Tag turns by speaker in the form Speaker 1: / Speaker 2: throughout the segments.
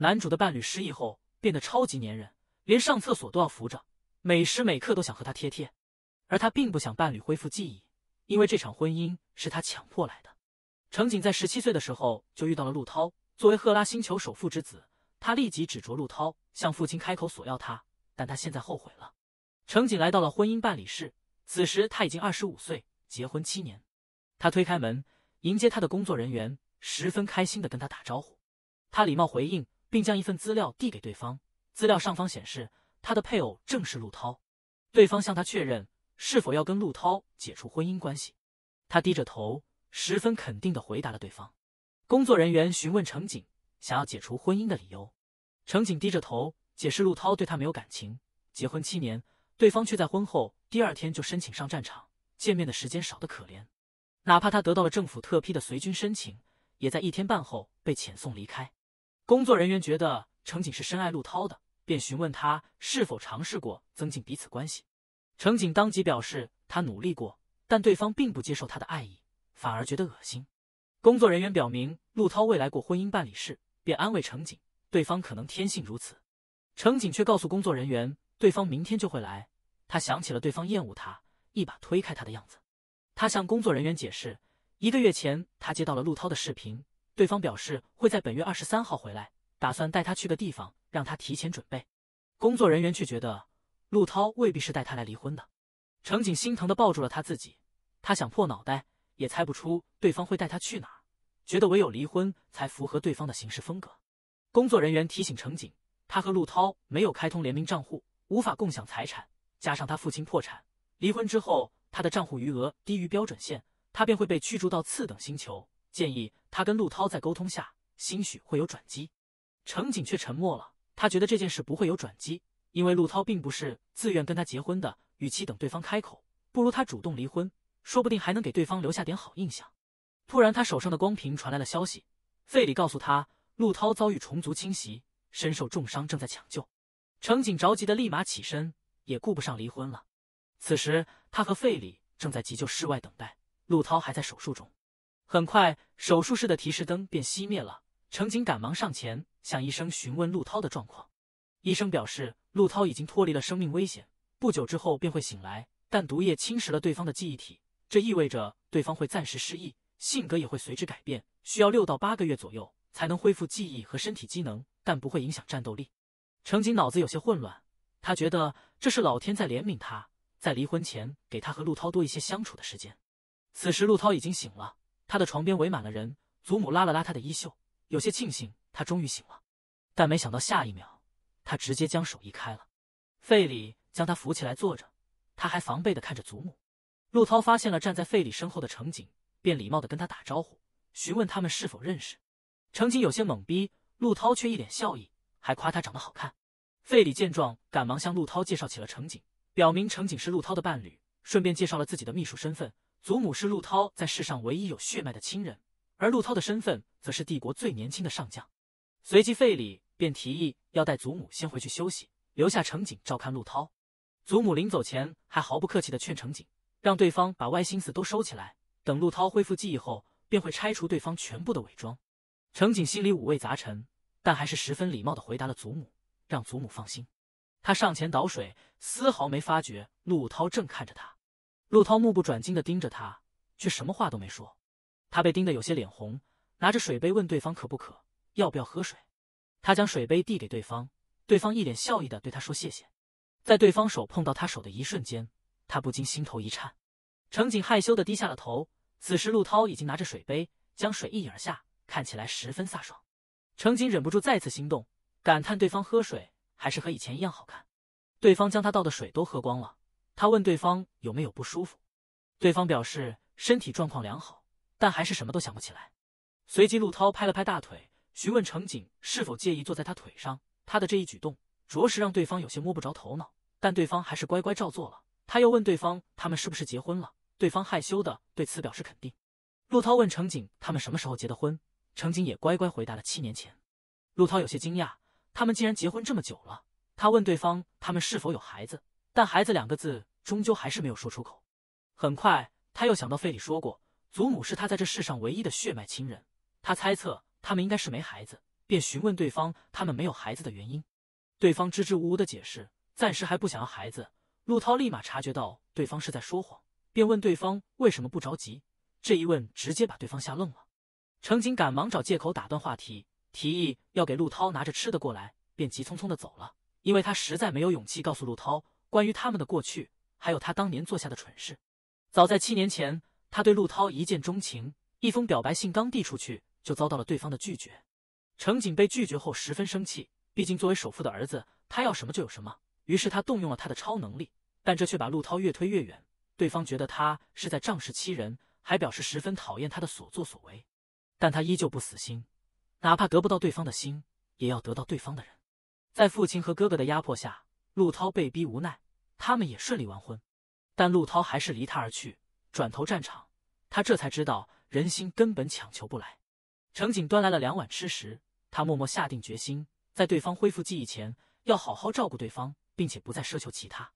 Speaker 1: 男主的伴侣失忆后变得超级粘人，连上厕所都要扶着，每时每刻都想和他贴贴。而他并不想伴侣恢复记忆，因为这场婚姻是他强迫来的。程景在十七岁的时候就遇到了陆涛，作为赫拉星球首富之子，他立即指着陆涛向父亲开口索要他，但他现在后悔了。程景来到了婚姻办理室，此时他已经二十五岁，结婚七年。他推开门，迎接他的工作人员十分开心的跟他打招呼，他礼貌回应。并将一份资料递给对方，资料上方显示他的配偶正是陆涛。对方向他确认是否要跟陆涛解除婚姻关系，他低着头，十分肯定的回答了对方。工作人员询问程景想要解除婚姻的理由，程景低着头解释陆涛对他没有感情，结婚七年，对方却在婚后第二天就申请上战场，见面的时间少得可怜。哪怕他得到了政府特批的随军申请，也在一天半后被遣送离开。工作人员觉得乘警是深爱陆涛的，便询问他是否尝试过增进彼此关系。乘警当即表示他努力过，但对方并不接受他的爱意，反而觉得恶心。工作人员表明陆涛未来过婚姻办理事，便安慰乘警对方可能天性如此。乘警却告诉工作人员对方明天就会来，他想起了对方厌恶他，一把推开他的样子。他向工作人员解释，一个月前他接到了陆涛的视频。对方表示会在本月二十三号回来，打算带他去个地方，让他提前准备。工作人员却觉得陆涛未必是带他来离婚的。程景心疼的抱住了他自己，他想破脑袋也猜不出对方会带他去哪，觉得唯有离婚才符合对方的行事风格。工作人员提醒程景，他和陆涛没有开通联名账户，无法共享财产，加上他父亲破产，离婚之后他的账户余额低于标准线，他便会被驱逐到次等星球。建议他跟陆涛再沟通下，兴许会有转机。程景却沉默了，他觉得这件事不会有转机，因为陆涛并不是自愿跟他结婚的。与其等对方开口，不如他主动离婚，说不定还能给对方留下点好印象。突然，他手上的光屏传来了消息，费里告诉他，陆涛遭遇虫族侵袭，身受重伤，正在抢救。程景着急的立马起身，也顾不上离婚了。此时，他和费里正在急救室外等待，陆涛还在手术中。很快，手术室的提示灯便熄灭了。程景赶忙上前向医生询问陆涛的状况。医生表示，陆涛已经脱离了生命危险，不久之后便会醒来。但毒液侵蚀了对方的记忆体，这意味着对方会暂时失忆，性格也会随之改变，需要六到八个月左右才能恢复记忆和身体机能，但不会影响战斗力。程景脑子有些混乱，他觉得这是老天在怜悯他，在离婚前给他和陆涛多一些相处的时间。此时，陆涛已经醒了。他的床边围满了人，祖母拉了拉他的衣袖，有些庆幸他终于醒了，但没想到下一秒，他直接将手移开了。费里将他扶起来坐着，他还防备的看着祖母。陆涛发现了站在费里身后的乘警，便礼貌的跟他打招呼，询问他们是否认识。乘警有些懵逼，陆涛却一脸笑意，还夸他长得好看。费里见状，赶忙向陆涛介绍起了乘警，表明乘警是陆涛的伴侣，顺便介绍了自己的秘书身份。祖母是陆涛在世上唯一有血脉的亲人，而陆涛的身份则是帝国最年轻的上将。随即费里便提议要带祖母先回去休息，留下程景照看陆涛。祖母临走前还毫不客气的劝程景，让对方把歪心思都收起来，等陆涛恢复记忆后，便会拆除对方全部的伪装。程景心里五味杂陈，但还是十分礼貌的回答了祖母，让祖母放心。他上前倒水，丝毫没发觉陆涛正看着他。陆涛目不转睛的盯着他，却什么话都没说。他被盯得有些脸红，拿着水杯问对方渴不渴，要不要喝水。他将水杯递给对方，对方一脸笑意的对他说谢谢。在对方手碰到他手的一瞬间，他不禁心头一颤。程景害羞的低下了头。此时陆涛已经拿着水杯将水一饮而下，看起来十分飒爽。程景忍不住再次心动，感叹对方喝水还是和以前一样好看。对方将他倒的水都喝光了。他问对方有没有不舒服，对方表示身体状况良好，但还是什么都想不起来。随即陆涛拍了拍大腿，询问乘警是否介意坐在他腿上。他的这一举动着实让对方有些摸不着头脑，但对方还是乖乖照做了。他又问对方他们是不是结婚了，对方害羞的对此表示肯定。陆涛问乘警他们什么时候结的婚，乘警也乖乖回答了七年前。陆涛有些惊讶，他们竟然结婚这么久了。他问对方他们是否有孩子。但“孩子”两个字终究还是没有说出口。很快，他又想到费里说过，祖母是他在这世上唯一的血脉亲人。他猜测他们应该是没孩子，便询问对方他们没有孩子的原因。对方支支吾吾的解释，暂时还不想要孩子。陆涛立马察觉到对方是在说谎，便问对方为什么不着急。这一问直接把对方吓愣了。程锦赶忙找借口打断话题，提议要给陆涛拿着吃的过来，便急匆匆的走了，因为他实在没有勇气告诉陆涛。关于他们的过去，还有他当年做下的蠢事。早在七年前，他对陆涛一见钟情，一封表白信刚递出去，就遭到了对方的拒绝。程锦被拒绝后十分生气，毕竟作为首富的儿子，他要什么就有什么。于是他动用了他的超能力，但这却把陆涛越推越远。对方觉得他是在仗势欺人，还表示十分讨厌他的所作所为。但他依旧不死心，哪怕得不到对方的心，也要得到对方的人。在父亲和哥哥的压迫下。陆涛被逼无奈，他们也顺利完婚，但陆涛还是离他而去，转投战场。他这才知道人心根本强求不来。乘景端来了两碗吃食，他默默下定决心，在对方恢复记忆前要好好照顾对方，并且不再奢求其他。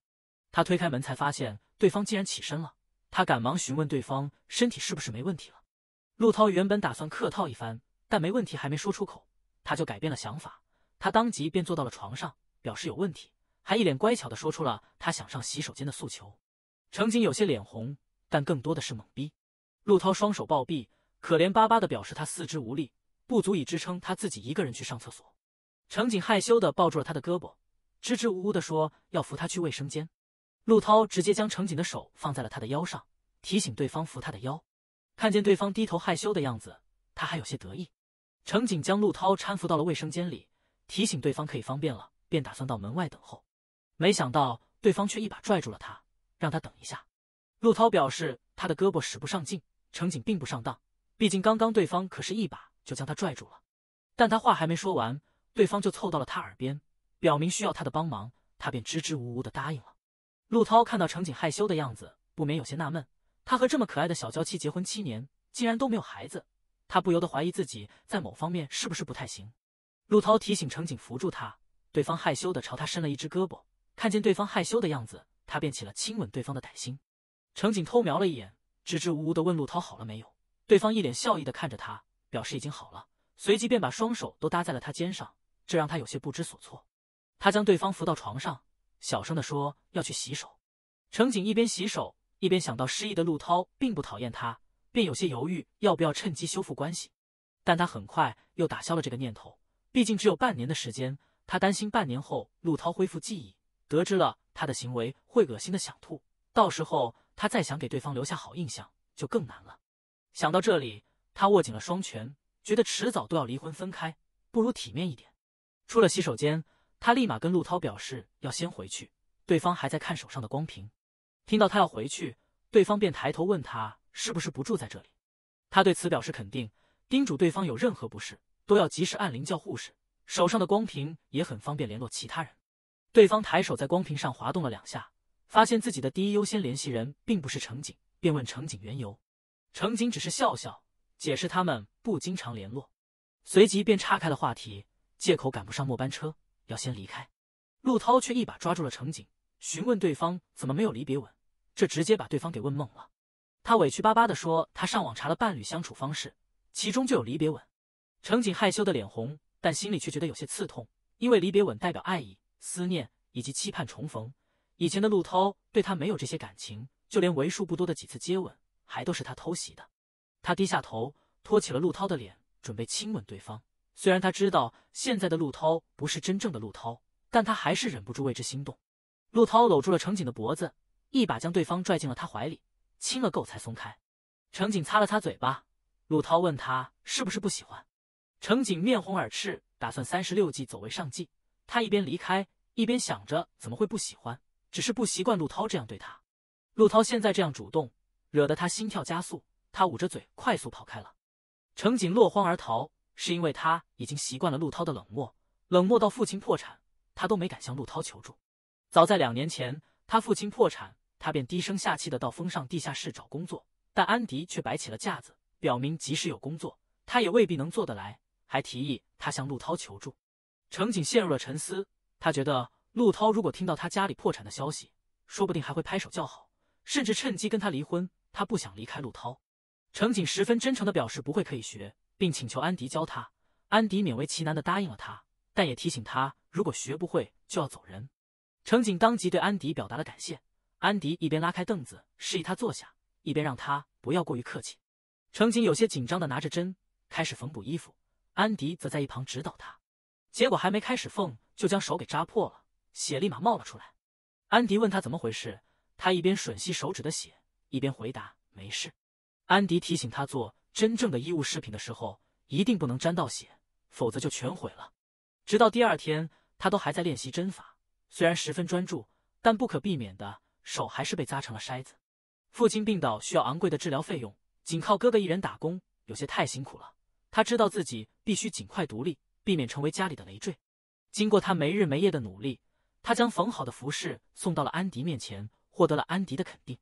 Speaker 1: 他推开门才发现对方竟然起身了，他赶忙询问对方身体是不是没问题了。陆涛原本打算客套一番，但没问题还没说出口，他就改变了想法。他当即便坐到了床上，表示有问题。还一脸乖巧的说出了他想上洗手间的诉求，乘警有些脸红，但更多的是懵逼。陆涛双手抱臂，可怜巴巴的表示他四肢无力，不足以支撑他自己一个人去上厕所。乘警害羞的抱住了他的胳膊，支支吾吾的说要扶他去卫生间。陆涛直接将乘警的手放在了他的腰上，提醒对方扶他的腰。看见对方低头害羞的样子，他还有些得意。乘警将陆涛搀扶到了卫生间里，提醒对方可以方便了，便打算到门外等候。没想到对方却一把拽住了他，让他等一下。陆涛表示他的胳膊使不上劲，乘警并不上当，毕竟刚刚对方可是一把就将他拽住了。但他话还没说完，对方就凑到了他耳边，表明需要他的帮忙，他便支支吾吾的答应了。陆涛看到乘警害羞的样子，不免有些纳闷，他和这么可爱的小娇妻结婚七年，竟然都没有孩子，他不由得怀疑自己在某方面是不是不太行。陆涛提醒乘警扶住他，对方害羞的朝他伸了一只胳膊。看见对方害羞的样子，他便起了亲吻对方的歹心。乘警偷瞄了一眼，支支吾吾的问陆涛好了没有。对方一脸笑意的看着他，表示已经好了，随即便把双手都搭在了他肩上，这让他有些不知所措。他将对方扶到床上，小声的说要去洗手。乘警一边洗手，一边想到失忆的陆涛并不讨厌他，便有些犹豫要不要趁机修复关系。但他很快又打消了这个念头，毕竟只有半年的时间，他担心半年后陆涛恢复记忆。得知了他的行为会恶心的想吐，到时候他再想给对方留下好印象就更难了。想到这里，他握紧了双拳，觉得迟早都要离婚分开，不如体面一点。出了洗手间，他立马跟陆涛表示要先回去。对方还在看手上的光屏，听到他要回去，对方便抬头问他是不是不住在这里。他对此表示肯定，叮嘱对方有任何不适都要及时按铃叫护士。手上的光屏也很方便联络其他人。对方抬手在光屏上滑动了两下，发现自己的第一优先联系人并不是程景，便问程景缘由。程景只是笑笑，解释他们不经常联络，随即便岔开了话题，借口赶不上末班车，要先离开。陆涛却一把抓住了程景，询问对方怎么没有离别吻，这直接把对方给问懵了。他委屈巴巴地说，他上网查了伴侣相处方式，其中就有离别吻。程景害羞的脸红，但心里却觉得有些刺痛，因为离别吻代表爱意。思念以及期盼重逢，以前的陆涛对他没有这些感情，就连为数不多的几次接吻，还都是他偷袭的。他低下头，托起了陆涛的脸，准备亲吻对方。虽然他知道现在的陆涛不是真正的陆涛，但他还是忍不住为之心动。陆涛搂住了乘景的脖子，一把将对方拽进了他怀里，亲了够才松开。乘景擦了擦嘴巴，陆涛问他是不是不喜欢。乘景面红耳赤，打算三十六计走为上计。他一边离开，一边想着怎么会不喜欢，只是不习惯陆涛这样对他。陆涛现在这样主动，惹得他心跳加速。他捂着嘴，快速跑开了。程锦落荒而逃，是因为他已经习惯了陆涛的冷漠，冷漠到父亲破产，他都没敢向陆涛求助。早在两年前，他父亲破产，他便低声下气的到风尚地下室找工作，但安迪却摆起了架子，表明即使有工作，他也未必能做得来，还提议他向陆涛求助。程锦陷入了沉思，他觉得陆涛如果听到他家里破产的消息，说不定还会拍手叫好，甚至趁机跟他离婚。他不想离开陆涛。程锦十分真诚地表示不会，可以学，并请求安迪教他。安迪勉为其难地答应了他，但也提醒他，如果学不会就要走人。程锦当即对安迪表达了感谢。安迪一边拉开凳子示意他坐下，一边让他不要过于客气。程锦有些紧张地拿着针开始缝补衣服，安迪则在一旁指导他。结果还没开始缝，就将手给扎破了，血立马冒了出来。安迪问他怎么回事，他一边吮吸手指的血，一边回答：“没事。”安迪提醒他做真正的衣物饰品的时候，一定不能沾到血，否则就全毁了。直到第二天，他都还在练习针法，虽然十分专注，但不可避免的手还是被扎成了筛子。父亲病倒，需要昂贵的治疗费用，仅靠哥哥一人打工，有些太辛苦了。他知道自己必须尽快独立。避免成为家里的累赘。经过他没日没夜的努力，他将缝好的服饰送到了安迪面前，获得了安迪的肯定。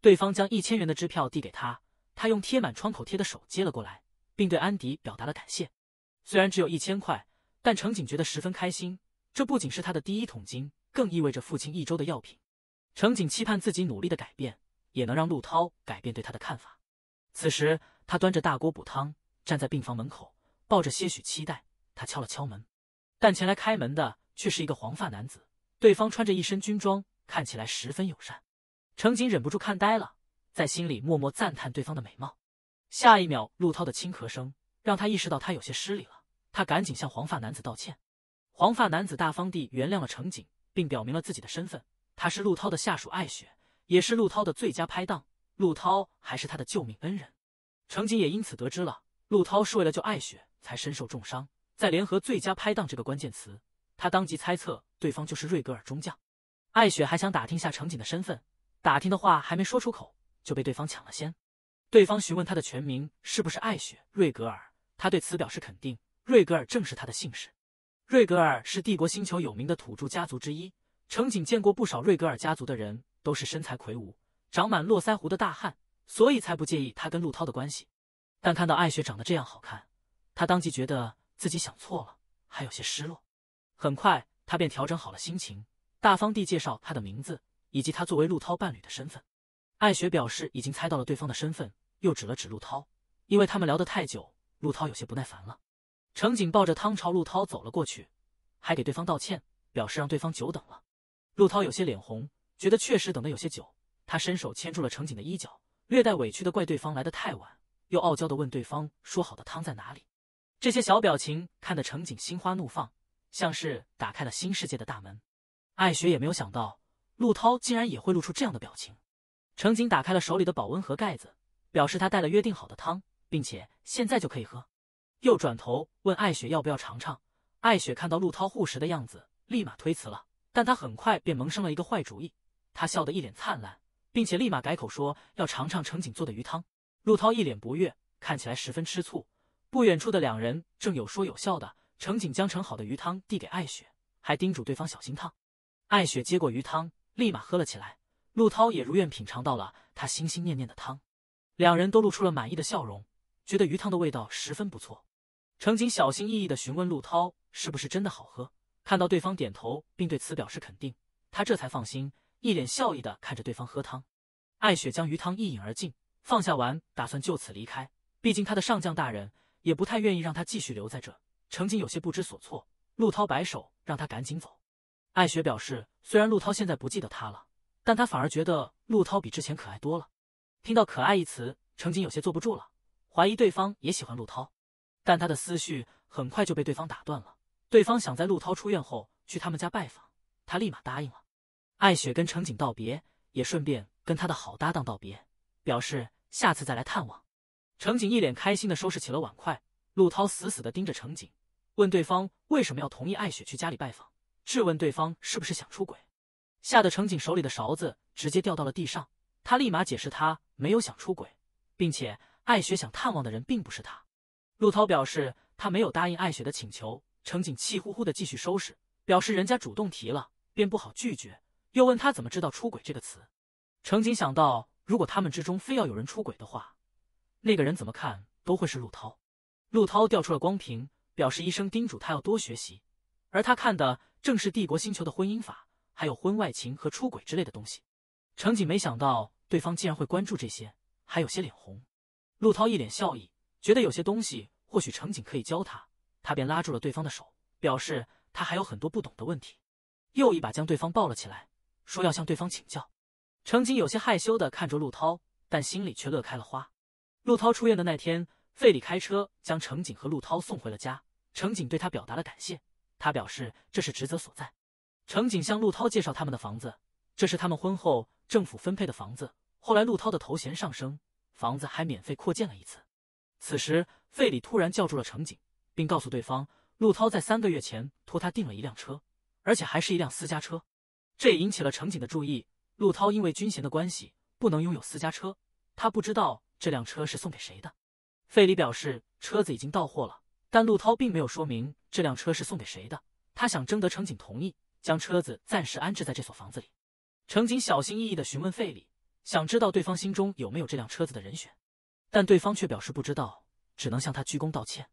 Speaker 1: 对方将一千元的支票递给他，他用贴满创口贴的手接了过来，并对安迪表达了感谢。虽然只有一千块，但程警觉得十分开心。这不仅是他的第一桶金，更意味着父亲一周的药品。程警期盼自己努力的改变也能让陆涛改变对他的看法。此时，他端着大锅补汤，站在病房门口，抱着些许期待。他敲了敲门，但前来开门的却是一个黄发男子。对方穿着一身军装，看起来十分友善。乘警忍不住看呆了，在心里默默赞叹对方的美貌。下一秒，陆涛的轻咳声让他意识到他有些失礼了，他赶紧向黄发男子道歉。黄发男子大方地原谅了乘警，并表明了自己的身份：他是陆涛的下属艾雪，也是陆涛的最佳拍档。陆涛还是他的救命恩人。乘警也因此得知了陆涛是为了救艾雪才身受重伤。在联合最佳拍档这个关键词，他当即猜测对方就是瑞格尔中将。艾雪还想打听下乘景的身份，打听的话还没说出口，就被对方抢了先。对方询问他的全名是不是艾雪瑞格尔，他对此表示肯定。瑞格尔正是他的姓氏。瑞格尔是帝国星球有名的土著家族之一，乘景见过不少瑞格尔家族的人，都是身材魁梧、长满络腮胡的大汉，所以才不介意他跟陆涛的关系。但看到艾雪长得这样好看，他当即觉得。自己想错了，还有些失落。很快，他便调整好了心情，大方地介绍他的名字以及他作为陆涛伴侣的身份。艾雪表示已经猜到了对方的身份，又指了指陆涛。因为他们聊得太久，陆涛有些不耐烦了。程景抱着汤朝陆涛走了过去，还给对方道歉，表示让对方久等了。陆涛有些脸红，觉得确实等得有些久。他伸手牵住了程景的衣角，略带委屈的怪对方来的太晚，又傲娇的问对方说好的汤在哪里。这些小表情看得乘警心花怒放，像是打开了新世界的大门。艾雪也没有想到陆涛竟然也会露出这样的表情。乘警打开了手里的保温盒盖子，表示他带了约定好的汤，并且现在就可以喝。又转头问艾雪要不要尝尝。艾雪看到陆涛护食的样子，立马推辞了。但她很快便萌生了一个坏主意。她笑得一脸灿烂，并且立马改口说要尝尝乘警做的鱼汤。陆涛一脸不悦，看起来十分吃醋。不远处的两人正有说有笑的，乘警将盛好的鱼汤递给艾雪，还叮嘱对方小心烫。艾雪接过鱼汤，立马喝了起来。陆涛也如愿品尝到了他心心念念的汤，两人都露出了满意的笑容，觉得鱼汤的味道十分不错。乘警小心翼翼地询问陆涛是不是真的好喝，看到对方点头并对此表示肯定，他这才放心，一脸笑意地看着对方喝汤。艾雪将鱼汤一饮而尽，放下碗，打算就此离开。毕竟他的上将大人。也不太愿意让他继续留在这，程景有些不知所措。陆涛摆手，让他赶紧走。艾雪表示，虽然陆涛现在不记得他了，但他反而觉得陆涛比之前可爱多了。听到“可爱”一词，程景有些坐不住了，怀疑对方也喜欢陆涛。但他的思绪很快就被对方打断了，对方想在陆涛出院后去他们家拜访，他立马答应了。艾雪跟程景道别，也顺便跟他的好搭档道别，表示下次再来探望。程锦一脸开心的收拾起了碗筷，陆涛死死的盯着程锦，问对方为什么要同意艾雪去家里拜访，质问对方是不是想出轨。吓得程锦手里的勺子直接掉到了地上，他立马解释他没有想出轨，并且艾雪想探望的人并不是他。陆涛表示他没有答应艾雪的请求，程锦气呼呼的继续收拾，表示人家主动提了，便不好拒绝。又问他怎么知道出轨这个词。程锦想到如果他们之中非要有人出轨的话。那个人怎么看都会是陆涛。陆涛调出了光屏，表示医生叮嘱他要多学习，而他看的正是帝国星球的婚姻法，还有婚外情和出轨之类的东西。程景没想到对方竟然会关注这些，还有些脸红。陆涛一脸笑意，觉得有些东西或许程景可以教他，他便拉住了对方的手，表示他还有很多不懂的问题，又一把将对方抱了起来，说要向对方请教。程景有些害羞的看着陆涛，但心里却乐开了花。陆涛出院的那天，费里开车将乘警和陆涛送回了家。乘警对他表达了感谢，他表示这是职责所在。乘警向陆涛介绍他们的房子，这是他们婚后政府分配的房子。后来，陆涛的头衔上升，房子还免费扩建了一次。此时，费里突然叫住了乘警，并告诉对方，陆涛在三个月前托他订了一辆车，而且还是一辆私家车。这也引起了乘警的注意。陆涛因为军衔的关系不能拥有私家车，他不知道。这辆车是送给谁的？费里表示车子已经到货了，但陆涛并没有说明这辆车是送给谁的。他想征得乘警同意，将车子暂时安置在这所房子里。乘警小心翼翼的询问费里，想知道对方心中有没有这辆车子的人选，但对方却表示不知道，只能向他鞠躬道歉。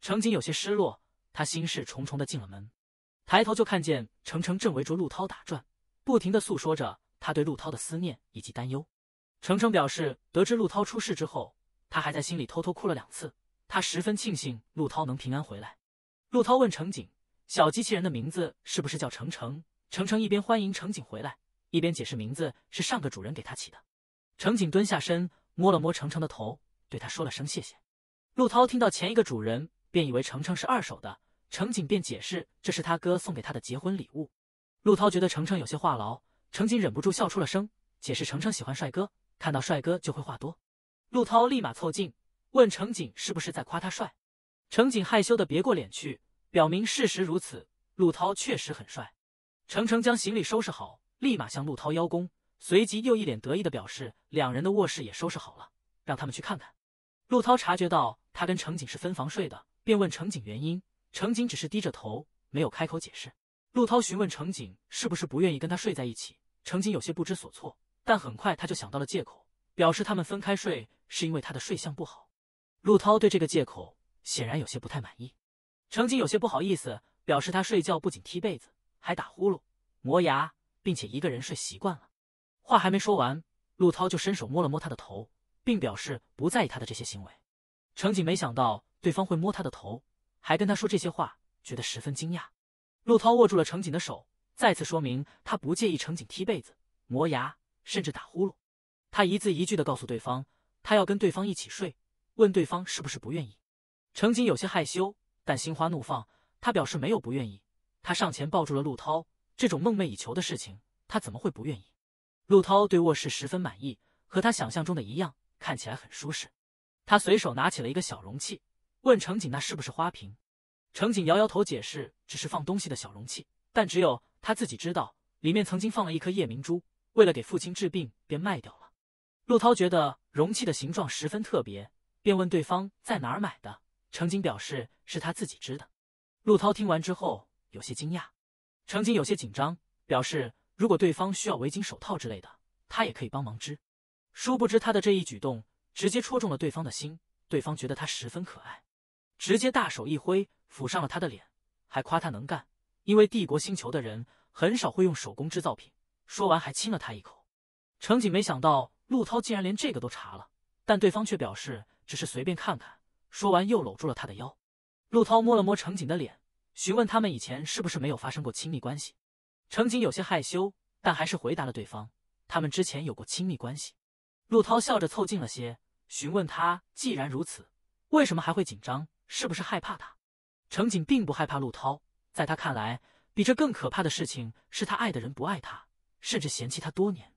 Speaker 1: 乘警有些失落，他心事重重的进了门，抬头就看见程程正围着陆涛打转，不停的诉说着他对陆涛的思念以及担忧。程程表示，得知陆涛出事之后，他还在心里偷偷哭了两次。他十分庆幸陆涛能平安回来。陆涛问程景：“小机器人的名字是不是叫程程？”程程一边欢迎程景回来，一边解释名字是上个主人给他起的。程景蹲下身，摸了摸程程的头，对他说了声谢谢。陆涛听到前一个主人，便以为程程是二手的。程景便解释这是他哥送给他的结婚礼物。陆涛觉得程程有些话痨，程景忍不住笑出了声，解释程程喜欢帅哥。看到帅哥就会话多，陆涛立马凑近问乘警是不是在夸他帅，乘警害羞的别过脸去，表明事实如此，陆涛确实很帅。程程将行李收拾好，立马向陆涛邀功，随即又一脸得意的表示两人的卧室也收拾好了，让他们去看看。陆涛察觉到他跟乘警是分房睡的，便问乘警原因，乘警只是低着头没有开口解释。陆涛询问乘警是不是不愿意跟他睡在一起，乘警有些不知所措。但很快他就想到了借口，表示他们分开睡是因为他的睡相不好。陆涛对这个借口显然有些不太满意，程景有些不好意思，表示他睡觉不仅踢被子，还打呼噜、磨牙，并且一个人睡习惯了。话还没说完，陆涛就伸手摸了摸他的头，并表示不在意他的这些行为。程景没想到对方会摸他的头，还跟他说这些话，觉得十分惊讶。陆涛握住了程景的手，再次说明他不介意程景踢被子、磨牙。甚至打呼噜，他一字一句的告诉对方，他要跟对方一起睡，问对方是不是不愿意。程锦有些害羞，但心花怒放。他表示没有不愿意。他上前抱住了陆涛，这种梦寐以求的事情，他怎么会不愿意？陆涛对卧室十分满意，和他想象中的一样，看起来很舒适。他随手拿起了一个小容器，问程锦那是不是花瓶？程锦摇摇头，解释只是放东西的小容器，但只有他自己知道，里面曾经放了一颗夜明珠。为了给父亲治病，便卖掉了。陆涛觉得容器的形状十分特别，便问对方在哪儿买的。程景表示是他自己织的。陆涛听完之后有些惊讶，程景有些紧张，表示如果对方需要围巾、手套之类的，他也可以帮忙织。殊不知他的这一举动直接戳中了对方的心，对方觉得他十分可爱，直接大手一挥抚上了他的脸，还夸他能干，因为帝国星球的人很少会用手工制造品。说完还亲了他一口，程景没想到陆涛竟然连这个都查了，但对方却表示只是随便看看。说完又搂住了他的腰。陆涛摸了摸程景的脸，询问他们以前是不是没有发生过亲密关系。程景有些害羞，但还是回答了对方：他们之前有过亲密关系。陆涛笑着凑近了些，询问他：既然如此，为什么还会紧张？是不是害怕他？程景并不害怕陆涛，在他看来，比这更可怕的事情是他爱的人不爱他。甚至嫌弃他多年，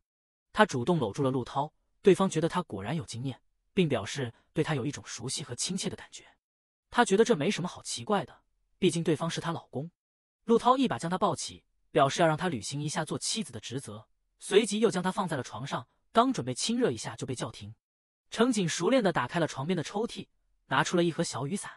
Speaker 1: 他主动搂住了陆涛，对方觉得他果然有经验，并表示对他有一种熟悉和亲切的感觉。他觉得这没什么好奇怪的，毕竟对方是他老公。陆涛一把将他抱起，表示要让他履行一下做妻子的职责，随即又将他放在了床上。刚准备亲热一下，就被叫停。程锦熟练的打开了床边的抽屉，拿出了一盒小雨伞。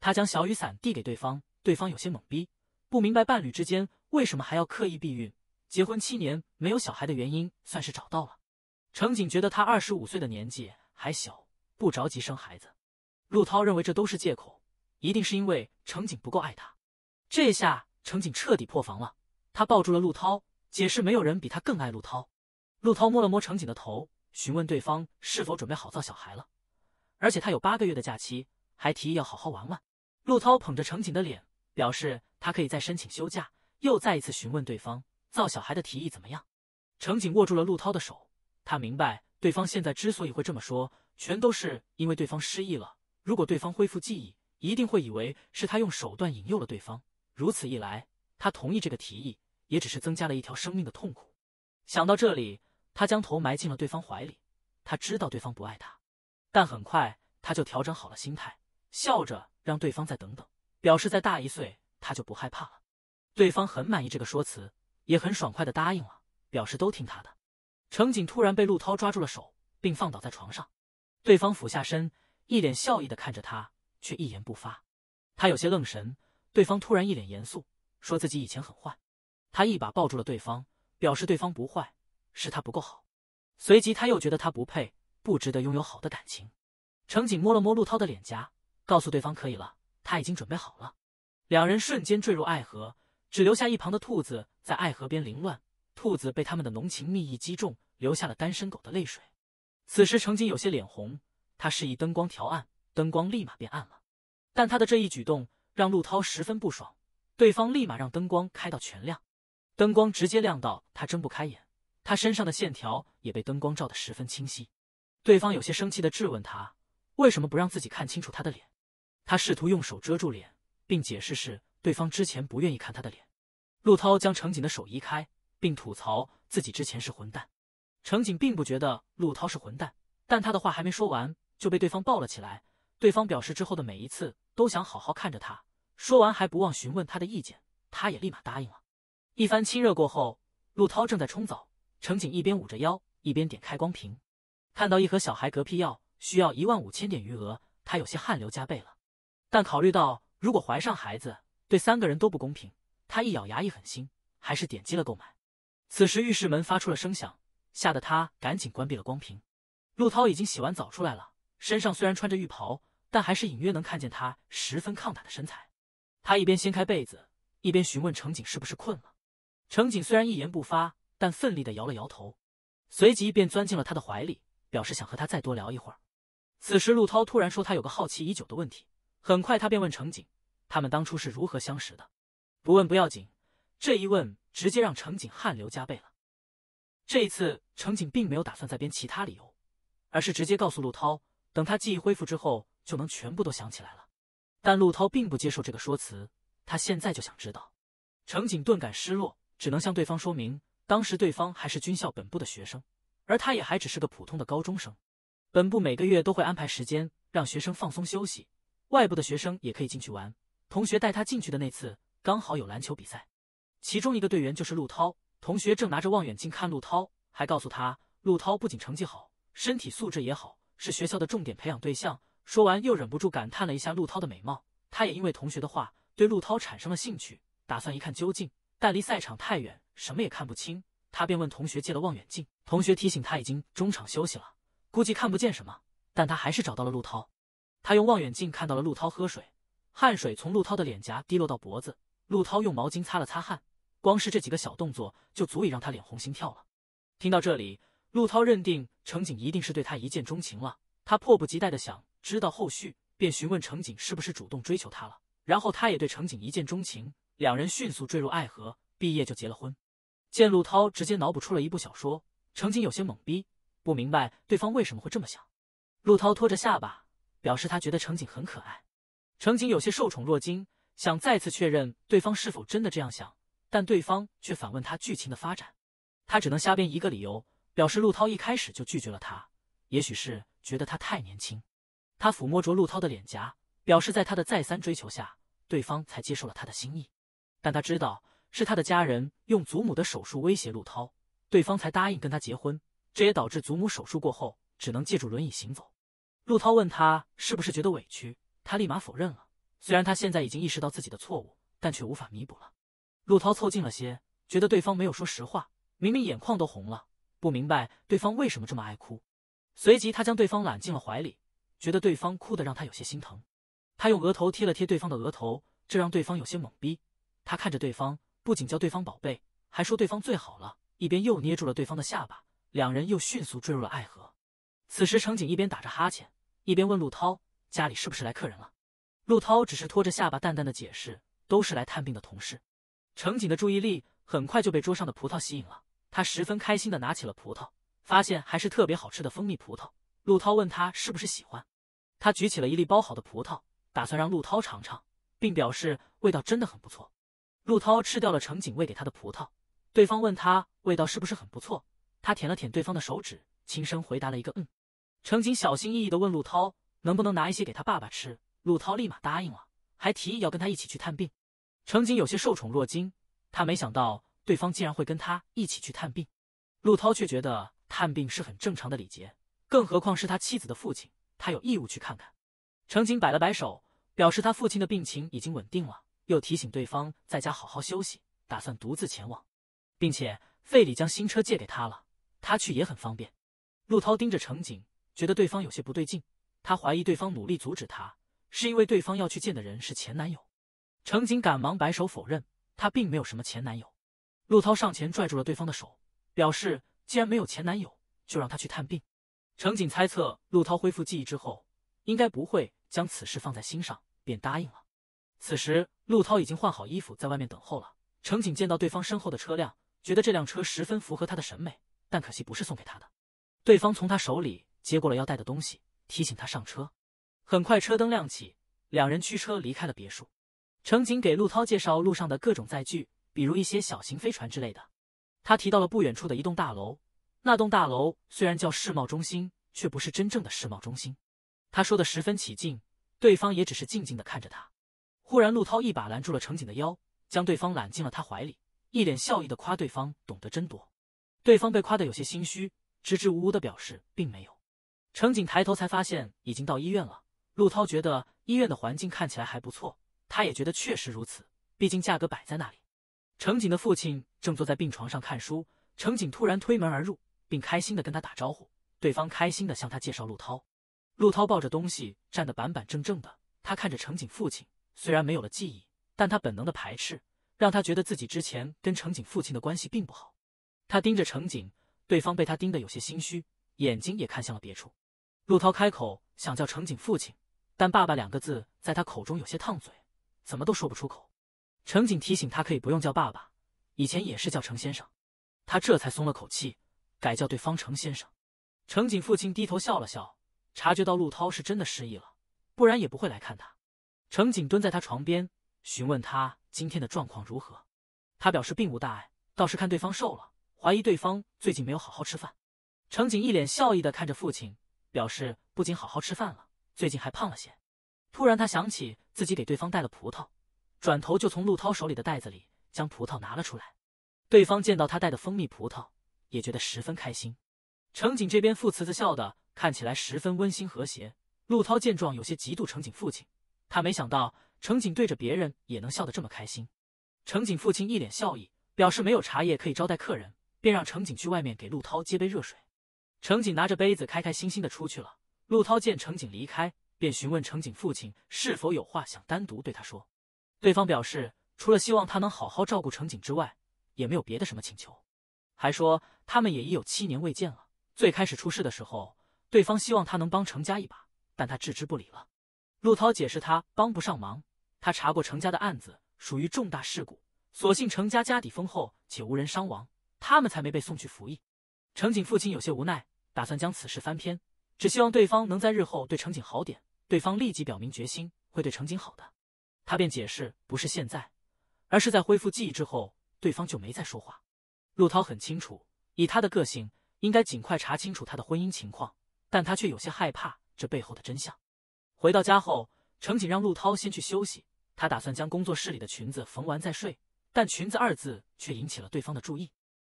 Speaker 1: 他将小雨伞递给对方，对方有些懵逼，不明白伴侣之间为什么还要刻意避孕。结婚七年没有小孩的原因算是找到了。程景觉得他二十五岁的年纪还小，不着急生孩子。陆涛认为这都是借口，一定是因为程景不够爱他。这下程景彻底破防了，他抱住了陆涛，解释没有人比他更爱陆涛。陆涛摸了摸程景的头，询问对方是否准备好造小孩了。而且他有八个月的假期，还提议要好好玩玩。陆涛捧着程景的脸，表示他可以再申请休假，又再一次询问对方。造小孩的提议怎么样？程景握住了陆涛的手，他明白对方现在之所以会这么说，全都是因为对方失忆了。如果对方恢复记忆，一定会以为是他用手段引诱了对方。如此一来，他同意这个提议，也只是增加了一条生命的痛苦。想到这里，他将头埋进了对方怀里。他知道对方不爱他，但很快他就调整好了心态，笑着让对方再等等，表示再大一岁，他就不害怕了。对方很满意这个说辞。也很爽快的答应了，表示都听他的。乘警突然被陆涛抓住了手，并放倒在床上，对方俯下身，一脸笑意的看着他，却一言不发。他有些愣神，对方突然一脸严肃，说自己以前很坏。他一把抱住了对方，表示对方不坏，是他不够好。随即他又觉得他不配，不值得拥有好的感情。乘警摸了摸陆涛的脸颊，告诉对方可以了，他已经准备好了。两人瞬间坠入爱河。只留下一旁的兔子在爱河边凌乱，兔子被他们的浓情蜜意击中，留下了单身狗的泪水。此时程锦有些脸红，他示意灯光调暗，灯光立马变暗了。但他的这一举动让陆涛十分不爽，对方立马让灯光开到全亮，灯光直接亮到他睁不开眼，他身上的线条也被灯光照得十分清晰。对方有些生气的质问他为什么不让自己看清楚他的脸，他试图用手遮住脸，并解释是。对方之前不愿意看他的脸，陆涛将乘警的手移开，并吐槽自己之前是混蛋。乘警并不觉得陆涛是混蛋，但他的话还没说完就被对方抱了起来。对方表示之后的每一次都想好好看着他，说完还不忘询问他的意见，他也立马答应了。一番亲热过后，陆涛正在冲澡，乘警一边捂着腰一边点开光屏，看到一盒小孩嗝屁药需要一万五千点余额，他有些汗流浃背了。但考虑到如果怀上孩子，对三个人都不公平，他一咬牙一狠心，还是点击了购买。此时浴室门发出了声响，吓得他赶紧关闭了光屏。陆涛已经洗完澡出来了，身上虽然穿着浴袍，但还是隐约能看见他十分抗打的身材。他一边掀开被子，一边询问乘警是不是困了。乘警虽然一言不发，但奋力的摇了摇头，随即便钻进了他的怀里，表示想和他再多聊一会儿。此时陆涛突然说他有个好奇已久的问题，很快他便问乘警。他们当初是如何相识的？不问不要紧，这一问直接让乘警汗流浃背了。这一次，乘警并没有打算再编其他理由，而是直接告诉陆涛，等他记忆恢复之后，就能全部都想起来了。但陆涛并不接受这个说辞，他现在就想知道。乘警顿感失落，只能向对方说明，当时对方还是军校本部的学生，而他也还只是个普通的高中生。本部每个月都会安排时间让学生放松休息，外部的学生也可以进去玩。同学带他进去的那次，刚好有篮球比赛，其中一个队员就是陆涛。同学正拿着望远镜看陆涛，还告诉他，陆涛不仅成绩好，身体素质也好，是学校的重点培养对象。说完又忍不住感叹了一下陆涛的美貌。他也因为同学的话对陆涛产生了兴趣，打算一看究竟。但离赛场太远，什么也看不清。他便问同学借了望远镜。同学提醒他已经中场休息了，估计看不见什么。但他还是找到了陆涛，他用望远镜看到了陆涛喝水。汗水从陆涛的脸颊滴落到脖子，陆涛用毛巾擦了擦汗，光是这几个小动作就足以让他脸红心跳了。听到这里，陆涛认定乘警一定是对他一见钟情了，他迫不及待的想知道后续，便询问乘警是不是主动追求他了。然后他也对乘警一见钟情，两人迅速坠入爱河，毕业就结了婚。见陆涛直接脑补出了一部小说，乘警有些懵逼，不明白对方为什么会这么想。陆涛托着下巴，表示他觉得乘警很可爱。程锦有些受宠若惊，想再次确认对方是否真的这样想，但对方却反问他剧情的发展。他只能瞎编一个理由，表示陆涛一开始就拒绝了他，也许是觉得他太年轻。他抚摸着陆涛的脸颊，表示在他的再三追求下，对方才接受了他的心意。但他知道是他的家人用祖母的手术威胁陆涛，对方才答应跟他结婚。这也导致祖母手术过后只能借助轮椅行走。陆涛问他是不是觉得委屈。他立马否认了，虽然他现在已经意识到自己的错误，但却无法弥补了。陆涛凑近了些，觉得对方没有说实话，明明眼眶都红了，不明白对方为什么这么爱哭。随即，他将对方揽进了怀里，觉得对方哭的让他有些心疼。他用额头贴了贴对方的额头，这让对方有些懵逼。他看着对方，不仅叫对方宝贝，还说对方最好了。一边又捏住了对方的下巴，两人又迅速坠入了爱河。此时，乘警一边打着哈欠，一边问陆涛。家里是不是来客人了？陆涛只是拖着下巴淡淡的解释，都是来探病的同事。程景的注意力很快就被桌上的葡萄吸引了，他十分开心的拿起了葡萄，发现还是特别好吃的蜂蜜葡萄。陆涛问他是不是喜欢，他举起了一粒剥好的葡萄，打算让陆涛尝尝，并表示味道真的很不错。陆涛吃掉了程景喂给他的葡萄，对方问他味道是不是很不错，他舔了舔对方的手指，轻声回答了一个嗯。程景小心翼翼的问陆涛。能不能拿一些给他爸爸吃？陆涛立马答应了，还提议要跟他一起去探病。程景有些受宠若惊，他没想到对方竟然会跟他一起去探病。陆涛却觉得探病是很正常的礼节，更何况是他妻子的父亲，他有义务去看看。程景摆了摆手，表示他父亲的病情已经稳定了，又提醒对方在家好好休息，打算独自前往，并且费里将新车借给他了，他去也很方便。陆涛盯着程景，觉得对方有些不对劲。他怀疑对方努力阻止他，是因为对方要去见的人是前男友。程景赶忙摆手否认，他并没有什么前男友。陆涛上前拽住了对方的手，表示既然没有前男友，就让他去探病。程景猜测陆涛恢复记忆之后，应该不会将此事放在心上，便答应了。此时，陆涛已经换好衣服，在外面等候了。程景见到对方身后的车辆，觉得这辆车十分符合他的审美，但可惜不是送给他的。对方从他手里接过了要带的东西。提醒他上车，很快车灯亮起，两人驱车离开了别墅。乘警给陆涛介绍路上的各种载具，比如一些小型飞船之类的。他提到了不远处的一栋大楼，那栋大楼虽然叫世贸中心，却不是真正的世贸中心。他说的十分起劲，对方也只是静静的看着他。忽然，陆涛一把拦住了乘警的腰，将对方揽进了他怀里，一脸笑意的夸对方懂得真多。对方被夸得有些心虚，支支吾吾的表示并没有。乘警抬头才发现已经到医院了。陆涛觉得医院的环境看起来还不错，他也觉得确实如此，毕竟价格摆在那里。乘警的父亲正坐在病床上看书，乘警突然推门而入，并开心的跟他打招呼。对方开心的向他介绍陆涛。陆涛抱着东西站得板板正正的，他看着乘警父亲，虽然没有了记忆，但他本能的排斥让他觉得自己之前跟乘警父亲的关系并不好。他盯着乘警，对方被他盯得有些心虚，眼睛也看向了别处。陆涛开口想叫乘警父亲，但“爸爸”两个字在他口中有些烫嘴，怎么都说不出口。乘警提醒他可以不用叫爸爸，以前也是叫程先生。他这才松了口气，改叫对方程先生。乘警父亲低头笑了笑，察觉到陆涛是真的失忆了，不然也不会来看他。乘警蹲在他床边询问他今天的状况如何，他表示并无大碍，倒是看对方瘦了，怀疑对方最近没有好好吃饭。乘警一脸笑意的看着父亲。表示不仅好好吃饭了，最近还胖了些。突然，他想起自己给对方带了葡萄，转头就从陆涛手里的袋子里将葡萄拿了出来。对方见到他带的蜂蜜葡萄，也觉得十分开心。乘警这边父慈子孝的，看起来十分温馨和谐。陆涛见状有些嫉妒乘警父亲，他没想到乘警对着别人也能笑得这么开心。乘警父亲一脸笑意，表示没有茶叶可以招待客人，便让乘警去外面给陆涛接杯热水。程锦拿着杯子，开开心心的出去了。陆涛见程锦离开，便询问程锦父亲是否有话想单独对他说。对方表示，除了希望他能好好照顾程锦之外，也没有别的什么请求。还说他们也已有七年未见了。最开始出事的时候，对方希望他能帮程家一把，但他置之不理了。陆涛解释，他帮不上忙。他查过程家的案子，属于重大事故，所幸程家家底丰厚且无人伤亡，他们才没被送去服役。程锦父亲有些无奈。打算将此事翻篇，只希望对方能在日后对程景好点。对方立即表明决心，会对程景好的。他便解释，不是现在，而是在恢复记忆之后。对方就没再说话。陆涛很清楚，以他的个性，应该尽快查清楚他的婚姻情况，但他却有些害怕这背后的真相。回到家后，程景让陆涛先去休息，他打算将工作室里的裙子缝完再睡。但“裙子”二字却引起了对方的注意，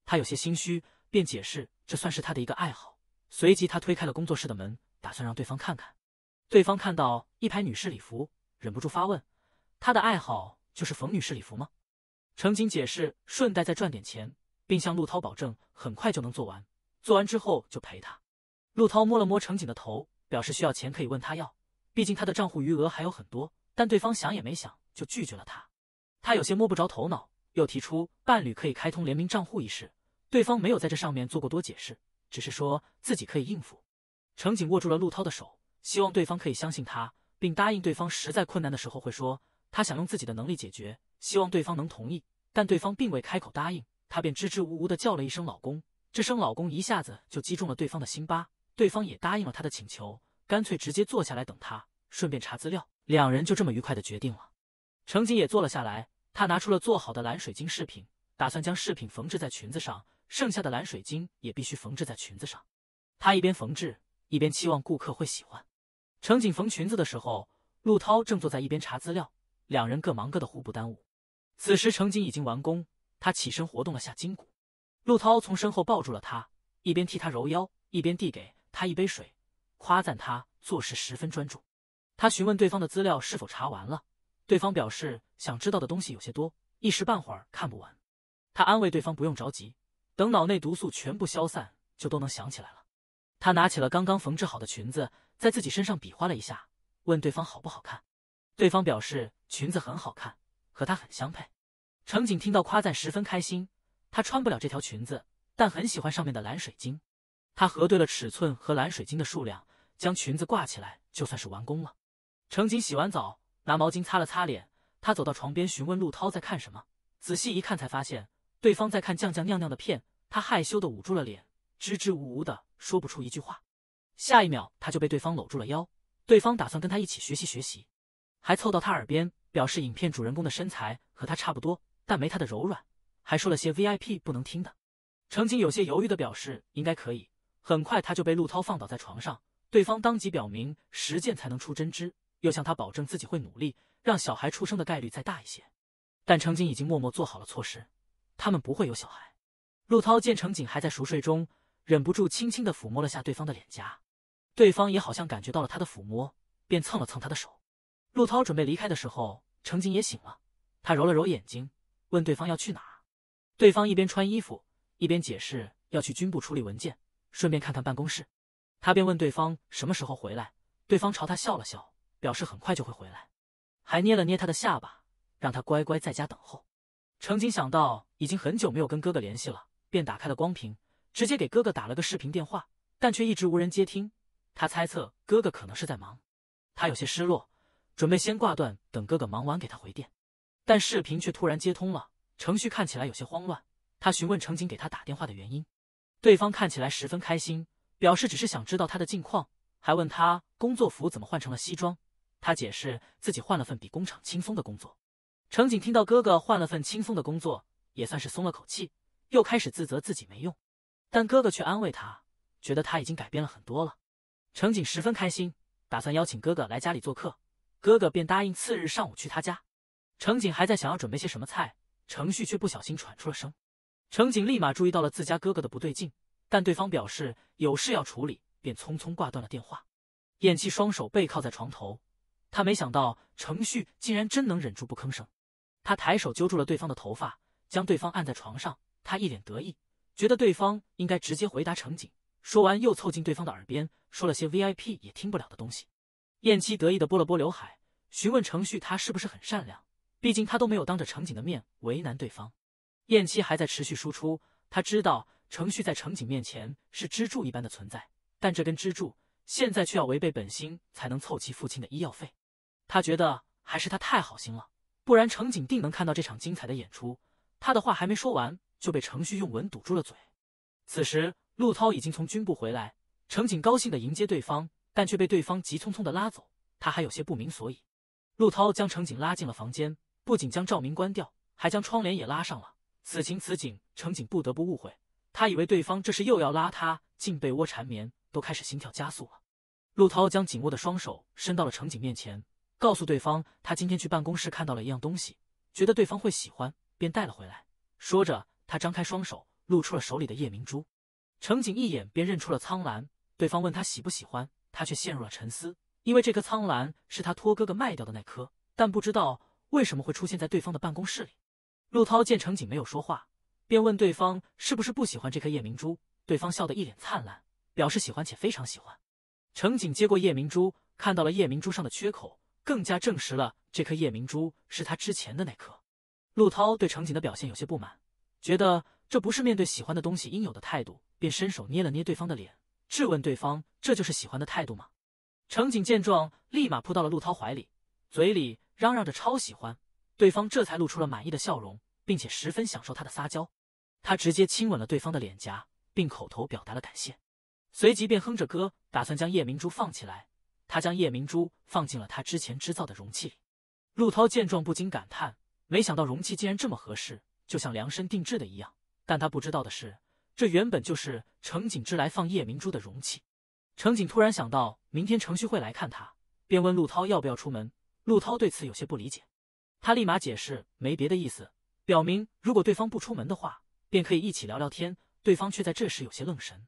Speaker 1: 他有些心虚，便解释这算是他的一个爱好。随即，他推开了工作室的门，打算让对方看看。对方看到一排女士礼服，忍不住发问：“他的爱好就是缝女士礼服吗？”程景解释，顺带再赚点钱，并向陆涛保证，很快就能做完。做完之后就陪他。陆涛摸了摸程景的头，表示需要钱可以问他要，毕竟他的账户余额还有很多。但对方想也没想就拒绝了他。他有些摸不着头脑，又提出伴侣可以开通联名账户一事，对方没有在这上面做过多解释。只是说自己可以应付，程景握住了陆涛的手，希望对方可以相信他，并答应对方实在困难的时候会说他想用自己的能力解决，希望对方能同意。但对方并未开口答应，他便支支吾吾的叫了一声“老公”。这声“老公”一下子就击中了对方的心巴，对方也答应了他的请求，干脆直接坐下来等他，顺便查资料。两人就这么愉快的决定了。程景也坐了下来，他拿出了做好的蓝水晶饰品，打算将饰品缝制在裙子上。剩下的蓝水晶也必须缝制在裙子上。他一边缝制，一边期望顾客会喜欢。程景缝裙子的时候，陆涛正坐在一边查资料，两人各忙各的，互不耽误。此时程景已经完工，他起身活动了下筋骨。陆涛从身后抱住了他，一边替他揉腰，一边递给他一杯水，夸赞他做事十分专注。他询问对方的资料是否查完了，对方表示想知道的东西有些多，一时半会儿看不完。他安慰对方不用着急。等脑内毒素全部消散，就都能想起来了。他拿起了刚刚缝制好的裙子，在自己身上比划了一下，问对方好不好看。对方表示裙子很好看，和他很相配。程景听到夸赞，十分开心。他穿不了这条裙子，但很喜欢上面的蓝水晶。他核对了尺寸和蓝水晶的数量，将裙子挂起来，就算是完工了。程景洗完澡，拿毛巾擦了擦脸。他走到床边，询问陆涛在看什么。仔细一看，才发现。对方在看《酱酱酿酿》的片，他害羞的捂住了脸，支支吾吾的说不出一句话。下一秒，他就被对方搂住了腰。对方打算跟他一起学习学习，还凑到他耳边表示影片主人公的身材和他差不多，但没他的柔软，还说了些 VIP 不能听的。程锦有些犹豫的表示应该可以。很快，他就被陆涛放倒在床上。对方当即表明实践才能出真知，又向他保证自己会努力，让小孩出生的概率再大一些。但程锦已经默默做好了措施。他们不会有小孩。陆涛见程景还在熟睡中，忍不住轻轻的抚摸了下对方的脸颊，对方也好像感觉到了他的抚摸，便蹭了蹭他的手。陆涛准备离开的时候，程景也醒了，他揉了揉眼睛，问对方要去哪儿。对方一边穿衣服，一边解释要去军部处理文件，顺便看看办公室。他便问对方什么时候回来，对方朝他笑了笑，表示很快就会回来，还捏了捏他的下巴，让他乖乖在家等候。程锦想到已经很久没有跟哥哥联系了，便打开了光屏，直接给哥哥打了个视频电话，但却一直无人接听。他猜测哥哥可能是在忙，他有些失落，准备先挂断，等哥哥忙完给他回电。但视频却突然接通了，程旭看起来有些慌乱。他询问程锦给他打电话的原因，对方看起来十分开心，表示只是想知道他的近况，还问他工作服怎么换成了西装。他解释自己换了份比工厂轻松的工作。程景听到哥哥换了份轻松的工作，也算是松了口气，又开始自责自己没用。但哥哥却安慰他，觉得他已经改变了很多了。程景十分开心，打算邀请哥哥来家里做客，哥哥便答应次日上午去他家。程景还在想要准备些什么菜，程旭却不小心喘出了声。程景立马注意到了自家哥哥的不对劲，但对方表示有事要处理，便匆匆挂断了电话。咽气，双手背靠在床头，他没想到程旭竟然真能忍住不吭声。他抬手揪住了对方的头发，将对方按在床上。他一脸得意，觉得对方应该直接回答乘警。说完，又凑近对方的耳边，说了些 VIP 也听不了的东西。燕七得意地拨了拨刘海，询问程旭：“他是不是很善良？毕竟他都没有当着乘警的面为难对方。”燕七还在持续输出，他知道程旭在乘警面前是支柱一般的存在，但这根支柱现在却要违背本心才能凑齐父亲的医药费。他觉得还是他太好心了。不然，乘警定能看到这场精彩的演出。他的话还没说完，就被程旭用吻堵住了嘴。此时，陆涛已经从军部回来，程锦高兴的迎接对方，但却被对方急匆匆的拉走。他还有些不明所以。陆涛将乘警拉进了房间，不仅将照明关掉，还将窗帘也拉上了。此情此景，乘警不得不误会，他以为对方这是又要拉他进被窝缠绵，都开始心跳加速了。陆涛将紧握的双手伸到了乘警面前。告诉对方，他今天去办公室看到了一样东西，觉得对方会喜欢，便带了回来。说着，他张开双手，露出了手里的夜明珠。乘警一眼便认出了苍兰。对方问他喜不喜欢，他却陷入了沉思，因为这颗苍兰是他托哥哥卖掉的那颗，但不知道为什么会出现在对方的办公室里。陆涛见乘警没有说话，便问对方是不是不喜欢这颗夜明珠。对方笑得一脸灿烂，表示喜欢且非常喜欢。乘警接过夜明珠，看到了夜明珠上的缺口。更加证实了这颗夜明珠是他之前的那颗。陆涛对乘景的表现有些不满，觉得这不是面对喜欢的东西应有的态度，便伸手捏了捏对方的脸，质问对方：“这就是喜欢的态度吗？”乘景见状，立马扑到了陆涛怀里，嘴里嚷嚷着“超喜欢”。对方这才露出了满意的笑容，并且十分享受他的撒娇。他直接亲吻了对方的脸颊，并口头表达了感谢，随即便哼着歌，打算将夜明珠放起来。他将夜明珠放进了他之前制造的容器里。陆涛见状不禁感叹：“没想到容器竟然这么合适，就像量身定制的一样。”但他不知道的是，这原本就是程景之来放夜明珠的容器。程景突然想到，明天程旭会来看他，便问陆涛要不要出门。陆涛对此有些不理解，他立马解释：“没别的意思，表明如果对方不出门的话，便可以一起聊聊天。”对方却在这时有些愣神。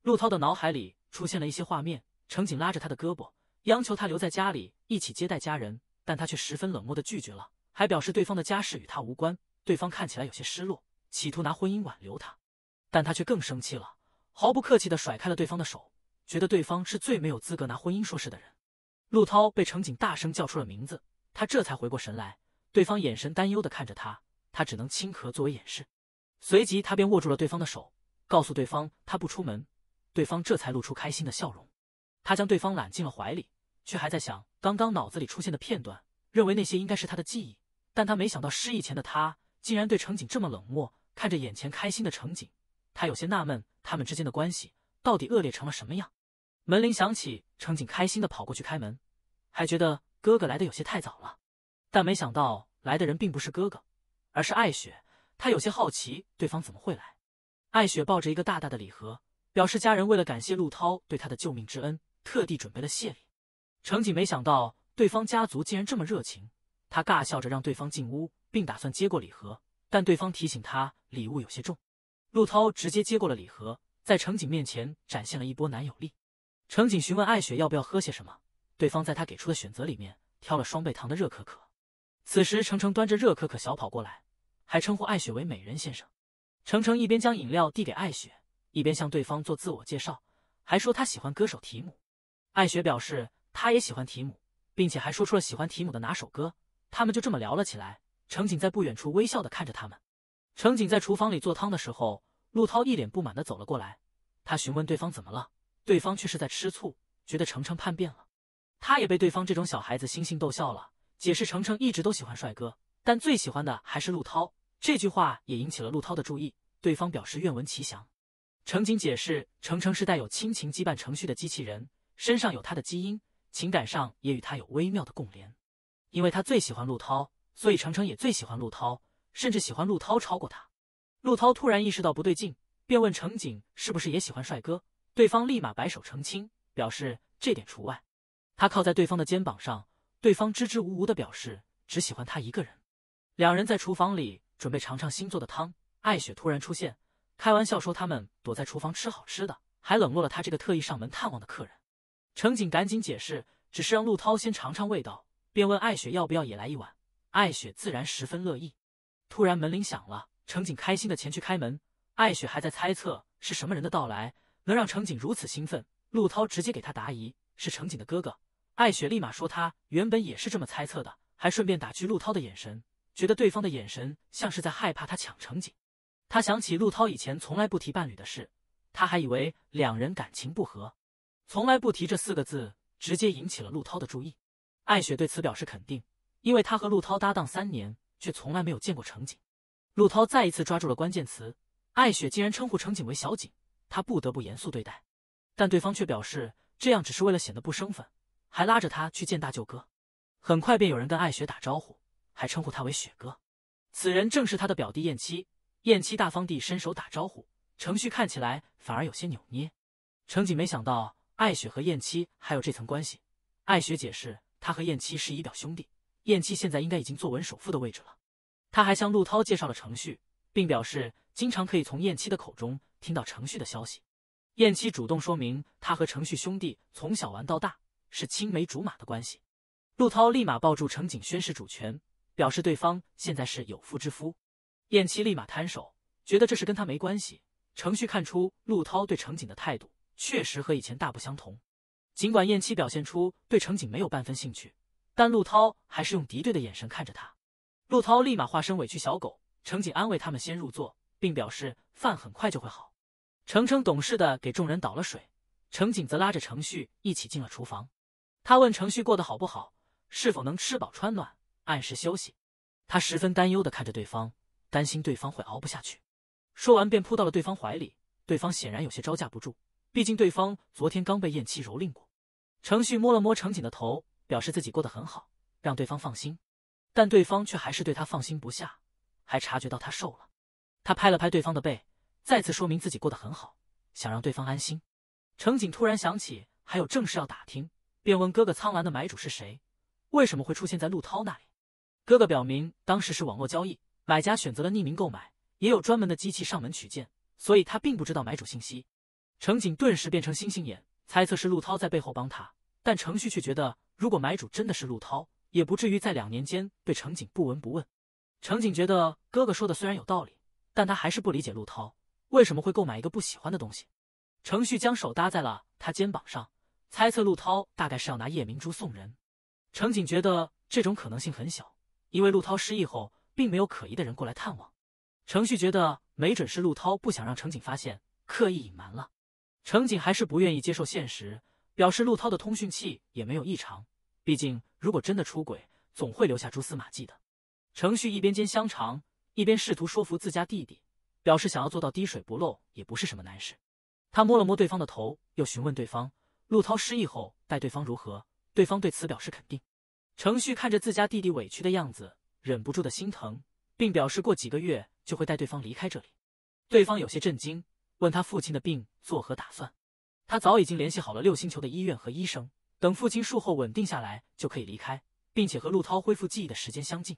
Speaker 1: 陆涛的脑海里出现了一些画面，程景拉着他的胳膊。央求他留在家里一起接待家人，但他却十分冷漠的拒绝了，还表示对方的家事与他无关。对方看起来有些失落，企图拿婚姻挽留他，但他却更生气了，毫不客气的甩开了对方的手，觉得对方是最没有资格拿婚姻说事的人。陆涛被乘警大声叫出了名字，他这才回过神来，对方眼神担忧的看着他，他只能轻咳作为掩饰，随即他便握住了对方的手，告诉对方他不出门，对方这才露出开心的笑容，他将对方揽进了怀里。却还在想刚刚脑子里出现的片段，认为那些应该是他的记忆。但他没想到失忆前的他竟然对乘景这么冷漠。看着眼前开心的乘景，他有些纳闷，他们之间的关系到底恶劣成了什么样？门铃响起，乘景开心的跑过去开门，还觉得哥哥来的有些太早了。但没想到来的人并不是哥哥，而是艾雪。他有些好奇对方怎么会来。艾雪抱着一个大大的礼盒，表示家人为了感谢陆涛对他的救命之恩，特地准备了谢礼。程景没想到对方家族竟然这么热情，他尬笑着让对方进屋，并打算接过礼盒，但对方提醒他礼物有些重。陆涛直接接过了礼盒，在程景面前展现了一波男友力。程景询问艾雪要不要喝些什么，对方在他给出的选择里面挑了双倍糖的热可可。此时，程程端着热可可小跑过来，还称呼艾雪为美人先生。程程一边将饮料递给艾雪，一边向对方做自我介绍，还说他喜欢歌手提姆。艾雪表示。他也喜欢提姆，并且还说出了喜欢提姆的哪首歌。他们就这么聊了起来。程景在不远处微笑的看着他们。程景在厨房里做汤的时候，陆涛一脸不满的走了过来。他询问对方怎么了，对方却是在吃醋，觉得程程叛变了。他也被对方这种小孩子心性逗笑了，解释程程一直都喜欢帅哥，但最喜欢的还是陆涛。这句话也引起了陆涛的注意，对方表示愿闻其详。程景解释，程程是带有亲情羁绊程序的机器人，身上有他的基因。情感上也与他有微妙的共联，因为他最喜欢陆涛，所以程程也最喜欢陆涛，甚至喜欢陆涛超过他。陆涛突然意识到不对劲，便问程景是不是也喜欢帅哥，对方立马摆手澄清，表示这点除外。他靠在对方的肩膀上，对方支支吾吾的表示只喜欢他一个人。两人在厨房里准备尝尝新做的汤，艾雪突然出现，开玩笑说他们躲在厨房吃好吃的，还冷落了他这个特意上门探望的客人。程锦赶紧解释，只是让陆涛先尝尝味道，便问艾雪要不要也来一碗。艾雪自然十分乐意。突然门铃响了，程锦开心的前去开门。艾雪还在猜测是什么人的到来能让程锦如此兴奋。陆涛直接给他答疑，是程锦的哥哥。艾雪立马说他原本也是这么猜测的，还顺便打趣陆涛的眼神，觉得对方的眼神像是在害怕他抢程锦。他想起陆涛以前从来不提伴侣的事，他还以为两人感情不和。从来不提这四个字，直接引起了陆涛的注意。艾雪对此表示肯定，因为她和陆涛搭档三年，却从来没有见过程景。陆涛再一次抓住了关键词，艾雪竟然称呼程景为小景，他不得不严肃对待。但对方却表示，这样只是为了显得不生分，还拉着他去见大舅哥。很快便有人跟艾雪打招呼，还称呼他为雪哥。此人正是他的表弟燕七。燕七大方地伸手打招呼，程旭看起来反而有些扭捏。程景没想到。艾雪和燕七还有这层关系。艾雪解释，他和燕七是姨表兄弟。燕七现在应该已经坐稳首富的位置了。他还向陆涛介绍了程旭，并表示经常可以从燕七的口中听到程旭的消息。燕七主动说明，他和程旭兄弟从小玩到大，是青梅竹马的关系。陆涛立马抱住程景，宣誓主权，表示对方现在是有夫之夫。燕七立马摊手，觉得这事跟他没关系。程旭看出陆涛对程景的态度。确实和以前大不相同，尽管燕七表现出对程景没有半分兴趣，但陆涛还是用敌对的眼神看着他。陆涛立马化身委屈小狗，程景安慰他们先入座，并表示饭很快就会好。程程懂事的给众人倒了水，程景则拉着程旭一起进了厨房。他问程旭过得好不好，是否能吃饱穿暖，按时休息。他十分担忧的看着对方，担心对方会熬不下去。说完便扑到了对方怀里，对方显然有些招架不住。毕竟对方昨天刚被燕七蹂躏过，程旭摸了摸程锦的头，表示自己过得很好，让对方放心。但对方却还是对他放心不下，还察觉到他瘦了。他拍了拍对方的背，再次说明自己过得很好，想让对方安心。程锦突然想起还有正事要打听，便问哥哥苍兰的买主是谁，为什么会出现在陆涛那里。哥哥表明当时是网络交易，买家选择了匿名购买，也有专门的机器上门取件，所以他并不知道买主信息。程景顿时变成星星眼，猜测是陆涛在背后帮他。但程旭却觉得，如果买主真的是陆涛，也不至于在两年间对程景不闻不问。程景觉得哥哥说的虽然有道理，但他还是不理解陆涛为什么会购买一个不喜欢的东西。程旭将手搭在了他肩膀上，猜测陆涛大概是要拿夜明珠送人。程景觉得这种可能性很小，因为陆涛失忆后，并没有可疑的人过来探望。程旭觉得没准是陆涛不想让程景发现，刻意隐瞒了。程锦还是不愿意接受现实，表示陆涛的通讯器也没有异常。毕竟，如果真的出轨，总会留下蛛丝马迹的。程旭一边煎香肠，一边试图说服自家弟弟，表示想要做到滴水不漏也不是什么难事。他摸了摸对方的头，又询问对方，陆涛失忆后待对方如何？对方对此表示肯定。程旭看着自家弟弟委屈的样子，忍不住的心疼，并表示过几个月就会带对方离开这里。对方有些震惊。问他父亲的病做何打算？他早已经联系好了六星球的医院和医生，等父亲术后稳定下来就可以离开，并且和陆涛恢复记忆的时间相近。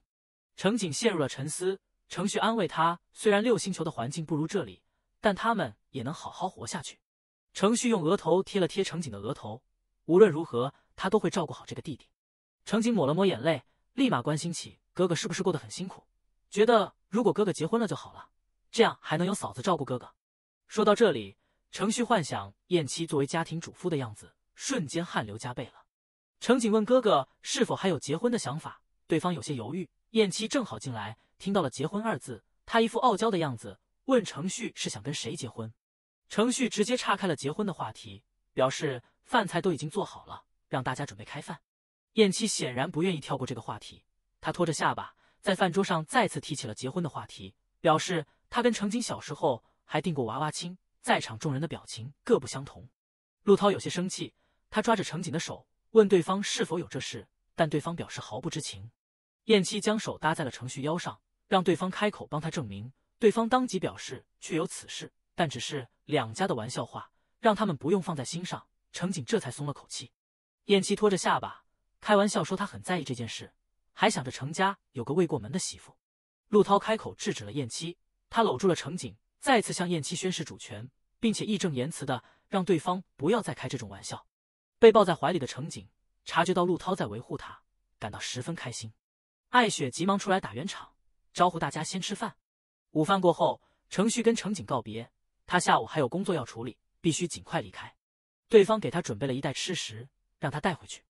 Speaker 1: 程景陷入了沉思，程旭安慰他：虽然六星球的环境不如这里，但他们也能好好活下去。程旭用额头贴了贴程景的额头，无论如何，他都会照顾好这个弟弟。程景抹了抹眼泪，立马关心起哥哥是不是过得很辛苦，觉得如果哥哥结婚了就好了，这样还能有嫂子照顾哥哥。说到这里，程旭幻想燕七作为家庭主妇的样子，瞬间汗流浃背了。程景问哥哥是否还有结婚的想法，对方有些犹豫。燕七正好进来，听到了“结婚”二字，他一副傲娇的样子，问程旭是想跟谁结婚。程旭直接岔开了结婚的话题，表示饭菜都已经做好了，让大家准备开饭。燕七显然不愿意跳过这个话题，他拖着下巴在饭桌上再次提起了结婚的话题，表示他跟程景小时候。还订过娃娃亲，在场众人的表情各不相同。陆涛有些生气，他抓着程景的手，问对方是否有这事，但对方表示毫不知情。燕七将手搭在了程旭腰上，让对方开口帮他证明。对方当即表示确有此事，但只是两家的玩笑话，让他们不用放在心上。程景这才松了口气。燕七托着下巴，开玩笑说他很在意这件事，还想着程家有个未过门的媳妇。陆涛开口制止了燕七，他搂住了程景。再次向燕七宣誓主权，并且义正言辞的让对方不要再开这种玩笑。被抱在怀里的程景察觉到陆涛在维护他，感到十分开心。艾雪急忙出来打圆场，招呼大家先吃饭。午饭过后，程旭跟程景告别，他下午还有工作要处理，必须尽快离开。对方给他准备了一袋吃食，让他带回去。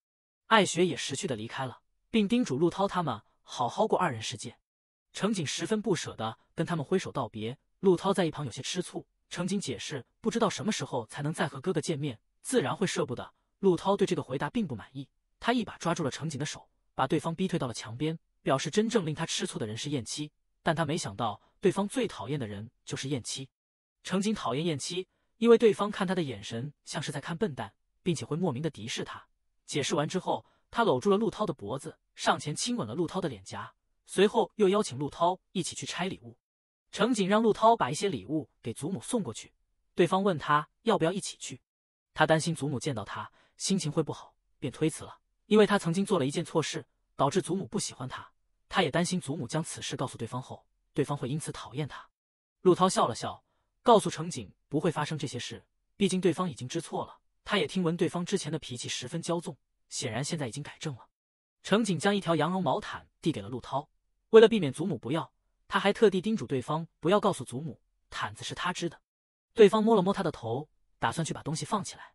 Speaker 1: 艾雪也识趣的离开了，并叮嘱陆涛他们好好过二人世界。程景十分不舍的跟他们挥手道别。陆涛在一旁有些吃醋，程锦解释不知道什么时候才能再和哥哥见面，自然会舍不得。陆涛对这个回答并不满意，他一把抓住了程锦的手，把对方逼退到了墙边，表示真正令他吃醋的人是燕七。但他没想到，对方最讨厌的人就是燕七。程锦讨厌燕七，因为对方看他的眼神像是在看笨蛋，并且会莫名的敌视他。解释完之后，他搂住了陆涛的脖子，上前亲吻了陆涛的脸颊，随后又邀请陆涛一起去拆礼物。程锦让陆涛把一些礼物给祖母送过去，对方问他要不要一起去，他担心祖母见到他心情会不好，便推辞了。因为他曾经做了一件错事，导致祖母不喜欢他，他也担心祖母将此事告诉对方后，对方会因此讨厌他。陆涛笑了笑，告诉程锦不会发生这些事，毕竟对方已经知错了。他也听闻对方之前的脾气十分骄纵，显然现在已经改正了。程锦将一条羊绒毛毯递给了陆涛，为了避免祖母不要。他还特地叮嘱对方不要告诉祖母，毯子是他织的。对方摸了摸他的头，打算去把东西放起来。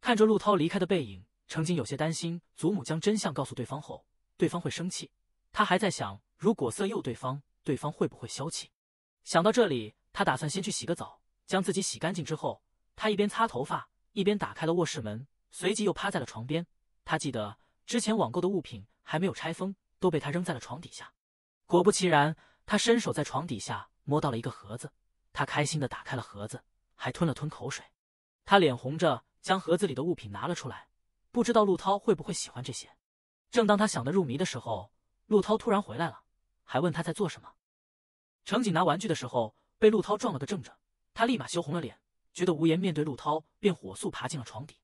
Speaker 1: 看着陆涛离开的背影，程锦有些担心，祖母将真相告诉对方后，对方会生气。他还在想，如果色诱对方，对方会不会消气？想到这里，他打算先去洗个澡，将自己洗干净之后，他一边擦头发，一边打开了卧室门，随即又趴在了床边。他记得之前网购的物品还没有拆封，都被他扔在了床底下。果不其然。他伸手在床底下摸到了一个盒子，他开心的打开了盒子，还吞了吞口水。他脸红着将盒子里的物品拿了出来，不知道陆涛会不会喜欢这些。正当他想得入迷的时候，陆涛突然回来了，还问他在做什么。程景拿玩具的时候被陆涛撞了个正着，他立马羞红了脸，觉得无颜面对陆涛，便火速爬进了床底。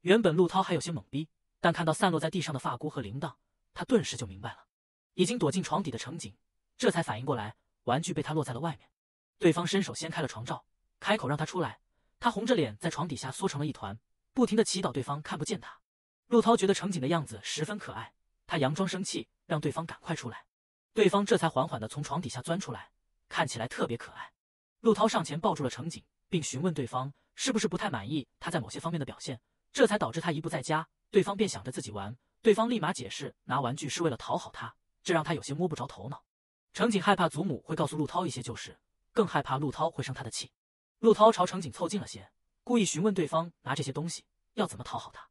Speaker 1: 原本陆涛还有些懵逼，但看到散落在地上的发箍和铃铛，他顿时就明白了，已经躲进床底的程景。这才反应过来，玩具被他落在了外面。对方伸手掀开了床罩，开口让他出来。他红着脸在床底下缩成了一团，不停的祈祷对方看不见他。陆涛觉得程景的样子十分可爱，他佯装生气，让对方赶快出来。对方这才缓缓的从床底下钻出来，看起来特别可爱。陆涛上前抱住了程景，并询问对方是不是不太满意他在某些方面的表现，这才导致他一不在家。对方便想着自己玩，对方立马解释拿玩具是为了讨好他，这让他有些摸不着头脑。程锦害怕祖母会告诉陆涛一些旧事，更害怕陆涛会生他的气。陆涛朝程锦凑近了些，故意询问对方拿这些东西要怎么讨好他，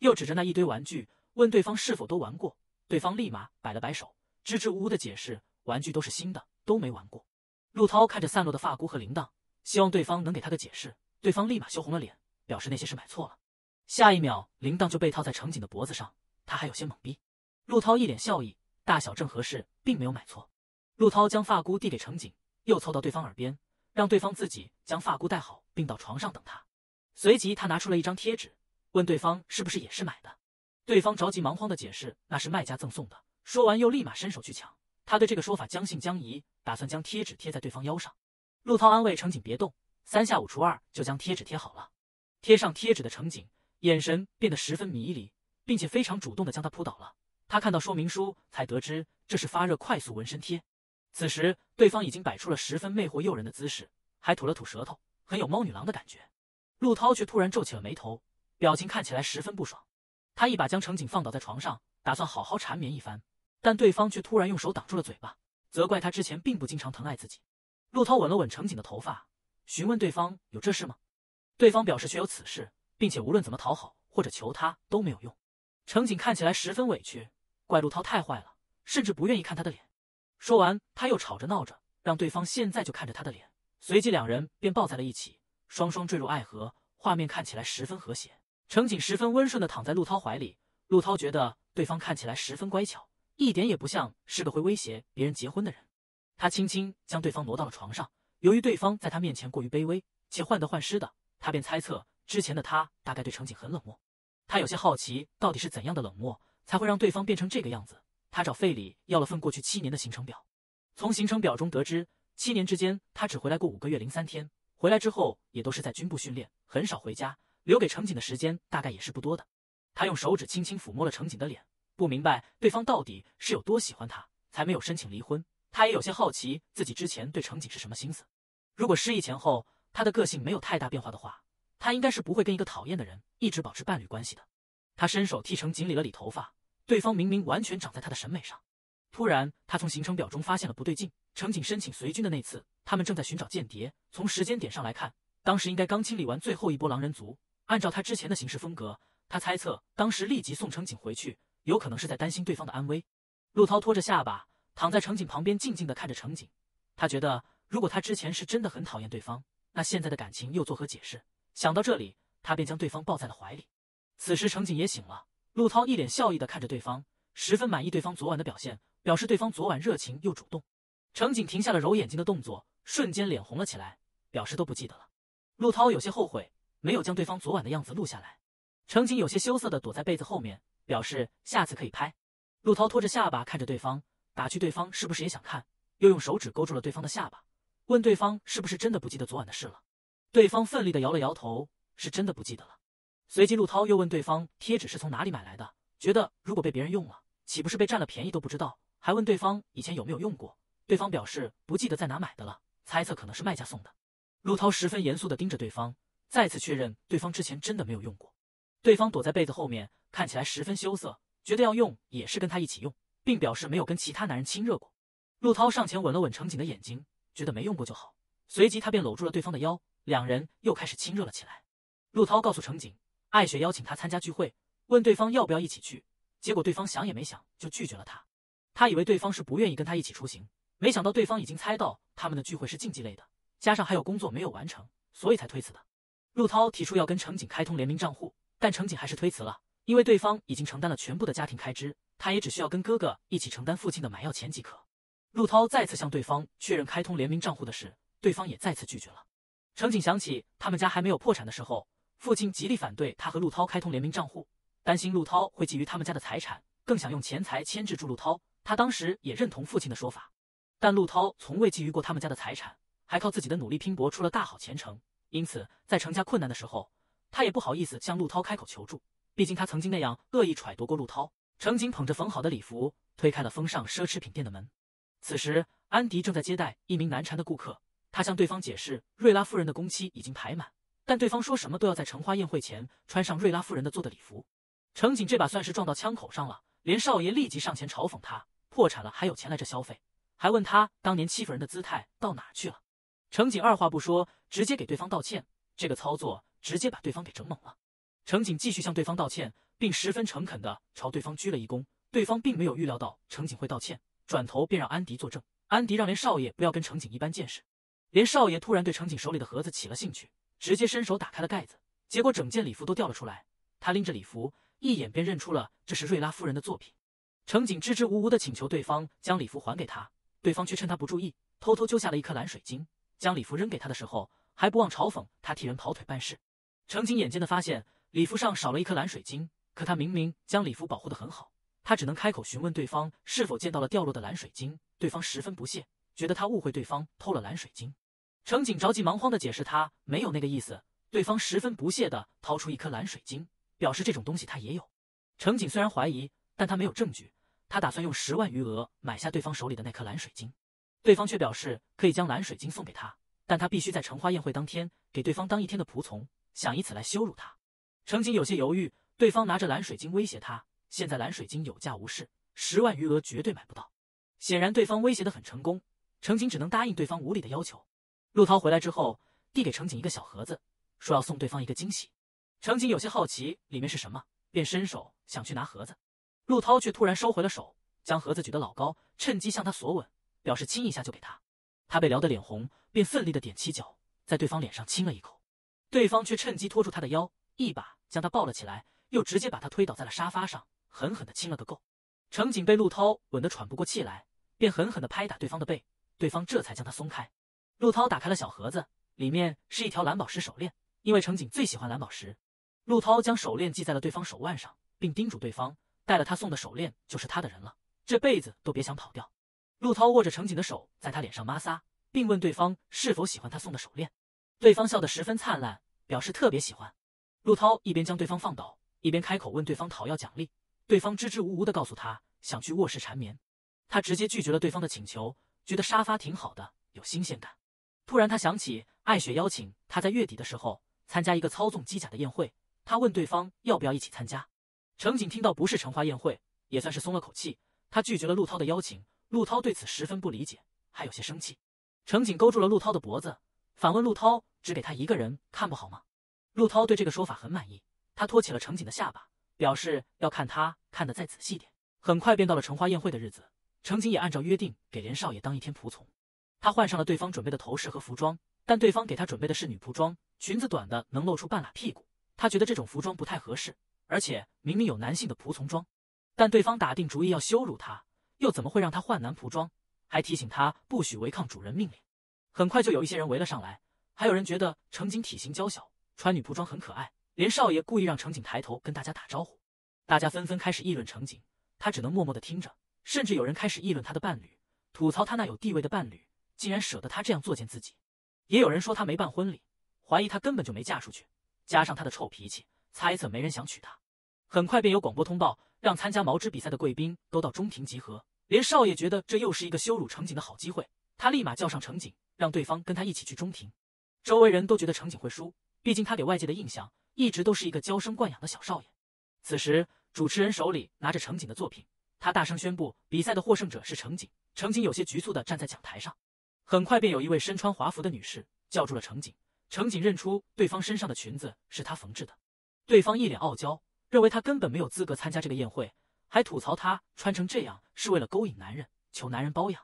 Speaker 1: 又指着那一堆玩具问对方是否都玩过。对方立马摆了摆手，支支吾吾的解释，玩具都是新的，都没玩过。陆涛看着散落的发箍和铃铛，希望对方能给他个解释。对方立马羞红了脸，表示那些是买错了。下一秒，铃铛就被套在程锦的脖子上，他还有些懵逼。陆涛一脸笑意，大小正合适，并没有买错。陆涛将发箍递给乘警，又凑到对方耳边，让对方自己将发箍戴好，并到床上等他。随即，他拿出了一张贴纸，问对方是不是也是买的。对方着急忙慌的解释那是卖家赠送的，说完又立马伸手去抢。他对这个说法将信将疑，打算将贴纸贴在对方腰上。陆涛安慰乘警别动，三下五除二就将贴纸贴好了。贴上贴纸的乘警眼神变得十分迷离，并且非常主动的将他扑倒了。他看到说明书才得知这是发热快速纹身贴。此时，对方已经摆出了十分魅惑诱人的姿势，还吐了吐舌头，很有猫女郎的感觉。陆涛却突然皱起了眉头，表情看起来十分不爽。他一把将乘警放倒在床上，打算好好缠绵一番，但对方却突然用手挡住了嘴巴，责怪他之前并不经常疼爱自己。陆涛吻了吻乘警的头发，询问对方有这事吗？对方表示却有此事，并且无论怎么讨好或者求他都没有用。乘警看起来十分委屈，怪陆涛太坏了，甚至不愿意看他的脸。说完，他又吵着闹着，让对方现在就看着他的脸。随即，两人便抱在了一起，双双坠入爱河，画面看起来十分和谐。乘警十分温顺的躺在陆涛怀里，陆涛觉得对方看起来十分乖巧，一点也不像是个会威胁别人结婚的人。他轻轻将对方挪到了床上。由于对方在他面前过于卑微且患得患失的，他便猜测之前的他大概对乘警很冷漠。他有些好奇，到底是怎样的冷漠才会让对方变成这个样子？他找费里要了份过去七年的行程表，从行程表中得知，七年之间他只回来过五个月零三天，回来之后也都是在军部训练，很少回家，留给程锦的时间大概也是不多的。他用手指轻轻抚摸了程锦的脸，不明白对方到底是有多喜欢他，才没有申请离婚。他也有些好奇自己之前对程锦是什么心思。如果失忆前后他的个性没有太大变化的话，他应该是不会跟一个讨厌的人一直保持伴侣关系的。他伸手替程锦理了理头发。对方明明完全长在他的审美上，突然他从行程表中发现了不对劲。乘警申请随军的那次，他们正在寻找间谍。从时间点上来看，当时应该刚清理完最后一波狼人族。按照他之前的行事风格，他猜测当时立即送乘警回去，有可能是在担心对方的安危。陆涛托着下巴，躺在乘警旁边，静静地看着乘警。他觉得，如果他之前是真的很讨厌对方，那现在的感情又作何解释？想到这里，他便将对方抱在了怀里。此时乘警也醒了。陆涛一脸笑意的看着对方，十分满意对方昨晚的表现，表示对方昨晚热情又主动。乘警停下了揉眼睛的动作，瞬间脸红了起来，表示都不记得了。陆涛有些后悔没有将对方昨晚的样子录下来。乘警有些羞涩地躲在被子后面，表示下次可以拍。陆涛托着下巴看着对方，打趣对方是不是也想看，又用手指勾住了对方的下巴，问对方是不是真的不记得昨晚的事了。对方奋力地摇了摇头，是真的不记得了。随即，陆涛又问对方贴纸是从哪里买来的，觉得如果被别人用了，岂不是被占了便宜都不知道？还问对方以前有没有用过。对方表示不记得在哪买的了，猜测可能是卖家送的。陆涛十分严肃地盯着对方，再次确认对方之前真的没有用过。对方躲在被子后面，看起来十分羞涩，觉得要用也是跟他一起用，并表示没有跟其他男人亲热过。陆涛上前吻了吻程景的眼睛，觉得没用过就好。随即他便搂住了对方的腰，两人又开始亲热了起来。陆涛告诉程景，艾雪邀请他参加聚会，问对方要不要一起去。结果对方想也没想就拒绝了他。他以为对方是不愿意跟他一起出行，没想到对方已经猜到他们的聚会是竞技类的，加上还有工作没有完成，所以才推辞的。陆涛提出要跟程景开通联名账户，但程景还是推辞了，因为对方已经承担了全部的家庭开支，他也只需要跟哥哥一起承担父亲的买药钱即可。陆涛再次向对方确认开通联名账户的事，对方也再次拒绝了。程景想起他们家还没有破产的时候。父亲极力反对他和陆涛开通联名账户，担心陆涛会觊觎他们家的财产，更想用钱财牵制住陆涛。他当时也认同父亲的说法，但陆涛从未觊觎过他们家的财产，还靠自己的努力拼搏出了大好前程。因此，在成家困难的时候，他也不好意思向陆涛开口求助，毕竟他曾经那样恶意揣度过陆涛。程锦捧着缝好的礼服，推开了风尚奢侈品店的门。此时，安迪正在接待一名难缠的顾客，他向对方解释瑞拉夫人的工期已经排满。但对方说什么都要在橙花宴会前穿上瑞拉夫人的做的礼服，乘警这把算是撞到枪口上了。连少爷立即上前嘲讽他：破产了还有钱来这消费？还问他当年欺负人的姿态到哪去了？乘警二话不说，直接给对方道歉。这个操作直接把对方给整懵了。乘警继续向对方道歉，并十分诚恳地朝对方鞠了一躬。对方并没有预料到乘警会道歉，转头便让安迪作证。安迪让连少爷不要跟乘警一般见识。连少爷突然对乘警手里的盒子起了兴趣。直接伸手打开了盖子，结果整件礼服都掉了出来。他拎着礼服，一眼便认出了这是瑞拉夫人的作品。乘警支支吾吾的请求对方将礼服还给他，对方却趁他不注意偷偷揪下了一颗蓝水晶，将礼服扔给他的时候还不忘嘲讽他替人跑腿办事。乘警眼尖的发现礼服上少了一颗蓝水晶，可他明明将礼服保护的很好，他只能开口询问对方是否见到了掉落的蓝水晶。对方十分不屑，觉得他误会对方偷了蓝水晶。乘警着急忙慌的解释，他没有那个意思。对方十分不屑的掏出一颗蓝水晶，表示这种东西他也有。乘警虽然怀疑，但他没有证据。他打算用十万余额买下对方手里的那颗蓝水晶。对方却表示可以将蓝水晶送给他，但他必须在橙花宴会当天给对方当一天的仆从，想以此来羞辱他。乘警有些犹豫，对方拿着蓝水晶威胁他。现在蓝水晶有价无市，十万余额绝对买不到。显然，对方威胁的很成功，乘警只能答应对方无理的要求。陆涛回来之后，递给乘警一个小盒子，说要送对方一个惊喜。乘警有些好奇，里面是什么，便伸手想去拿盒子。陆涛却突然收回了手，将盒子举得老高，趁机向他索吻，表示亲一下就给他。他被撩得脸红，便奋力的踮起脚，在对方脸上亲了一口。对方却趁机拖住他的腰，一把将他抱了起来，又直接把他推倒在了沙发上，狠狠的亲了个够。乘警被陆涛吻得喘不过气来，便狠狠的拍打对方的背，对方这才将他松开。陆涛打开了小盒子，里面是一条蓝宝石手链。因为程景最喜欢蓝宝石，陆涛将手链系在了对方手腕上，并叮嘱对方戴了他送的手链就是他的人了，这辈子都别想跑掉。陆涛握着程景的手，在他脸上摩挲，并问对方是否喜欢他送的手链。对方笑得十分灿烂，表示特别喜欢。陆涛一边将对方放倒，一边开口问对方讨要奖励。对方支支吾吾的告诉他想去卧室缠绵，他直接拒绝了对方的请求，觉得沙发挺好的，有新鲜感。突然，他想起艾雪邀请他在月底的时候参加一个操纵机甲的宴会。他问对方要不要一起参加。乘景听到不是橙花宴会，也算是松了口气。他拒绝了陆涛的邀请。陆涛对此十分不理解，还有些生气。乘景勾住了陆涛的脖子，反问陆涛：“只给他一个人看不好吗？”陆涛对这个说法很满意。他托起了乘景的下巴，表示要看他看得再仔细点。很快便到了橙花宴会的日子，乘景也按照约定给连少爷当一天仆从。他换上了对方准备的头饰和服装，但对方给他准备的是女仆装，裙子短的能露出半拉屁股。他觉得这种服装不太合适，而且明明有男性的仆从装，但对方打定主意要羞辱他，又怎么会让他换男仆装？还提醒他不许违抗主人命令。很快就有一些人围了上来，还有人觉得程景体型娇小，穿女仆装很可爱。连少爷故意让程景抬头跟大家打招呼，大家纷纷开始议论程景，他只能默默的听着，甚至有人开始议论他的伴侣，吐槽他那有地位的伴侣。竟然舍得他这样作践自己，也有人说他没办婚礼，怀疑他根本就没嫁出去。加上他的臭脾气，猜测没人想娶她。很快便有广播通报，让参加毛织比赛的贵宾都到中庭集合。连少爷觉得这又是一个羞辱程景的好机会，他立马叫上程景，让对方跟他一起去中庭。周围人都觉得程景会输，毕竟他给外界的印象一直都是一个娇生惯养的小少爷。此时主持人手里拿着程景的作品，他大声宣布比赛的获胜者是程景。程景有些局促的站在讲台上。很快便有一位身穿华服的女士叫住了乘警，乘警认出对方身上的裙子是他缝制的。对方一脸傲娇，认为他根本没有资格参加这个宴会，还吐槽他穿成这样是为了勾引男人，求男人包养。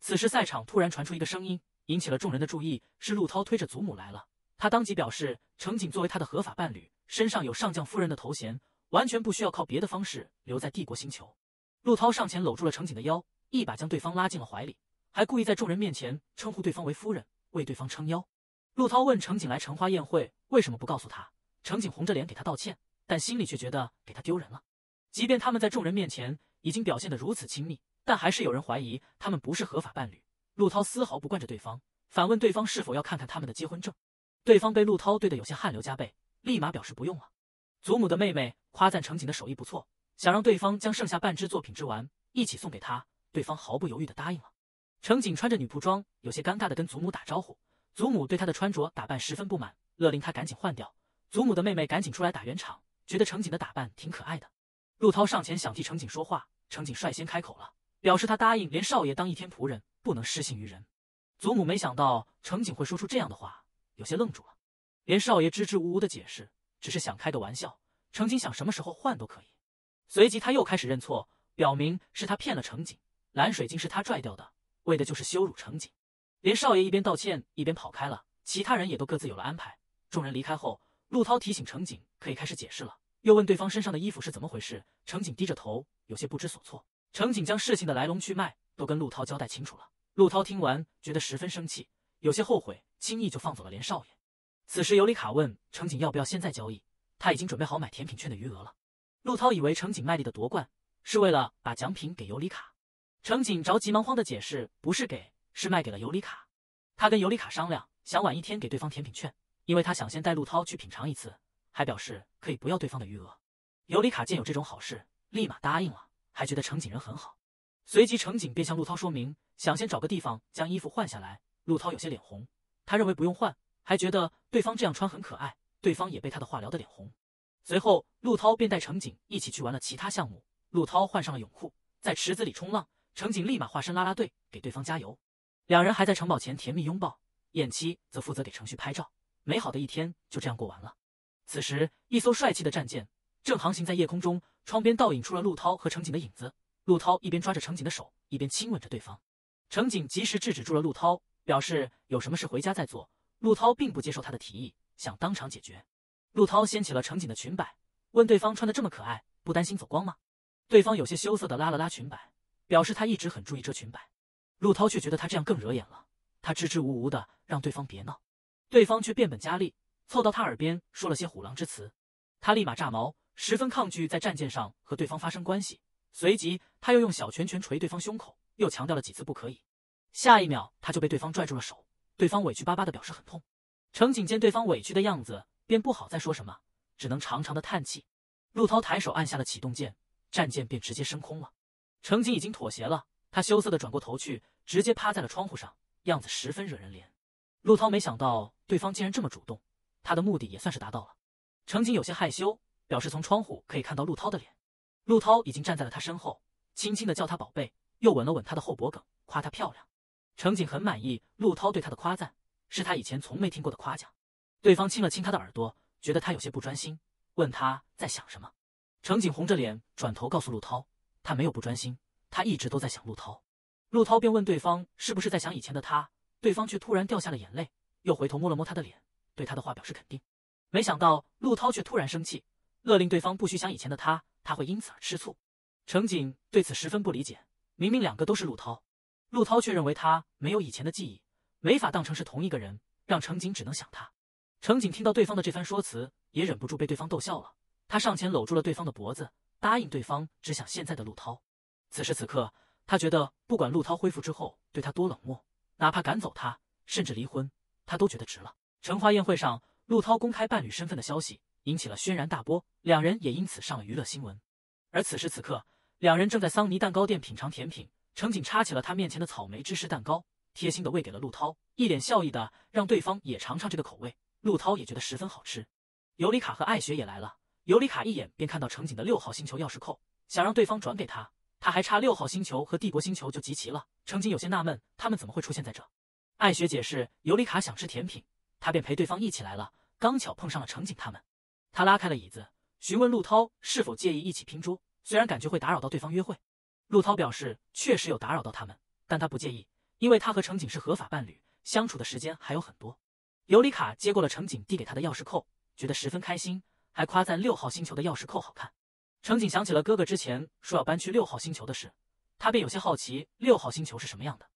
Speaker 1: 此时赛场突然传出一个声音，引起了众人的注意，是陆涛推着祖母来了。他当即表示，乘警作为他的合法伴侣，身上有上将夫人的头衔，完全不需要靠别的方式留在帝国星球。陆涛上前搂住了乘警的腰，一把将对方拉进了怀里。还故意在众人面前称呼对方为夫人，为对方撑腰。陆涛问程景来橙花宴会为什么不告诉他，程景红着脸给他道歉，但心里却觉得给他丢人了。即便他们在众人面前已经表现得如此亲密，但还是有人怀疑他们不是合法伴侣。陆涛丝毫不惯着对方，反问对方是否要看看他们的结婚证。对方被陆涛对得有些汗流浃背，立马表示不用了。祖母的妹妹夸赞程景的手艺不错，想让对方将剩下半只作品织完，一起送给他。对方毫不犹豫的答应了。程锦穿着女仆装，有些尴尬的跟祖母打招呼。祖母对他的穿着打扮十分不满，勒令他赶紧换掉。祖母的妹妹赶紧出来打圆场，觉得程锦的打扮挺可爱的。陆涛上前想替程锦说话，程锦率先开口了，表示他答应连少爷当一天仆人，不能失信于人。祖母没想到程锦会说出这样的话，有些愣住了。连少爷支支吾吾的解释，只是想开个玩笑。程锦想什么时候换都可以。随即他又开始认错，表明是他骗了程锦，蓝水晶是他拽掉的。为的就是羞辱程景，连少爷一边道歉一边跑开了，其他人也都各自有了安排。众人离开后，陆涛提醒程景可以开始解释了，又问对方身上的衣服是怎么回事。程景低着头，有些不知所措。程景将事情的来龙去脉都跟陆涛交代清楚了。陆涛听完，觉得十分生气，有些后悔轻易就放走了连少爷。此时尤里卡问程景要不要现在交易，他已经准备好买甜品券的余额了。陆涛以为程景卖力的夺冠是为了把奖品给尤里卡。乘警着急忙慌的解释，不是给，是卖给了尤里卡。他跟尤里卡商量，想晚一天给对方甜品券，因为他想先带陆涛去品尝一次，还表示可以不要对方的余额。尤里卡见有这种好事，立马答应了，还觉得乘警人很好。随即，乘警便向陆涛说明，想先找个地方将衣服换下来。陆涛有些脸红，他认为不用换，还觉得对方这样穿很可爱。对方也被他的话聊得脸红。随后，陆涛便带乘警一起去玩了其他项目。陆涛换上了泳裤，在池子里冲浪。乘警立马化身拉拉队，给对方加油。两人还在城堡前甜蜜拥抱，燕七则负责给程旭拍照。美好的一天就这样过完了。此时，一艘帅气的战舰正航行在夜空中，窗边倒影出了陆涛和乘警的影子。陆涛一边抓着乘警的手，一边亲吻着对方。乘警及时制止住了陆涛，表示有什么事回家再做。陆涛并不接受他的提议，想当场解决。陆涛掀起了乘警的裙摆，问对方穿的这么可爱，不担心走光吗？对方有些羞涩的拉了拉裙摆。表示他一直很注意这裙摆，陆涛却觉得他这样更惹眼了。他支支吾吾的让对方别闹，对方却变本加厉，凑到他耳边说了些虎狼之词。他立马炸毛，十分抗拒在战舰上和对方发生关系。随即他又用小拳拳捶对方胸口，又强调了几次不可以。下一秒他就被对方拽住了手，对方委屈巴巴的表示很痛。程景见对方委屈的样子，便不好再说什么，只能长长的叹气。陆涛抬手按下了启动键，战舰便直接升空了。乘警已经妥协了，他羞涩的转过头去，直接趴在了窗户上，样子十分惹人怜。陆涛没想到对方竟然这么主动，他的目的也算是达到了。乘警有些害羞，表示从窗户可以看到陆涛的脸。陆涛已经站在了他身后，轻轻的叫他宝贝，又吻了吻他的后脖颈，夸他漂亮。乘警很满意陆涛对他的夸赞，是他以前从没听过的夸奖。对方亲了亲他的耳朵，觉得他有些不专心，问他在想什么。乘警红着脸转头告诉陆涛。他没有不专心，他一直都在想陆涛。陆涛便问对方是不是在想以前的他，对方却突然掉下了眼泪，又回头摸了摸他的脸，对他的话表示肯定。没想到陆涛却突然生气，勒令对方不许想以前的他，他会因此而吃醋。乘警对此十分不理解，明明两个都是陆涛，陆涛却认为他没有以前的记忆，没法当成是同一个人，让乘警只能想他。乘警听到对方的这番说辞，也忍不住被对方逗笑了，他上前搂住了对方的脖子。答应对方，只想现在的陆涛。此时此刻，他觉得不管陆涛恢复之后对他多冷漠，哪怕赶走他，甚至离婚，他都觉得值了。成华宴会上，陆涛公开伴侣身份的消息引起了轩然大波，两人也因此上了娱乐新闻。而此时此刻，两人正在桑尼蛋糕店品尝甜品，程警插起了他面前的草莓芝士蛋糕，贴心的喂给了陆涛，一脸笑意的让对方也尝尝这个口味。陆涛也觉得十分好吃。尤里卡和艾雪也来了。尤里卡一眼便看到乘警的六号星球钥匙扣，想让对方转给他。他还差六号星球和帝国星球就集齐了。乘警有些纳闷，他们怎么会出现在这？艾雪解释，尤里卡想吃甜品，他便陪对方一起来了，刚巧碰上了乘警他们。他拉开了椅子，询问陆涛是否介意一起拼桌，虽然感觉会打扰到对方约会。陆涛表示确实有打扰到他们，但他不介意，因为他和乘警是合法伴侣，相处的时间还有很多。尤里卡接过了乘警递给他的钥匙扣，觉得十分开心。还夸赞六号星球的钥匙扣好看。乘警想起了哥哥之前说要搬去六号星球的事，他便有些好奇六号星球是什么样的。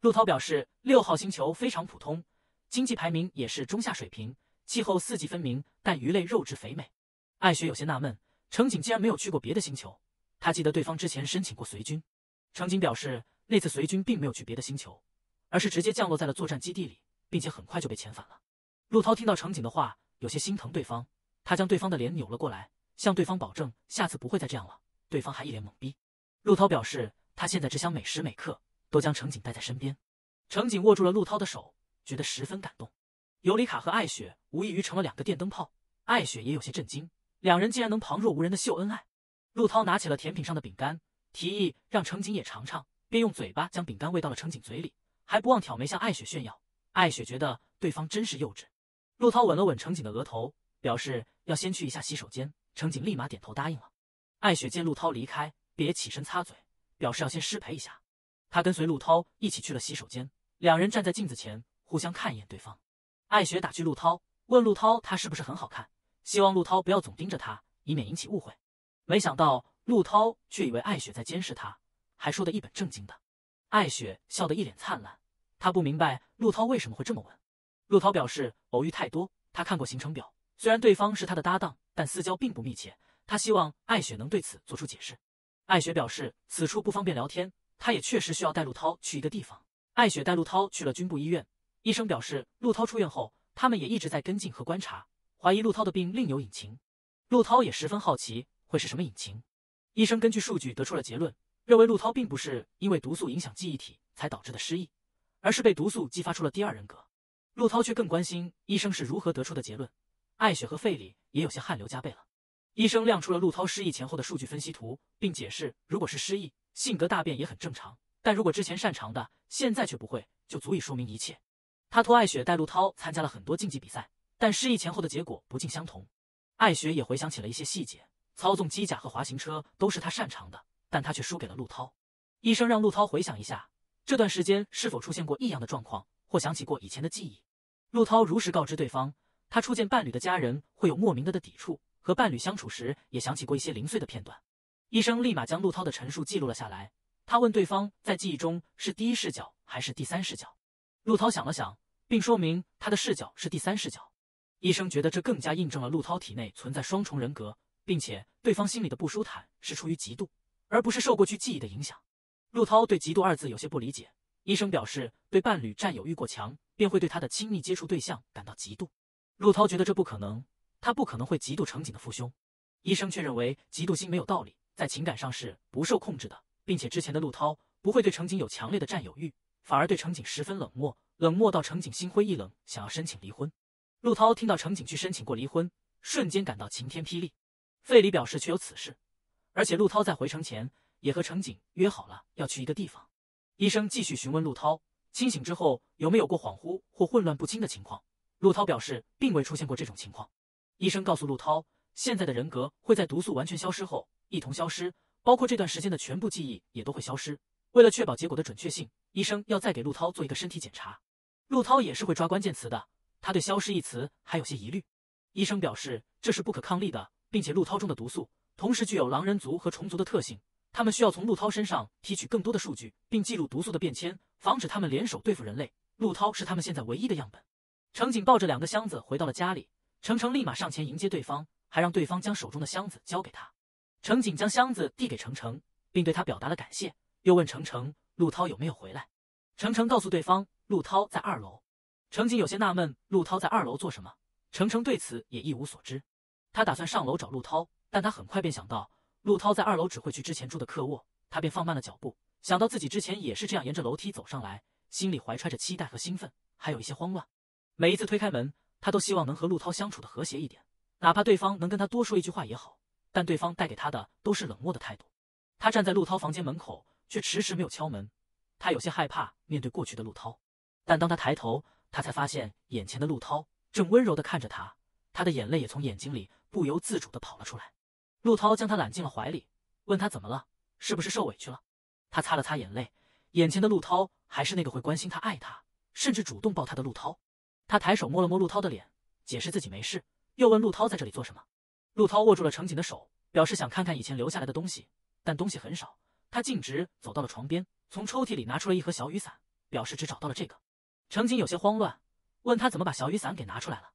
Speaker 1: 陆涛表示，六号星球非常普通，经济排名也是中下水平，气候四季分明，但鱼类肉质肥美。艾雪有些纳闷，乘警竟然没有去过别的星球。他记得对方之前申请过随军。乘警表示，那次随军并没有去别的星球，而是直接降落在了作战基地里，并且很快就被遣返了。陆涛听到乘警的话，有些心疼对方。他将对方的脸扭了过来，向对方保证下次不会再这样了。对方还一脸懵逼。陆涛表示他现在只想每时每刻都将程景带在身边。程景握住了陆涛的手，觉得十分感动。尤里卡和艾雪无异于成了两个电灯泡。艾雪也有些震惊，两人竟然能旁若无人的秀恩爱。陆涛拿起了甜品上的饼干，提议让程景也尝尝，便用嘴巴将饼干喂到了程景嘴里，还不忘挑眉向艾雪炫耀。艾雪觉得对方真是幼稚。陆涛吻了吻程景的额头。表示要先去一下洗手间，乘警立马点头答应了。艾雪见陆涛离开，便也起身擦嘴，表示要先失陪一下。她跟随陆涛一起去了洗手间，两人站在镜子前互相看一眼对方。艾雪打趣陆涛，问陆涛他是不是很好看，希望陆涛不要总盯着他，以免引起误会。没想到陆涛却以为艾雪在监视他，还说得一本正经的。艾雪笑得一脸灿烂，她不明白陆涛为什么会这么问。陆涛表示偶遇太多，他看过行程表。虽然对方是他的搭档，但私交并不密切。他希望艾雪能对此做出解释。艾雪表示，此处不方便聊天，他也确实需要带陆涛去一个地方。艾雪带陆涛去了军部医院，医生表示，陆涛出院后，他们也一直在跟进和观察，怀疑陆涛的病另有隐情。陆涛也十分好奇，会是什么隐情。医生根据数据得出了结论，认为陆涛并不是因为毒素影响记忆体才导致的失忆，而是被毒素激发出了第二人格。陆涛却更关心医生是如何得出的结论。艾雪和费里也有些汗流浃背了。医生亮出了陆涛失忆前后的数据分析图，并解释：如果是失忆，性格大变也很正常；但如果之前擅长的，现在却不会，就足以说明一切。他托艾雪带陆涛参加了很多竞技比赛，但失忆前后的结果不尽相同。艾雪也回想起了一些细节：操纵机甲和滑行车都是他擅长的，但他却输给了陆涛。医生让陆涛回想一下这段时间是否出现过异样的状况，或想起过以前的记忆。陆涛如实告知对方。他初见伴侣的家人会有莫名的的抵触，和伴侣相处时也想起过一些零碎的片段。医生立马将陆涛的陈述记录了下来。他问对方在记忆中是第一视角还是第三视角？陆涛想了想，并说明他的视角是第三视角。医生觉得这更加印证了陆涛体内存在双重人格，并且对方心里的不舒坦是出于嫉妒，而不是受过去记忆的影响。陆涛对“嫉妒”二字有些不理解。医生表示，对伴侣占有欲过强，便会对他的亲密接触对象感到嫉妒。陆涛觉得这不可能，他不可能会嫉妒程景的父兄。医生却认为嫉妒心没有道理，在情感上是不受控制的，并且之前的陆涛不会对程景有强烈的占有欲，反而对程景十分冷漠，冷漠到程景心灰意冷，想要申请离婚。陆涛听到程景去申请过离婚，瞬间感到晴天霹雳。费里表示却有此事，而且陆涛在回城前也和程景约好了要去一个地方。医生继续询问陆涛，清醒之后有没有过恍惚或混乱不清的情况。陆涛表示，并未出现过这种情况。医生告诉陆涛，现在的人格会在毒素完全消失后一同消失，包括这段时间的全部记忆也都会消失。为了确保结果的准确性，医生要再给陆涛做一个身体检查。陆涛也是会抓关键词的，他对“消失”一词还有些疑虑。医生表示，这是不可抗力的，并且陆涛中的毒素同时具有狼人族和虫族的特性，他们需要从陆涛身上提取更多的数据，并记录毒素的变迁，防止他们联手对付人类。陆涛是他们现在唯一的样本。程景抱着两个箱子回到了家里，程程立马上前迎接对方，还让对方将手中的箱子交给他。程景将箱子递给程程，并对他表达了感谢，又问程程陆涛有没有回来。程程告诉对方陆涛在二楼。程景有些纳闷，陆涛在二楼做什么？程程对此也一无所知。他打算上楼找陆涛，但他很快便想到陆涛在二楼只会去之前住的客卧，他便放慢了脚步。想到自己之前也是这样沿着楼梯走上来，心里怀揣着期待和兴奋，还有一些慌乱。每一次推开门，他都希望能和陆涛相处的和谐一点，哪怕对方能跟他多说一句话也好。但对方带给他的都是冷漠的态度。他站在陆涛房间门口，却迟迟没有敲门。他有些害怕面对过去的陆涛。但当他抬头，他才发现眼前的陆涛正温柔的看着他，他的眼泪也从眼睛里不由自主的跑了出来。陆涛将他揽进了怀里，问他怎么了，是不是受委屈了？他擦了擦眼泪，眼前的陆涛还是那个会关心他、爱他，甚至主动抱他的陆涛。他抬手摸了摸陆涛的脸，解释自己没事，又问陆涛在这里做什么。陆涛握住了乘警的手，表示想看看以前留下来的东西，但东西很少。他径直走到了床边，从抽屉里拿出了一盒小雨伞，表示只找到了这个。乘警有些慌乱，问他怎么把小雨伞给拿出来了。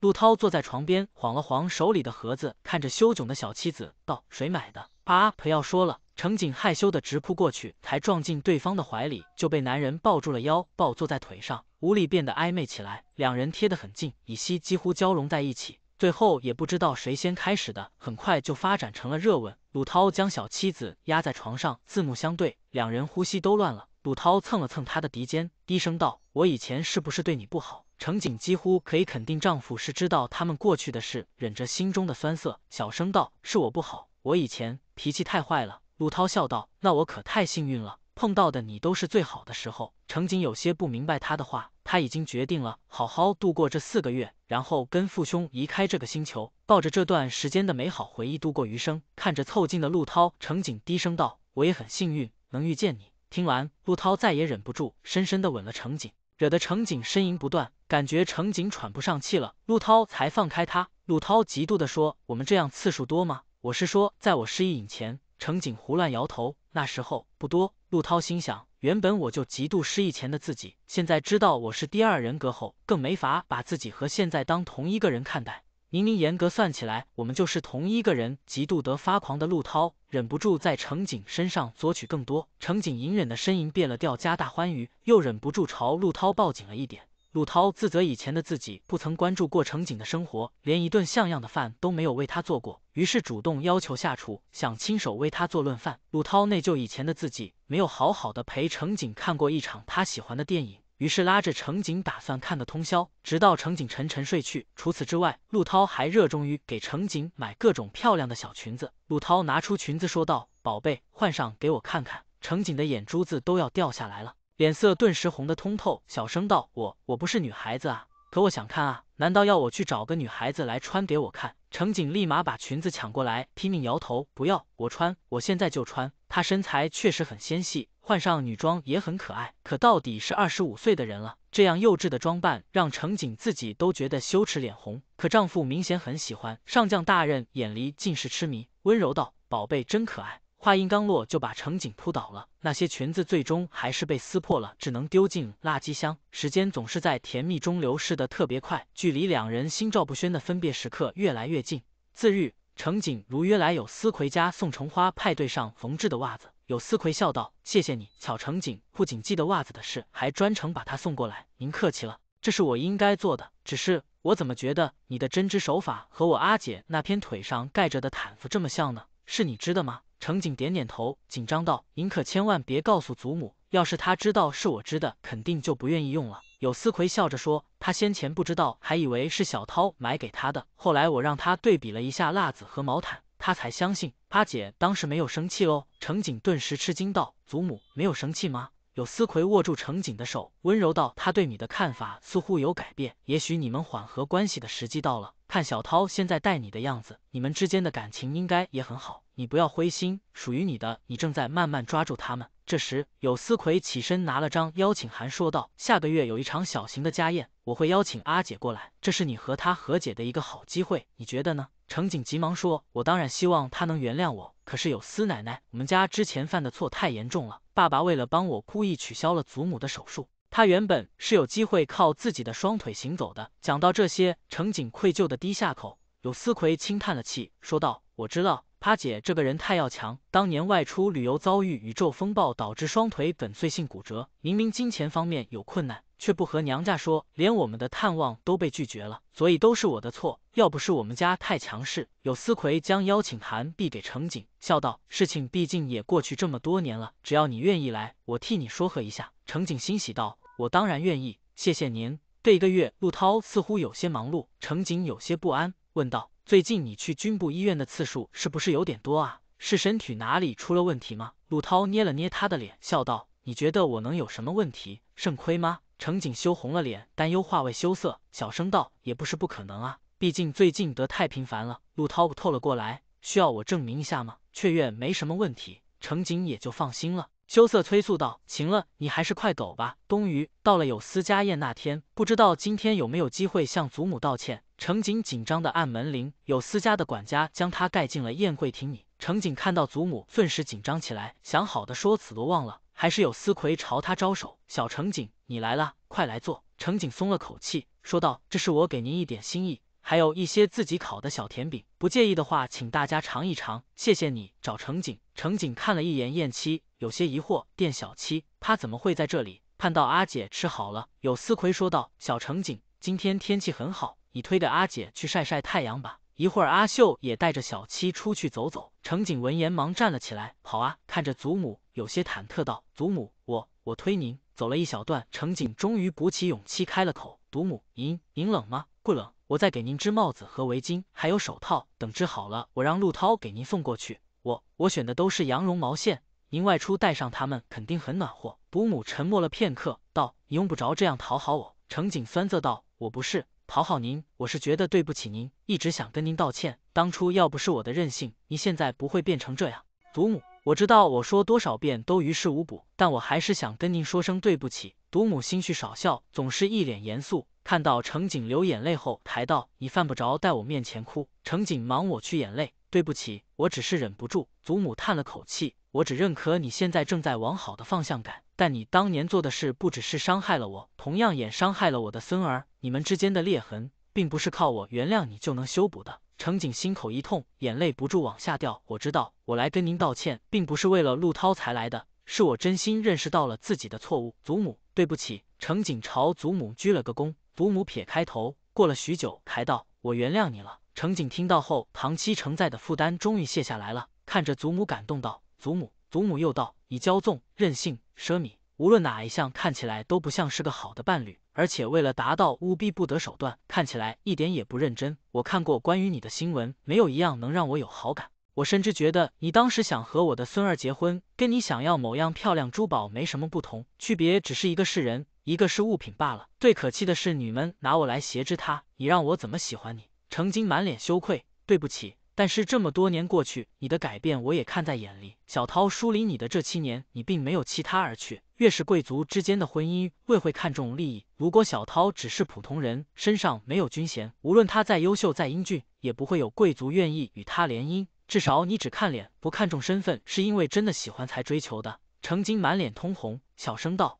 Speaker 1: 陆涛坐在床边，晃了晃手里的盒子，看着羞窘的小妻子，道：“谁买的？啊，培要说了。”乘警害羞的直扑过去，才撞进对方的怀里，就被男人抱住了腰，抱坐在腿上，无力变得暧昧起来。两人贴得很近，以烯几乎交融在一起。最后也不知道谁先开始的，很快就发展成了热吻。鲁涛将小妻子压在床上，四目相对，两人呼吸都乱了。鲁涛蹭了蹭她的鼻尖，低声道：“我以前是不是对你不好？”乘警几乎可以肯定丈夫是知道他们过去的事，忍着心中的酸涩，小声道：“是我不好，我以前脾气太坏了。”陆涛笑道：“那我可太幸运了，碰到的你都是最好的时候。”程景有些不明白他的话，他已经决定了，好好度过这四个月，然后跟父兄离开这个星球，抱着这段时间的美好回忆度过余生。看着凑近的陆涛，程景低声道：“我也很幸运，能遇见你。”听完，陆涛再也忍不住，深深的吻了程景，惹得程景呻吟不断，感觉程景喘不上气了，陆涛才放开他。陆涛嫉妒的说：“我们这样次数多吗？我是说，在我失忆以前。”乘警胡乱摇头，那时候不多。陆涛心想，原本我就极度失忆前的自己，现在知道我是第二人格后，更没法把自己和现在当同一个人看待。明明严格算起来，我们就是同一个人。极度得发狂的陆涛忍不住在乘警身上索取更多，乘警隐忍的呻吟变了调，加大欢愉，又忍不住朝陆涛抱紧了一点。陆涛自责以前的自己不曾关注过程景的生活，连一顿像样的饭都没有为他做过，于是主动要求下厨，想亲手为他做顿饭。陆涛内疚以前的自己没有好好的陪程景看过一场他喜欢的电影，于是拉着程景打算看个通宵，直到程景沉沉睡去。除此之外，陆涛还热衷于给程景买各种漂亮的小裙子。陆涛拿出裙子说道：“宝贝，换上给我看看。”程景的眼珠子都要掉下来了。脸色顿时红得通透，小声道：“我我不是女孩子啊，可我想看啊！难道要我去找个女孩子来穿给我看？”乘警立马把裙子抢过来，拼命摇头：“不要，我穿，我现在就穿。”她身材确实很纤细，换上女装也很可爱。可到底是二十五岁的人了，这样幼稚的装扮让乘警自己都觉得羞耻，脸红。可丈夫明显很喜欢，上将大人眼里尽是痴迷，温柔道：“宝贝真可爱。”话音刚落，就把乘警扑倒了。那些裙子最终还是被撕破了，只能丢进垃圾箱。时间总是在甜蜜中流逝的特别快，距离两人心照不宣的分别时刻越来越近。次日，乘警如约来有思奎家送成花派对上缝制的袜子。有思奎笑道：“谢谢你，巧乘警不仅记得袜子的事，还专程把它送过来。您客气了，这是我应该做的。只是我怎么觉得你的针织手法和我阿姐那片腿上盖着的毯子这么像呢？是你织的吗？”乘警点点头，紧张道：“您可千万别告诉祖母，要是她知道是我织的，肯定就不愿意用了。”有思奎笑着说：“他先前不知道，还以为是小涛买给他的。后来我让他对比了一下辣子和毛毯，他才相信。阿姐当时没有生气哦。”乘警顿时吃惊道：“祖母没有生气吗？”有思奎握住乘警的手，温柔道：“他对你的看法似乎有改变，也许你们缓和关系的时机到了。看小涛现在待你的样子，你们之间的感情应该也很好。”你不要灰心，属于你的，你正在慢慢抓住他们。这时，有司奎起身拿了张邀请函，说道：“下个月有一场小型的家宴，我会邀请阿姐过来，这是你和她和解的一个好机会，你觉得呢？”程景急忙说：“我当然希望她能原谅我，可是有司奶奶，我们家之前犯的错太严重了。爸爸为了帮我，故意取消了祖母的手术，他原本是有机会靠自己的双腿行走的。”讲到这些，程景愧疚的低下口。有司奎轻叹了口气，说道：“我知道。”趴姐这个人太要强，当年外出旅游遭遇宇宙风暴，导致双腿粉碎性骨折。明明金钱方面有困难，却不和娘家说，连我们的探望都被拒绝了。所以都是我的错，要不是我们家太强势。有思奎将邀请函递给程景，笑道：“事情毕竟也过去这么多年了，只要你愿意来，我替你说和一下。”程景欣喜道：“我当然愿意，谢谢您。”这一个月，陆涛似乎有些忙碌，程景有些不安，问道。最近你去军部医院的次数是不是有点多啊？是身体哪里出了问题吗？陆涛捏了捏他的脸，笑道：“你觉得我能有什么问题？肾亏吗？”程景修红了脸，担忧化为羞涩，小声道：“也不是不可能啊，毕竟最近得太频繁了。”陆涛透了过来：“需要我证明一下吗？”雀跃没什么问题，程景也就放心了。羞涩催促道：“行了，你还是快走吧。”冬雨到了有司家宴那天，不知道今天有没有机会向祖母道歉。程景紧张的按门铃，有司家的管家将他带进了宴会厅里。程景看到祖母，顿时紧张起来，想好的说辞都忘了。还是有司魁朝他招手：“小程景，你来了，快来坐。”程景松了口气，说道：“这是我给您一点心意。”还有一些自己烤的小甜饼，不介意的话，请大家尝一尝，谢谢你。找乘景，乘景看了一眼燕七，有些疑惑。店小七，他怎么会在这里？看到阿姐吃好了，有思奎说道。小乘景，今天天气很好，你推着阿姐去晒晒太阳吧。一会儿阿秀也带着小七出去走走。乘景闻言忙站了起来，好啊，看着祖母有些忐忑道：“祖母，我我推您。”走了一小段，乘景终于鼓起勇气开了口：“祖母，您您冷吗？不冷。”我再给您织帽子和围巾，还有手套，等织好了，我让陆涛给您送过去。我我选的都是羊绒毛线，您外出带上它们，肯定很暖和。祖母沉默了片刻，道：“用不着这样讨好我。”程景酸涩道：“我不是讨好您，我是觉得对不起您，一直想跟您道歉。当初要不是我的任性，您现在不会变成这样。”祖母，我知道我说多少遍都于事无补，但我还是想跟您说声对不起。祖母心绪少笑，总是一脸严肃。看到乘警流眼泪后，抬道：“你犯不着在我面前哭。”乘警忙抹去眼泪：“对不起，我只是忍不住。”祖母叹了口气：“我只认可你现在正在往好的方向赶，但你当年做的事不只是伤害了我，同样也伤害了我的孙儿。你们之间的裂痕，并不是靠我原谅你就能修补的。”乘警心口一痛，眼泪不住往下掉。我知道，我来跟您道歉，并不是为了陆涛才来的，是我真心认识到了自己的错误。祖母，对不起。”乘警朝祖母鞠了个躬。祖母撇开头，过了许久，才道：“我原谅你了。”乘景听到后，唐七承载的负担终于卸下来了。看着祖母，感动道：“祖母。”祖母又道：“你骄纵、任性、奢靡，无论哪一项，看起来都不像是个好的伴侣。而且为了达到，务必不得手段，看起来一点也不认真。我看过关于你的新闻，没有一样能让我有好感。我甚至觉得，你当时想和我的孙儿结婚，跟你想要某样漂亮珠宝没什么不同，区别只是一个是人。”一个是物品罢了，最可气的是你们拿我来挟制他，你让我怎么喜欢你？程金满脸羞愧，对不起。但是这么多年过去，你的改变我也看在眼里。小涛疏离你的这七年，你并没有弃他而去。越是贵族之间的婚姻，越会看重利益。如果小涛只是普通人，身上没有军衔，无论他再优秀再英俊，也不会有贵族愿意与他联姻。至少你只看脸，不看重身份，是因为真的喜欢才追求的。程金满脸通红，小声道。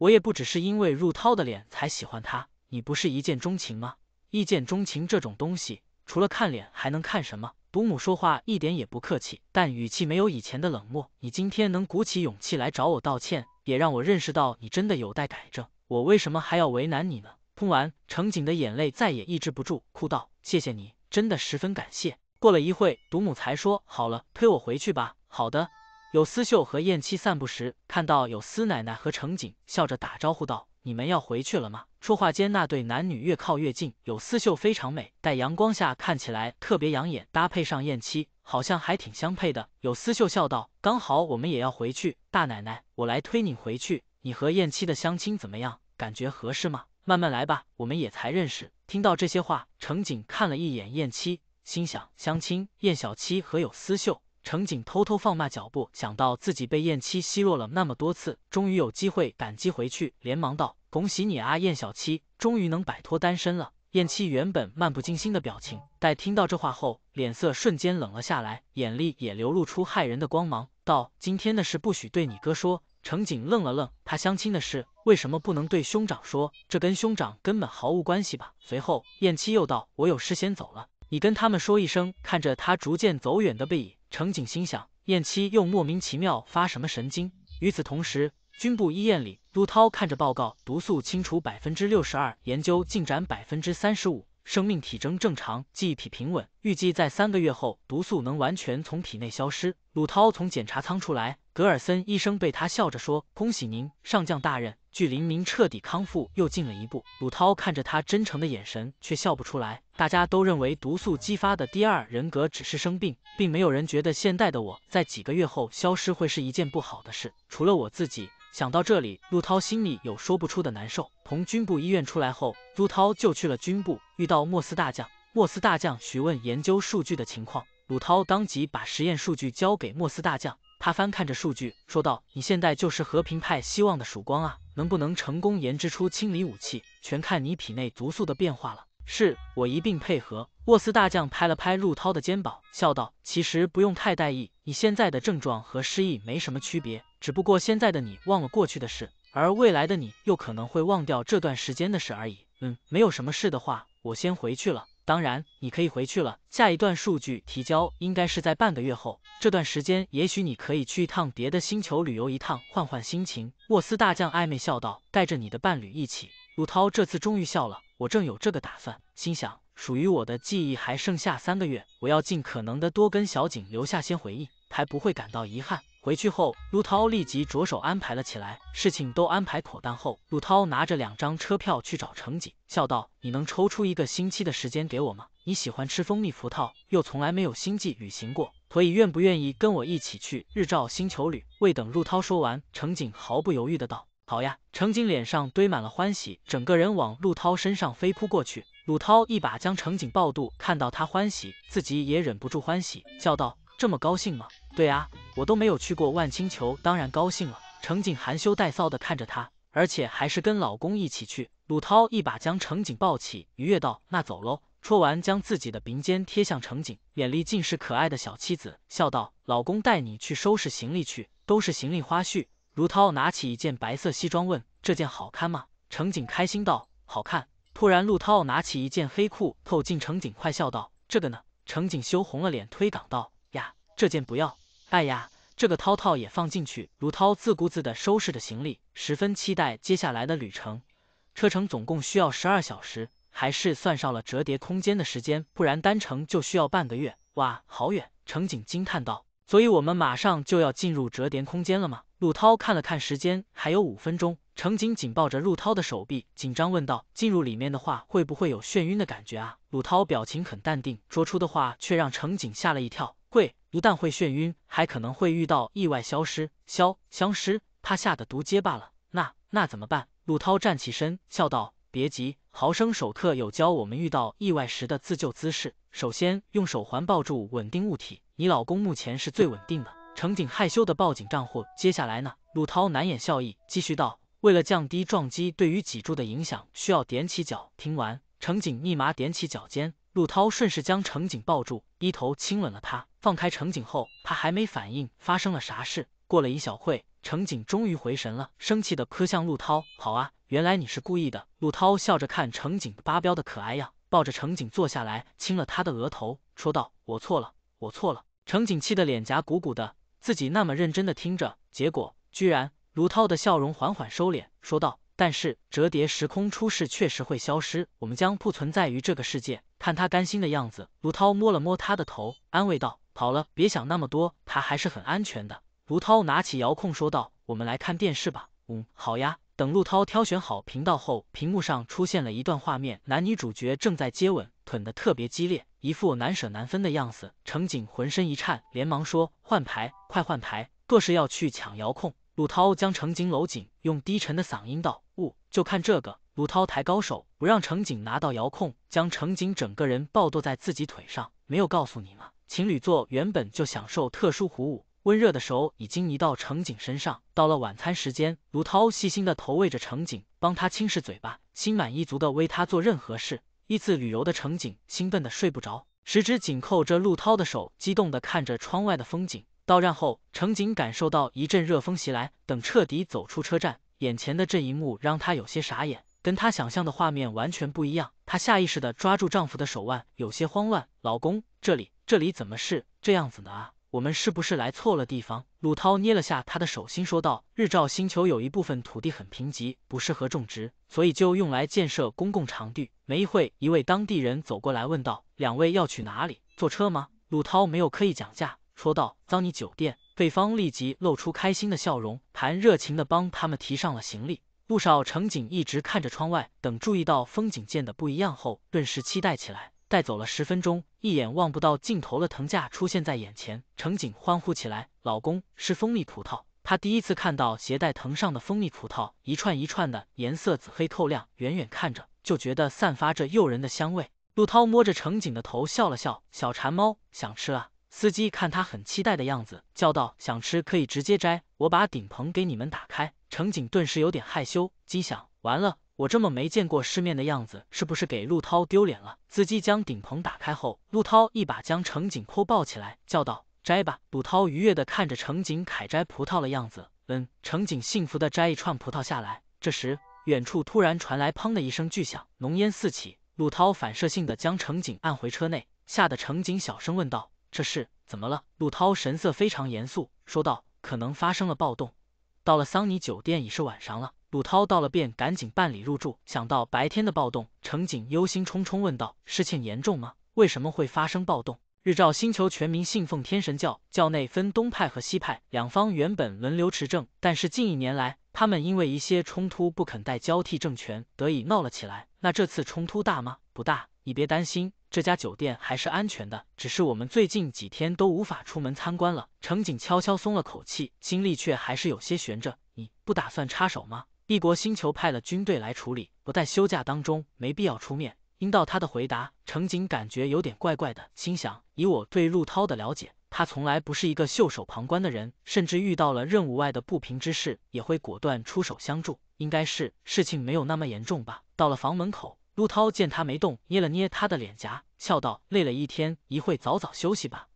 Speaker 1: 我也不只是因为入涛的脸才喜欢他，你不是一见钟情吗？一见钟情这种东西，除了看脸还能看什么？独母说话一点也不客气，但语气没有以前的冷漠。你今天能鼓起勇气来找我道歉，也让我认识到你真的有待改正。我为什么还要为难你呢？痛完，程景的眼泪再也抑制不住，哭道：“谢谢你，真的十分感谢。”过了一会，独母才说：“好了，推我回去吧。”“好的。”有丝秀和燕七散步时，看到有丝奶奶和程景笑着打招呼道：“你们要回去了吗？”说话间，那对男女越靠越近。有丝秀非常美，在阳光下看起来特别养眼，搭配上燕七，好像还挺相配的。有丝秀笑道：“刚好我们也要回去，大奶奶，我来推你回去。你和燕七的相亲怎么样？感觉合适吗？慢慢来吧，我们也才认识。”听到这些话，程景看了一眼燕七，心想：相亲，燕小七和有丝秀。程景偷偷放慢脚步，想到自己被燕七奚落了那么多次，终于有机会感激回去，连忙道：“恭喜你啊，燕小七，终于能摆脱单身了。”燕七原本漫不经心的表情，待听到这话后，脸色瞬间冷了下来，眼里也流露出骇人的光芒，道：“今天的事不许对你哥说。”程景愣了愣，他相亲的事为什么不能对兄长说？这跟兄长根本毫无关系吧？随后，燕七又道：“我有事先走了，你跟他们说一声。”看着他逐渐走远的背影。乘警心想：燕七又莫名其妙发什么神经？与此同时，军部医院里，陆涛看着报告，毒素清除百分之六十二，研究进展百分之三十五。生命体征正常，记忆体平稳，预计在三个月后毒素能完全从体内消失。鲁涛从检查舱出来，格尔森医生被他笑着说：“恭喜您，上将大人，距黎明彻底康复又近了一步。”鲁涛看着他真诚的眼神，却笑不出来。大家都认为毒素激发的第二人格只是生病，并没有人觉得现代的我在几个月后消失会是一件不好的事，除了我自己。想到这里，陆涛心里有说不出的难受。从军部医院出来后，陆涛就去了军部，遇到莫斯大将。莫斯大将询问研究数据的情况，鲁涛当即把实验数据交给莫斯大将。他翻看着数据，说道：“你现在就是和平派希望的曙光啊！能不能成功研制出清理武器，全看你体内毒素的变化了。”是我一并配合。沃斯大将拍了拍陆涛的肩膀，笑道：“其实不用太在意，你现在的症状和失忆没什么区别，只不过现在的你忘了过去的事，而未来的你又可能会忘掉这段时间的事而已。”嗯，没有什么事的话，我先回去了。当然，你可以回去了。下一段数据提交应该是在半个月后，这段时间也许你可以去一趟别的星球旅游一趟，换换心情。”沃斯大将暧昧笑道：“带着你的伴侣一起。”陆涛这次终于笑了，我正有这个打算，心想属于我的记忆还剩下三个月，我要尽可能的多跟小景留下些回忆，才不会感到遗憾。回去后，陆涛立即着手安排了起来，事情都安排妥当后，陆涛拿着两张车票去找程景，笑道：“你能抽出一个星期的时间给我吗？你喜欢吃蜂蜜葡萄，又从来没有星际旅行过，所以愿不愿意跟我一起去日照星球旅？”未等陆涛说完，程景毫不犹豫的道。好呀，程景脸上堆满了欢喜，整个人往陆涛身上飞扑过去。陆涛一把将程景抱住，看到他欢喜，自己也忍不住欢喜，叫道：“这么高兴吗？”“对啊，我都没有去过万青球，当然高兴了。”程景含羞带臊地看着他，而且还是跟老公一起去。陆涛一把将程景抱起，愉悦道：“那走喽！”说完，将自己的鼻尖贴向程景，眼里尽是可爱的小妻子，笑道：“老公带你去收拾行李去，都是行李花絮。”卢涛拿起一件白色西装问：“这件好看吗？”乘警开心道：“好看。”突然，陆涛拿起一件黑裤，凑近乘警，快笑道：“这个呢？”乘警羞红了脸，推挡道：“呀，这件不要。”哎呀，这个涛涛也放进去。卢涛自顾自地收拾着行李，十分期待接下来的旅程。车程总共需要十二小时，还是算上了折叠空间的时间，不然单程就需要半个月。哇，好远！乘警惊叹道：“所以我们马上就要进入折叠空间了吗？”陆涛看了看时间，还有五分钟。乘警紧抱着陆涛的手臂，紧张问道：“进入里面的话，会不会有眩晕的感觉啊？”陆涛表情很淡定，说出的话却让乘警吓了一跳：“会，不但会眩晕，还可能会遇到意外消失，消消失。”他吓得毒结罢了。那那怎么办？陆涛站起身，笑道：“别急，逃生手册有教我们遇到意外时的自救姿势。首先用手环抱住稳定物体，你老公目前是最稳定的。”乘警害羞的报警账户，接下来呢？陆涛难掩笑意，继续道：“为了降低撞击对于脊柱的影响，需要踮起脚。”听完，乘警立马踮起脚尖。陆涛顺势将乘警抱住，低头亲吻了他。放开乘警后，他还没反应发生了啥事。过了一小会，乘警终于回神了，生气的扑向陆涛：“好啊，原来你是故意的！”陆涛笑着看乘警八标的可爱样，抱着乘警坐下来，亲了他的额头，说道：“我错了，我错了。”乘警气得脸颊鼓鼓的。自己那么认真的听着，结果居然，卢涛的笑容缓缓收敛，说道：“但是折叠时空出世确实会消失，我们将不存在于这个世界。”看他担心的样子，卢涛摸了摸他的头，安慰道：“好了，别想那么多，他还是很安全的。”卢涛拿起遥控说道：“我们来看电视吧。”“嗯，好呀。”等陆涛挑选好频道后，屏幕上出现了一段画面，男女主角正在接吻，吻得特别激烈，一副难舍难分的样子。程景浑身一颤，连忙说：“换台，快换台！”各是要去抢遥控。陆涛将程景搂紧，用低沉的嗓音道：“哦，就看这个。”陆涛抬高手，不让程景拿到遥控，将程景整个人抱坐在自己腿上。没有告诉你吗？情侣座原本就享受特殊服务。温热的手已经移到程景身上。到了晚餐时间，卢涛细心的投喂着程景，帮他清拭嘴巴，心满意足的为他做任何事。一次旅游的程景兴奋的睡不着，十指紧扣着陆涛的手，激动的看着窗外的风景。到站后，程景感受到一阵热风袭来，等彻底走出车站，眼前的这一幕让他有些傻眼，跟他想象的画面完全不一样。她下意识的抓住丈夫的手腕，有些慌乱：“老公，这里，这里怎么是这样子的啊？”我们是不是来错了地方？鲁涛捏了下他的手心，说道：“日照星球有一部分土地很贫瘠，不适合种植，所以就用来建设公共场地。”没一会，一位当地人走过来问道：“两位要去哪里？坐车吗？”鲁涛没有刻意讲价，说道：“脏你酒店。”对方立即露出开心的笑容，还热情的帮他们提上了行李。不少乘警一直看着窗外，等注意到风景见得不一样后，顿时期待起来。带走了十分钟，一眼望不到尽头的藤架出现在眼前，乘警欢呼起来：“老公是蜂蜜葡萄！”他第一次看到携带藤上的蜂蜜葡萄，一串一串的，颜色紫黑透亮，远远看着就觉得散发着诱人的香味。陆涛摸着乘警的头笑了笑：“小馋猫，想吃了？”司机看他很期待的样子，叫道：“想吃可以直接摘，我把顶棚给你们打开。”乘警顿时有点害羞，心想：“完了。”我这么没见过世面的样子，是不是给陆涛丢脸了？司机将顶棚打开后，陆涛一把将程景坡抱起来，叫道：“摘吧！”陆涛愉悦的看着程景凯摘葡萄的样子，嗯，程景幸福的摘一串葡萄下来。这时，远处突然传来砰的一声巨响，浓烟四起。陆涛反射性的将程景按回车内，吓得程景小声问道：“这是怎么了？”陆涛神色非常严肃，说道：“可能发生了暴动。”到了桑尼酒店已是晚上了。鲁涛到了，便赶紧办理入住。想到白天的暴动，乘警忧心忡忡问道：“事情严重吗？为什么会发生暴动？”日照星球全民信奉天神教，教内分东派和西派两方，原本轮流持政，但是近一年来，他们因为一些冲突不肯带交替政权，得以闹了起来。那这次冲突大吗？不大，你别担心，这家酒店还是安全的。只是我们最近几天都无法出门参观了。乘警悄悄松了口气，心里却还是有些悬着。你不打算插手吗？异国星球派了军队来处理，不在休假当中，没必要出面。听到他的回答，程警感觉有点怪怪的，心想：以我对陆涛的了解，他从来不是一个袖手旁观的人，甚至遇到了任务外的不平之事，也会果断出手相助。应该是事情没有那么严重吧？到了房门口，陆涛见他没动，捏了捏他的脸颊，笑道：“累了一天，一会早早休息吧。”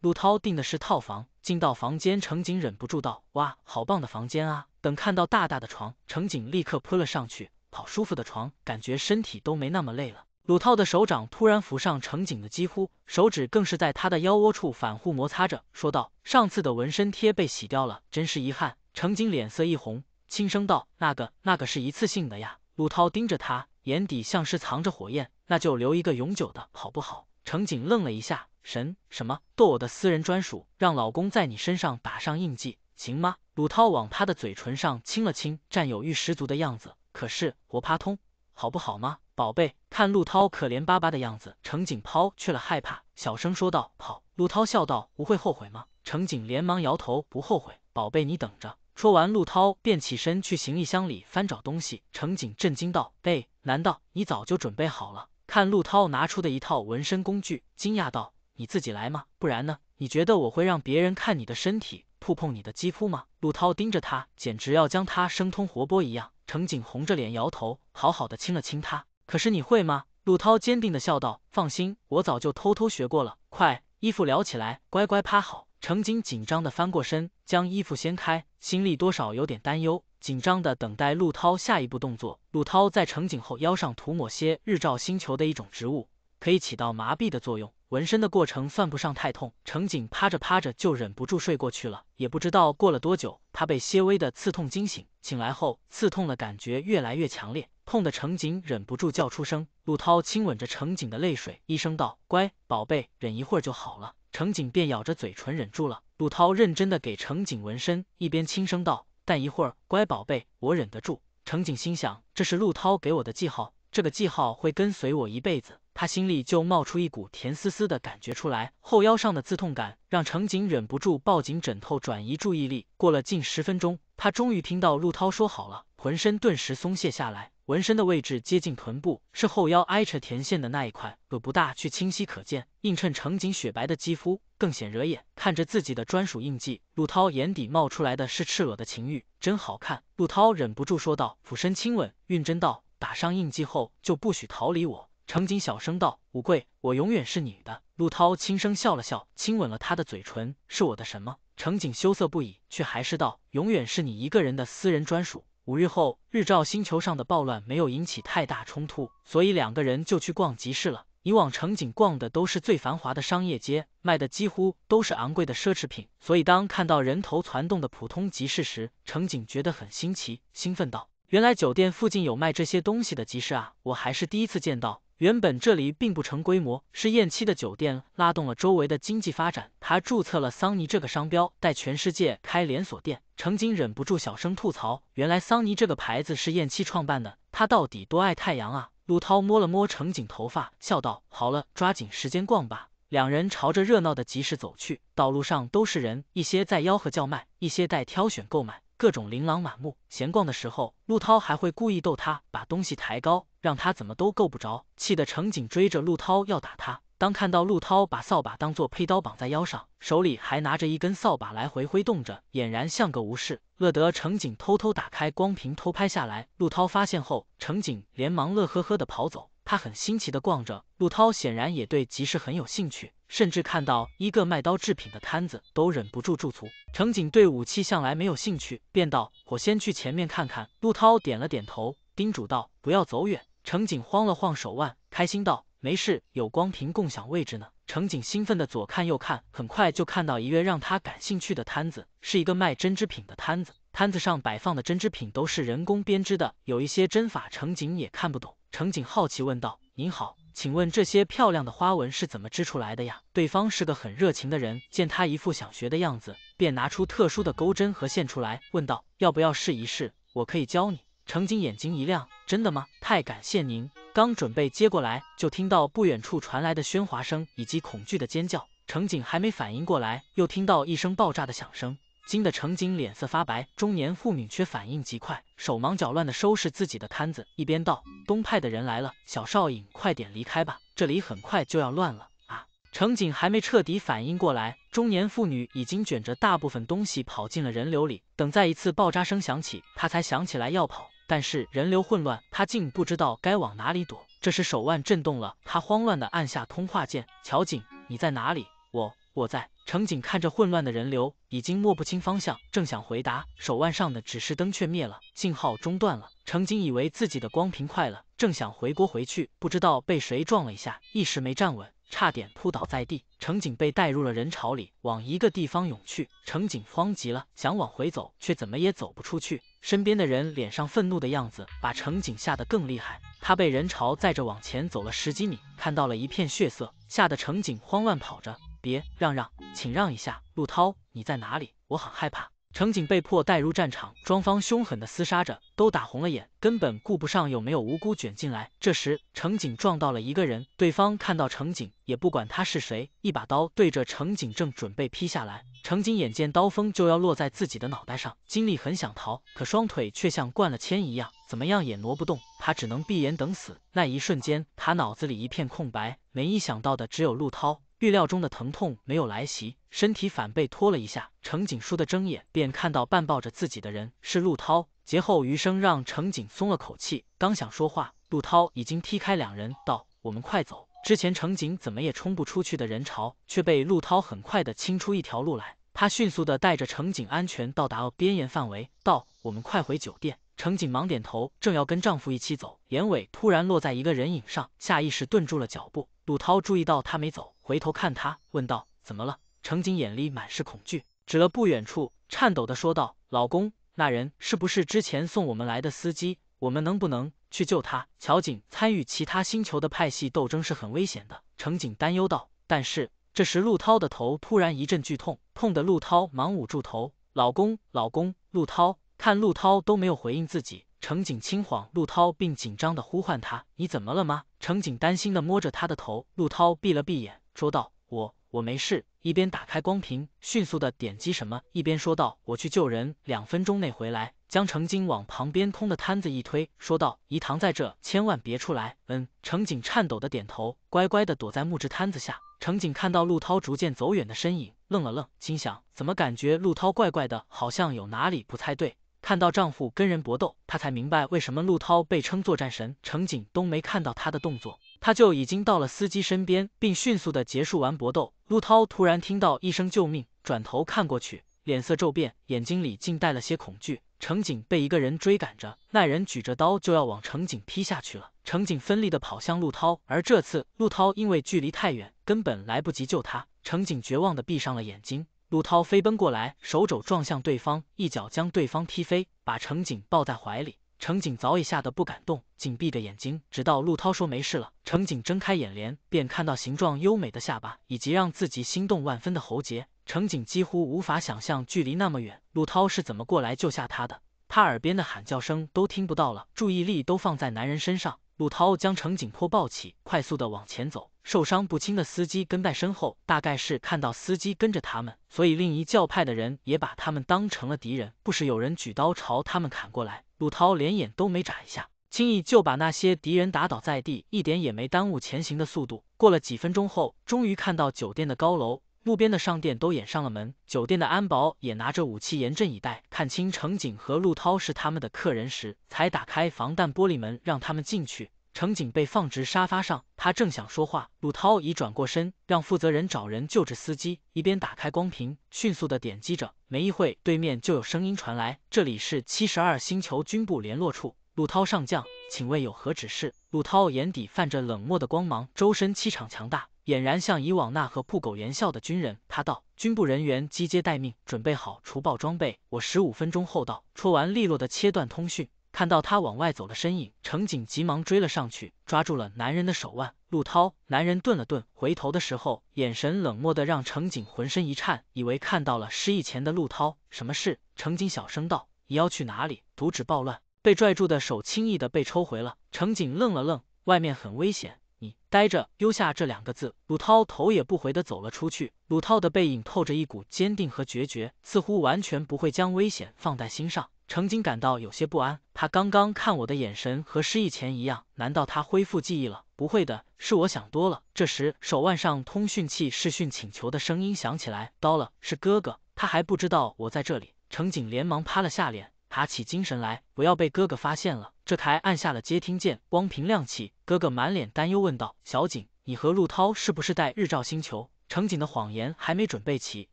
Speaker 1: 陆涛订的是套房，进到房间，程景忍不住道：“哇，好棒的房间啊！”等看到大大的床，程景立刻扑了上去，好舒服的床，感觉身体都没那么累了。陆涛的手掌突然浮上程景的肌肤，手指更是在他的腰窝处反复摩擦着，说道：“上次的纹身贴被洗掉了，真是遗憾。”程景脸色一红，轻声道：“那个，那个是一次性的呀。”陆涛盯着他，眼底像是藏着火焰。那就留一个永久的好不好？乘警愣了一下，神什么？逗我的私人专属，让老公在你身上打上印记，行吗？鲁涛往他的嘴唇上亲了亲，占有欲十足的样子。可是我怕痛，好不好吗，宝贝？看陆涛可怜巴巴的样子，乘警抛去了害怕，小声说道。好。陆涛笑道，不会后悔吗？乘警连忙摇头，不后悔。宝贝，你等着。说完，陆涛便起身去行李箱里翻找东西。乘警震惊道：“哎，难道你早就准备好了？看陆涛拿出的一套纹身工具，惊讶道：“你自己来吗？不然呢？你觉得我会让别人看你的身体，触碰你的肌肤吗？”陆涛盯着他，简直要将他生吞活剥一样。程景红着脸摇头，好好的亲了亲他。可是你会吗？陆涛坚定的笑道：“放心，我早就偷偷学过了。快，衣服撩起来，乖乖趴好。”程景紧张的翻过身，将衣服掀开，心里多少有点担忧。紧张的等待陆涛下一步动作。陆涛在乘警后腰上涂抹些日照星球的一种植物，可以起到麻痹的作用。纹身的过程算不上太痛，乘警趴着趴着就忍不住睡过去了。也不知道过了多久，他被些微的刺痛惊醒，醒来后刺痛的感觉越来越强烈，痛的乘警忍不住叫出声。陆涛亲吻着乘警的泪水，医生道：“乖宝贝，忍一会儿就好了。”乘警便咬着嘴唇忍住了。陆涛认真的给乘警纹身，一边轻声道。但一会儿，乖宝贝，我忍得住。乘警心想，这是陆涛给我的记号，这个记号会跟随我一辈子。他心里就冒出一股甜丝丝的感觉出来。后腰上的刺痛感让乘警忍不住抱紧枕头转移注意力。过了近十分钟，他终于听到陆涛说好了，浑身顿时松懈下来。纹身的位置接近臀部，是后腰挨着田线的那一块，个不大却清晰可见，映衬程景雪白的肌肤，更显惹眼。看着自己的专属印记，陆涛眼底冒出来的是赤裸的情欲，真好看。陆涛忍不住说道，俯身亲吻运真道，打上印记后就不许逃离我。程景小声道，五贵，我永远是你的。陆涛轻声笑了笑，亲吻了他的嘴唇，是我的什么？程景羞涩不已，却还是道，永远是你一个人的私人专属。五日后，日照星球上的暴乱没有引起太大冲突，所以两个人就去逛集市了。以往城景逛的都是最繁华的商业街，卖的几乎都是昂贵的奢侈品，所以当看到人头攒动的普通集市时，城景觉得很新奇，兴奋道：“原来酒店附近有卖这些东西的集市啊，我还是第一次见到。”原本这里并不成规模，是燕七的酒店拉动了周围的经济发展。他注册了桑尼这个商标，带全世界开连锁店。程景忍不住小声吐槽，原来桑尼这个牌子是燕七创办的，他到底多爱太阳啊！陆涛摸了摸程景头发，笑道：“好了，抓紧时间逛吧。”两人朝着热闹的集市走去，道路上都是人，一些在吆喝叫卖，一些在挑选购买。各种琳琅满目，闲逛的时候，陆涛还会故意逗他，把东西抬高，让他怎么都够不着，气得乘警追着陆涛要打他。当看到陆涛把扫把当做佩刀绑在腰上，手里还拿着一根扫把来回挥动着，俨然像个武士，乐得乘警偷偷打开光屏偷拍下来。陆涛发现后，乘警连忙乐呵呵的跑走。他很新奇的逛着，陆涛显然也对集市很有兴趣，甚至看到一个卖刀制品的摊子都忍不住驻足。乘警对武器向来没有兴趣，便道：“我先去前面看看。”陆涛点了点头，叮嘱道：“不要走远。”乘警晃了晃手腕，开心道：“没事，有光屏共享位置呢。”乘警兴奋的左看右看，很快就看到一个让他感兴趣的摊子，是一个卖针织品的摊子，摊子上摆放的针织品都是人工编织的，有一些针法乘警也看不懂。乘警好奇问道：“您好，请问这些漂亮的花纹是怎么织出来的呀？”对方是个很热情的人，见他一副想学的样子，便拿出特殊的钩针和线出来，问道：“要不要试一试？我可以教你。”乘警眼睛一亮：“真的吗？太感谢您！”刚准备接过来，就听到不远处传来的喧哗声以及恐惧的尖叫。乘警还没反应过来，又听到一声爆炸的响声。惊得乘警脸色发白，中年妇女却反应极快，手忙脚乱地收拾自己的摊子，一边道：“东派的人来了，小少爷，快点离开吧，这里很快就要乱了啊！”乘警还没彻底反应过来，中年妇女已经卷着大部分东西跑进了人流里。等再一次爆炸声响起，他才想起来要跑，但是人流混乱，他竟不知道该往哪里躲。这时手腕震动了，他慌乱地按下通话键：“乔锦，你在哪里？我……”我在乘警看着混乱的人流，已经摸不清方向，正想回答，手腕上的指示灯却灭了，信号中断了。乘警以为自己的光屏快了，正想回锅回去，不知道被谁撞了一下，一时没站稳，差点扑倒在地。乘警被带入了人潮里，往一个地方涌去。乘警慌极了，想往回走，却怎么也走不出去。身边的人脸上愤怒的样子，把乘警吓得更厉害。他被人潮载着往前走了十几米，看到了一片血色，吓得乘警慌乱跑着。别让让，请让一下。陆涛，你在哪里？我很害怕。乘警被迫带入战场，双方凶狠的厮杀着，都打红了眼，根本顾不上有没有无辜卷进来。这时，乘警撞到了一个人，对方看到乘警也不管他是谁，一把刀对着乘警正准备劈下来。乘警眼见刀锋就要落在自己的脑袋上，心里很想逃，可双腿却像灌了铅一样，怎么样也挪不动。他只能闭眼等死。那一瞬间，他脑子里一片空白，唯一想到的只有陆涛。预料中的疼痛没有来袭，身体反被拖了一下。程景舒的睁眼便看到半抱着自己的人是陆涛，劫后余生让程景松了口气。刚想说话，陆涛已经踢开两人，道：“我们快走。”之前程景怎么也冲不出去的人潮，却被陆涛很快的清出一条路来。他迅速的带着程景安全到达了边沿范围，道：“我们快回酒店。”程景忙点头，正要跟丈夫一起走，眼尾突然落在一个人影上，下意识顿住了脚步。陆涛注意到他没走。回头看他，问道：“怎么了？”乘警眼里满是恐惧，指了不远处，颤抖的说道：“老公，那人是不是之前送我们来的司机？我们能不能去救他？”乔景参与其他星球的派系斗争是很危险的，乘警担忧道。但是，这时陆涛的头突然一阵剧痛，痛的陆涛忙捂住头。老公，老公，陆涛，看陆涛都没有回应自己。乘警轻晃陆涛，并紧张的呼唤他：“你怎么了吗？”乘警担心的摸着他的头。陆涛闭了闭眼。说道：“我我没事。”一边打开光屏，迅速的点击什么，一边说道：“我去救人，两分钟内回来。”将程景往旁边空的摊子一推，说道：“宜藏在这，千万别出来。”嗯，程警颤抖的点头，乖乖的躲在木质摊子下。程警看到陆涛逐渐走远的身影，愣了愣，心想：怎么感觉陆涛怪怪的，好像有哪里不太对？看到丈夫跟人搏斗，她才明白为什么陆涛被称作战神。程警都没看到他的动作。他就已经到了司机身边，并迅速的结束完搏斗。陆涛突然听到一声救命，转头看过去，脸色骤变，眼睛里竟带了些恐惧。乘警被一个人追赶着，那人举着刀就要往乘警劈下去了。乘警奋力的跑向陆涛，而这次陆涛因为距离太远，根本来不及救他。乘警绝望的闭上了眼睛。陆涛飞奔过来，手肘撞向对方，一脚将对方踢飞，把乘警抱在怀里。乘警早已吓得不敢动，紧闭着眼睛，直到陆涛说没事了，乘警睁开眼帘，便看到形状优美的下巴，以及让自己心动万分的喉结。乘警几乎无法想象，距离那么远，陆涛是怎么过来救下他的。他耳边的喊叫声都听不到了，注意力都放在男人身上。陆涛将乘警坡抱起，快速的往前走。受伤不轻的司机跟在身后，大概是看到司机跟着他们，所以另一教派的人也把他们当成了敌人。不时有人举刀朝他们砍过来。陆涛连眼都没眨一下，轻易就把那些敌人打倒在地，一点也没耽误前行的速度。过了几分钟后，终于看到酒店的高楼，路边的商店都掩上了门，酒店的安保也拿着武器严阵以待。看清乘警和陆涛是他们的客人时，才打开防弹玻璃门让他们进去。乘警被放直沙发上，他正想说话，鲁涛已转过身，让负责人找人救治司机，一边打开光屏，迅速的点击着。没一会，对面就有声音传来：“这里是七十二星球军部联络处，鲁涛上将，请问有何指示？”鲁涛眼底泛着冷漠的光芒，周身气场强大，俨然像以往那和不苟言笑的军人。他道：“军部人员集结待命，准备好除暴装备，我十五分钟后到。”戳完利落的切断通讯。看到他往外走的身影，乘警急忙追了上去，抓住了男人的手腕。陆涛，男人顿了顿，回头的时候，眼神冷漠的让乘警浑身一颤，以为看到了失忆前的陆涛。什么事？乘警小声道，你要去哪里？阻止暴乱。被拽住的手轻易的被抽回了。乘警愣了愣，外面很危险。你待着，丢下这两个字，鲁涛头也不回的走了出去。鲁涛的背影透着一股坚定和决绝，似乎完全不会将危险放在心上。程景感到有些不安，他刚刚看我的眼神和失忆前一样，难道他恢复记忆了？不会的，是我想多了。这时，手腕上通讯器视讯请求的声音响起来，刀了，是哥哥，他还不知道我在这里。程景连忙趴了下脸，打起精神来，不要被哥哥发现了。这台按下了接听键，光屏亮起，哥哥满脸担忧问道：“小景，你和陆涛是不是在日照星球？”程景的谎言还没准备起，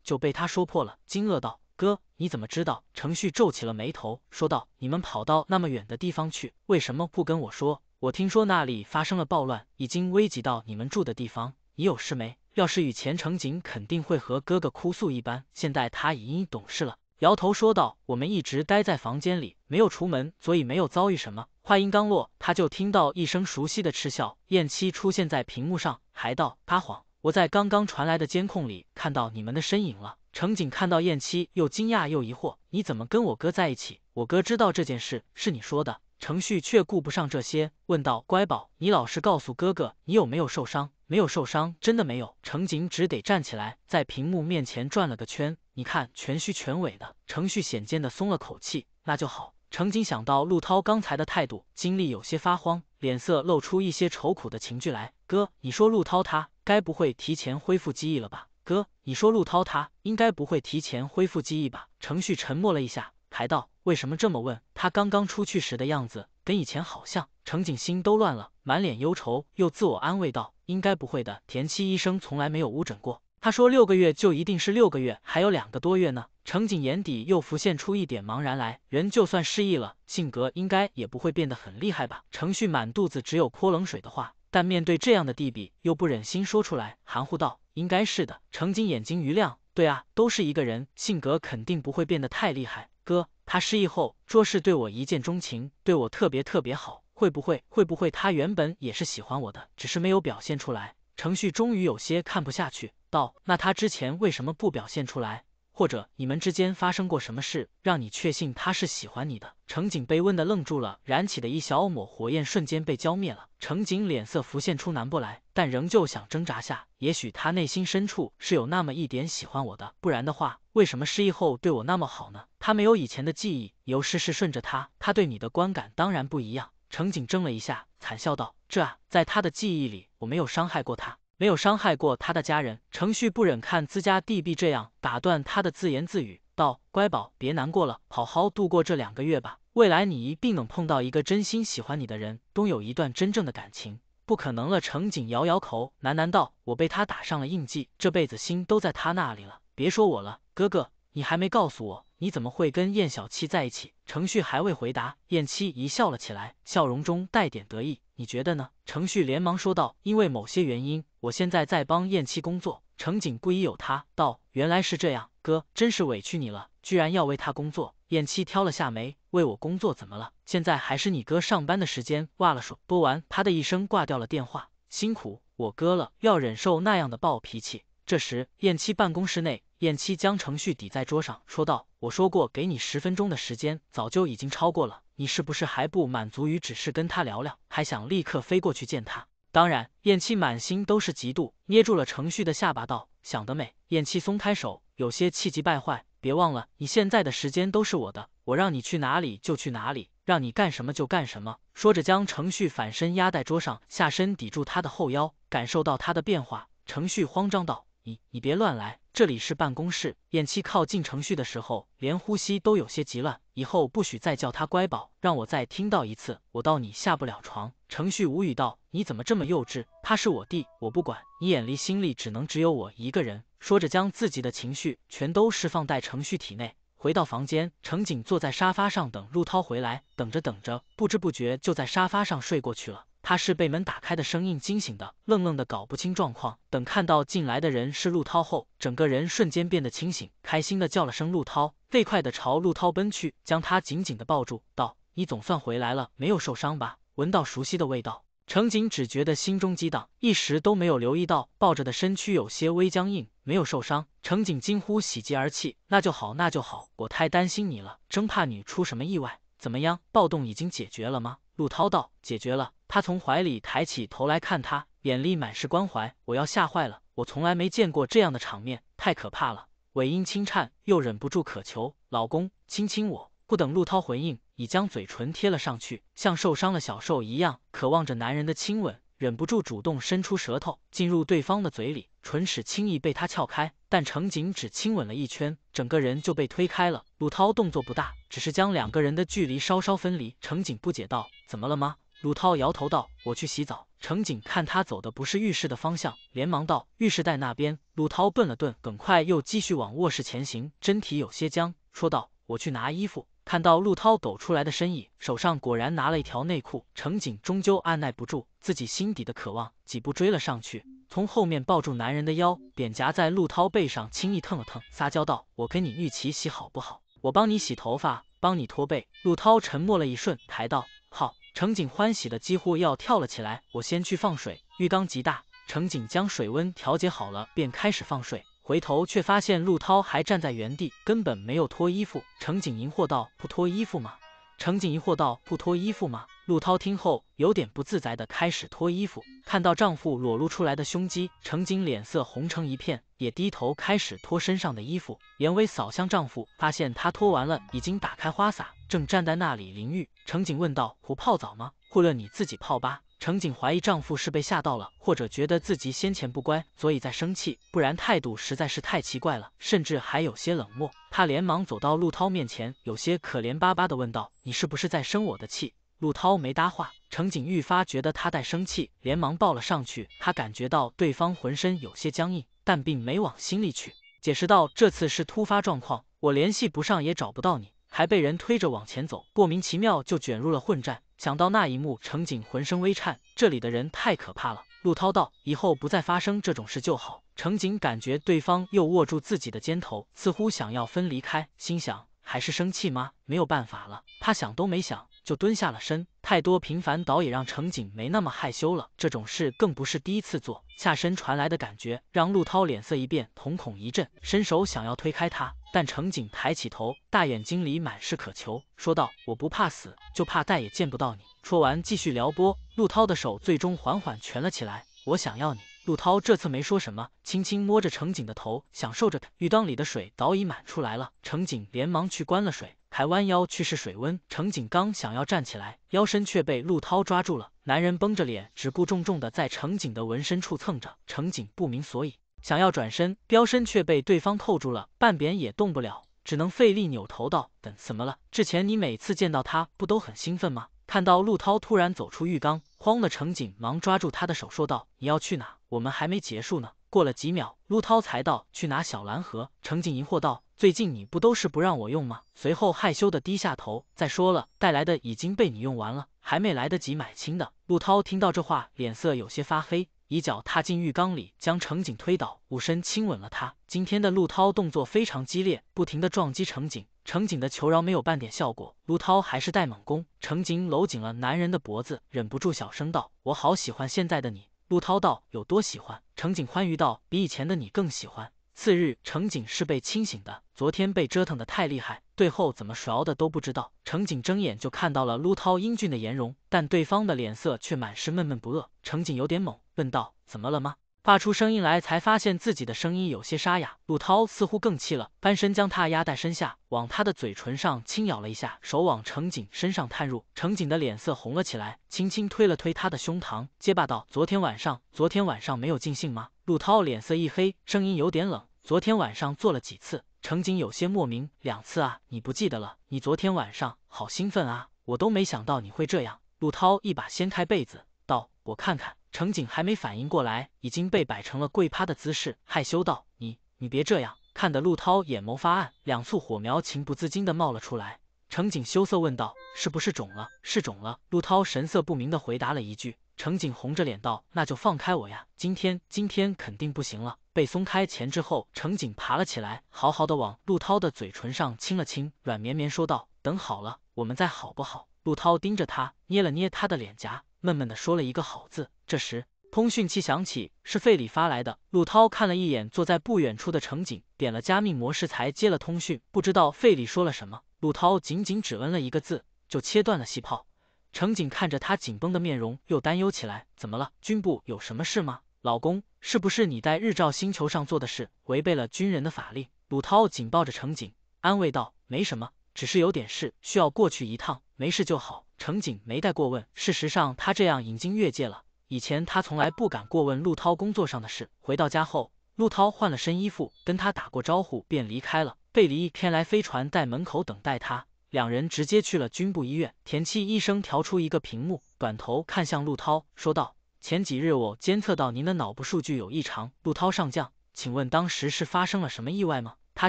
Speaker 1: 就被他说破了，惊愕道：“哥，你怎么知道？”程旭皱起了眉头，说道：“你们跑到那么远的地方去，为什么不跟我说？我听说那里发生了暴乱，已经危及到你们住的地方。你有事没？”要是以前程景肯定会和哥哥哭诉一般，现在他已经懂事了。摇头说道：“我们一直待在房间里，没有出门，所以没有遭遇什么。”话音刚落，他就听到一声熟悉的嗤笑，燕七出现在屏幕上，还道：“阿谎！我在刚刚传来的监控里看到你们的身影了。”程警看到燕七，又惊讶又疑惑：“你怎么跟我哥在一起？我哥知道这件事是你说的。”程旭却顾不上这些，问道：“乖宝，你老实告诉哥哥，你有没有受伤？没有受伤，真的没有。”程警只得站起来，在屏幕面前转了个圈。你看，全虚全伪的。程旭显见的松了口气，那就好。程锦想到陆涛刚才的态度，心里有些发慌，脸色露出一些愁苦的情绪来。哥，你说陆涛他该不会提前恢复记忆了吧？哥，你说陆涛他应该不会提前恢复记忆吧？程旭沉默了一下，还道为什么这么问？他刚刚出去时的样子跟以前好像。程锦心都乱了，满脸忧愁，又自我安慰道：应该不会的，田七医生从来没有误诊过。他说六个月就一定是六个月，还有两个多月呢。程景眼底又浮现出一点茫然来，人就算失忆了，性格应该也不会变得很厉害吧？程旭满肚子只有泼冷水的话，但面对这样的弟弟，又不忍心说出来，含糊道：“应该是的。”程景眼睛一亮：“对啊，都是一个人，性格肯定不会变得太厉害。哥，他失忆后，说是对我一见钟情，对我特别特别好，会不会会不会他原本也是喜欢我的，只是没有表现出来？”程旭终于有些看不下去，道：“那他之前为什么不表现出来？或者你们之间发生过什么事，让你确信他是喜欢你的？”程景被问的愣住了，燃起的一小抹火焰瞬间被浇灭了。程景脸色浮现出难不来，但仍旧想挣扎下。也许他内心深处是有那么一点喜欢我的，不然的话，为什么失忆后对我那么好呢？他没有以前的记忆，由事是顺着他，他对你的观感当然不一样。程景怔了一下，惨笑道。这，在他的记忆里，我没有伤害过他，没有伤害过他的家人。程旭不忍看自家弟弟这样，打断他的自言自语，道：“乖宝，别难过了，好好度过这两个月吧。未来你一定能碰到一个真心喜欢你的人，拥有一段真正的感情。”不可能了，程景摇摇头，喃喃道：“我被他打上了印记，这辈子心都在他那里了。别说我了，哥哥，你还没告诉我，你怎么会跟燕小七在一起？”程旭还未回答，燕七一笑了起来，笑容中带点得意。你觉得呢？程旭连忙说道，因为某些原因，我现在在帮燕七工作。程景故意有他，道原来是这样，哥真是委屈你了，居然要为他工作。燕七挑了下眉，为我工作怎么了？现在还是你哥上班的时间，挂了说。拨完，啪的一声挂掉了电话，辛苦我哥了，要忍受那样的暴脾气。这时，燕七办公室内。燕七将程旭抵在桌上，说道：“我说过给你十分钟的时间，早就已经超过了，你是不是还不满足于只是跟他聊聊，还想立刻飞过去见他？”当然，燕七满心都是嫉妒，捏住了程旭的下巴，道：“想得美！”燕七松开手，有些气急败坏：“别忘了，你现在的时间都是我的，我让你去哪里就去哪里，让你干什么就干什么。”说着，将程旭反身压在桌上，下身抵住他的后腰，感受到他的变化，程旭慌张道：“你你别乱来！”这里是办公室，燕气靠近程序的时候，连呼吸都有些急乱。以后不许再叫他乖宝，让我再听到一次，我到你下不了床。程序无语道，你怎么这么幼稚？他是我弟，我不管你眼里心里只能只有我一个人。说着，将自己的情绪全都释放在程序体内。回到房间，程景坐在沙发上等陆涛回来，等着等着，不知不觉就在沙发上睡过去了。他是被门打开的声音惊醒的，愣愣的搞不清状况。等看到进来的人是陆涛后，整个人瞬间变得清醒，开心的叫了声“陆涛”，飞快的朝陆涛奔去，将他紧紧的抱住，道：“你总算回来了，没有受伤吧？”闻到熟悉的味道，乘警只觉得心中激荡，一时都没有留意到抱着的身躯有些微僵硬，没有受伤。乘警惊呼，喜极而泣：“那就好，那就好，我太担心你了，真怕你出什么意外。”“怎么样，暴动已经解决了吗？”陆涛道，解决了。他从怀里抬起头来看他，眼里满是关怀。我要吓坏了，我从来没见过这样的场面，太可怕了。尾音轻颤，又忍不住渴求，老公，亲亲我。不等陆涛回应，已将嘴唇贴了上去，像受伤的小兽一样，渴望着男人的亲吻，忍不住主动伸出舌头进入对方的嘴里。唇齿轻易被他撬开，但程景只亲吻了一圈，整个人就被推开了。鲁涛动作不大，只是将两个人的距离稍稍分离。程景不解道：“怎么了吗？”鲁涛摇头道：“我去洗澡。”程景看他走的不是浴室的方向，连忙道：“浴室在那边。”鲁涛顿了顿，很快又继续往卧室前行，身体有些僵，说道：“我去拿衣服。”看到陆涛抖出来的身影，手上果然拿了一条内裤，乘警终究按耐不住自己心底的渴望，几步追了上去，从后面抱住男人的腰，脸颊在陆涛背上，轻易蹭了蹭，撒娇道：“我跟你一起洗好不好？我帮你洗头发，帮你脱背。”陆涛沉默了一瞬，抬道：“好。”乘警欢喜的几乎要跳了起来：“我先去放水，浴缸极大。”乘警将水温调节好了，便开始放水。回头却发现陆涛还站在原地，根本没有脱衣服。乘警疑惑道：“不脱衣服吗？”乘警疑惑道：“不脱衣服吗？”陆涛听后有点不自在的开始脱衣服，看到丈夫裸露出来的胸肌，乘警脸色红成一片，也低头开始脱身上的衣服。严威扫向丈夫，发现他脱完了，已经打开花洒，正站在那里淋浴。乘警问道：“不泡澡吗？或者你自己泡吧。”乘警怀疑丈夫是被吓到了，或者觉得自己先前不乖，所以在生气，不然态度实在是太奇怪了，甚至还有些冷漠。他连忙走到陆涛面前，有些可怜巴巴的问道：“你是不是在生我的气？”陆涛没搭话，乘警愈发觉得他在生气，连忙抱了上去。他感觉到对方浑身有些僵硬，但并没往心里去，解释道：“这次是突发状况，我联系不上也找不到你，还被人推着往前走，莫名其妙就卷入了混战。”想到那一幕，乘警浑身微颤，这里的人太可怕了。陆涛道：“以后不再发生这种事就好。”乘警感觉对方又握住自己的肩头，似乎想要分离开，心想还是生气吗？没有办法了，他想都没想就蹲下了身。太多平凡倒也让乘警没那么害羞了，这种事更不是第一次做。下身传来的感觉让陆涛脸色一变，瞳孔一震，伸手想要推开他。但乘警抬起头，大眼睛里满是渴求，说道：“我不怕死，就怕再也见不到你。”说完，继续撩拨陆涛的手，最终缓缓蜷了起来。我想要你。陆涛这次没说什么，轻轻摸着乘警的头，享受着。浴缸里的水早已满出来了，乘警连忙去关了水，还弯腰去试水温。乘警刚想要站起来，腰身却被陆涛抓住了。男人绷着脸，只顾重重的在乘警的纹身处蹭着。乘警不明所以。想要转身，标身却被对方扣住了，半边也动不了，只能费力扭头道：“等什么了？之前你每次见到他，不都很兴奋吗？”看到陆涛突然走出浴缸，慌的程景忙抓住他的手说道：“你要去哪？我们还没结束呢。”过了几秒，陆涛才道：“去拿小蓝盒。程景疑惑道：“最近你不都是不让我用吗？”随后害羞的低下头，再说了，带来的已经被你用完了，还没来得及买新的。陆涛听到这话，脸色有些发黑。一脚踏进浴缸里，将程景推倒，俯身亲吻了他。今天的陆涛动作非常激烈，不停地撞击程景，程景的求饶没有半点效果，陆涛还是带猛攻。程景搂紧了男人的脖子，忍不住小声道：“我好喜欢现在的你。”陆涛道：“有多喜欢？”程景欢愉道：“比以前的你更喜欢。”次日，程景是被清醒的。昨天被折腾的太厉害，最后怎么熬的都不知道。程景睁眼就看到了陆涛英俊的颜容，但对方的脸色却满是闷闷不乐。程景有点懵，问道：“怎么了吗？”发出声音来，才发现自己的声音有些沙哑。陆涛似乎更气了，翻身将他压在身下，往他的嘴唇上轻咬了一下，手往程景身上探入。程景的脸色红了起来，轻轻推了推他的胸膛，结巴道：“昨天晚上，昨天晚上没有尽兴吗？”陆涛脸色一黑，声音有点冷：“昨天晚上做了几次？”程景有些莫名：“两次啊，你不记得了？你昨天晚上好兴奋啊，我都没想到你会这样。”陆涛一把掀开被子，道：“我看看。”乘警还没反应过来，已经被摆成了跪趴的姿势，害羞道：“你你别这样。”看得陆涛眼眸发暗，两簇火苗情不自禁的冒了出来。乘警羞涩问道：“是不是肿了？”“是肿了。”陆涛神色不明的回答了一句。乘警红着脸道：“那就放开我呀，今天今天肯定不行了。”被松开钳之后，乘警爬了起来，豪豪的往陆涛的嘴唇上亲了亲，软绵绵说道：“等好了，我们再好不好？”陆涛盯着他，捏了捏他的脸颊。闷闷地说了一个好字。这时通讯器响起，是费里发来的。陆涛看了一眼坐在不远处的程景，点了加密模式才接了通讯。不知道费里说了什么，陆涛仅仅只嗯了一个字，就切断了气泡。程景看着他紧绷的面容，又担忧起来：“怎么了？军部有什么事吗？老公，是不是你在日照星球上做的事违背了军人的法令？”鲁涛紧抱着程景，安慰道：“没什么，只是有点事需要过去一趟，没事就好。”乘警没带过问，事实上他这样已经越界了。以前他从来不敢过问陆涛工作上的事。回到家后，陆涛换了身衣服，跟他打过招呼，便离开了。贝离天来飞船在门口等待他，两人直接去了军部医院。田七医生调出一个屏幕，转头看向陆涛，说道：“前几日我监测到您的脑部数据有异常，陆涛上将，请问当时是发生了什么意外吗？”他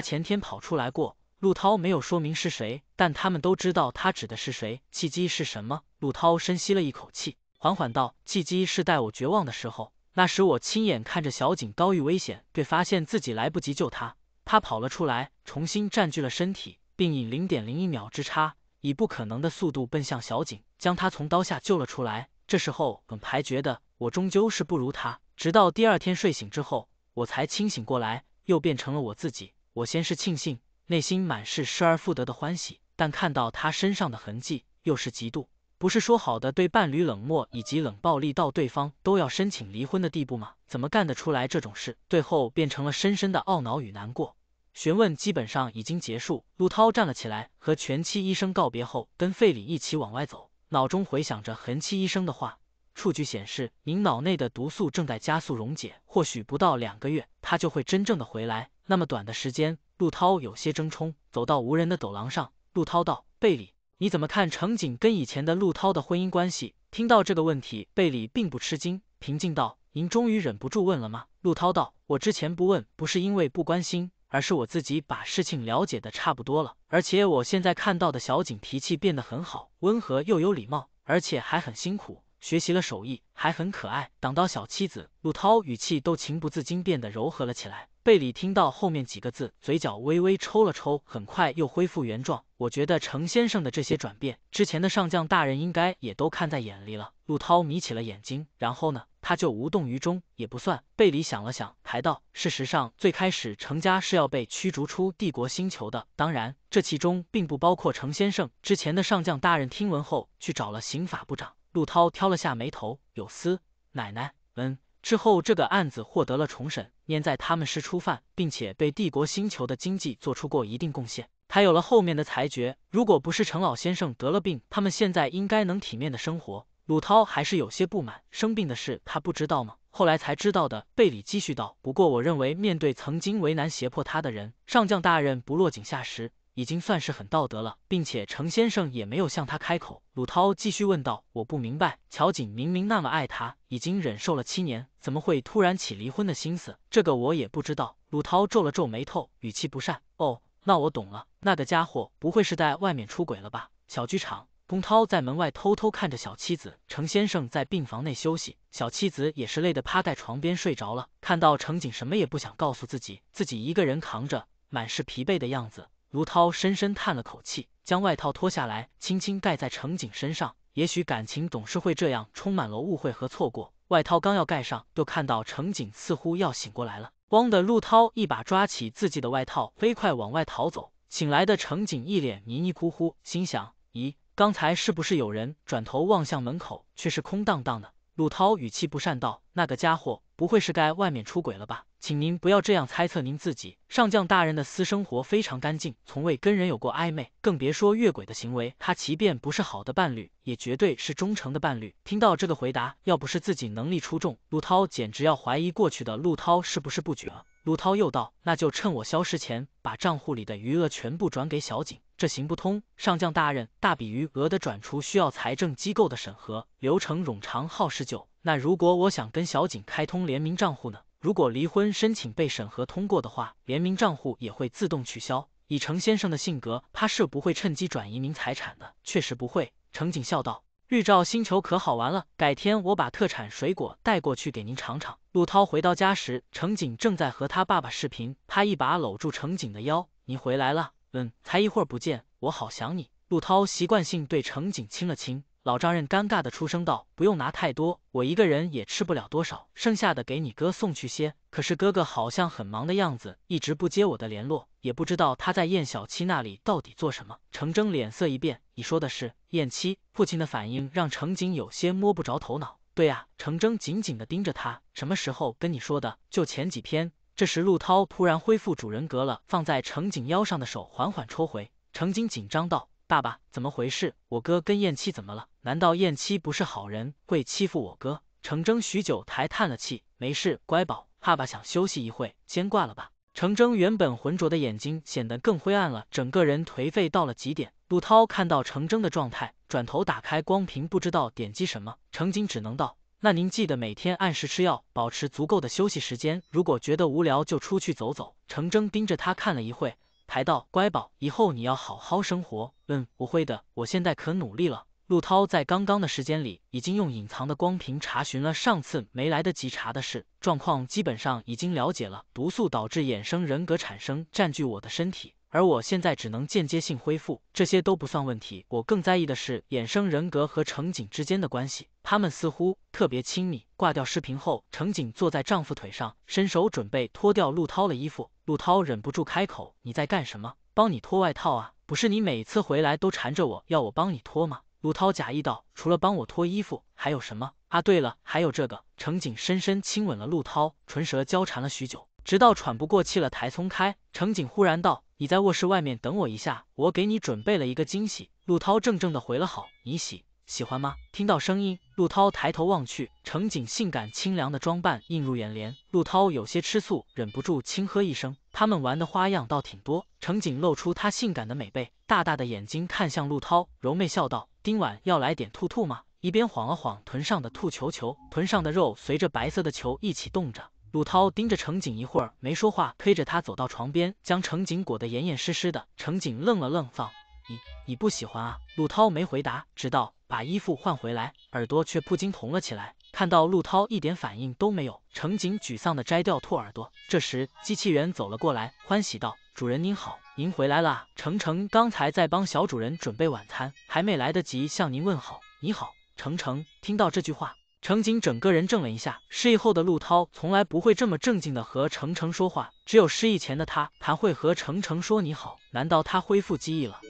Speaker 1: 前天跑出来过。陆涛没有说明是谁，但他们都知道他指的是谁。契机是什么？陆涛深吸了一口气，缓缓道：“契机是待我绝望的时候，那时我亲眼看着小景遭遇危险，却发现自己来不及救他。他跑了出来，重新占据了身体，并以零点零一秒之差，以不可能的速度奔向小景，将他从刀下救了出来。这时候，本排觉得我终究是不如他。直到第二天睡醒之后，我才清醒过来，又变成了我自己。我先是庆幸。”内心满是失而复得的欢喜，但看到他身上的痕迹，又是嫉妒。不是说好的对伴侣冷漠以及冷暴力到对方都要申请离婚的地步吗？怎么干得出来这种事？最后变成了深深的懊恼与难过。询问基本上已经结束，陆涛站了起来，和全妻医生告别后，跟费里一起往外走，脑中回想着恒七医生的话。数据显示，您脑内的毒素正在加速溶解，或许不到两个月，他就会真正的回来。那么短的时间。陆涛有些争冲，走到无人的走廊上。陆涛道：“贝里，你怎么看程景跟以前的陆涛的婚姻关系？”听到这个问题，贝里并不吃惊，平静道：“您终于忍不住问了吗？”陆涛道：“我之前不问，不是因为不关心，而是我自己把事情了解的差不多了。而且我现在看到的小景脾气变得很好，温和又有礼貌，而且还很辛苦，学习了手艺，还很可爱。等到小妻子，陆涛语气都情不自禁变得柔和了起来。”贝里听到后面几个字，嘴角微微抽了抽，很快又恢复原状。我觉得程先生的这些转变，之前的上将大人应该也都看在眼里了。陆涛眯起了眼睛，然后呢，他就无动于衷也不算。贝里想了想，还道：“事实上，最开始程家是要被驱逐出帝国星球的，当然这其中并不包括程先生。之前的上将大人听闻后，去找了刑法部长。”陆涛挑了下眉头：“有司奶奶，嗯，之后这个案子获得了重审。”念在他们是初犯，并且对帝国星球的经济做出过一定贡献，才有了后面的裁决。如果不是程老先生得了病，他们现在应该能体面的生活。鲁涛还是有些不满，生病的事他不知道吗？后来才知道的。贝里继续道，不过我认为，面对曾经为难胁迫他的人，上将大人不落井下石。已经算是很道德了，并且程先生也没有向他开口。鲁涛继续问道：“我不明白，乔景明明那么爱他，已经忍受了七年，怎么会突然起离婚的心思？这个我也不知道。”鲁涛皱了皱眉头，语气不善：“哦，那我懂了。那个家伙不会是在外面出轨了吧？”小剧场，龚涛在门外偷偷看着小妻子程先生在病房内休息，小妻子也是累得趴在床边睡着了。看到程景什么也不想告诉自己，自己一个人扛着，满是疲惫的样子。卢涛深深叹了口气，将外套脱下来，轻轻盖在乘警身上。也许感情总是会这样，充满了误会和错过。外套刚要盖上，又看到乘警似乎要醒过来了。慌的，陆涛一把抓起自己的外套，飞快往外逃走。醒来的乘警一脸迷迷糊糊，心想：咦，刚才是不是有人？转头望向门口，却是空荡荡的。陆涛语气不善道：那个家伙不会是该外面出轨了吧？请您不要这样猜测，您自己上将大人的私生活非常干净，从未跟人有过暧昧，更别说越轨的行为。他即便不是好的伴侣，也绝对是忠诚的伴侣。听到这个回答，要不是自己能力出众，陆涛简直要怀疑过去的陆涛是不是不举了。陆涛又道：“那就趁我消失前，把账户里的余额全部转给小景，这行不通。上将大人大笔余额的转出需要财政机构的审核，流程冗长，耗时久。那如果我想跟小景开通联名账户呢？”如果离婚申请被审核通过的话，联名账户也会自动取消。以程先生的性格，他是不会趁机转移您财产的，确实不会。程景笑道：“日照星球可好玩了，改天我把特产水果带过去给您尝尝。”陆涛回到家时，程景正在和他爸爸视频，他一把搂住程景的腰：“你回来了，嗯，才一会儿不见，我好想你。”陆涛习惯性对程景亲了亲。老丈人尴尬的出声道：“不用拿太多，我一个人也吃不了多少，剩下的给你哥送去些。可是哥哥好像很忙的样子，一直不接我的联络，也不知道他在燕小七那里到底做什么。”程铮脸色一变：“你说的是燕七？”父亲的反应让程景有些摸不着头脑。对呀，程铮紧紧的盯着他，什么时候跟你说的？就前几天。这时陆涛突然恢复主人格了，放在程景腰上的手缓缓抽回。程景紧张道：“爸爸，怎么回事？我哥跟燕七怎么了？”难道燕七不是好人，会欺负我哥？程铮许久才叹了气，没事，乖宝，爸爸想休息一会，先挂了吧。程铮原本浑浊的眼睛显得更灰暗了，整个人颓废到了极点。陆涛看到程铮的状态，转头打开光屏，不知道点击什么。程景只能道：“那您记得每天按时吃药，保持足够的休息时间。如果觉得无聊，就出去走走。”程铮盯着他看了一会，才道：“乖宝，以后你要好好生活。嗯，我会的，我现在可努力了。”陆涛在刚刚的时间里，已经用隐藏的光屏查询了上次没来得及查的事，状况基本上已经了解了。毒素导致衍生人格产生，占据我的身体，而我现在只能间接性恢复，这些都不算问题。我更在意的是衍生人格和乘警之间的关系，他们似乎特别亲密。挂掉视频后，乘警坐在丈夫腿上，伸手准备脱掉陆涛的衣服。陆涛忍不住开口：“你在干什么？帮你脱外套啊？不是你每次回来都缠着我要我帮你脱吗？”陆涛假意道：“除了帮我脱衣服，还有什么啊？对了，还有这个。”乘景深深亲吻了陆涛，唇舌交缠了许久，直到喘不过气了，才松开。乘景忽然道：“你在卧室外面等我一下，我给你准备了一个惊喜。”陆涛怔怔的回了：“好，你喜喜欢吗？”听到声音，陆涛抬头望去，乘景性感清凉的装扮映入眼帘，陆涛有些吃醋，忍不住轻喝一声。他们玩的花样倒挺多，程锦露出她性感的美背，大大的眼睛看向陆涛，柔媚笑道：“今晚要来点兔兔吗？”一边晃了晃臀上的兔球球，臀上的肉随着白色的球一起动着。陆涛盯着程锦一会儿没说话，推着她走到床边，将程锦裹得严严实实的。程锦愣了愣，放：“你你不喜欢啊？”陆涛没回答，直到把衣服换回来，耳朵却不禁红了起来。看到陆涛一点反应都没有，程警沮丧的摘掉兔耳朵。这时，机器人走了过来，欢喜道：“主人您好，您回来了。程程刚才在帮小主人准备晚餐，还没来得及向您问好。”“你好，程程。”听到这句话，程景整个人怔了一下。失忆后的陆涛从来不会这么正经的和程程说话，只有失忆前的他才会和程程说你好。难道他恢复记忆了？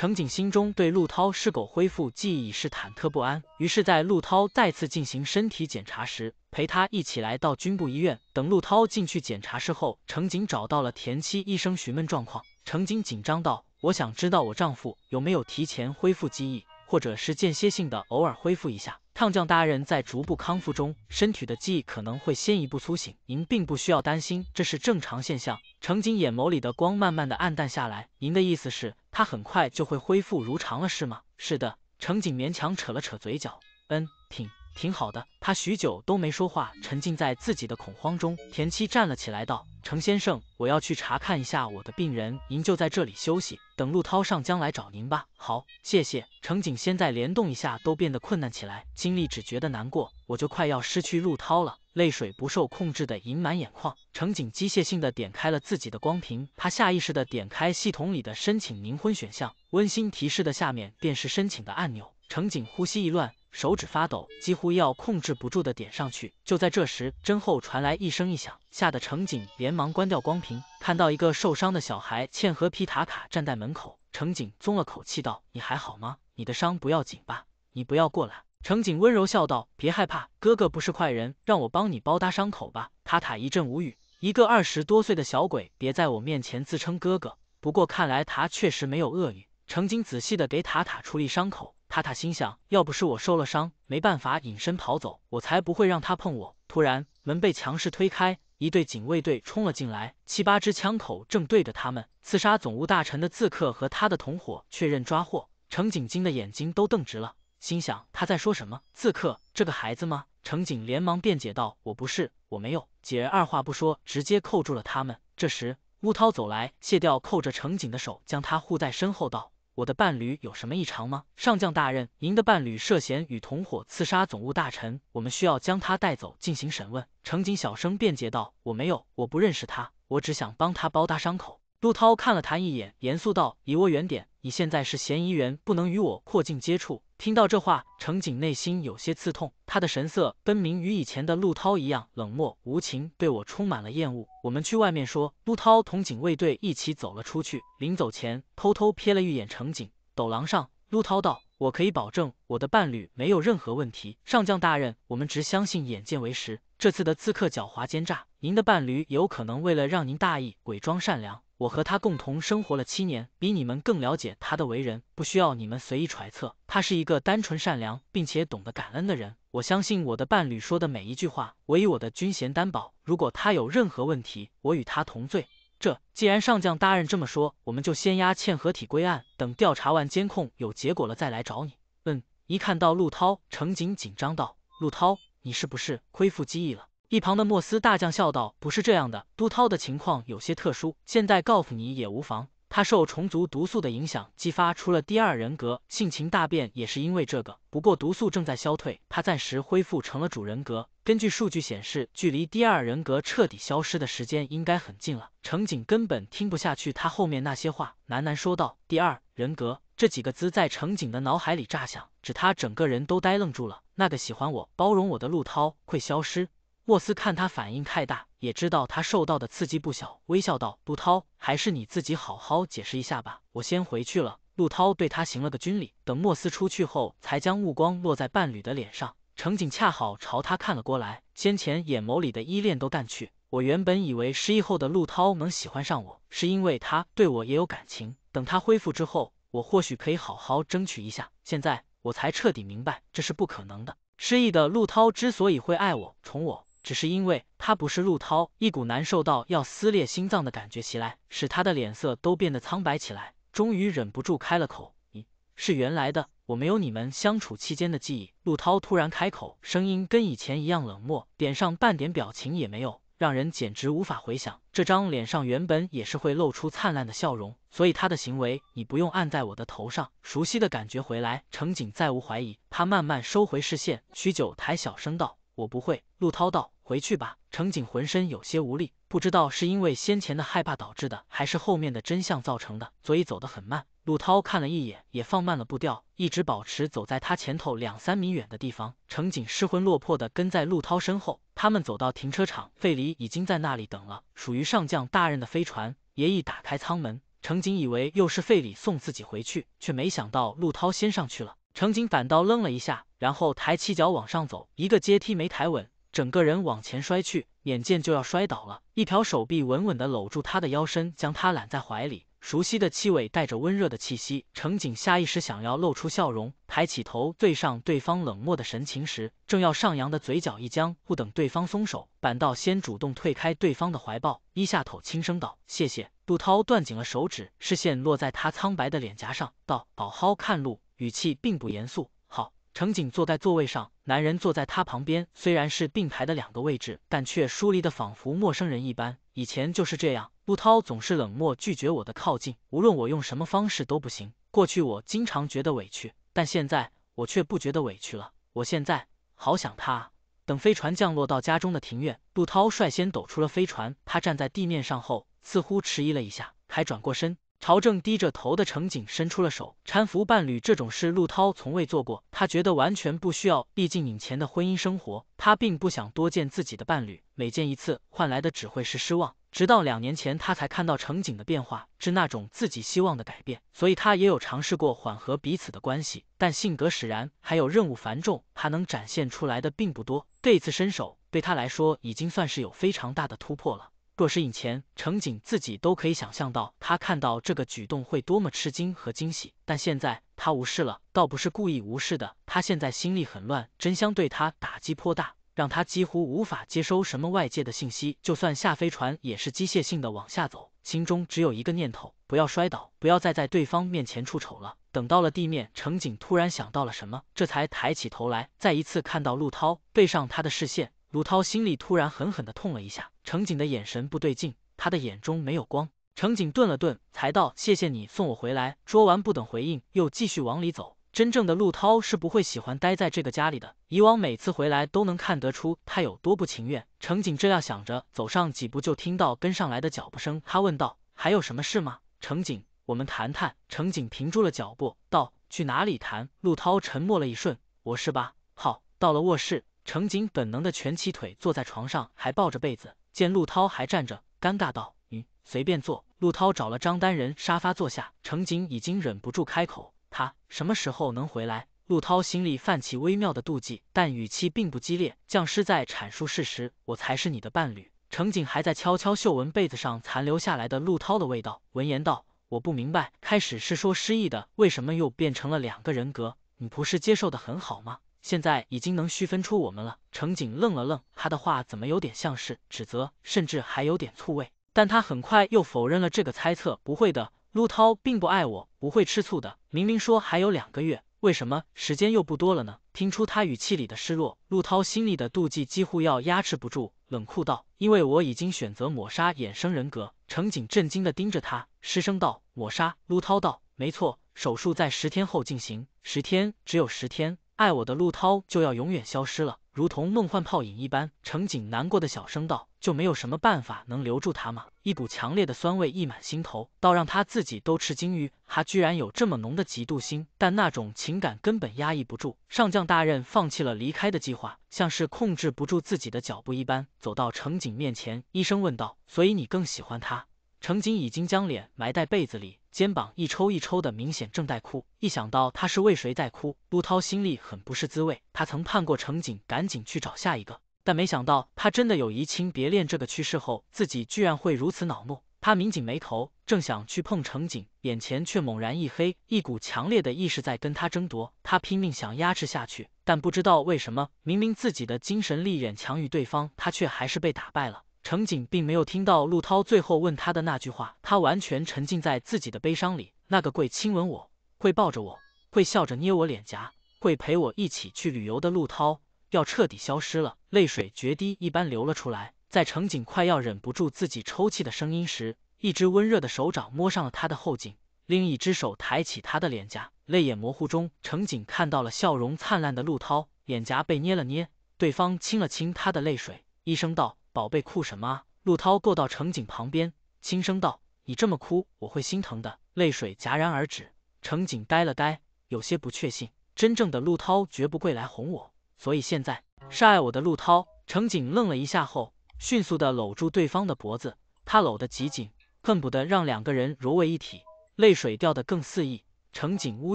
Speaker 1: 乘警心中对陆涛是否恢复记忆已是忐忑不安，于是，在陆涛再次进行身体检查时，陪他一起来到军部医院。等陆涛进去检查室后，乘警找到了田七医生询问状况。乘警紧张道：“我想知道我丈夫有没有提前恢复记忆，或者是间歇性的偶尔恢复一下。”“烫匠大人在逐步康复中，身体的记忆可能会先一步苏醒，您并不需要担心，这是正常现象。”乘警眼眸里的光慢慢的暗淡下来。您的意思是？他很快就会恢复如常了，是吗？是的，乘警勉强扯了扯嘴角，嗯，挺。挺好的，他许久都没说话，沉浸在自己的恐慌中。田七站了起来，道：“程先生，我要去查看一下我的病人，您就在这里休息，等陆涛上将来找您吧。”“好，谢谢。”程景现在联动一下都变得困难起来，经历只觉得难过，我就快要失去陆涛了，泪水不受控制的盈满眼眶。程景机械性的点开了自己的光屏，他下意识的点开系统里的申请冥婚选项，温馨提示的下面便是申请的按钮。乘警呼吸一乱，手指发抖，几乎要控制不住的点上去。就在这时，身后传来一声异响，吓得乘警连忙关掉光屏，看到一个受伤的小孩嵌合皮塔卡站在门口。乘警松了口气，道：“你还好吗？你的伤不要紧吧？你不要过来。”乘警温柔笑道：“别害怕，哥哥不是坏人，让我帮你包扎伤口吧。”塔塔一阵无语，一个二十多岁的小鬼，别在我面前自称哥哥。不过看来他确实没有恶意。乘警仔细的给塔塔处理伤口。塔塔心想，要不是我受了伤，没办法隐身跑走，我才不会让他碰我。突然，门被强势推开，一队警卫队冲了进来，七八支枪口正对着他们。刺杀总务大臣的刺客和他的同伙确认抓获。程景惊的眼睛都瞪直了，心想他在说什么？刺客这个孩子吗？程景连忙辩解道：“我不是，我没有。”几人二话不说，直接扣住了他们。这时，乌涛走来，卸掉扣着程景的手，将他护在身后，道。我的伴侣有什么异常吗？上将大人，您的伴侣涉嫌与同伙刺杀总务大臣，我们需要将他带走进行审问。乘警小声辩解道：“我没有，我不认识他，我只想帮他包扎伤口。”陆涛看了他一眼，严肃道：“离我远点！你现在是嫌疑人，不能与我扩近接触。”听到这话，程景内心有些刺痛。他的神色分明与以前的陆涛一样冷漠无情，对我充满了厌恶。我们去外面说。陆涛同警卫队一起走了出去，临走前偷偷瞥了一眼乘警。走廊上，陆涛道：“我可以保证我的伴侣没有任何问题，上将大人，我们只相信眼见为实。这次的刺客狡猾奸诈，您的伴侣有可能为了让您大意，伪装善良。”我和他共同生活了七年，比你们更了解他的为人，不需要你们随意揣测。他是一个单纯善良并且懂得感恩的人，我相信我的伴侣说的每一句话，我以我的军衔担保，如果他有任何问题，我与他同罪。这既然上将大人这么说，我们就先押嵌合体归案，等调查完监控有结果了再来找你。嗯，一看到陆涛，乘警紧张道：“陆涛，你是不是恢复记忆了？”一旁的莫斯大将笑道：“不是这样的，都涛的情况有些特殊，现在告诉你也无妨。他受虫族毒素的影响，激发出了第二人格，性情大变也是因为这个。不过毒素正在消退，他暂时恢复成了主人格。根据数据显示，距离第二人格彻底消失的时间应该很近了。”乘警根本听不下去他后面那些话，喃喃说道：“第二人格”这几个字在乘警的脑海里炸响，使他整个人都呆愣住了。那个喜欢我、包容我的陆涛会消失。莫斯看他反应太大，也知道他受到的刺激不小，微笑道：“陆涛，还是你自己好好解释一下吧，我先回去了。”陆涛对他行了个军礼，等莫斯出去后，才将目光落在伴侣的脸上。程景恰好朝他看了过来，先前眼眸里的依恋都淡去。我原本以为失忆后的陆涛能喜欢上我，是因为他对我也有感情。等他恢复之后，我或许可以好好争取一下。现在我才彻底明白，这是不可能的。失忆的陆涛之所以会爱我、宠我。只是因为他不是陆涛，一股难受到要撕裂心脏的感觉袭来，使他的脸色都变得苍白起来。终于忍不住开了口：“你是原来的，我没有你们相处期间的记忆。”陆涛突然开口，声音跟以前一样冷漠，脸上半点表情也没有，让人简直无法回想。这张脸上原本也是会露出灿烂的笑容，所以他的行为你不用按在我的头上。熟悉的感觉回来，乘警再无怀疑，他慢慢收回视线，许久，才小声道。我不会，陆涛道。回去吧，乘警浑身有些无力，不知道是因为先前的害怕导致的，还是后面的真相造成的，所以走得很慢。陆涛看了一眼，也放慢了步调，一直保持走在他前头两三米远的地方。乘警失魂落魄的跟在陆涛身后。他们走到停车场，费里已经在那里等了，属于上将大任的飞船也已打开舱门。乘警以为又是费里送自己回去，却没想到陆涛先上去了。程警反倒愣了一下，然后抬起脚往上走，一个阶梯没抬稳，整个人往前摔去，眼见就要摔倒了，一条手臂稳稳地搂住他的腰身，将他揽在怀里，熟悉的气味带着温热的气息。程警下意识想要露出笑容，抬起头对上对方冷漠的神情时，正要上扬的嘴角一僵，不等对方松手，板道先主动退开对方的怀抱，低下头轻声道：“谢谢。”杜涛断紧了手指，视线落在他苍白的脸颊上，道：“好好看路。”语气并不严肃。好，乘警坐在座位上，男人坐在他旁边。虽然是并排的两个位置，但却疏离的仿佛陌生人一般。以前就是这样，陆涛总是冷漠拒绝我的靠近，无论我用什么方式都不行。过去我经常觉得委屈，但现在我却不觉得委屈了。我现在好想他。等飞船降落到家中的庭院，陆涛率先抖出了飞船。他站在地面上后，似乎迟疑了一下，还转过身。朝正低着头的程景伸出了手搀扶伴侣，这种事陆涛从未做过，他觉得完全不需要。毕竟以前的婚姻生活，他并不想多见自己的伴侣，每见一次换来的只会是失望。直到两年前，他才看到程景的变化，是那种自己希望的改变。所以他也有尝试过缓和彼此的关系，但性格使然，还有任务繁重，他能展现出来的并不多。这一次伸手对他来说，已经算是有非常大的突破了。若是以前，乘警自己都可以想象到他看到这个举动会多么吃惊和惊喜。但现在他无视了，倒不是故意无视的。他现在心里很乱，真相对他打击颇大，让他几乎无法接收什么外界的信息。就算下飞船，也是机械性的往下走，心中只有一个念头：不要摔倒，不要再在对方面前出丑了。等到了地面，乘警突然想到了什么，这才抬起头来，再一次看到陆涛对上他的视线。鲁涛心里突然狠狠的痛了一下，乘景的眼神不对劲，他的眼中没有光。乘景顿了顿，才道：“谢谢你送我回来。”说完不等回应，又继续往里走。真正的陆涛是不会喜欢待在这个家里的，以往每次回来都能看得出他有多不情愿。乘景这样想着，走上几步就听到跟上来的脚步声，他问道：“还有什么事吗？”乘景，我们谈谈。”乘景停住了脚步，道：“去哪里谈？”陆涛沉默了一瞬：“我是吧？”“好。”到了卧室。乘警本能的蜷起腿坐在床上，还抱着被子。见陆涛还站着，尴尬道：“你随便坐。”陆涛找了张单人沙发坐下。乘警已经忍不住开口：“他什么时候能回来？”陆涛心里泛起微妙的妒忌，但语气并不激烈。匠师在阐述事实：“我才是你的伴侣。”乘警还在悄悄嗅闻被子上残留下来的陆涛的味道。闻言道：“我不明白，开始是说失忆的，为什么又变成了两个人格？你不是接受的很好吗？”现在已经能区分出我们了。程景愣了愣，他的话怎么有点像是指责，甚至还有点醋味。但他很快又否认了这个猜测，不会的，陆涛并不爱我，不会吃醋的。明明说还有两个月，为什么时间又不多了呢？听出他语气里的失落，陆涛心里的妒忌几乎要压制不住，冷酷道：“因为我已经选择抹杀衍生人格。”程景震惊的盯着他，失声道：“抹杀？”陆涛道：“没错，手术在十天后进行，十天，只有十天。”爱我的陆涛就要永远消失了，如同梦幻泡影一般。乘警难过的小声道：“就没有什么办法能留住他吗？”一股强烈的酸味溢满心头，倒让他自己都吃惊于他居然有这么浓的嫉妒心，但那种情感根本压抑不住。上将大任放弃了离开的计划，像是控制不住自己的脚步一般，走到乘警面前，医生问道：“所以你更喜欢他？”程锦已经将脸埋在被子里，肩膀一抽一抽的，明显正在哭。一想到他是为谁在哭，陆涛心里很不是滋味。他曾盼过程锦赶紧去找下一个，但没想到他真的有移情别恋这个趋势后，自己居然会如此恼怒。他拧紧眉头，正想去碰程锦，眼前却猛然一黑，一股强烈的意识在跟他争夺。他拼命想压制下去，但不知道为什么，明明自己的精神力远强于对方，他却还是被打败了。乘警并没有听到陆涛最后问他的那句话，他完全沉浸在自己的悲伤里。那个会亲吻我、会抱着我、会笑着捏我脸颊、会陪我一起去旅游的陆涛，要彻底消失了。泪水决堤一般流了出来。在乘警快要忍不住自己抽泣的声音时，一只温热的手掌摸上了他的后颈，另一只手抬起他的脸颊。泪眼模糊中，乘警看到了笑容灿烂的陆涛，脸颊被捏了捏，对方亲了亲他的泪水，医生道。宝贝，哭什么？陆涛够到乘警旁边，轻声道：“你这么哭，我会心疼的。”泪水戛然而止。乘警呆了呆，有些不确信，真正的陆涛绝不会来哄我。所以现在，是爱我的陆涛。乘警愣了一下后，迅速的搂住对方的脖子，他搂得极紧，恨不得让两个人融为一体。泪水掉得更肆意。乘警呜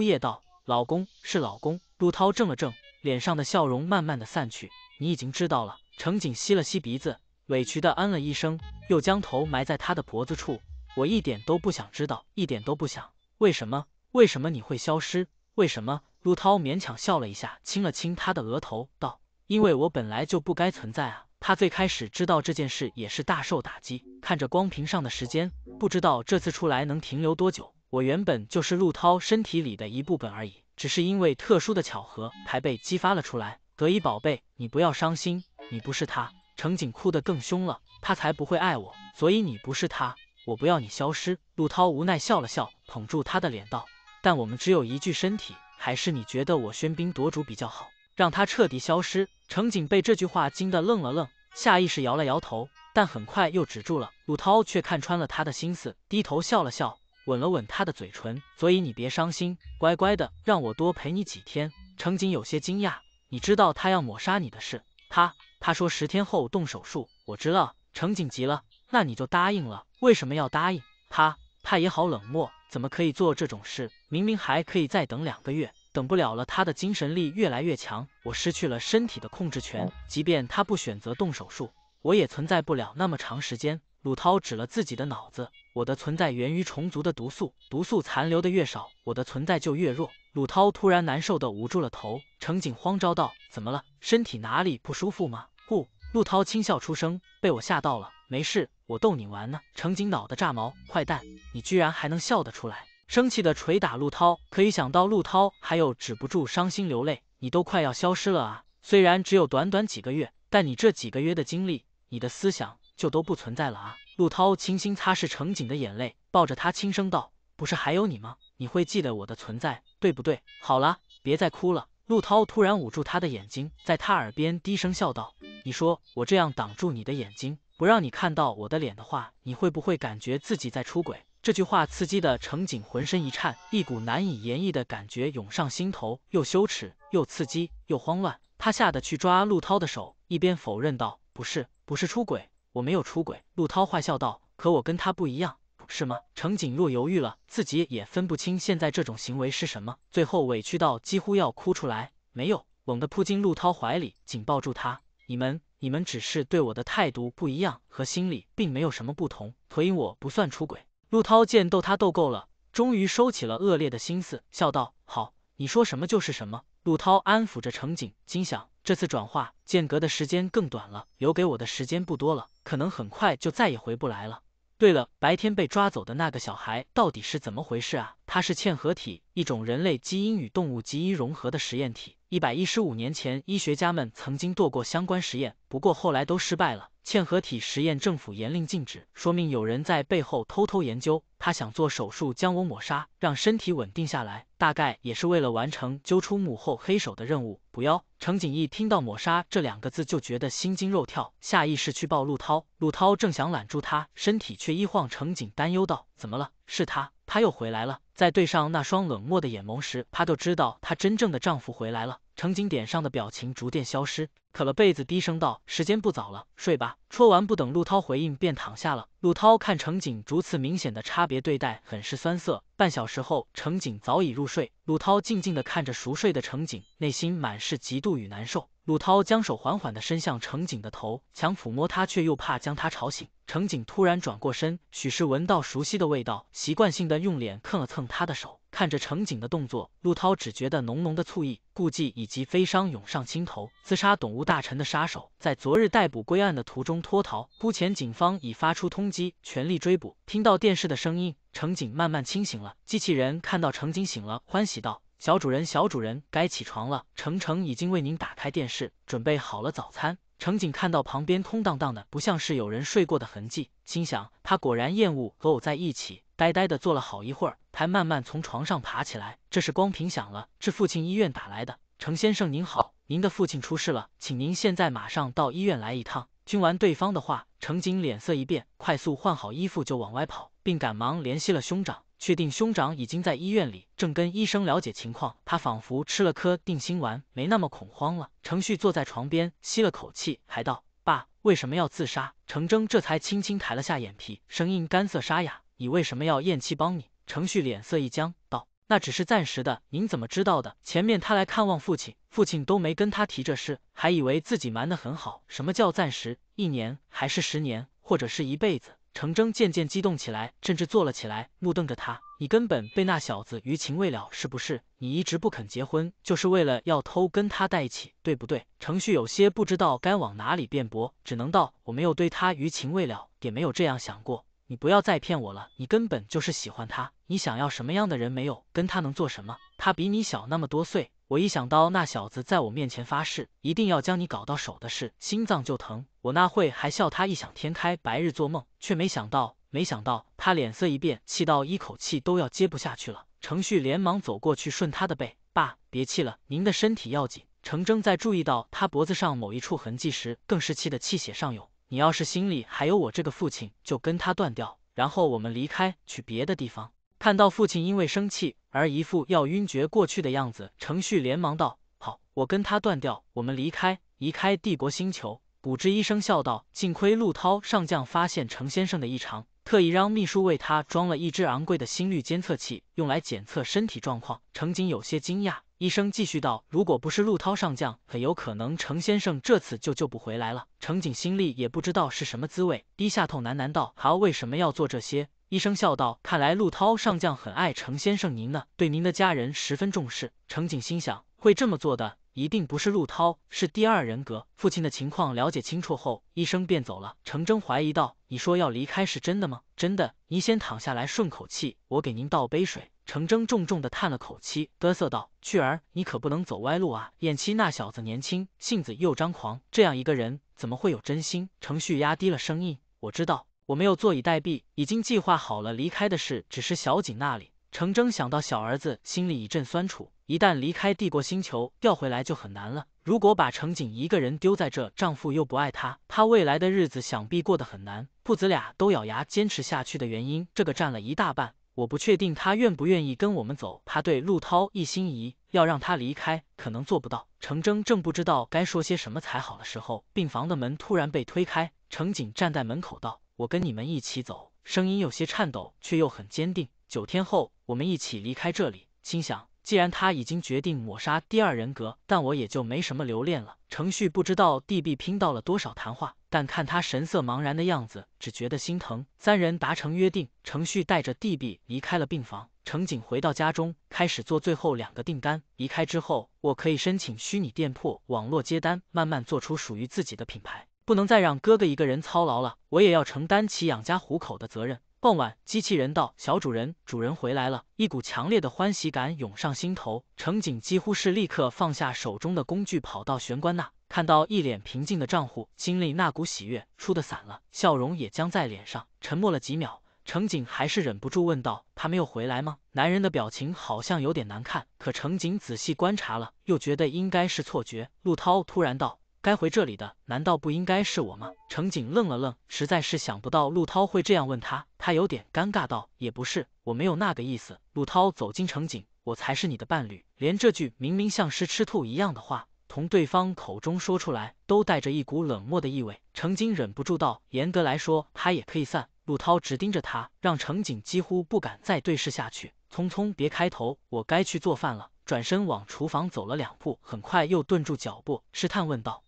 Speaker 1: 咽道：“老公是老公。”陆涛怔了怔，脸上的笑容慢慢的散去。你已经知道了。乘警吸了吸鼻子。委屈的嗯了一声，又将头埋在他的脖子处。我一点都不想知道，一点都不想。为什么？为什么你会消失？为什么？陆涛勉强笑了一下，亲了亲他的额头，道：“因为我本来就不该存在啊。”他最开始知道这件事也是大受打击。看着光屏上的时间，不知道这次出来能停留多久。我原本就是陆涛身体里的一部分而已，只是因为特殊的巧合才被激发了出来。得意宝贝，你不要伤心，你不是他。程景哭得更凶了，他才不会爱我，所以你不是他，我不要你消失。陆涛无奈笑了笑，捧住他的脸道：“但我们只有一具身体，还是你觉得我喧宾夺主比较好，让他彻底消失。”程景被这句话惊得愣了愣，下意识摇了摇头，但很快又止住了。陆涛却看穿了他的心思，低头笑了笑，吻了吻他的嘴唇：“所以你别伤心，乖乖的让我多陪你几天。”程景有些惊讶：“你知道他要抹杀你的事，他？”他说十天后动手术，我知道。程景急了，那你就答应了？为什么要答应他？他也好冷漠，怎么可以做这种事？明明还可以再等两个月，等不了了。他的精神力越来越强，我失去了身体的控制权。即便他不选择动手术，我也存在不了那么长时间。鲁涛指了自己的脑子，我的存在源于虫族的毒素，毒素残留的越少，我的存在就越弱。鲁涛突然难受的捂住了头，程景慌张道：怎么了？身体哪里不舒服吗？不，陆涛轻笑出声，被我吓到了，没事，我逗你玩呢。乘警脑袋炸毛，坏蛋，你居然还能笑得出来！生气的捶打陆涛，可以想到陆涛还有止不住伤心流泪，你都快要消失了啊！虽然只有短短几个月，但你这几个月的经历，你的思想就都不存在了啊！陆涛轻轻擦拭乘警的眼泪，抱着他轻声道：“不是还有你吗？你会记得我的存在，对不对？好了，别再哭了。”陆涛突然捂住他的眼睛，在他耳边低声笑道：“你说我这样挡住你的眼睛，不让你看到我的脸的话，你会不会感觉自己在出轨？”这句话刺激的程景浑身一颤，一股难以言喻的感觉涌上心头，又羞耻又刺激又慌乱，他吓得去抓陆涛的手，一边否认道：“不是，不是出轨，我没有出轨。”陆涛坏笑道：“可我跟他不一样。”是吗？程景若犹豫了，自己也分不清现在这种行为是什么，最后委屈到几乎要哭出来。没有，猛地扑进陆涛怀里，紧抱住他。你们，你们只是对我的态度不一样，和心里并没有什么不同，所以我不算出轨。陆涛见逗他逗够了，终于收起了恶劣的心思，笑道：“好，你说什么就是什么。”陆涛安抚着程景，心想这次转化间隔的时间更短了，留给我的时间不多了，可能很快就再也回不来了。对了，白天被抓走的那个小孩到底是怎么回事啊？他是嵌合体，一种人类基因与动物基因融合的实验体。一百一十五年前，医学家们曾经做过相关实验，不过后来都失败了。嵌合体实验，政府严令禁止，说明有人在背后偷偷研究。他想做手术将我抹杀，让身体稳定下来，大概也是为了完成揪出幕后黑手的任务。不要，程景逸听到抹杀这两个字就觉得心惊肉跳，下意识去抱陆涛。陆涛正想揽住他，身体却一晃。程景担忧道：“怎么了？是他，他又回来了。”在对上那双冷漠的眼眸时，他就知道他真正的丈夫回来了。程景脸上的表情逐渐消失。扯了被子，低声道：“时间不早了，睡吧。”戳完，不等陆涛回应，便躺下了。陆涛看程景如此明显的差别对待，很是酸涩。半小时后，程景早已入睡，陆涛静静的看着熟睡的程景，内心满是嫉妒与难受。陆涛将手缓缓的伸向程景的头，想抚摸他，却又怕将他吵醒。程景突然转过身，许是闻到熟悉的味道，习惯性的用脸蹭了蹭他的手。看着程景的动作，陆涛只觉得浓浓的醋意、顾忌以及悲伤涌上心头。自杀，董无。大臣的杀手在昨日逮捕归案的途中脱逃，目前警方已发出通缉，全力追捕。听到电视的声音，程警慢慢清醒了。机器人看到程警醒了，欢喜道：“小主人，小主人，该起床了。程程已经为您打开电视，准备好了早餐。”程警看到旁边空荡荡的，不像是有人睡过的痕迹，心想他果然厌恶和我在一起。呆呆的坐了好一会儿，才慢慢从床上爬起来。这是光屏响了，是父亲医院打来的。程先生您好，您的父亲出事了，请您现在马上到医院来一趟。听完对方的话，程景脸色一变，快速换好衣服就往外跑，并赶忙联系了兄长，确定兄长已经在医院里，正跟医生了解情况。他仿佛吃了颗定心丸，没那么恐慌了。程旭坐在床边，吸了口气，还道：“爸，为什么要自杀？”程铮这才轻轻抬了下眼皮，声音干涩沙哑：“你为什么要咽气帮你？”程旭脸色一僵，道。那只是暂时的，您怎么知道的？前面他来看望父亲，父亲都没跟他提这事，还以为自己瞒得很好。什么叫暂时？一年还是十年，或者是一辈子？程铮渐渐激动起来，甚至坐了起来，目瞪着他：“你根本被那小子余情未了，是不是？你一直不肯结婚，就是为了要偷跟他在一起，对不对？”程旭有些不知道该往哪里辩驳，只能道：“我没有对他余情未了，也没有这样想过。”你不要再骗我了，你根本就是喜欢他。你想要什么样的人没有，跟他能做什么？他比你小那么多岁。我一想到那小子在我面前发誓，一定要将你搞到手的事，心脏就疼。我那会还笑他异想天开，白日做梦，却没想到，没想到他脸色一变，气到一口气都要接不下去了。程旭连忙走过去，顺他的背。爸，别气了，您的身体要紧。程铮在注意到他脖子上某一处痕迹时，更是气得气血上涌。你要是心里还有我这个父亲，就跟他断掉，然后我们离开，去别的地方。看到父亲因为生气而一副要晕厥过去的样子，程旭连忙道：“好，我跟他断掉，我们离开，离开帝国星球。”骨质医生笑道：“幸亏陆涛上将发现程先生的异常，特意让秘书为他装了一只昂贵的心率监测器，用来检测身体状况。”程锦有些惊讶。医生继续道：“如果不是陆涛上将，很有可能程先生这次就救不回来了。”程景心里也不知道是什么滋味，低下头喃喃道：“还要为什么要做这些？”医生笑道：“看来陆涛上将很爱程先生您呢，对您的家人十分重视。”程景心想，会这么做的一定不是陆涛，是第二人格。父亲的情况了解清楚后，医生便走了。程征怀疑道：“你说要离开是真的吗？”“真的。”“您先躺下来顺口气，我给您倒杯水。”程铮重重的叹了口气，嘚瑟道：“旭儿，你可不能走歪路啊！燕七那小子年轻，性子又张狂，这样一个人怎么会有真心？”程旭压低了声音：“我知道，我没有坐以待毙，已经计划好了离开的事。只是小景那里……”程铮想到小儿子，心里一阵酸楚。一旦离开帝国星球，调回来就很难了。如果把程景一个人丢在这，丈夫又不爱她，她未来的日子想必过得很难。父子俩都咬牙坚持下去的原因，这个占了一大半。我不确定他愿不愿意跟我们走，他对陆涛一心一意，要让他离开可能做不到。程铮正不知道该说些什么才好的时候，病房的门突然被推开，程景站在门口道：“我跟你们一起走。”声音有些颤抖，却又很坚定。九天后，我们一起离开这里。心想。既然他已经决定抹杀第二人格，但我也就没什么留恋了。程旭不知道地弟拼到了多少谈话，但看他神色茫然的样子，只觉得心疼。三人达成约定，程旭带着地弟离开了病房。程景回到家中，开始做最后两个订单。离开之后，我可以申请虚拟店铺，网络接单，慢慢做出属于自己的品牌。不能再让哥哥一个人操劳了，我也要承担起养家糊口的责任。傍晚，机器人道：“小主人，主人回来了。”一股强烈的欢喜感涌上心头，乘警几乎是立刻放下手中的工具，跑到玄关那，看到一脸平静的丈夫，心里那股喜悦出的散了，笑容也僵在脸上。沉默了几秒，乘警还是忍不住问道：“他没有回来吗？”男人的表情好像有点难看，可乘警仔细观察了，又觉得应该是错觉。陆涛突然道。该回这里的，难道不应该是我吗？乘警愣了愣，实在是想不到陆涛会这样问他，他有点尴尬道：“也不是，我没有那个意思。”陆涛走进乘警：“我才是你的伴侣。”连这句明明像是吃兔一样的话，从对方口中说出来，都带着一股冷漠的意味。乘警忍不住道：“严格来说，他也可以散。”陆涛直盯着他，让乘警几乎不敢再对视下去。匆匆别开头，我该去做饭了，转身往厨房走了两步，很快又顿住脚步，试探问道。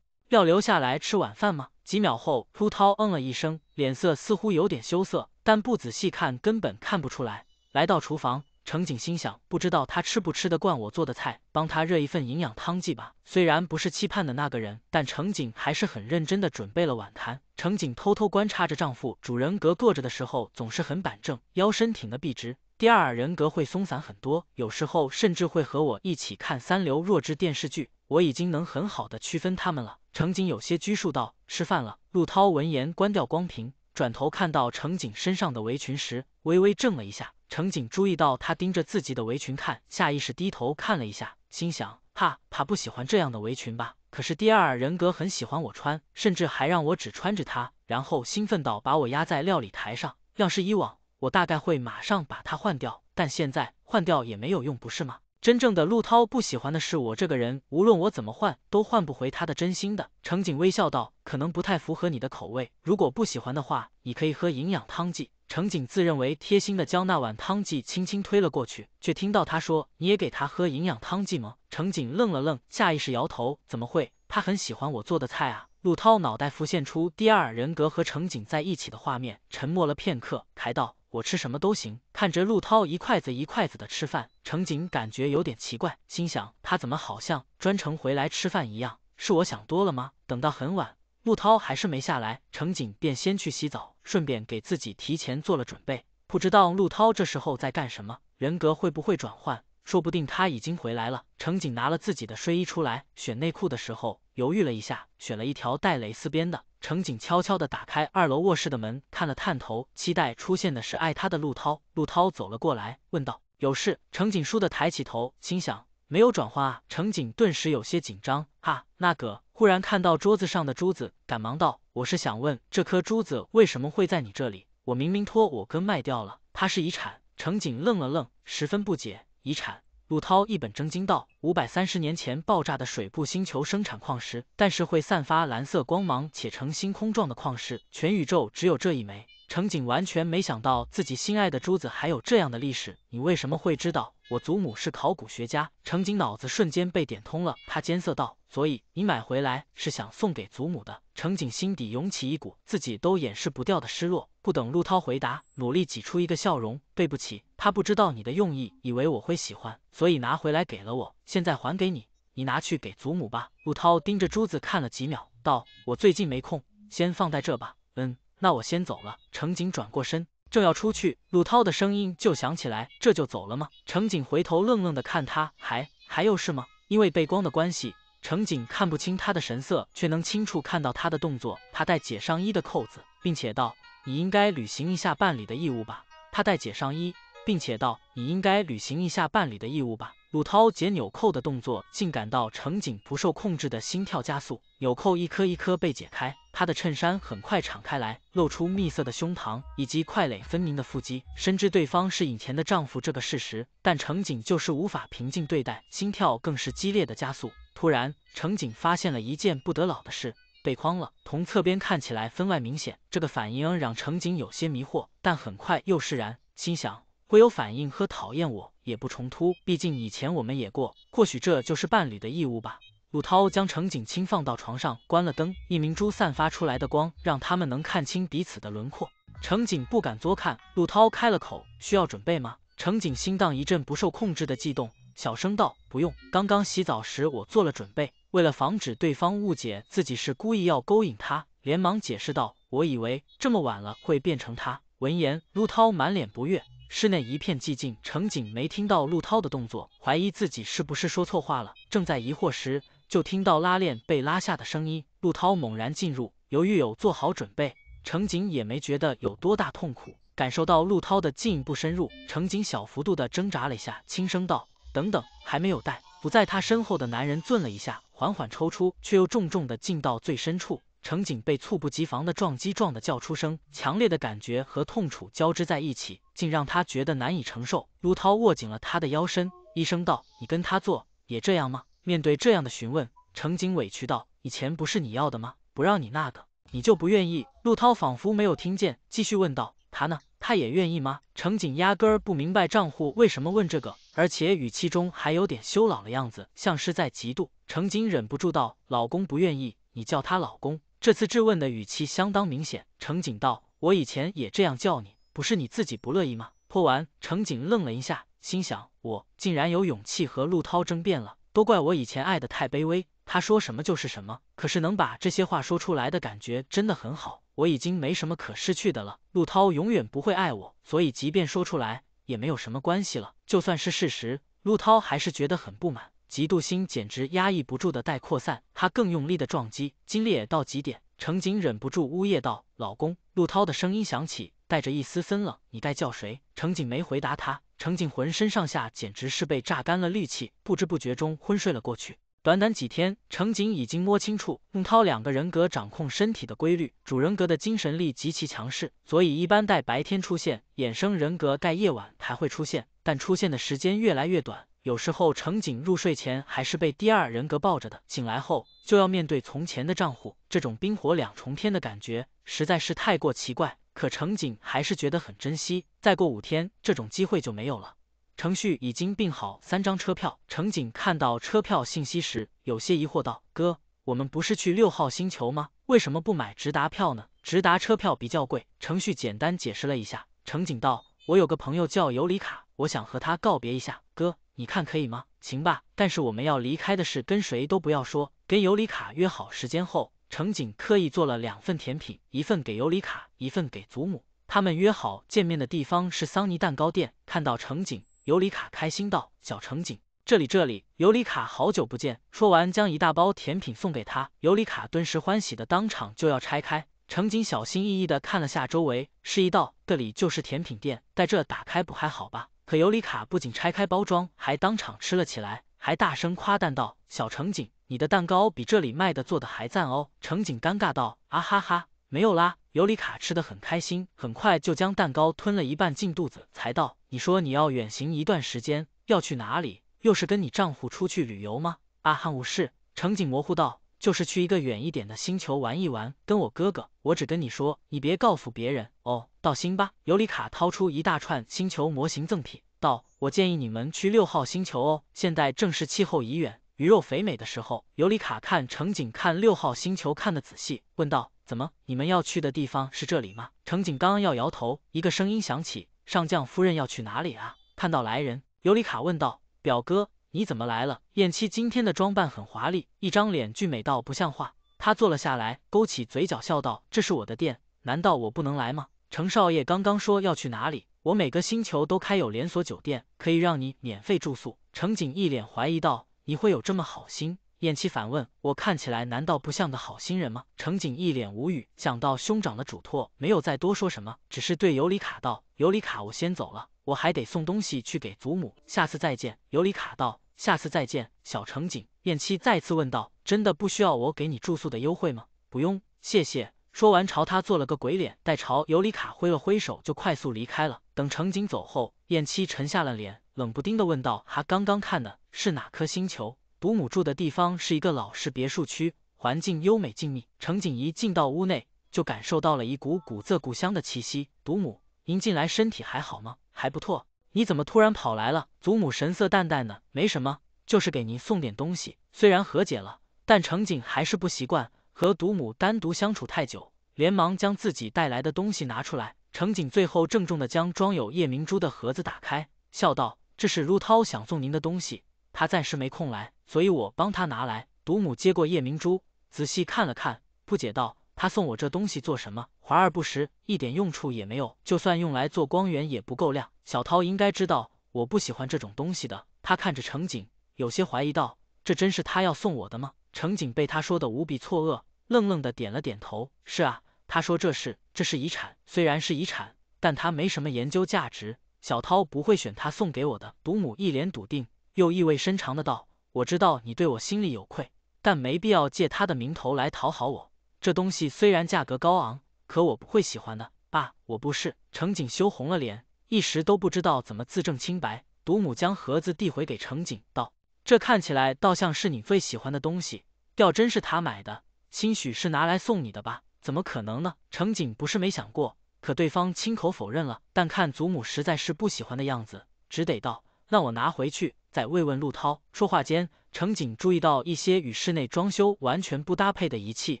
Speaker 1: 要留下来吃晚饭吗？几秒后，朱涛嗯了一声，脸色似乎有点羞涩，但不仔细看根本看不出来。来到厨房，程景心想，不知道他吃不吃得惯我做的菜，帮他热一份营养汤剂吧。虽然不是期盼的那个人，但程景还是很认真地准备了晚餐。程景偷偷观察着丈夫，主人格坐着的时候总是很板正，腰身挺得笔直。第二人格会松散很多，有时候甚至会和我一起看三流弱智电视剧。我已经能很好的区分他们了。程景有些拘束道：“吃饭了。”陆涛闻言关掉光屏，转头看到程景身上的围裙时，微微怔了一下。程景注意到他盯着自己的围裙看，下意识低头看了一下，心想：“哈，怕不喜欢这样的围裙吧？”可是第二人格很喜欢我穿，甚至还让我只穿着它，然后兴奋到把我压在料理台上。要是以往。我大概会马上把它换掉，但现在换掉也没有用，不是吗？真正的陆涛不喜欢的是我这个人，无论我怎么换，都换不回他的真心的。乘警微笑道，可能不太符合你的口味，如果不喜欢的话，你可以喝营养汤剂。乘警自认为贴心的将那碗汤剂轻轻推了过去，却听到他说，你也给他喝营养汤剂吗？乘警愣了愣，下意识摇头，怎么会？他很喜欢我做的菜啊。陆涛脑袋浮现出第二人格和乘警在一起的画面，沉默了片刻，才道：“我吃什么都行。”看着陆涛一筷子一筷子的吃饭，乘警感觉有点奇怪，心想他怎么好像专程回来吃饭一样？是我想多了吗？等到很晚，陆涛还是没下来，乘警便先去洗澡，顺便给自己提前做了准备。不知道陆涛这时候在干什么，人格会不会转换？说不定他已经回来了。乘警拿了自己的睡衣出来，选内裤的时候。犹豫了一下，选了一条带蕾丝边的。乘警悄悄地打开二楼卧室的门，探了探头，期待出现的是爱他的陆涛。陆涛走了过来，问道：“有事？”乘警倏地抬起头，心想没有转换啊，乘警顿时有些紧张。啊，那个，忽然看到桌子上的珠子，赶忙道：“我是想问，这颗珠子为什么会在你这里？我明明托我哥卖掉了，它是遗产。”乘警愣了愣，十分不解，遗产。陆涛一本正经道：“五百三十年前爆炸的水部星球生产矿石，但是会散发蓝色光芒且呈星空状的矿石，全宇宙只有这一枚。”乘景完全没想到自己心爱的珠子还有这样的历史，你为什么会知道？我祖母是考古学家。乘景脑子瞬间被点通了，他艰涩道：“所以你买回来是想送给祖母的。”乘景心底涌起一股自己都掩饰不掉的失落。不等陆涛回答，努力挤出一个笑容：“对不起，他不知道你的用意，以为我会喜欢，所以拿回来给了我。现在还给你，你拿去给祖母吧。”陆涛盯着珠子看了几秒，道：“我最近没空，先放在这吧。”嗯。那我先走了。乘警转过身，正要出去，鲁涛的声音就响起来：“这就走了吗？”乘警回头愣愣的看他，还还有事吗？因为背光的关系，乘警看不清他的神色，却能清楚看到他的动作。他带解上衣的扣子，并且道：“你应该履行一下办理的义务吧。”他带解上衣，并且道：“你应该履行一下办理的义务吧。”鲁涛解纽扣的动作，竟感到乘警不受控制的心跳加速。纽扣一颗一颗被解开，他的衬衫很快敞开来，露出蜜色的胸膛以及块垒分明的腹肌。深知对方是尹田的丈夫这个事实，但乘警就是无法平静对待，心跳更是激烈的加速。突然，乘警发现了一件不得了的事，被框了。从侧边看起来分外明显。这个反应让乘警有些迷惑，但很快又释然，心想。会有反应和讨厌我也不冲突，毕竟以前我们也过，或许这就是伴侣的义务吧。陆涛将程景清放到床上，关了灯，一明珠散发出来的光让他们能看清彼此的轮廓。程景不敢多看，陆涛开了口：“需要准备吗？”程景心脏一阵不受控制的悸动，小声道：“不用，刚刚洗澡时我做了准备，为了防止对方误解自己是故意要勾引他，连忙解释道：我以为这么晚了会变成他。”闻言，陆涛满脸不悦。室内一片寂静，乘警没听到陆涛的动作，怀疑自己是不是说错话了。正在疑惑时，就听到拉链被拉下的声音。陆涛猛然进入，由于有做好准备，乘警也没觉得有多大痛苦。感受到陆涛的进一步深入，乘警小幅度的挣扎了一下，轻声道：“等等，还没有带。”不在他身后的男人顿了一下，缓缓抽出，却又重重的进到最深处。乘警被猝不及防的撞击撞得叫出声，强烈的感觉和痛楚交织在一起。竟让他觉得难以承受。陆涛握紧了他的腰身，医生道：“你跟他做也这样吗？”面对这样的询问，程景委屈道：“以前不是你要的吗？不让你那个，你就不愿意？”陆涛仿佛没有听见，继续问道：“他呢？他也愿意吗？”程景压根儿不明白丈夫为什么问这个，而且语气中还有点羞老的样子，像是在嫉妒。程景忍不住道：“老公不愿意，你叫他老公。”这次质问的语气相当明显。程景道：“我以前也这样叫你。”不是你自己不乐意吗？泼完，程景愣了一下，心想：我竟然有勇气和陆涛争辩了，都怪我以前爱的太卑微，他说什么就是什么。可是能把这些话说出来的感觉真的很好，我已经没什么可失去的了。陆涛永远不会爱我，所以即便说出来也没有什么关系了。就算是事实，陆涛还是觉得很不满，嫉妒心简直压抑不住的在扩散。他更用力的撞击，精力也到极点。程景忍不住呜咽道：“老公。”陆涛的声音响起。带着一丝森冷，你该叫谁？程锦没回答他。程锦浑身上下简直是被榨干了力气，不知不觉中昏睡了过去。短短几天，程锦已经摸清楚孟涛两个人格掌控身体的规律。主人格的精神力极其强势，所以一般在白天出现，衍生人格在夜晚才会出现，但出现的时间越来越短。有时候程锦入睡前还是被第二人格抱着的，醒来后就要面对从前的账户，这种冰火两重天的感觉实在是太过奇怪。可乘警还是觉得很珍惜，再过五天这种机会就没有了。程旭已经订好三张车票，乘警看到车票信息时有些疑惑道：“哥，我们不是去六号星球吗？为什么不买直达票呢？直达车票比较贵。”程旭简单解释了一下。乘警道：“我有个朋友叫尤里卡，我想和他告别一下，哥，你看可以吗？行吧，但是我们要离开的事跟谁都不要说。”跟尤里卡约好时间后。乘警特意做了两份甜品，一份给尤里卡，一份给祖母。他们约好见面的地方是桑尼蛋糕店。看到乘警，尤里卡开心道：“小乘警，这里这里。”尤里卡好久不见，说完将一大包甜品送给他。尤里卡顿时欢喜的当场就要拆开。乘警小心翼翼的看了下周围，示意到：“这里就是甜品店，在这打开不还好吧？”可尤里卡不仅拆开包装，还当场吃了起来。还大声夸赞道：“小乘警，你的蛋糕比这里卖的做的还赞哦。”乘警尴尬道：“啊哈哈，没有啦。”尤里卡吃的很开心，很快就将蛋糕吞了一半进肚子，才道：“你说你要远行一段时间，要去哪里？又是跟你丈夫出去旅游吗？”“啊哈，无事。”乘警模糊道：“就是去一个远一点的星球玩一玩，跟我哥哥。我只跟你说，你别告诉别人哦。”“到星吧。”尤里卡掏出一大串星球模型赠品。道：“我建议你们去六号星球哦，现在正是气候宜远、鱼肉肥美的时候。”尤里卡看乘警看六号星球看得仔细，问道：“怎么，你们要去的地方是这里吗？”乘警刚刚要摇头，一个声音响起：“上将夫人要去哪里啊？”看到来人，尤里卡问道：“表哥，你怎么来了？”燕七今天的装扮很华丽，一张脸俊美到不像话。他坐了下来，勾起嘴角笑道：“这是我的店，难道我不能来吗？”程少爷刚刚说要去哪里？我每个星球都开有连锁酒店，可以让你免费住宿。乘警一脸怀疑道：“你会有这么好心？”燕七反问：“我看起来难道不像个好心人吗？”乘警一脸无语，想到兄长的嘱托，没有再多说什么，只是对尤里卡道：“尤里卡，我先走了，我还得送东西去给祖母。下次再见。”尤里卡道：“下次再见。”小乘警燕七再次问道：“真的不需要我给你住宿的优惠吗？”“不用，谢谢。”说完，朝他做了个鬼脸，待朝尤里卡挥了挥手，就快速离开了。等程景走后，燕七沉下了脸，冷不丁的问道：“他刚刚看的是哪颗星球？”独母住的地方是一个老式别墅区，环境优美静谧。程景一进到屋内，就感受到了一股古色古香的气息。独母，您近来身体还好吗？还不错。你怎么突然跑来了？祖母神色淡淡呢，没什么，就是给您送点东西。虽然和解了，但程景还是不习惯。和独母单独相处太久，连忙将自己带来的东西拿出来。乘景最后郑重地将装有夜明珠的盒子打开，笑道：“这是如涛想送您的东西，他暂时没空来，所以我帮他拿来。”独母接过夜明珠，仔细看了看，不解道：“他送我这东西做什么？华而不实，一点用处也没有。就算用来做光源，也不够亮。小涛应该知道我不喜欢这种东西的。”他看着乘景，有些怀疑道：“这真是他要送我的吗？”乘警被他说的无比错愕，愣愣的点了点头。是啊，他说这是这是遗产，虽然是遗产，但他没什么研究价值。小涛不会选他送给我的。独母一脸笃定又意味深长的道：“我知道你对我心里有愧，但没必要借他的名头来讨好我。这东西虽然价格高昂，可我不会喜欢的。”爸，我不是。乘警羞红了脸，一时都不知道怎么自证清白。独母将盒子递回给乘警，道：“这看起来倒像是你最喜欢的东西。”吊针是他买的，兴许是拿来送你的吧？怎么可能呢？乘警不是没想过，可对方亲口否认了。但看祖母实在是不喜欢的样子，只得道：“那我拿回去，再慰问陆涛。”说话间，乘警注意到一些与室内装修完全不搭配的仪器，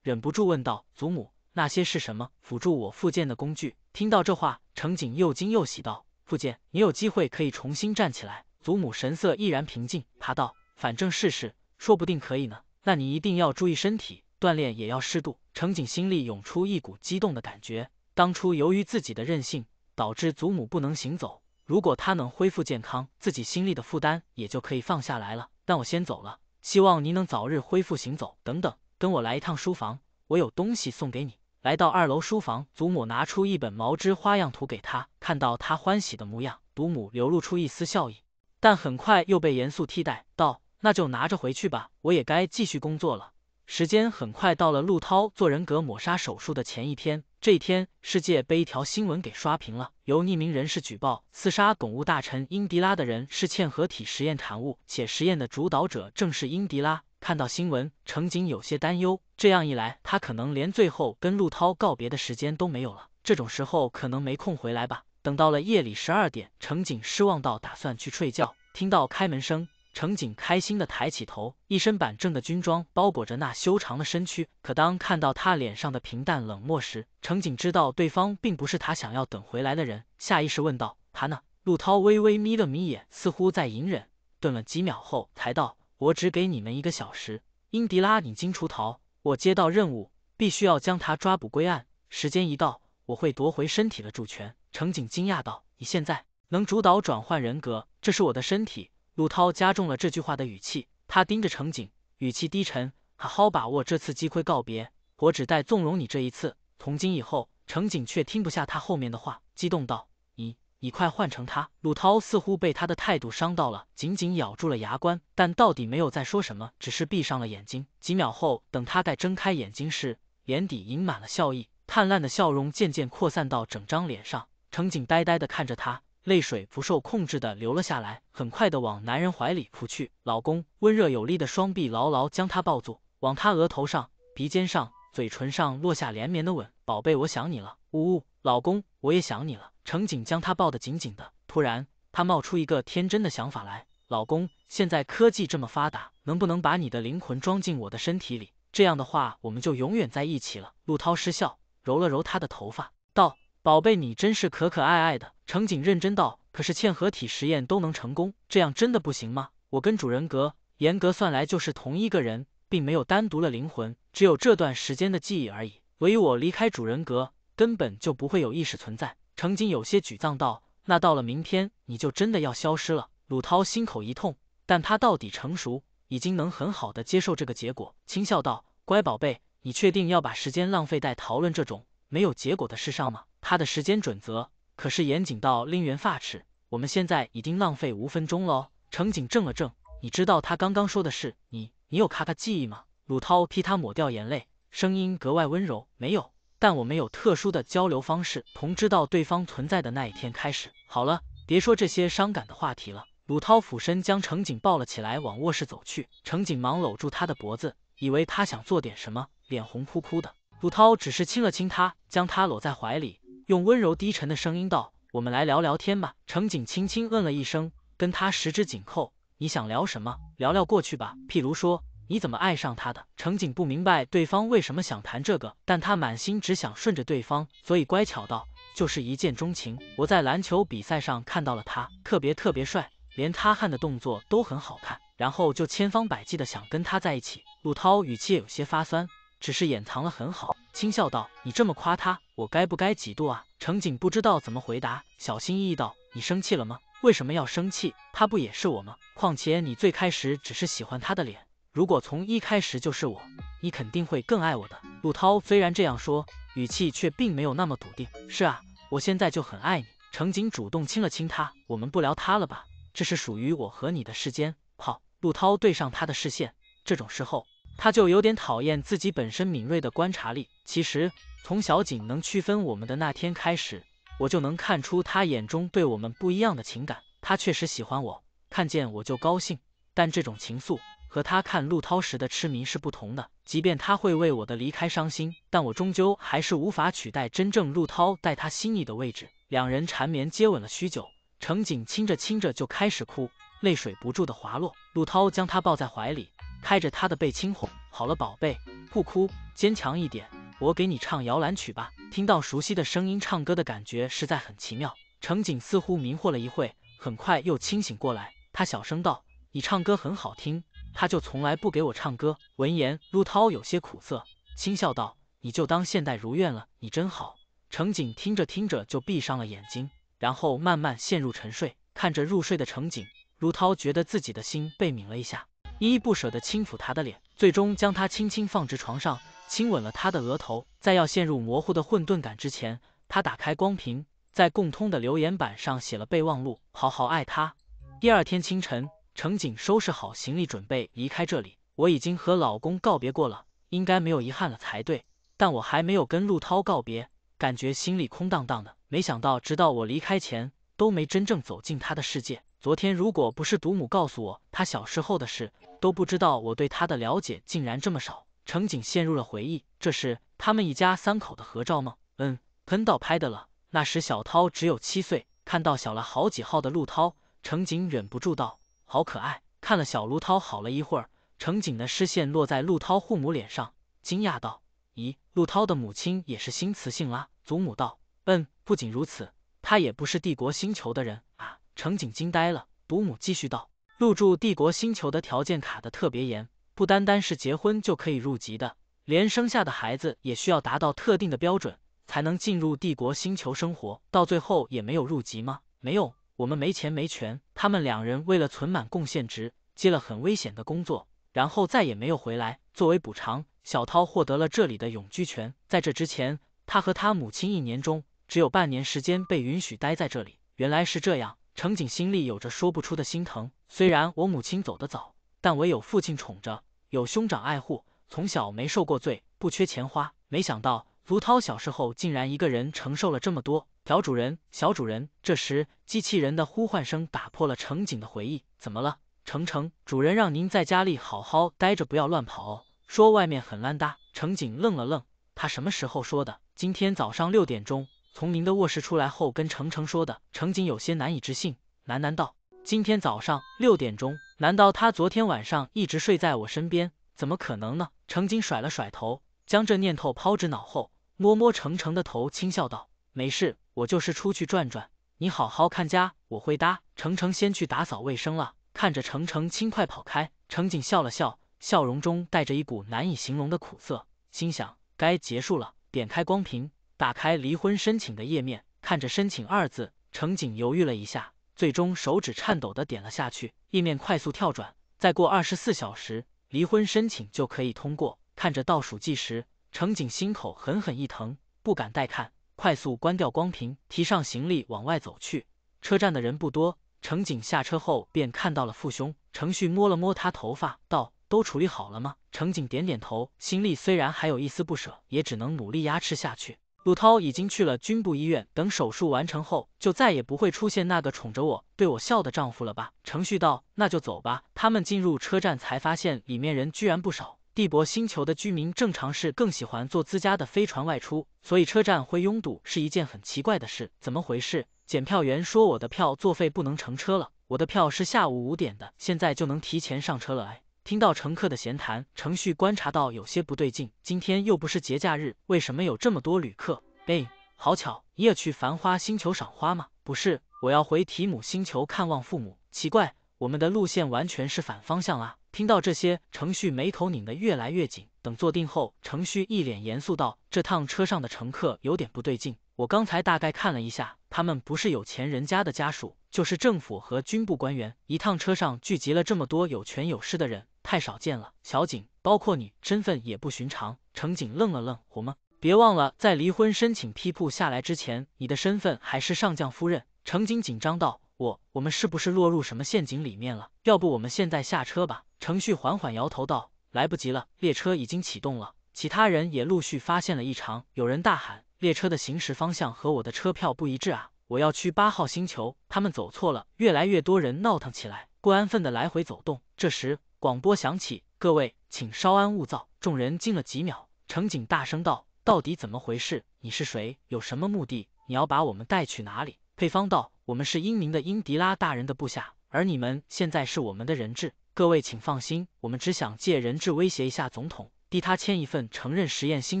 Speaker 1: 忍不住问道：“祖母，那些是什么辅助我复健的工具？”听到这话，乘警又惊又喜道：“复健，你有机会可以重新站起来。”祖母神色依然平静，答道：“反正试试，说不定可以呢。”那你一定要注意身体，锻炼也要适度。程景心力涌出一股激动的感觉。当初由于自己的任性，导致祖母不能行走。如果她能恢复健康，自己心力的负担也就可以放下来了。那我先走了，希望你能早日恢复行走。等等，跟我来一趟书房，我有东西送给你。来到二楼书房，祖母拿出一本毛织花样图给他，看到他欢喜的模样，祖母流露出一丝笑意，但很快又被严肃替代，道。那就拿着回去吧，我也该继续工作了。时间很快到了，陆涛做人格抹杀手术的前一天。这一天，世界被一条新闻给刷屏了：由匿名人士举报，刺杀巩务大臣英迪拉的人是嵌合体实验产物，且实验的主导者正是英迪拉。看到新闻，程警有些担忧，这样一来，他可能连最后跟陆涛告别的时间都没有了。这种时候，可能没空回来吧。等到了夜里十二点，程警失望到打算去睡觉，听到开门声。乘警开心的抬起头，一身板正的军装包裹着那修长的身躯。可当看到他脸上的平淡冷漠时，乘警知道对方并不是他想要等回来的人，下意识问道：“他呢？”陆涛微微眯了眯眼，似乎在隐忍，顿了几秒后才道：“我只给你们一个小时，英迪拉已经出逃，我接到任务，必须要将他抓捕归案。时间一到，我会夺回身体的主权。”乘警惊讶道：“你现在能主导转换人格？这是我的身体。”陆涛加重了这句话的语气，他盯着程景，语气低沉：“好好把握这次机会，告别，我只带纵容你这一次。从今以后。”程景却听不下他后面的话，激动道：“你，你快换成他！”陆涛似乎被他的态度伤到了，紧紧咬住了牙关，但到底没有再说什么，只是闭上了眼睛。几秒后，等他再睁开眼睛时，眼底盈满了笑意，灿烂的笑容渐渐扩散到整张脸上。程景呆呆的看着他。泪水不受控制的流了下来，很快的往男人怀里扑去。老公温热有力的双臂牢牢将她抱住，往她额头上、鼻尖上、嘴唇上落下连绵的吻。宝贝，我想你了。呜呜，老公，我也想你了。程景将她抱得紧紧的，突然他冒出一个天真的想法来：老公，现在科技这么发达，能不能把你的灵魂装进我的身体里？这样的话，我们就永远在一起了。陆涛失笑，揉了揉她的头发，道。宝贝，你真是可可爱爱的。程景认真道。可是嵌合体实验都能成功，这样真的不行吗？我跟主人格严格算来就是同一个人，并没有单独了灵魂，只有这段时间的记忆而已。唯我离开主人格，根本就不会有意识存在。程景有些沮丧道。那到了明天，你就真的要消失了。鲁涛心口一痛，但他到底成熟，已经能很好的接受这个结果，轻笑道：“乖宝贝，你确定要把时间浪费在讨论这种没有结果的事上吗？”他的时间准则可是严谨到令人发指。我们现在已经浪费五分钟了。乘警怔了怔，你知道他刚刚说的是你？你有咔咔记忆吗？鲁涛替他抹掉眼泪，声音格外温柔。没有，但我没有特殊的交流方式。从知道对方存在的那一天开始。好了，别说这些伤感的话题了。鲁涛俯身将乘警抱了起来，往卧室走去。乘警忙搂住他的脖子，以为他想做点什么，脸红扑扑的。鲁涛只是亲了亲他，将他搂在怀里。用温柔低沉的声音道：“我们来聊聊天吧。”乘景轻轻嗯了一声，跟他十指紧扣。你想聊什么？聊聊过去吧。譬如说，你怎么爱上他的？乘景不明白对方为什么想谈这个，但他满心只想顺着对方，所以乖巧道：“就是一见钟情。我在篮球比赛上看到了他，特别特别帅，连他汗的动作都很好看。然后就千方百计的想跟他在一起。”陆涛语气有些发酸，只是掩藏了很好。轻笑道：“你这么夸他，我该不该嫉妒啊？”乘警不知道怎么回答，小心翼翼道：“你生气了吗？为什么要生气？他不也是我吗？况且你最开始只是喜欢他的脸，如果从一开始就是我，你肯定会更爱我的。”陆涛虽然这样说，语气却并没有那么笃定。“是啊，我现在就很爱你。”乘警主动亲了亲他，“我们不聊他了吧？这是属于我和你的世间。”好，陆涛对上他的视线，这种时候。他就有点讨厌自己本身敏锐的观察力。其实从小景能区分我们的那天开始，我就能看出他眼中对我们不一样的情感。他确实喜欢我，看见我就高兴。但这种情愫和他看陆涛时的痴迷是不同的。即便他会为我的离开伤心，但我终究还是无法取代真正陆涛待他心里的位置。两人缠绵接吻了许久，程景亲着亲着就开始哭，泪水不住的滑落。陆涛将他抱在怀里。开着他的背亲哄，好了，宝贝，不哭，坚强一点，我给你唱摇篮曲吧。听到熟悉的声音唱歌的感觉实在很奇妙。程景似乎迷惑了一会，很快又清醒过来，他小声道：“你唱歌很好听。”他就从来不给我唱歌。闻言，陆涛有些苦涩，轻笑道：“你就当现代如愿了，你真好。”程景听着听着就闭上了眼睛，然后慢慢陷入沉睡。看着入睡的程景，陆涛觉得自己的心被拧了一下。依依不舍地轻抚他的脸，最终将他轻轻放至床上，亲吻了他的额头。在要陷入模糊的混沌感之前，他打开光屏，在共通的留言板上写了备忘录：“好好爱他。”第二天清晨，程景收拾好行李，准备离开这里。我已经和老公告别过了，应该没有遗憾了才对。但我还没有跟陆涛告别，感觉心里空荡荡的。没想到，直到我离开前，都没真正走进他的世界。昨天如果不是祖母告诉我他小时候的事，都不知道我对他的了解竟然这么少。程景陷入了回忆，这是他们一家三口的合照吗？嗯，喷岛拍的了。那时小涛只有七岁，看到小了好几号的陆涛，程景忍不住道：“好可爱。”看了小陆涛好了一会儿，程景的视线落在陆涛父母脸上，惊讶道：“咦，陆涛的母亲也是新雌性啦？”祖母道：“嗯，不仅如此，她也不是帝国星球的人啊。”程景惊呆了。独母继续道：“入住帝国星球的条件卡得特别严，不单单是结婚就可以入籍的，连生下的孩子也需要达到特定的标准才能进入帝国星球生活。到最后也没有入籍吗？没有，我们没钱没权。他们两人为了存满贡献值，接了很危险的工作，然后再也没有回来。作为补偿，小涛获得了这里的永居权。在这之前，他和他母亲一年中只有半年时间被允许待在这里。原来是这样。”乘景心里有着说不出的心疼，虽然我母亲走得早，但唯有父亲宠着，有兄长爱护，从小没受过罪，不缺钱花。没想到卢涛小时候竟然一个人承受了这么多。小主人，小主人，这时机器人的呼唤声打破了乘景的回忆。怎么了，程程？主人让您在家里好好待着，不要乱跑，说外面很乱。大乘景愣了愣，他什么时候说的？今天早上六点钟。从您的卧室出来后，跟程程说的。程景有些难以置信，喃喃道：“今天早上六点钟，难道他昨天晚上一直睡在我身边？怎么可能呢？”程景甩了甩头，将这念头抛之脑后，摸摸程程的头，轻笑道：“没事，我就是出去转转，你好好看家，我会搭。”程程先去打扫卫生了，看着程程轻快跑开，程景笑了笑，笑容中带着一股难以形容的苦涩，心想该结束了。点开光屏。打开离婚申请的页面，看着“申请”二字，程景犹豫了一下，最终手指颤抖的点了下去。页面快速跳转，再过二十四小时，离婚申请就可以通过。看着倒数计时，程景心口狠狠一疼，不敢再看，快速关掉光屏，提上行李往外走去。车站的人不多，程景下车后便看到了父兄程旭，摸了摸他头发，道：“都处理好了吗？”程景点点头，心里虽然还有一丝不舍，也只能努力压制下去。陆涛已经去了军部医院，等手术完成后，就再也不会出现那个宠着我、对我笑的丈夫了吧？程旭道。那就走吧。他们进入车站，才发现里面人居然不少。帝国星球的居民正常是更喜欢坐自家的飞船外出，所以车站会拥堵是一件很奇怪的事。怎么回事？检票员说我的票作废，不能乘车了。我的票是下午五点的，现在就能提前上车了。哎。听到乘客的闲谈，程旭观察到有些不对劲。今天又不是节假日，为什么有这么多旅客？哎，好巧，你也去繁花星球赏花吗？不是，我要回提姆星球看望父母。奇怪，我们的路线完全是反方向啊！听到这些，程旭眉头拧得越来越紧。等坐定后，程旭一脸严肃道：“这趟车上的乘客有点不对劲。我刚才大概看了一下，他们不是有钱人家的家属，就是政府和军部官员。一趟车上聚集了这么多有权有势的人。”太少见了，小景，包括你身份也不寻常。程景愣了愣，我们别忘了，在离婚申请批铺下来之前，你的身份还是上将夫人。程景紧张道：“我，我们是不是落入什么陷阱里面了？要不我们现在下车吧？”程旭缓缓摇头道：“来不及了，列车已经启动了。”其他人也陆续发现了异常，有人大喊：“列车的行驶方向和我的车票不一致啊！我要去八号星球，他们走错了。”越来越多人闹腾起来，不安分的来回走动。这时，广播响起，各位请稍安勿躁。众人静了几秒，乘警大声道：“到底怎么回事？你是谁？有什么目的？你要把我们带去哪里？”配方道：“我们是英明的英迪拉大人的部下，而你们现在是我们的人质。各位请放心，我们只想借人质威胁一下总统，逼他签一份承认实验星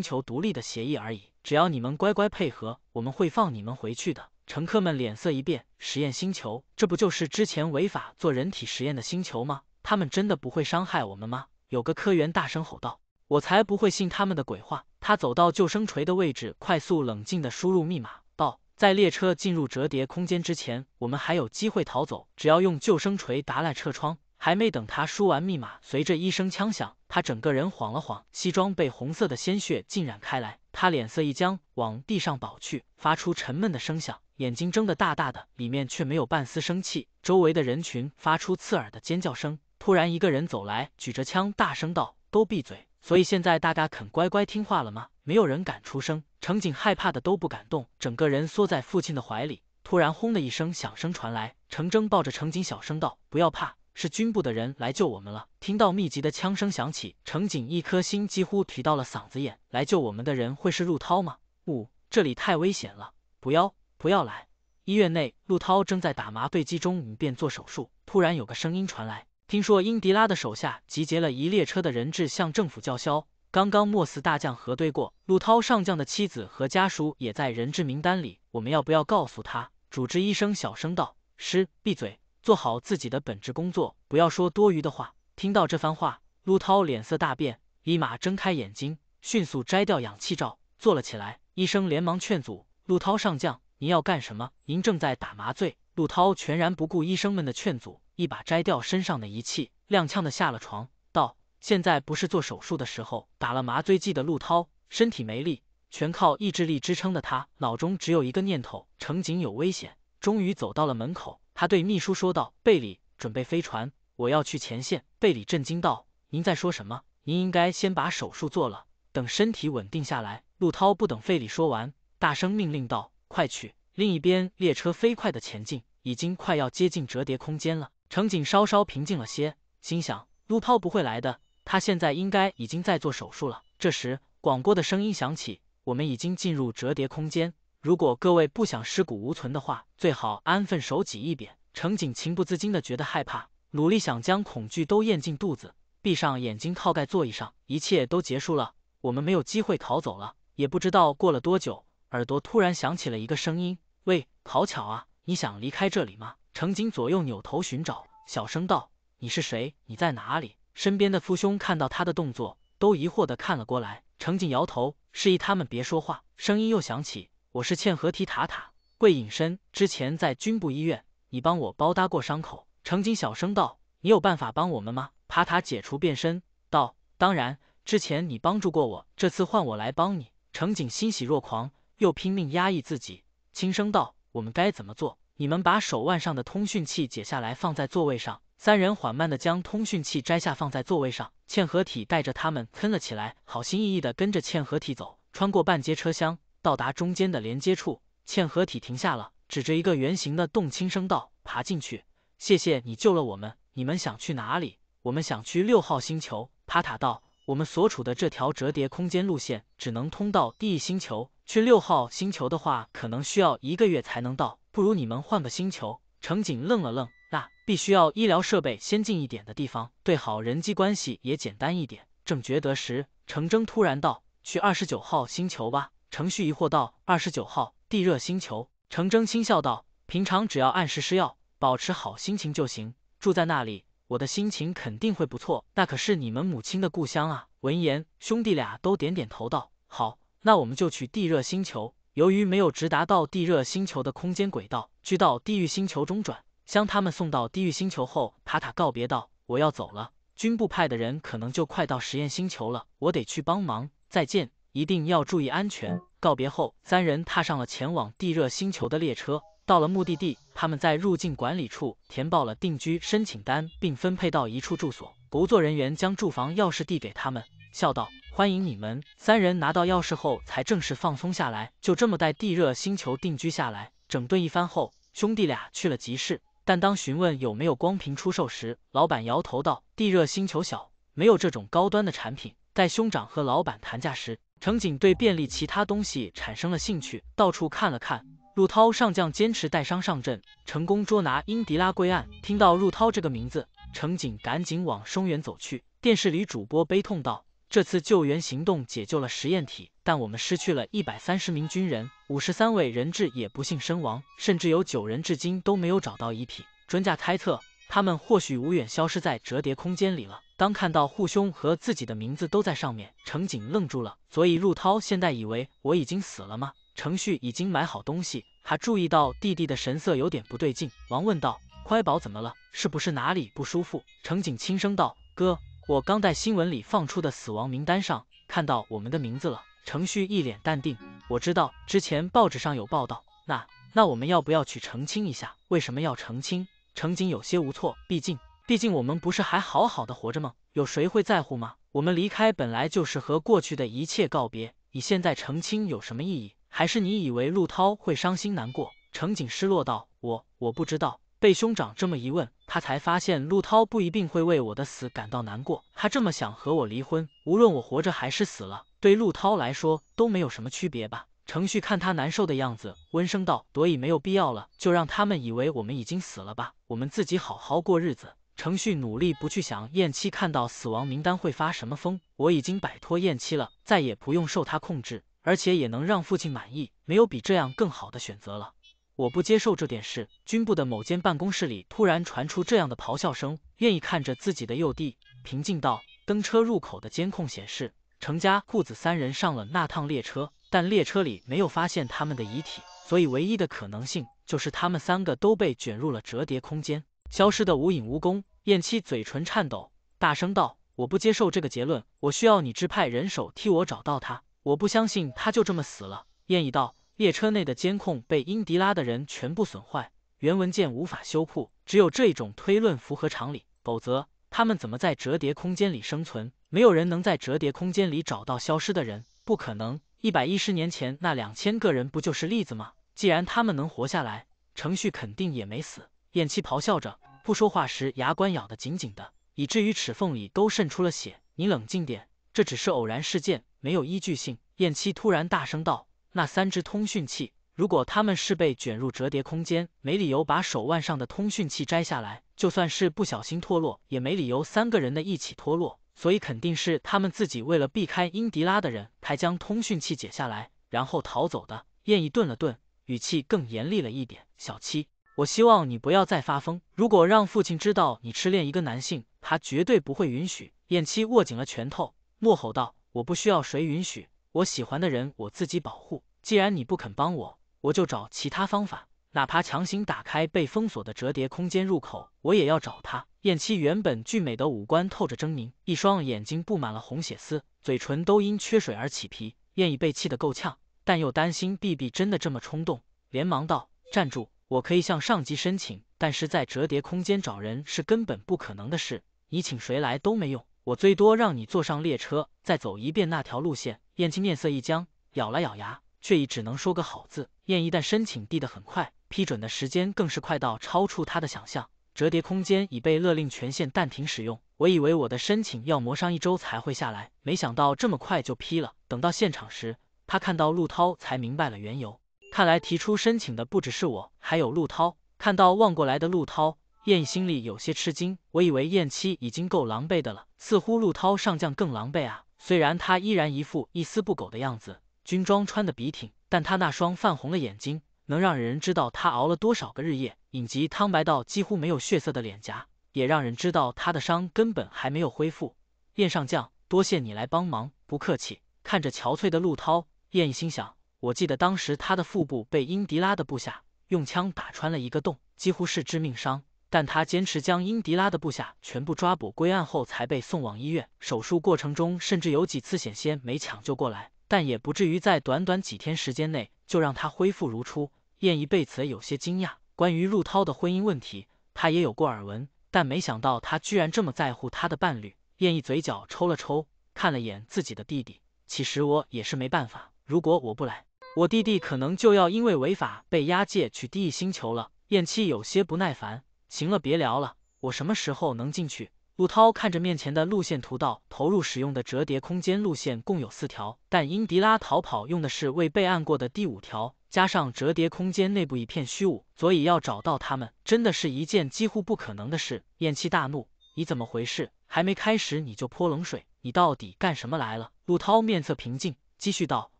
Speaker 1: 球独立的协议而已。只要你们乖乖配合，我们会放你们回去的。”乘客们脸色一变：“实验星球？这不就是之前违法做人体实验的星球吗？”他们真的不会伤害我们吗？有个科员大声吼道：“我才不会信他们的鬼话！”他走到救生锤的位置，快速冷静地输入密码，道：“在列车进入折叠空间之前，我们还有机会逃走。只要用救生锤打烂车窗。”还没等他输完密码，随着一声枪响，他整个人晃了晃，西装被红色的鲜血浸染开来。他脸色一僵，往地上倒去，发出沉闷的声响，眼睛睁得大大的，里面却没有半丝生气。周围的人群发出刺耳的尖叫声。突然，一个人走来，举着枪，大声道：“都闭嘴！所以现在大家肯乖乖听话了吗？”没有人敢出声，乘警害怕的都不敢动，整个人缩在父亲的怀里。突然，轰的一声响声传来，程铮抱着乘警小声道：“不要怕，是军部的人来救我们了。”听到密集的枪声响起，乘警一颗心几乎提到了嗓子眼。来救我们的人会是陆涛吗？不，这里太危险了，不要，不要来！医院内，陆涛正在打麻醉剂中，便做手术。突然，有个声音传来。听说英迪拉的手下集结了一列车的人质，向政府叫嚣。刚刚莫斯大将核对过，陆涛上将的妻子和家属也在人质名单里。我们要不要告诉他？主治医生小声道：“师，闭嘴，做好自己的本职工作，不要说多余的话。”听到这番话，陆涛脸色大变，立马睁开眼睛，迅速摘掉氧气罩，坐了起来。医生连忙劝阻：“陆涛上将，您要干什么？您正在打麻醉。”陆涛全然不顾医生们的劝阻，一把摘掉身上的仪器，踉跄的下了床，道：“现在不是做手术的时候。”打了麻醉剂的陆涛身体没力，全靠意志力支撑的他，脑中只有一个念头：乘警有危险。终于走到了门口，他对秘书说道：“贝里，准备飞船，我要去前线。”贝里震惊道：“您在说什么？您应该先把手术做了，等身体稳定下来。”陆涛不等费里说完，大声命令道：“快去！”另一边，列车飞快的前进，已经快要接近折叠空间了。乘警稍稍平静了些，心想：陆涛不会来的，他现在应该已经在做手术了。这时，广播的声音响起：“我们已经进入折叠空间，如果各位不想尸骨无存的话，最好安分守己一点。”乘警情不自禁的觉得害怕，努力想将恐惧都咽进肚子，闭上眼睛，靠盖座椅上。一切都结束了，我们没有机会逃走了。也不知道过了多久。耳朵突然响起了一个声音：“喂，好巧啊，你想离开这里吗？”程景左右扭头寻找，小声道：“你是谁？你在哪里？”身边的夫兄看到他的动作，都疑惑的看了过来。程景摇头，示意他们别说话。声音又响起：“我是嵌合体塔塔，会隐身之前在军部医院，你帮我包扎过伤口。”程景小声道：“你有办法帮我们吗？”塔塔解除变身，道：“当然，之前你帮助过我，这次换我来帮你。”程景欣喜若狂。又拼命压抑自己，轻声道：“我们该怎么做？”你们把手腕上的通讯器解下来，放在座位上。三人缓慢地将通讯器摘下，放在座位上。嵌合体带着他们喷了起来，好心翼翼地跟着嵌合体走，穿过半截车厢，到达中间的连接处。嵌合体停下了，指着一个圆形的洞，轻声道：“爬进去。”“谢谢你救了我们。”“你们想去哪里？”“我们想去六号星球。”帕塔道：“我们所处的这条折叠空间路线，只能通到第一星球。”去六号星球的话，可能需要一个月才能到，不如你们换个星球。程景愣了愣，那必须要医疗设备先进一点的地方，对，好人际关系也简单一点。正觉得时，程铮突然道：“去二十九号星球吧。”程旭疑惑道：“二十九号地热星球？”程铮轻笑道：“平常只要按时吃药，保持好心情就行。住在那里，我的心情肯定会不错。那可是你们母亲的故乡啊！”闻言，兄弟俩都点点头道：“好。”那我们就去地热星球。由于没有直达到地热星球的空间轨道，需到地狱星球中转。将他们送到地狱星球后，塔塔告别道：“我要走了，军部派的人可能就快到实验星球了，我得去帮忙。再见，一定要注意安全。”告别后，三人踏上了前往地热星球的列车。到了目的地，他们在入境管理处填报了定居申请单，并分配到一处住所。工作人员将住房钥匙递给他们。笑道：“欢迎你们三人拿到钥匙后，才正式放松下来，就这么带地热星球定居下来。整顿一番后，兄弟俩去了集市。但当询问有没有光屏出售时，老板摇头道：‘地热星球小，没有这种高端的产品。’在兄长和老板谈价时，乘警对便利其他东西产生了兴趣，到处看了看。陆涛上将坚持带伤上阵，成功捉拿英迪拉归案。听到陆涛这个名字，乘警赶紧往松原走去。电视里主播悲痛道。”这次救援行动解救了实验体，但我们失去了一百三十名军人，五十三位人质也不幸身亡，甚至有九人至今都没有找到遗体。专家猜测，他们或许无远消失在折叠空间里了。当看到护兄和自己的名字都在上面，程警愣住了。所以陆涛现在以为我已经死了吗？程旭已经买好东西，他注意到弟弟的神色有点不对劲，忙问道：“乖宝怎么了？是不是哪里不舒服？”程警轻声道：“哥。”我刚在新闻里放出的死亡名单上看到我们的名字了，程旭一脸淡定。我知道之前报纸上有报道，那那我们要不要去澄清一下？为什么要澄清？程景有些无措，毕竟毕竟我们不是还好好的活着吗？有谁会在乎吗？我们离开本来就是和过去的一切告别，你现在澄清有什么意义？还是你以为陆涛会伤心难过？程景失落道，我我不知道。被兄长这么一问，他才发现陆涛不一定会为我的死感到难过。他这么想和我离婚，无论我活着还是死了，对陆涛来说都没有什么区别吧？程旭看他难受的样子，温声道：“所以没有必要了，就让他们以为我们已经死了吧，我们自己好好过日子。”程旭努力不去想燕七看到死亡名单会发什么疯。我已经摆脱燕七了，再也不用受他控制，而且也能让父亲满意，没有比这样更好的选择了。我不接受这点事。军部的某间办公室里突然传出这样的咆哮声。燕意看着自己的幼弟，平静道：“登车入口的监控显示，程家父子三人上了那趟列车，但列车里没有发现他们的遗体，所以唯一的可能性就是他们三个都被卷入了折叠空间，消失的无影无踪。”燕七嘴唇颤抖，大声道：“我不接受这个结论，我需要你支派人手替我找到他，我不相信他就这么死了。”燕一道。列车内的监控被英迪拉的人全部损坏，原文件无法修复，只有这一种推论符合常理，否则他们怎么在折叠空间里生存？没有人能在折叠空间里找到消失的人，不可能。一百一十年前那两千个人不就是例子吗？既然他们能活下来，程序肯定也没死。燕七咆哮着，不说话时牙关咬得紧紧的，以至于齿缝里都渗出了血。你冷静点，这只是偶然事件，没有依据性。燕七突然大声道。那三只通讯器，如果他们是被卷入折叠空间，没理由把手腕上的通讯器摘下来，就算是不小心脱落，也没理由三个人的一起脱落。所以肯定是他们自己为了避开英迪拉的人，才将通讯器解下来，然后逃走的。燕毅顿了顿，语气更严厉了一点：“小七，我希望你不要再发疯。如果让父亲知道你痴恋一个男性，他绝对不会允许。”燕七握紧了拳头，怒吼道：“我不需要谁允许！”我喜欢的人，我自己保护。既然你不肯帮我，我就找其他方法，哪怕强行打开被封锁的折叠空间入口，我也要找他。燕七原本俊美的五官透着狰狞，一双眼睛布满了红血丝，嘴唇都因缺水而起皮，燕意被气得够呛，但又担心碧碧真的这么冲动，连忙道：“站住！我可以向上级申请，但是在折叠空间找人是根本不可能的事，你请谁来都没用。”我最多让你坐上列车，再走一遍那条路线。燕青面色一僵，咬了咬牙，却已只能说个好字。燕一旦申请递得很快，批准的时间更是快到超出他的想象。折叠空间已被勒令全线暂停使用。我以为我的申请要磨上一周才会下来，没想到这么快就批了。等到现场时，他看到陆涛，才明白了缘由。看来提出申请的不只是我，还有陆涛。看到望过来的陆涛。燕心里有些吃惊，我以为燕七已经够狼狈的了，似乎陆涛上将更狼狈啊。虽然他依然一副一丝不苟的样子，军装穿得笔挺，但他那双泛红的眼睛能让人知道他熬了多少个日夜，以及苍白到几乎没有血色的脸颊，也让人知道他的伤根本还没有恢复。燕上将，多谢你来帮忙，不客气。看着憔悴的陆涛，燕心想，我记得当时他的腹部被英迪拉的部下用枪打穿了一个洞，几乎是致命伤。但他坚持将英迪拉的部下全部抓捕归案后，才被送往医院。手术过程中，甚至有几次险些没抢救过来，但也不至于在短短几天时间内就让他恢复如初。燕一对此有些惊讶。关于陆涛的婚姻问题，他也有过耳闻，但没想到他居然这么在乎他的伴侣。燕一嘴角抽了抽，看了眼自己的弟弟。其实我也是没办法，如果我不来，我弟弟可能就要因为违法被押解去地狱星球了。燕七有些不耐烦。行了，别聊了。我什么时候能进去？陆涛看着面前的路线图道：“投入使用的折叠空间路线共有四条，但因迪拉逃跑用的是未备案过的第五条。加上折叠空间内部一片虚无，所以要找到他们，真的是一件几乎不可能的事。”燕七大怒：“你怎么回事？还没开始你就泼冷水，你到底干什么来了？”陆涛面色平静，继续道：“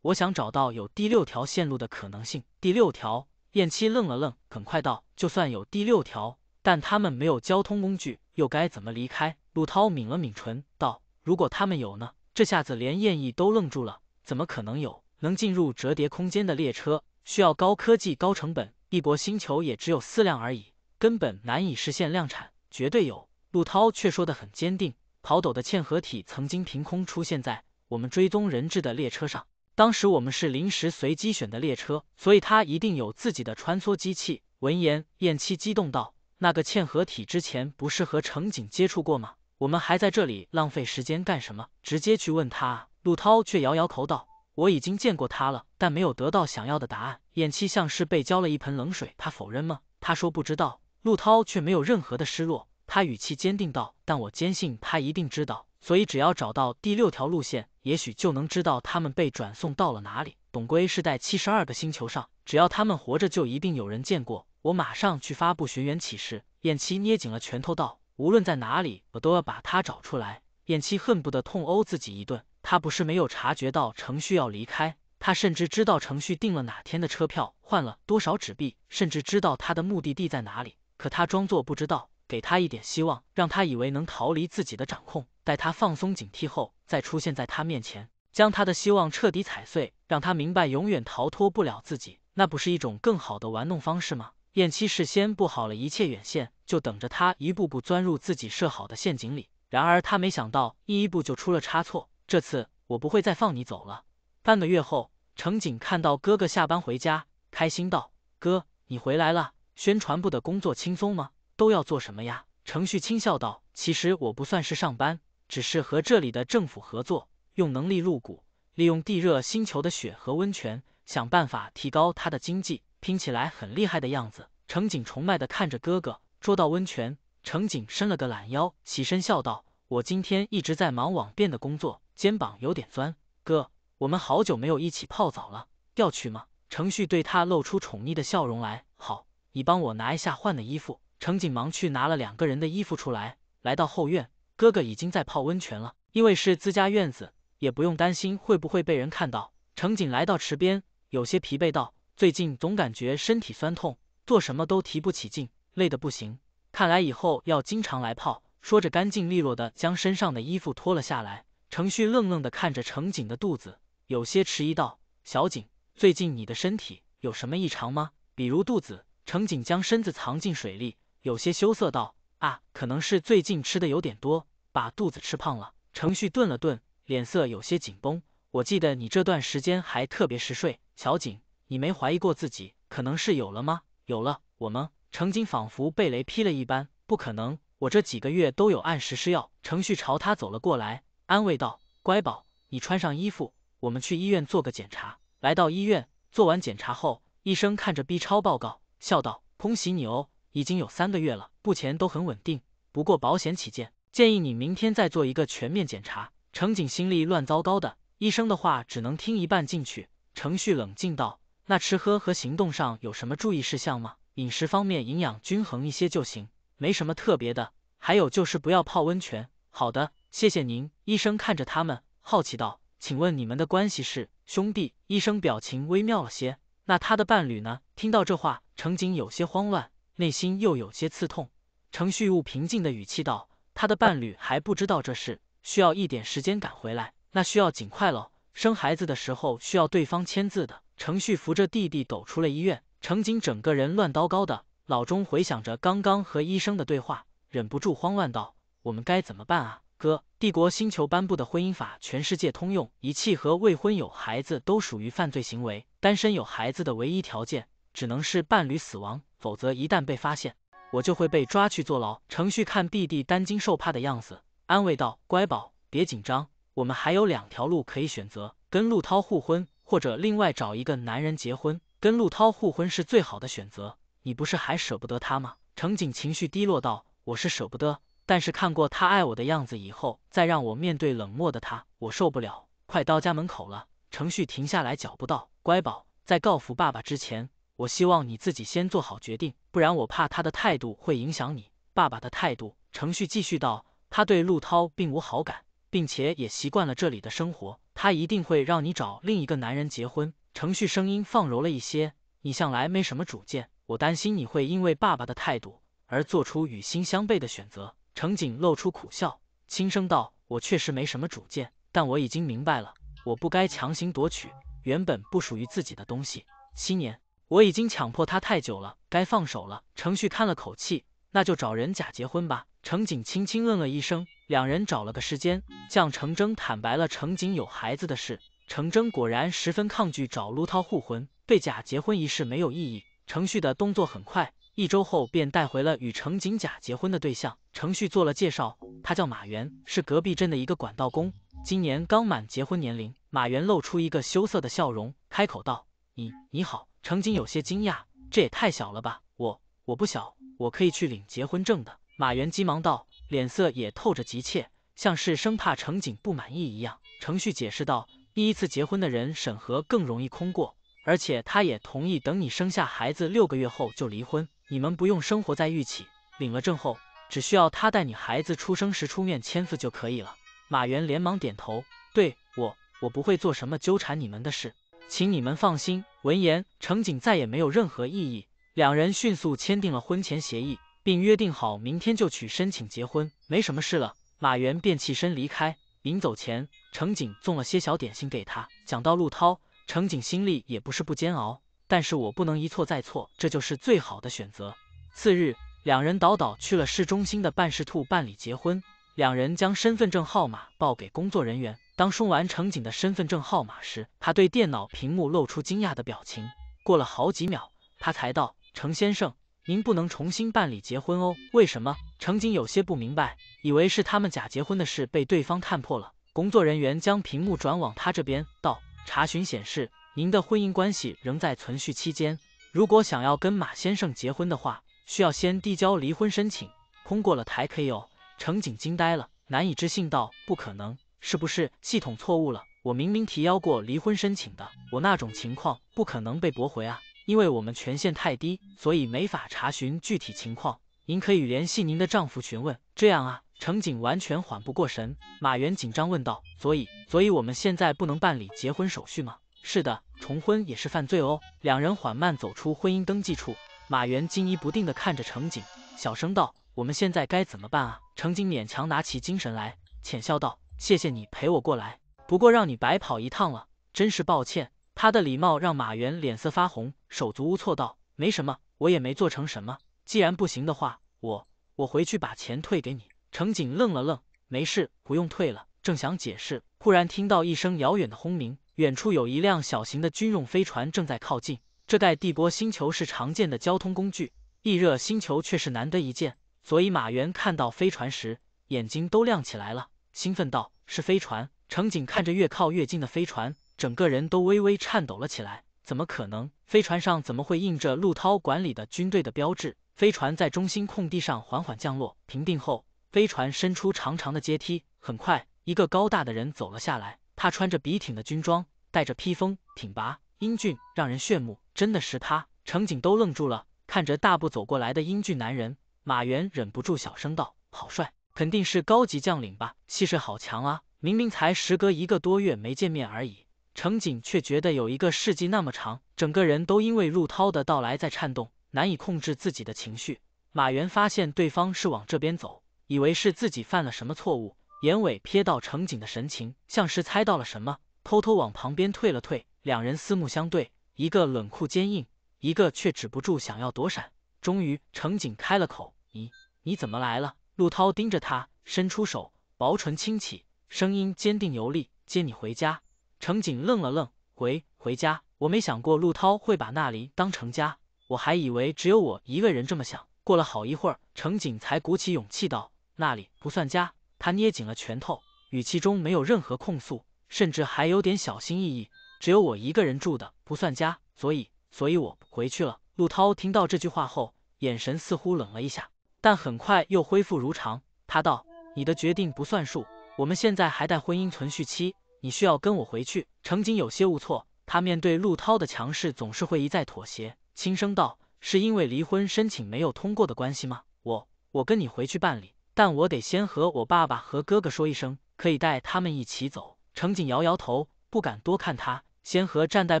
Speaker 1: 我想找到有第六条线路的可能性。”第六条，燕七愣了愣，很快道：“就算有第六条。”但他们没有交通工具，又该怎么离开？陆涛抿了抿唇，道：“如果他们有呢？”这下子连燕毅都愣住了。怎么可能有能进入折叠空间的列车？需要高科技、高成本，一国星球也只有四辆而已，根本难以实现量产。绝对有！陆涛却说得很坚定。跑斗的嵌合体曾经凭空出现在我们追踪人质的列车上，当时我们是临时随机选的列车，所以他一定有自己的穿梭机器。闻言，燕七激动道。那个嵌合体之前不是和程景接触过吗？我们还在这里浪费时间干什么？直接去问他。陆涛却摇摇头道：“我已经见过他了，但没有得到想要的答案。”眼气像是被浇了一盆冷水。他否认吗？他说不知道。陆涛却没有任何的失落，他语气坚定道：“但我坚信他一定知道，所以只要找到第六条路线，也许就能知道他们被转送到了哪里。”董归是在七十二个星球上，只要他们活着，就一定有人见过。我马上去发布寻人启事。燕七捏紧了拳头道：“无论在哪里，我都要把他找出来。”燕七恨不得痛殴自己一顿。他不是没有察觉到程旭要离开，他甚至知道程旭订了哪天的车票，换了多少纸币，甚至知道他的目的地在哪里。可他装作不知道，给他一点希望，让他以为能逃离自己的掌控，待他放松警惕后再出现在他面前，将他的希望彻底踩碎，让他明白永远逃脱不了自己。那不是一种更好的玩弄方式吗？燕七事先布好了一切远线，就等着他一步步钻入自己设好的陷阱里。然而他没想到，第一步就出了差错。这次我不会再放你走了。半个月后，程景看到哥哥下班回家，开心道：“哥，你回来了。宣传部的工作轻松吗？都要做什么呀？”程旭轻笑道：“其实我不算是上班，只是和这里的政府合作，用能力入股，利用地热星球的雪和温泉，想办法提高它的经济。”拼起来很厉害的样子，程景崇拜的看着哥哥。捉到温泉，程景伸了个懒腰，起身笑道：“我今天一直在忙网店的工作，肩膀有点酸。哥，我们好久没有一起泡澡了，要去吗？”程旭对他露出宠溺的笑容来。好，你帮我拿一下换的衣服。程景忙去拿了两个人的衣服出来，来到后院，哥哥已经在泡温泉了。因为是自家院子，也不用担心会不会被人看到。程景来到池边，有些疲惫道。最近总感觉身体酸痛，做什么都提不起劲，累得不行。看来以后要经常来泡。说着，干净利落的将身上的衣服脱了下来。程旭愣愣的看着程景的肚子，有些迟疑道：“小景，最近你的身体有什么异常吗？比如肚子？”程景将身子藏进水里，有些羞涩道：“啊，可能是最近吃的有点多，把肚子吃胖了。”程旭顿了顿，脸色有些紧绷：“我记得你这段时间还特别嗜睡，小景。”你没怀疑过自己可能是有了吗？有了我吗？程锦仿佛被雷劈了一般，不可能！我这几个月都有按时吃药。程旭朝他走了过来，安慰道：“乖宝，你穿上衣服，我们去医院做个检查。”来到医院，做完检查后，医生看着 B 超报告，笑道：“恭喜你哦，已经有三个月了，目前都很稳定。不过保险起见，建议你明天再做一个全面检查。”程锦心里乱糟糟的，医生的话只能听一半进去。程旭冷静道。那吃喝和行动上有什么注意事项吗？饮食方面，营养均衡一些就行，没什么特别的。还有就是不要泡温泉。好的，谢谢您。医生看着他们，好奇道：“请问你们的关系是兄弟？”医生表情微妙了些。那他的伴侣呢？听到这话，程景有些慌乱，内心又有些刺痛。程旭雾平静的语气道：“他的伴侣还不知道这事，需要一点时间赶回来。那需要尽快喽。生孩子的时候需要对方签字的。”程旭扶着弟弟走出了医院，程锦整个人乱糟糟的。老钟回想着刚刚和医生的对话，忍不住慌乱道：“我们该怎么办啊，哥？帝国星球颁布的婚姻法，全世界通用，遗弃和未婚有孩子都属于犯罪行为。单身有孩子的唯一条件，只能是伴侣死亡，否则一旦被发现，我就会被抓去坐牢。”程旭看弟弟担惊受怕的样子，安慰道：“乖宝，别紧张，我们还有两条路可以选择，跟陆涛互婚。”或者另外找一个男人结婚，跟陆涛互婚是最好的选择。你不是还舍不得他吗？程锦情绪低落道，我是舍不得，但是看过他爱我的样子以后，再让我面对冷漠的他，我受不了。快到家门口了，程旭停下来脚步道，乖宝，在告诉爸爸之前，我希望你自己先做好决定，不然我怕他的态度会影响你爸爸的态度。程旭继续道，他对陆涛并无好感。并且也习惯了这里的生活，他一定会让你找另一个男人结婚。程旭声音放柔了一些，你向来没什么主见，我担心你会因为爸爸的态度而做出与心相悖的选择。程景露出苦笑，轻声道：“我确实没什么主见，但我已经明白了，我不该强行夺取原本不属于自己的东西。七年，我已经强迫他太久了，该放手了。”程旭叹了口气：“那就找人假结婚吧。”程锦轻轻嗯了一声，两人找了个时间，向程铮坦白了程锦有孩子的事。程铮果然十分抗拒找陆涛互婚，对假结婚一事没有异议。程旭的动作很快，一周后便带回了与程锦假结婚的对象。程旭做了介绍，他叫马元，是隔壁镇的一个管道工，今年刚满结婚年龄。马元露出一个羞涩的笑容，开口道：“你你好。”程锦有些惊讶，这也太小了吧？我我不小，我可以去领结婚证的。马元急忙道，脸色也透着急切，像是生怕程景不满意一样。程旭解释道：“第一次结婚的人审核更容易通过，而且他也同意等你生下孩子六个月后就离婚，你们不用生活在一起。领了证后，只需要他带你孩子出生时出面签字就可以了。”马元连忙点头：“对我，我不会做什么纠缠你们的事，请你们放心。”闻言，程景再也没有任何异议，两人迅速签订了婚前协议。并约定好明天就去申请结婚，没什么事了。马原便起身离开，临走前，程景送了些小点心给他。讲到陆涛，程景心里也不是不煎熬，但是我不能一错再错，这就是最好的选择。次日，两人早早去了市中心的办事处办理结婚。两人将身份证号码报给工作人员。当说完程景的身份证号码时，他对电脑屏幕露出惊讶的表情。过了好几秒，他才道：“程先生。”您不能重新办理结婚哦，为什么？程警有些不明白，以为是他们假结婚的事被对方看破了。工作人员将屏幕转往他这边，道：查询显示，您的婚姻关系仍在存续期间。如果想要跟马先生结婚的话，需要先递交离婚申请，通过了才可以哦。程警惊呆了，难以置信道：不可能，是不是系统错误了？我明明提交过离婚申请的，我那种情况不可能被驳回啊！因为我们权限太低，所以没法查询具体情况。您可以联系您的丈夫询问。这样啊，乘警完全缓不过神。马原紧张问道：“所以，所以我们现在不能办理结婚手续吗？”“是的，重婚也是犯罪哦。”两人缓慢走出婚姻登记处，马原惊疑不定地看着乘警，小声道：“我们现在该怎么办啊？”乘警勉强拿起精神来，浅笑道：“谢谢你陪我过来，不过让你白跑一趟了，真是抱歉。”他的礼貌让马原脸色发红，手足无措道：“没什么，我也没做成什么。既然不行的话，我我回去把钱退给你。”乘警愣了愣，没事，不用退了。正想解释，忽然听到一声遥远的轰鸣，远处有一辆小型的军用飞船正在靠近。这在帝国星球是常见的交通工具，异热星球却是难得一见，所以马原看到飞船时眼睛都亮起来了，兴奋道：“是飞船！”乘警看着越靠越近的飞船。整个人都微微颤抖了起来。怎么可能？飞船上怎么会印着陆涛管理的军队的标志？飞船在中心空地上缓缓降落，平定后，飞船伸出长长的阶梯。很快，一个高大的人走了下来。他穿着笔挺的军装，带着披风，挺拔英俊，让人炫目。真的是他！乘警都愣住了，看着大步走过来的英俊男人，马原忍不住小声道：“好帅，肯定是高级将领吧？气势好强啊！明明才时隔一个多月没见面而已。”乘警却觉得有一个世纪那么长，整个人都因为陆涛的到来在颤动，难以控制自己的情绪。马原发现对方是往这边走，以为是自己犯了什么错误，眼尾瞥到乘警的神情，像是猜到了什么，偷偷往旁边退了退。两人四目相对，一个冷酷坚硬，一个却止不住想要躲闪。终于，乘警开了口：“你你怎么来了？”陆涛盯着他，伸出手，薄唇轻启，声音坚定有力：“接你回家。”乘警愣了愣，回回家。我没想过陆涛会把那里当成家，我还以为只有我一个人这么想。过了好一会儿，乘警才鼓起勇气道：“那里不算家。”他捏紧了拳头，语气中没有任何控诉，甚至还有点小心翼翼。只有我一个人住的不算家，所以，所以我回去了。陆涛听到这句话后，眼神似乎冷了一下，但很快又恢复如常。他道：“你的决定不算数，我们现在还待婚姻存续期。”你需要跟我回去？程锦有些误错，他面对陆涛的强势总是会一再妥协，轻声道：“是因为离婚申请没有通过的关系吗？我我跟你回去办理，但我得先和我爸爸和哥哥说一声，可以带他们一起走。”程锦摇摇头，不敢多看他，先和站在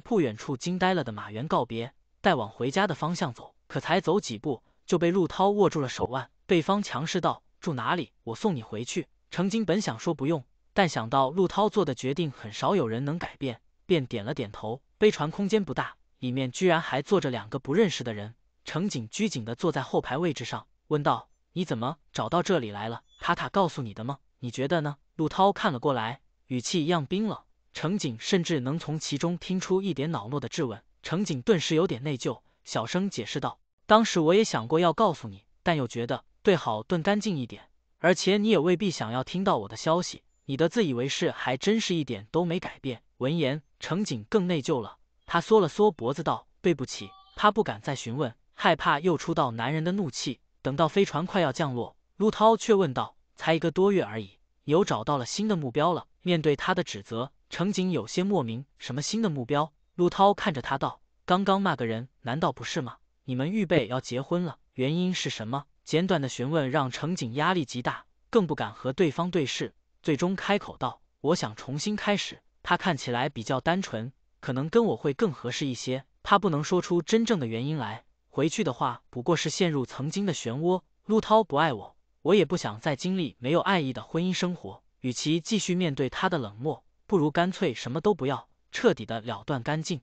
Speaker 1: 不远处惊呆了的马原告别，再往回家的方向走。可才走几步，就被陆涛握住了手腕，对方强势道：“住哪里？我送你回去。”程锦本想说不用。但想到陆涛做的决定很少有人能改变，便点了点头。飞船空间不大，里面居然还坐着两个不认识的人。乘警拘谨地坐在后排位置上，问道：“你怎么找到这里来了？塔塔告诉你的吗？你觉得呢？”陆涛看了过来，语气一样冰冷。乘警甚至能从其中听出一点恼怒的质问。乘警顿时有点内疚，小声解释道：“当时我也想过要告诉你，但又觉得最好顿干净一点，而且你也未必想要听到我的消息。”你的自以为是还真是一点都没改变。闻言，乘警更内疚了，他缩了缩脖子道：“对不起。”他不敢再询问，害怕又触到男人的怒气。等到飞船快要降落，陆涛却问道：“才一个多月而已，有找到了新的目标了？”面对他的指责，乘警有些莫名。什么新的目标？陆涛看着他道：“刚刚那个人难道不是吗？你们预备要结婚了？原因是什么？”简短的询问让乘警压力极大，更不敢和对方对视。最终开口道：“我想重新开始。”他看起来比较单纯，可能跟我会更合适一些。他不能说出真正的原因来。回去的话，不过是陷入曾经的漩涡。陆涛不爱我，我也不想再经历没有爱意的婚姻生活。与其继续面对他的冷漠，不如干脆什么都不要，彻底的了断干净。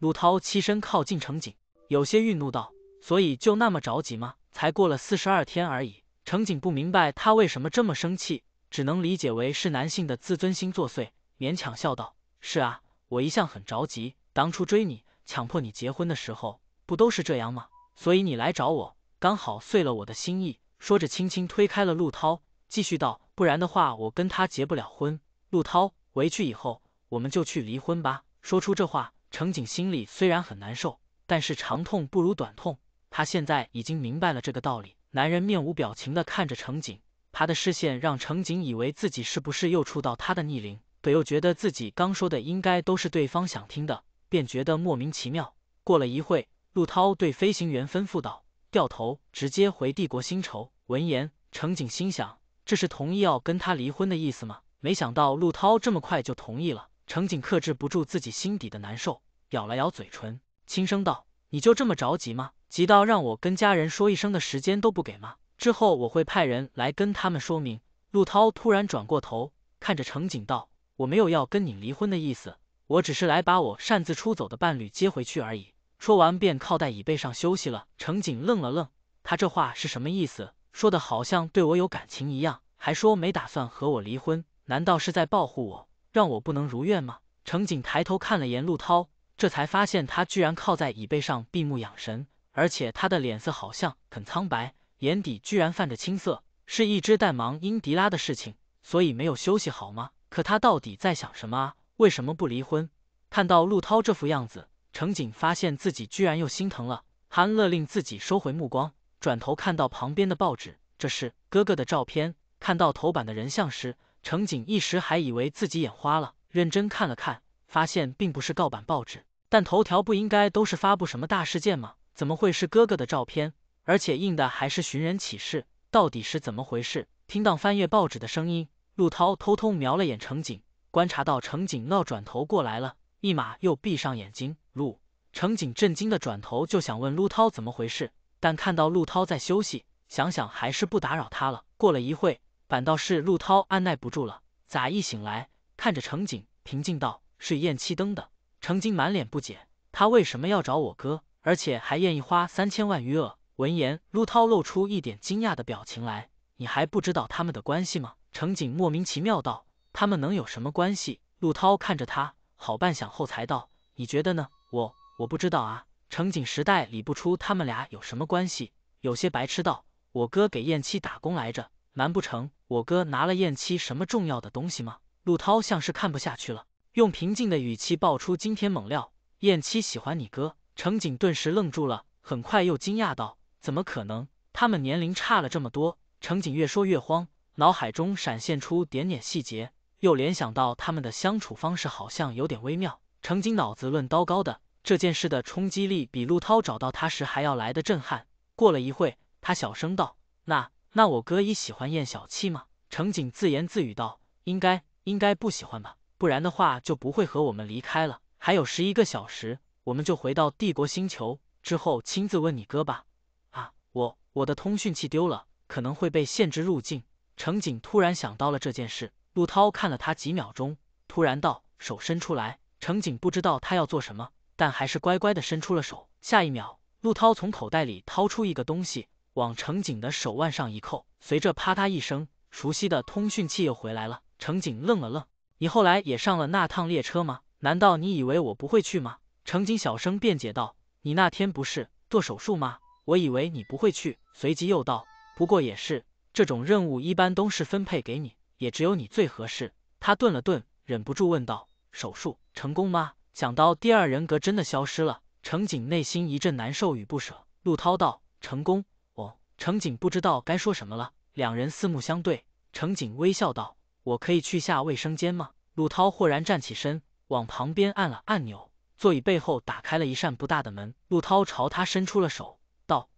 Speaker 1: 陆涛栖身靠近程景，有些愠怒道：“所以就那么着急吗？才过了四十二天而已。”程景不明白他为什么这么生气。只能理解为是男性的自尊心作祟，勉强笑道：“是啊，我一向很着急，当初追你、强迫你结婚的时候，不都是这样吗？所以你来找我，刚好碎了我的心意。”说着，轻轻推开了陆涛，继续道：“不然的话，我跟他结不了婚。陆涛，回去以后，我们就去离婚吧。”说出这话，程景心里虽然很难受，但是长痛不如短痛，他现在已经明白了这个道理。男人面无表情的看着程景。他的视线让乘警以为自己是不是又触到他的逆鳞，可又觉得自己刚说的应该都是对方想听的，便觉得莫名其妙。过了一会，陆涛对飞行员吩咐道：“掉头，直接回帝国薪酬。闻言，乘警心想：“这是同意要跟他离婚的意思吗？”没想到陆涛这么快就同意了。乘警克制不住自己心底的难受，咬了咬嘴唇，轻声道：“你就这么着急吗？急到让我跟家人说一声的时间都不给吗？”之后我会派人来跟他们说明。陆涛突然转过头，看着乘警道：“我没有要跟你离婚的意思，我只是来把我擅自出走的伴侣接回去而已。”说完便靠在椅背上休息了。乘警愣了愣，他这话是什么意思？说的好像对我有感情一样，还说没打算和我离婚，难道是在保护我，让我不能如愿吗？乘警抬头看了眼陆涛，这才发现他居然靠在椅背上闭目养神，而且他的脸色好像很苍白。眼底居然泛着青色，是一直在忙英迪拉的事情，所以没有休息好吗？可他到底在想什么？为什么不离婚？看到陆涛这副样子，程景发现自己居然又心疼了，韩乐令自己收回目光，转头看到旁边的报纸，这是哥哥的照片。看到头版的人像时，程景一时还以为自己眼花了，认真看了看，发现并不是告版报纸，但头条不应该都是发布什么大事件吗？怎么会是哥哥的照片？而且印的还是寻人启事，到底是怎么回事？听到翻阅报纸的声音，陆涛偷偷瞄了眼乘警，观察到乘警闹转头过来了，立马又闭上眼睛。陆乘警震惊的转头就想问陆涛怎么回事，但看到陆涛在休息，想想还是不打扰他了。过了一会，反倒是陆涛按耐不住了，咋一醒来，看着乘警平静道：“是燕七灯的。”程警满脸不解，他为什么要找我哥，而且还愿意花三千万余额？闻言，陆涛露出一点惊讶的表情来。你还不知道他们的关系吗？乘警莫名其妙道。他们能有什么关系？陆涛看着他，好半晌后才道：“你觉得呢？我我不知道啊。”乘警时代理不出他们俩有什么关系。有些白痴道：“我哥给燕七打工来着，难不成我哥拿了燕七什么重要的东西吗？”陆涛像是看不下去了，用平静的语气爆出惊天猛料：“燕七喜欢你哥。”乘警顿时愣住了，很快又惊讶道。怎么可能？他们年龄差了这么多。程锦越说越慌，脑海中闪现出点点细节，又联想到他们的相处方式好像有点微妙。程锦脑子论刀高的这件事的冲击力比陆涛找到他时还要来的震撼。过了一会，他小声道：“那……那我哥也喜欢燕小七吗？”程锦自言自语道：“应该……应该不喜欢吧，不然的话就不会和我们离开了。”还有十一个小时，我们就回到帝国星球之后，亲自问你哥吧。我我的通讯器丢了，可能会被限制入境。乘警突然想到了这件事，陆涛看了他几秒钟，突然道：“手伸出来。”乘警不知道他要做什么，但还是乖乖的伸出了手。下一秒，陆涛从口袋里掏出一个东西，往乘警的手腕上一扣，随着啪嗒一声，熟悉的通讯器又回来了。乘警愣了愣：“你后来也上了那趟列车吗？难道你以为我不会去吗？”乘警小声辩解道：“你那天不是做手术吗？”我以为你不会去，随即又道：“不过也是，这种任务一般都是分配给你，也只有你最合适。”他顿了顿，忍不住问道：“手术成功吗？”想到第二人格真的消失了，程景内心一阵难受与不舍。陆涛道：“成功。”哦，程景不知道该说什么了。两人四目相对，程景微笑道：“我可以去下卫生间吗？”陆涛豁然站起身，往旁边按了按钮，座椅背后打开了一扇不大的门。陆涛朝他伸出了手。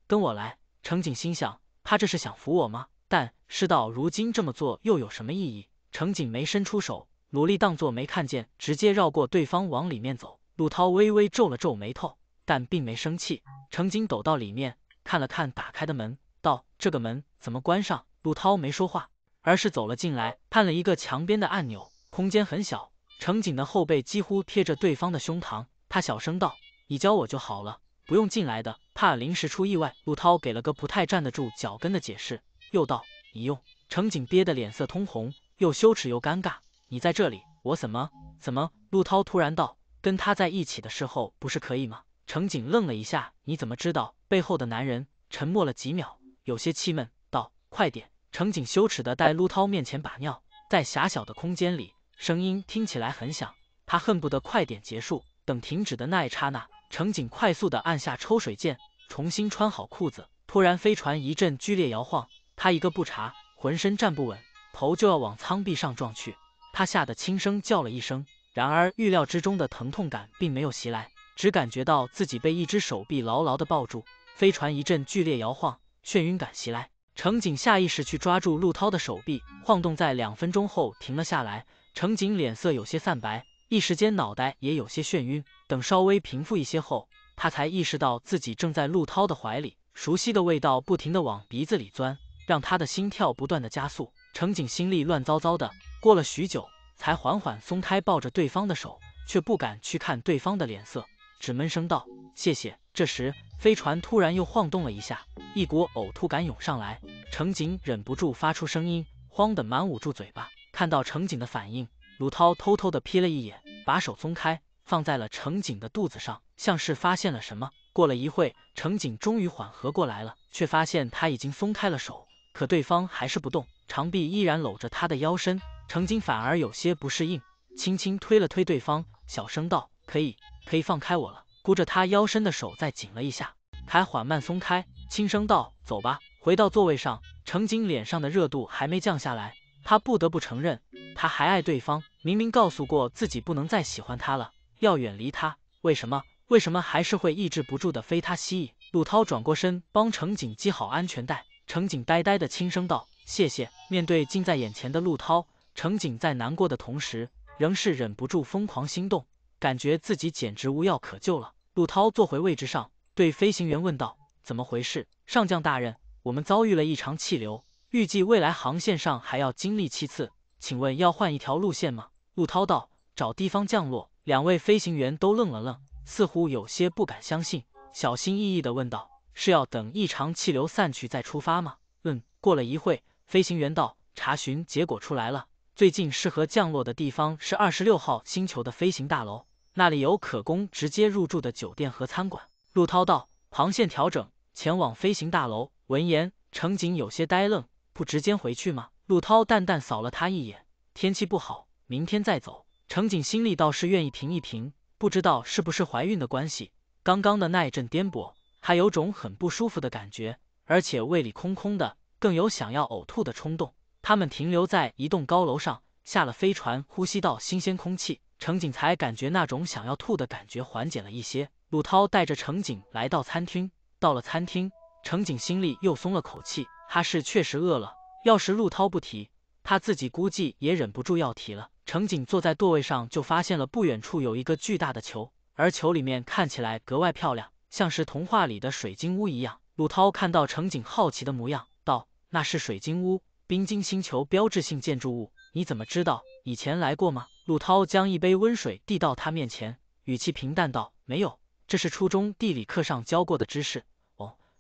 Speaker 1: 跟我来，程锦心想，他这是想扶我吗？但事到如今这么做又有什么意义？程锦没伸出手，努力当作没看见，直接绕过对方往里面走。陆涛微微皱了皱眉头，但并没生气。程锦走到里面，看了看打开的门，道：“这个门怎么关上？”陆涛没说话，而是走了进来，按了一个墙边的按钮。空间很小，程锦的后背几乎贴着对方的胸膛，他小声道：“你教我就好了。”不用进来的，怕临时出意外。陆涛给了个不太站得住脚跟的解释，又道：“你用。”乘警憋得脸色通红，又羞耻又尴尬。你在这里，我怎么怎么？陆涛突然道：“跟他在一起的时候不是可以吗？”乘警愣了一下，你怎么知道？背后的男人沉默了几秒，有些气闷，道：“快点。”乘警羞耻的在陆涛面前把尿，在狭小的空间里，声音听起来很响。他恨不得快点结束，等停止的那一刹那。乘警快速地按下抽水键，重新穿好裤子。突然，飞船一阵剧烈摇晃，他一个不察，浑身站不稳，头就要往舱壁上撞去。他吓得轻声叫了一声。然而，预料之中的疼痛感并没有袭来，只感觉到自己被一只手臂牢牢地抱住。飞船一阵剧烈摇晃，眩晕感袭来，乘警下意识去抓住陆涛的手臂。晃动在两分钟后停了下来，乘警脸色有些泛白。一时间脑袋也有些眩晕，等稍微平复一些后，他才意识到自己正在陆涛的怀里，熟悉的味道不停的往鼻子里钻，让他的心跳不断的加速。乘警心里乱糟糟的，过了许久，才缓缓松开抱着对方的手，却不敢去看对方的脸色，只闷声道：“谢谢。”这时飞船突然又晃动了一下，一股呕吐感涌上来，乘警忍不住发出声音，慌得满捂住嘴巴。看到乘警的反应。鲁涛偷偷地瞥了一眼，把手松开，放在了乘警的肚子上，像是发现了什么。过了一会，乘警终于缓和过来了，却发现他已经松开了手，可对方还是不动，长臂依然搂着他的腰身。程警反而有些不适应，轻轻推了推对方，小声道：“可以，可以放开我了。”箍着他腰身的手再紧了一下，才缓慢松开，轻声道：“走吧。”回到座位上，程警脸上的热度还没降下来。他不得不承认，他还爱对方。明明告诉过自己不能再喜欢他了，要远离他，为什么？为什么还是会抑制不住的非他吸引？陆涛转过身，帮乘警系好安全带。乘警呆呆的轻声道：“谢谢。”面对近在眼前的陆涛，乘警在难过的同时，仍是忍不住疯狂心动，感觉自己简直无药可救了。陆涛坐回位置上，对飞行员问道：“怎么回事？上将大人，我们遭遇了异常气流。”预计未来航线上还要经历七次，请问要换一条路线吗？陆涛道。找地方降落，两位飞行员都愣了愣，似乎有些不敢相信，小心翼翼地问道：“是要等异常气流散去再出发吗？”嗯。过了一会，飞行员道：“查询结果出来了，最近适合降落的地方是二十六号星球的飞行大楼，那里有可供直接入住的酒店和餐馆。”陆涛道：“航线调整，前往飞行大楼。”闻言，乘警有些呆愣。不直接回去吗？陆涛淡淡扫了他一眼。天气不好，明天再走。程景心里倒是愿意停一停，不知道是不是怀孕的关系，刚刚的那一阵颠簸，还有种很不舒服的感觉，而且胃里空空的，更有想要呕吐的冲动。他们停留在一栋高楼上，下了飞船，呼吸到新鲜空气，程景才感觉那种想要吐的感觉缓解了一些。陆涛带着程景来到餐厅，到了餐厅。乘警心里又松了口气，哈士确实饿了。要是陆涛不提，他自己估计也忍不住要提了。乘警坐在座位上，就发现了不远处有一个巨大的球，而球里面看起来格外漂亮，像是童话里的水晶屋一样。陆涛看到乘警好奇的模样，道：“那是水晶屋，冰晶星球标志性建筑物。你怎么知道？以前来过吗？”陆涛将一杯温水递到他面前，语气平淡道：“没有，这是初中地理课上教过的知识。”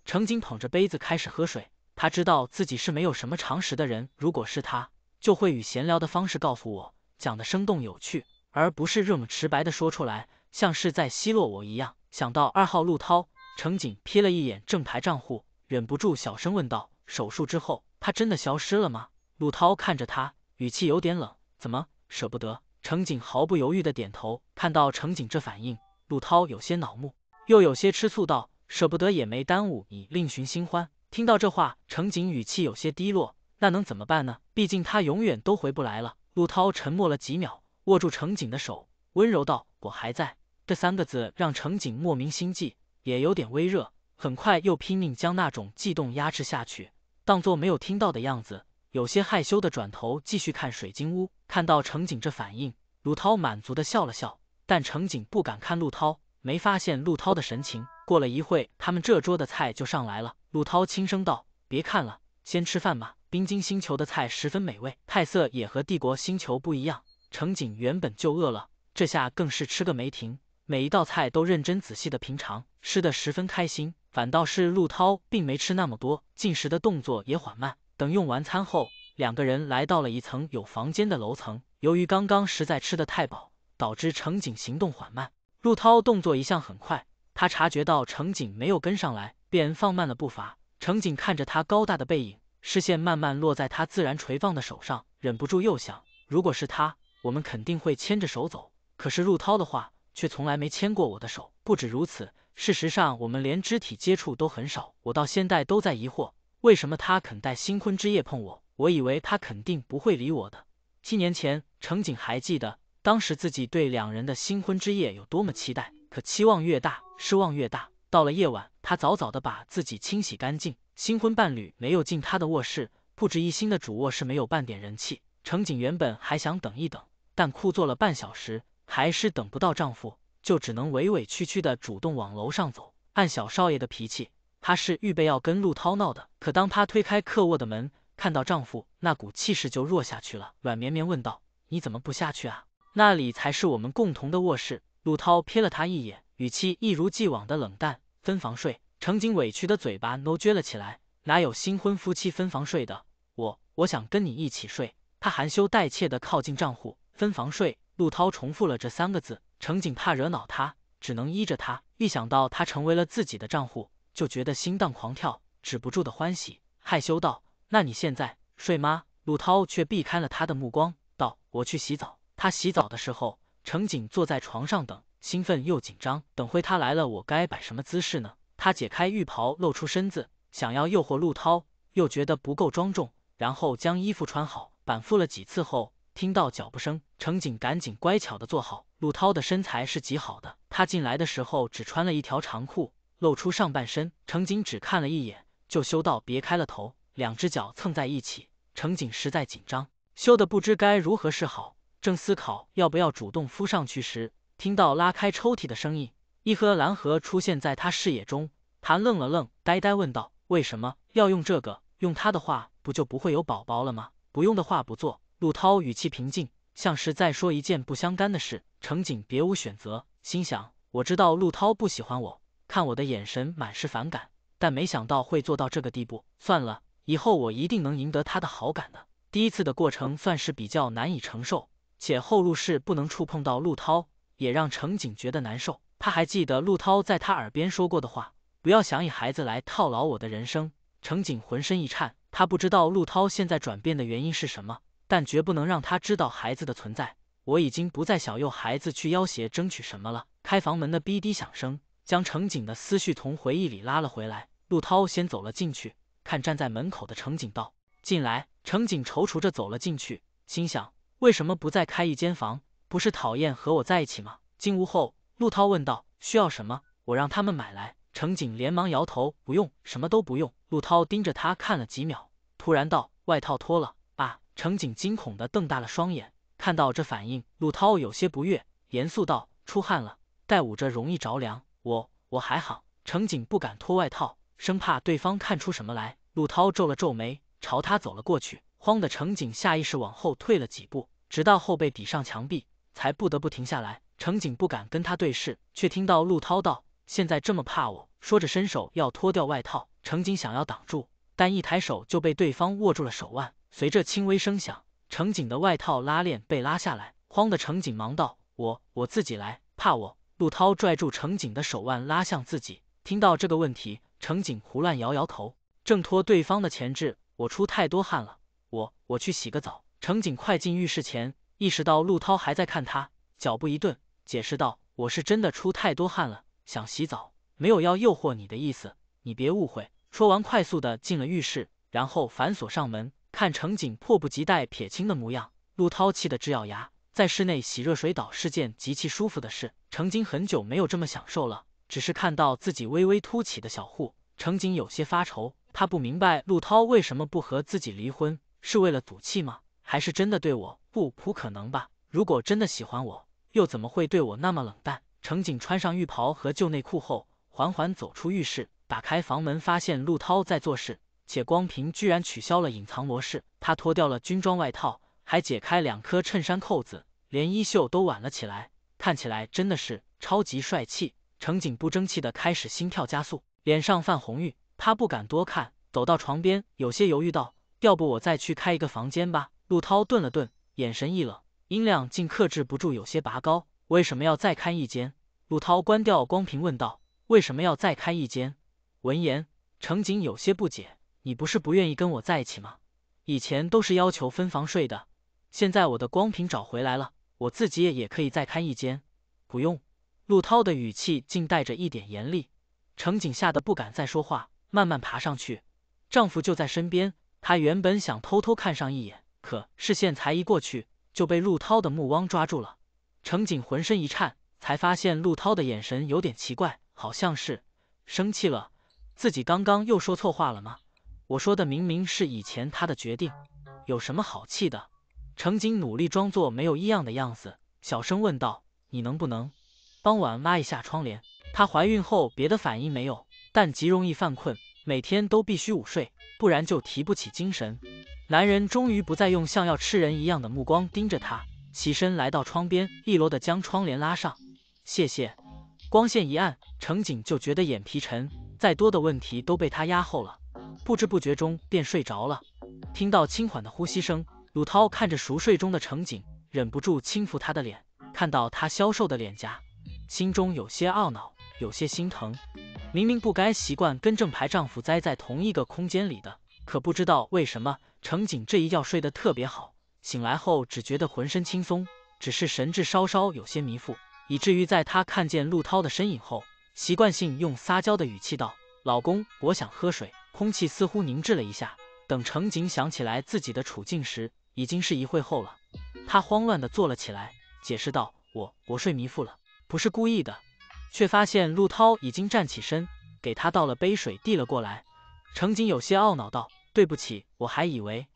Speaker 1: 乘警捧着杯子开始喝水，他知道自己是没有什么常识的人，如果是他，就会以闲聊的方式告诉我，讲的生动有趣，而不是这么直白的说出来，像是在奚落我一样。想到二号陆涛，乘警瞥了一眼正牌账户，忍不住小声问道：“手术之后，他真的消失了吗？”陆涛看着他，语气有点冷：“怎么，舍不得？”乘警毫不犹豫的点头。看到乘警这反应，陆涛有些恼怒，又有些吃醋道。舍不得也没耽误你另寻新欢。听到这话，程景语气有些低落。那能怎么办呢？毕竟他永远都回不来了。陆涛沉默了几秒，握住程景的手，温柔道：“我还在。”这三个字让程景莫名心悸，也有点微热。很快又拼命将那种悸动压制下去，当作没有听到的样子，有些害羞的转头继续看水晶屋。看到程景这反应，陆涛满足的笑了笑，但程景不敢看陆涛。没发现陆涛的神情。过了一会，他们这桌的菜就上来了。陆涛轻声道：“别看了，先吃饭吧。”冰晶星球的菜十分美味，菜色也和帝国星球不一样。乘景原本就饿了，这下更是吃个没停，每一道菜都认真仔细的品尝，吃得十分开心。反倒是陆涛并没吃那么多，进食的动作也缓慢。等用完餐后，两个人来到了一层有房间的楼层。由于刚刚实在吃得太饱，导致乘景行动缓慢。陆涛动作一向很快，他察觉到乘警没有跟上来，便放慢了步伐。乘警看着他高大的背影，视线慢慢落在他自然垂放的手上，忍不住又想：如果是他，我们肯定会牵着手走。可是陆涛的话却从来没牵过我的手。不止如此，事实上我们连肢体接触都很少。我到现在都在疑惑，为什么他肯在新婚之夜碰我？我以为他肯定不会理我的。七年前，乘警还记得。当时自己对两人的新婚之夜有多么期待，可期望越大，失望越大。到了夜晚，她早早的把自己清洗干净。新婚伴侣没有进她的卧室，布置一新的主卧室没有半点人气。程景原本还想等一等，但枯坐了半小时，还是等不到丈夫，就只能委委屈屈的主动往楼上走。按小少爷的脾气，他是预备要跟陆涛闹的。可当她推开客卧的门，看到丈夫那股气势就弱下去了，软绵绵问道：“你怎么不下去啊？”那里才是我们共同的卧室。陆涛瞥了他一眼，语气一如既往的冷淡。分房睡，程景委屈的嘴巴都撅了起来。哪有新婚夫妻分房睡的？我我想跟你一起睡。他含羞带怯的靠近丈夫，分房睡。陆涛重复了这三个字。程景怕惹恼他，只能依着他。一想到他成为了自己的丈夫，就觉得心脏狂跳，止不住的欢喜，害羞道：“那你现在睡吗？”陆涛却避开了他的目光，道：“我去洗澡。”他洗澡的时候，程锦坐在床上等，兴奋又紧张。等会他来了，我该摆什么姿势呢？他解开浴袍，露出身子，想要诱惑陆涛，又觉得不够庄重，然后将衣服穿好。反复了几次后，听到脚步声，程锦赶紧乖巧地坐好。陆涛的身材是极好的，他进来的时候只穿了一条长裤，露出上半身。程锦只看了一眼，就羞到别开了头，两只脚蹭在一起。程锦实在紧张，羞得不知该如何是好。正思考要不要主动敷上去时，听到拉开抽屉的声音，一盒蓝盒出现在他视野中。他愣了愣，呆呆问道：“为什么要用这个？用他的话，不就不会有宝宝了吗？”“不用的话，不做。”陆涛语气平静，像是在说一件不相干的事。程景别无选择，心想：“我知道陆涛不喜欢我，看我的眼神满是反感，但没想到会做到这个地步。算了，以后我一定能赢得他的好感的。第一次的过程算是比较难以承受。”且后路是不能触碰到陆涛，也让程警觉得难受。他还记得陆涛在他耳边说过的话：“不要想以孩子来套牢我的人生。”程警浑身一颤，他不知道陆涛现在转变的原因是什么，但绝不能让他知道孩子的存在。我已经不再小诱孩子去要挟、争取什么了。开房门的哔滴响声将程警的思绪从回忆里拉了回来。陆涛先走了进去，看站在门口的程警道：“进来。”程警踌躇着走了进去，心想。为什么不再开一间房？不是讨厌和我在一起吗？进屋后，陆涛问道：“需要什么？我让他们买来。”乘警连忙摇头：“不用，什么都不用。”陆涛盯着他看了几秒，突然道：“外套脱了。”啊！乘警惊恐地瞪大了双眼。看到这反应，陆涛有些不悦，严肃道：“出汗了，带捂着容易着凉。我我还好。”乘警不敢脱外套，生怕对方看出什么来。陆涛皱了皱眉，朝他走了过去。慌的乘警下意识往后退了几步，直到后背抵上墙壁，才不得不停下来。乘警不敢跟他对视，却听到陆涛道：“现在这么怕我？”说着伸手要脱掉外套。乘警想要挡住，但一抬手就被对方握住了手腕。随着轻微声响，乘警的外套拉链被拉下来。慌的乘警忙道：“我我自己来，怕我。”陆涛拽住乘警的手腕拉向自己。听到这个问题，乘警胡乱摇摇头，挣脱对方的钳制。我出太多汗了。我我去洗个澡。程景快进浴室前，意识到陆涛还在看他，脚步一顿，解释道：“我是真的出太多汗了，想洗澡，没有要诱惑你的意思，你别误会。”说完，快速的进了浴室，然后反锁上门。看程景迫不及待撇清的模样，陆涛气得直咬牙。在室内洗热水澡是件极其舒服的事，程景很久没有这么享受了。只是看到自己微微凸起的小腹，程景有些发愁。他不明白陆涛为什么不和自己离婚。是为了赌气吗？还是真的对我不？不可能吧！如果真的喜欢我，又怎么会对我那么冷淡？乘警穿上浴袍和旧内裤后，缓缓走出浴室，打开房门，发现陆涛在做事，且光屏居然取消了隐藏模式。他脱掉了军装外套，还解开两颗衬衫扣子，连衣袖都挽了起来，看起来真的是超级帅气。乘警不争气的开始心跳加速，脸上泛红晕，他不敢多看，走到床边，有些犹豫道。要不我再去开一个房间吧。陆涛顿了顿，眼神一冷，音量竟克制不住有些拔高。为什么要再开一间？陆涛关掉光屏问道。为什么要再开一间？闻言，程锦有些不解。你不是不愿意跟我在一起吗？以前都是要求分房睡的。现在我的光屏找回来了，我自己也也可以再开一间。不用。陆涛的语气竟带着一点严厉。程锦吓得不敢再说话，慢慢爬上去。丈夫就在身边。他原本想偷偷看上一眼，可视线才移过去，就被陆涛的目光抓住了。程景浑身一颤，才发现陆涛的眼神有点奇怪，好像是生气了。自己刚刚又说错话了吗？我说的明明是以前他的决定，有什么好气的？程景努力装作没有异样的样子，小声问道：“你能不能帮我拉一下窗帘？”她怀孕后别的反应没有，但极容易犯困，每天都必须午睡。不然就提不起精神。男人终于不再用像要吃人一样的目光盯着他，起身来到窗边，一箩的将窗帘拉上。谢谢。光线一暗，乘警就觉得眼皮沉，再多的问题都被他压厚了，不知不觉中便睡着了。听到轻缓的呼吸声，鲁涛看着熟睡中的乘警，忍不住轻抚他的脸，看到他消瘦的脸颊，心中有些懊恼。有些心疼，明明不该习惯跟正牌丈夫待在同一个空间里的，可不知道为什么，程景这一觉睡得特别好，醒来后只觉得浑身轻松，只是神志稍稍有些迷糊，以至于在他看见陆涛的身影后，习惯性用撒娇的语气道：“老公，我想喝水。”空气似乎凝滞了一下，等程景想起来自己的处境时，已经是一会后了。他慌乱地坐了起来，解释道：“我我睡迷糊了，不是故意的。”却发现陆涛已经站起身，给他倒了杯水，递了过来。乘警有些懊恼道：“对不起，我还以为……”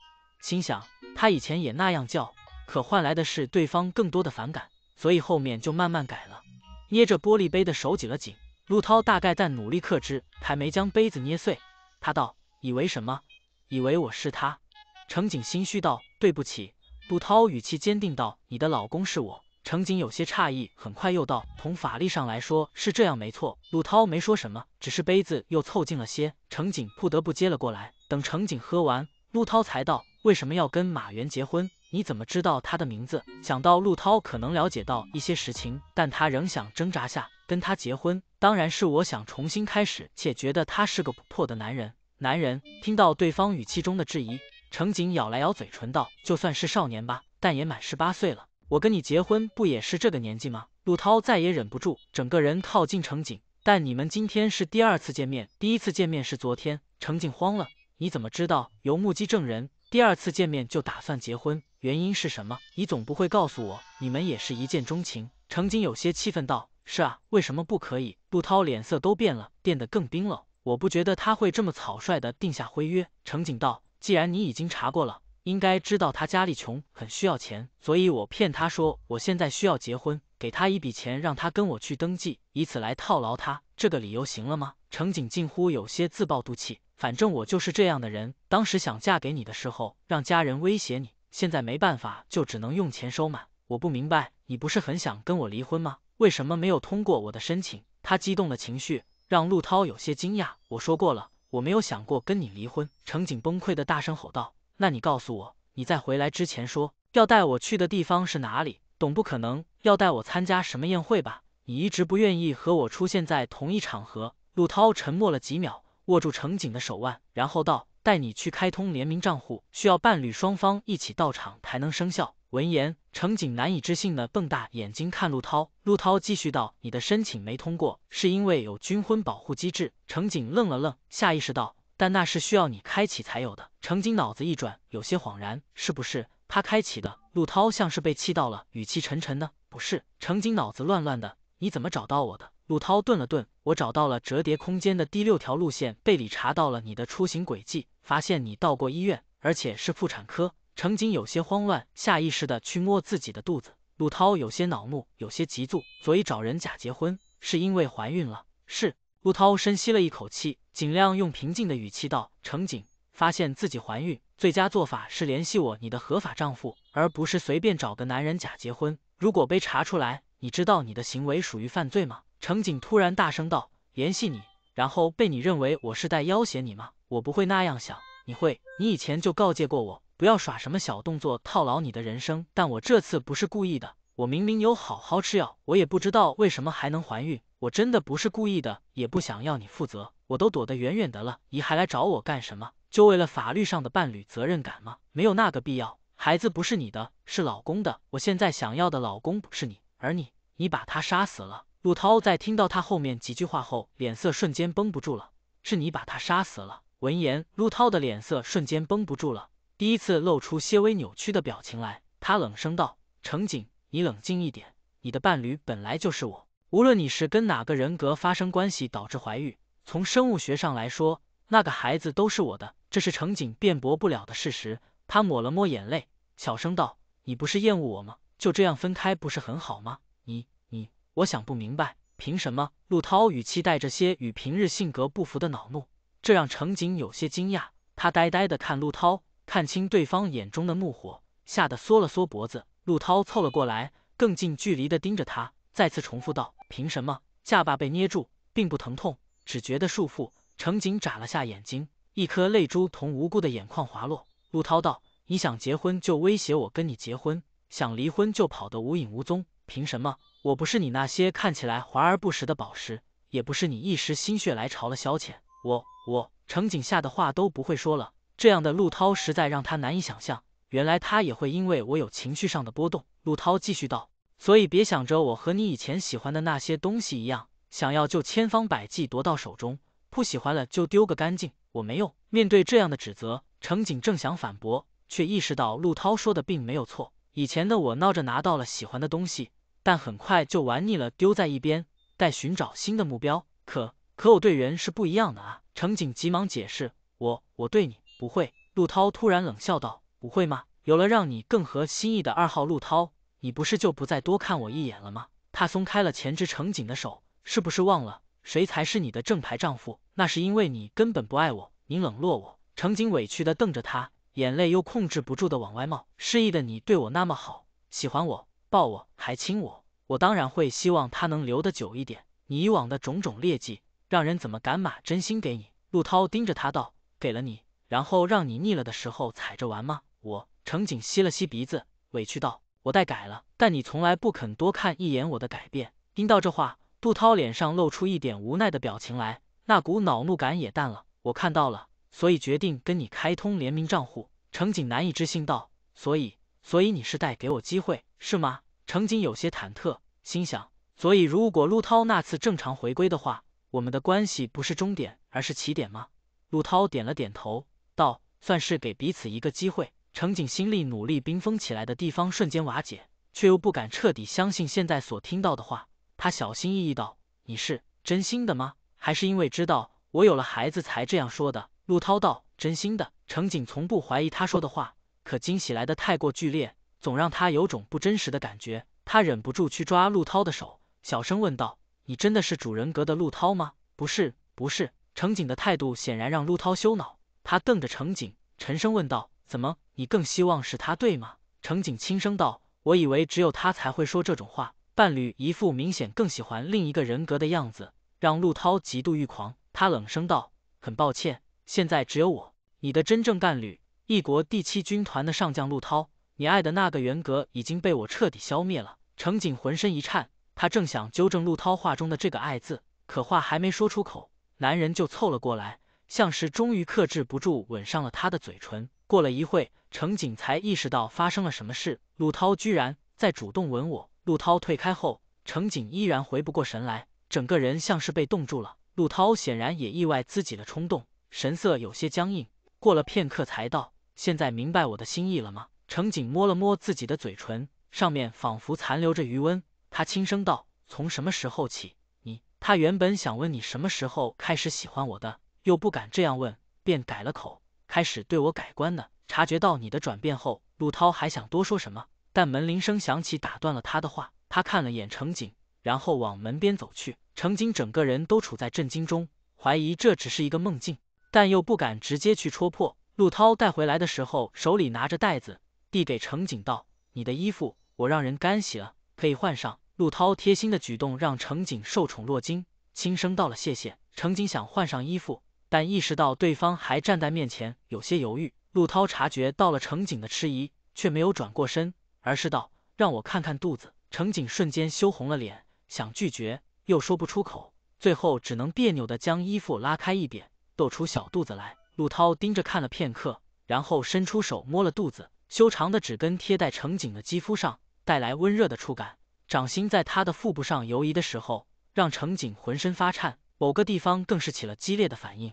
Speaker 1: 心想他以前也那样叫，可换来的是对方更多的反感，所以后面就慢慢改了。捏着玻璃杯的手紧了紧。陆涛大概在努力克制，还没将杯子捏碎。他道：“以为什么？以为我是他？”乘警心虚道：“对不起。”陆涛语气坚定道：“你的老公是我。”乘警有些诧异，很快又道：“从法力上来说是这样，没错。”陆涛没说什么，只是杯子又凑近了些，乘警不得不接了过来。等乘警喝完，陆涛才道：“为什么要跟马原结婚？你怎么知道他的名字？”想到陆涛可能了解到一些实情，但他仍想挣扎下跟他结婚。当然是我想重新开始，且觉得他是个不破的男人。男人听到对方语气中的质疑，乘警咬了咬嘴唇道：“就算是少年吧，但也满十八岁了。”我跟你结婚不也是这个年纪吗？陆涛再也忍不住，整个人靠近程景。但你们今天是第二次见面，第一次见面是昨天。程景慌了，你怎么知道有目击证人？第二次见面就打算结婚，原因是什么？你总不会告诉我，你们也是一见钟情？程景有些气愤道：“是啊，为什么不可以？”陆涛脸色都变了，变得更冰冷。我不觉得他会这么草率的定下婚约。程景道：“既然你已经查过了。”应该知道他家里穷，很需要钱，所以我骗他说我现在需要结婚，给他一笔钱，让他跟我去登记，以此来套牢他。这个理由行了吗？程景近乎有些自暴自弃，反正我就是这样的人。当时想嫁给你的时候，让家人威胁你，现在没办法，就只能用钱收买。我不明白，你不是很想跟我离婚吗？为什么没有通过我的申请？他激动的情绪让陆涛有些惊讶。我说过了，我没有想过跟你离婚。程景崩溃的大声吼道。那你告诉我，你在回来之前说要带我去的地方是哪里？总不可能要带我参加什么宴会吧？你一直不愿意和我出现在同一场合。陆涛沉默了几秒，握住程景的手腕，然后道：“带你去开通联名账户，需要伴侣双方一起到场才能生效。”闻言，程景难以置信的瞪大眼睛看陆涛。陆涛继续道：“你的申请没通过，是因为有军婚保护机制。”程景愣了愣，下意识道：“但那是需要你开启才有的。程景脑子一转，有些恍然，是不是他开启的？陆涛像是被气到了，语气沉沉的，不是。程景脑子乱乱的，你怎么找到我的？陆涛顿了顿，我找到了折叠空间的第六条路线，背里查到了你的出行轨迹，发现你到过医院，而且是妇产科。程景有些慌乱，下意识的去摸自己的肚子。陆涛有些恼怒，有些急促，所以找人假结婚，是因为怀孕了。是。陆涛深吸了一口气，尽量用平静的语气道：“乘警，发现自己怀孕，最佳做法是联系我，你的合法丈夫，而不是随便找个男人假结婚。如果被查出来，你知道你的行为属于犯罪吗？”乘警突然大声道：“联系你，然后被你认为我是在要挟你吗？我不会那样想。你会，你以前就告诫过我，不要耍什么小动作套牢你的人生。但我这次不是故意的，我明明有好好吃药，我也不知道为什么还能怀孕。”我真的不是故意的，也不想要你负责，我都躲得远远的了，你还来找我干什么？就为了法律上的伴侣责任感吗？没有那个必要，孩子不是你的，是老公的。我现在想要的老公不是你，而你，你把他杀死了。陆涛在听到他后面几句话后，脸色瞬间绷不住了。是你把他杀死了。闻言，陆涛的脸色瞬间绷不住了，第一次露出些微扭曲的表情来。他冷声道：“程景，你冷静一点，你的伴侣本来就是我。”无论你是跟哪个人格发生关系导致怀孕，从生物学上来说，那个孩子都是我的，这是程景辩驳不了的事实。他抹了抹眼泪，小声道：“你不是厌恶我吗？就这样分开不是很好吗？”
Speaker 2: 你你，
Speaker 1: 我想不明白，凭什么？陆涛语气带着些与平日性格不符的恼怒，这让程景有些惊讶。他呆呆的看陆涛，看清对方眼中的怒火，吓得缩了缩脖子。陆涛凑了过来，更近距离的盯着他，再次重复道。凭什么？下巴被捏住，并不疼痛，只觉得束缚。程景眨了下眼睛，一颗泪珠从无辜的眼眶滑落。陆涛道：“你想结婚就威胁我跟你结婚，想离婚就跑得无影无踪。凭什么？我不是你那些看起来华而不实的宝石，也不是你一时心血来潮了消遣。我……我……程景吓的话都不会说了。这样的陆涛，实在让他难以想象。原来他也会因为我有情绪上的波动。”陆涛继续道。所以别想着我和你以前喜欢的那些东西一样，想要就千方百计夺到手中，不喜欢了就丢个干净。我没用。面对这样的指责，程景正想反驳，却意识到陆涛说的并没有错。以前的我闹着拿到了喜欢的东西，但很快就玩腻了，丢在一边，待寻找新的目标。可可我对人是不一样的啊！程景急忙解释，我我对你不会。陆涛突然冷笑道：“不会吗？有了让你更合心意的二号。”陆涛。你不是就不再多看我一眼了吗？他松开了前置乘警的手，是不是忘了谁才是你的正牌丈夫？那是因为你根本不爱我，你冷落我。乘警委屈的瞪着他，眼泪又控制不住的往外冒。失意的你对我那么好，喜欢我，抱我，还亲我，我当然会希望他能留得久一点。你以往的种种劣迹，让人怎么敢把真心给你？陆涛盯着他道：“给了你，然后让你腻了的时候踩着玩吗？”我乘警吸了吸鼻子，委屈道。我带改了，但你从来不肯多看一眼我的改变。听到这话，杜涛脸上露出一点无奈的表情来，那股恼怒感也淡了。我看到了，所以决定跟你开通联名账户。程景难以置信道：“所以，所以你是带给我机会是吗？”程景有些忐忑，心想：所以如果陆涛那次正常回归的话，我们的关系不是终点，而是起点吗？陆涛点了点头，道：“算是给彼此一个机会。”程景心里努力冰封起来的地方瞬间瓦解，却又不敢彻底相信现在所听到的话。他小心翼翼道：“你是真心的吗？还是因为知道我有了孩子才这样说的？”陆涛道：“真心的。”程景从不怀疑他说的话，可惊喜来的太过剧烈，总让他有种不真实的感觉。他忍不住去抓陆涛的手，小声问道：“你真的是主人格的陆涛吗？”“不是，不是。”程景的态度显然让陆涛羞恼，他瞪着程景，沉声问道。怎么，你更希望是他，对吗？乘警轻声道。我以为只有他才会说这种话。伴侣一副明显更喜欢另一个人格的样子，让陆涛极度欲狂。他冷声道：“很抱歉，现在只有我，你的真正伴侣，异国第七军团的上将陆涛。你爱的那个人格已经被我彻底消灭了。”乘警浑身一颤，他正想纠正陆涛话中的这个爱字，可话还没说出口，男人就凑了过来。像是终于克制不住，吻上了他的嘴唇。过了一会，程景才意识到发生了什么事，陆涛居然在主动吻我。陆涛退开后，程景依然回不过神来，整个人像是被冻住了。陆涛显然也意外自己的冲动，神色有些僵硬。过了片刻，才道：“现在明白我的心意了吗？”程景摸了摸自己的嘴唇，上面仿佛残留着余温。他轻声道：“从什么时候起，你……”他原本想问你什么时候开始喜欢我的。又不敢这样问，便改了口，开始对我改观呢。察觉到你的转变后，陆涛还想多说什么，但门铃声响起打断了他的话。他看了眼程景，然后往门边走去。程景整个人都处在震惊中，怀疑这只是一个梦境，但又不敢直接去戳破。陆涛带回来的时候，手里拿着袋子，递给程景道：“你的衣服我让人干洗了，可以换上。”陆涛贴心的举动让程景受宠若惊，轻声道了谢谢。程景想换上衣服。但意识到对方还站在面前，有些犹豫。陆涛察觉到了乘警的迟疑，却没有转过身，而是道：“让我看看肚子。”乘警瞬间羞红了脸，想拒绝又说不出口，最后只能别扭的将衣服拉开一点，露出小肚子来。陆涛盯着看了片刻，然后伸出手摸了肚子，修长的指根贴在乘警的肌肤上，带来温热的触感。掌心在他的腹部上游移的时候，让乘警浑身发颤，某个地方更是起了激烈的反应。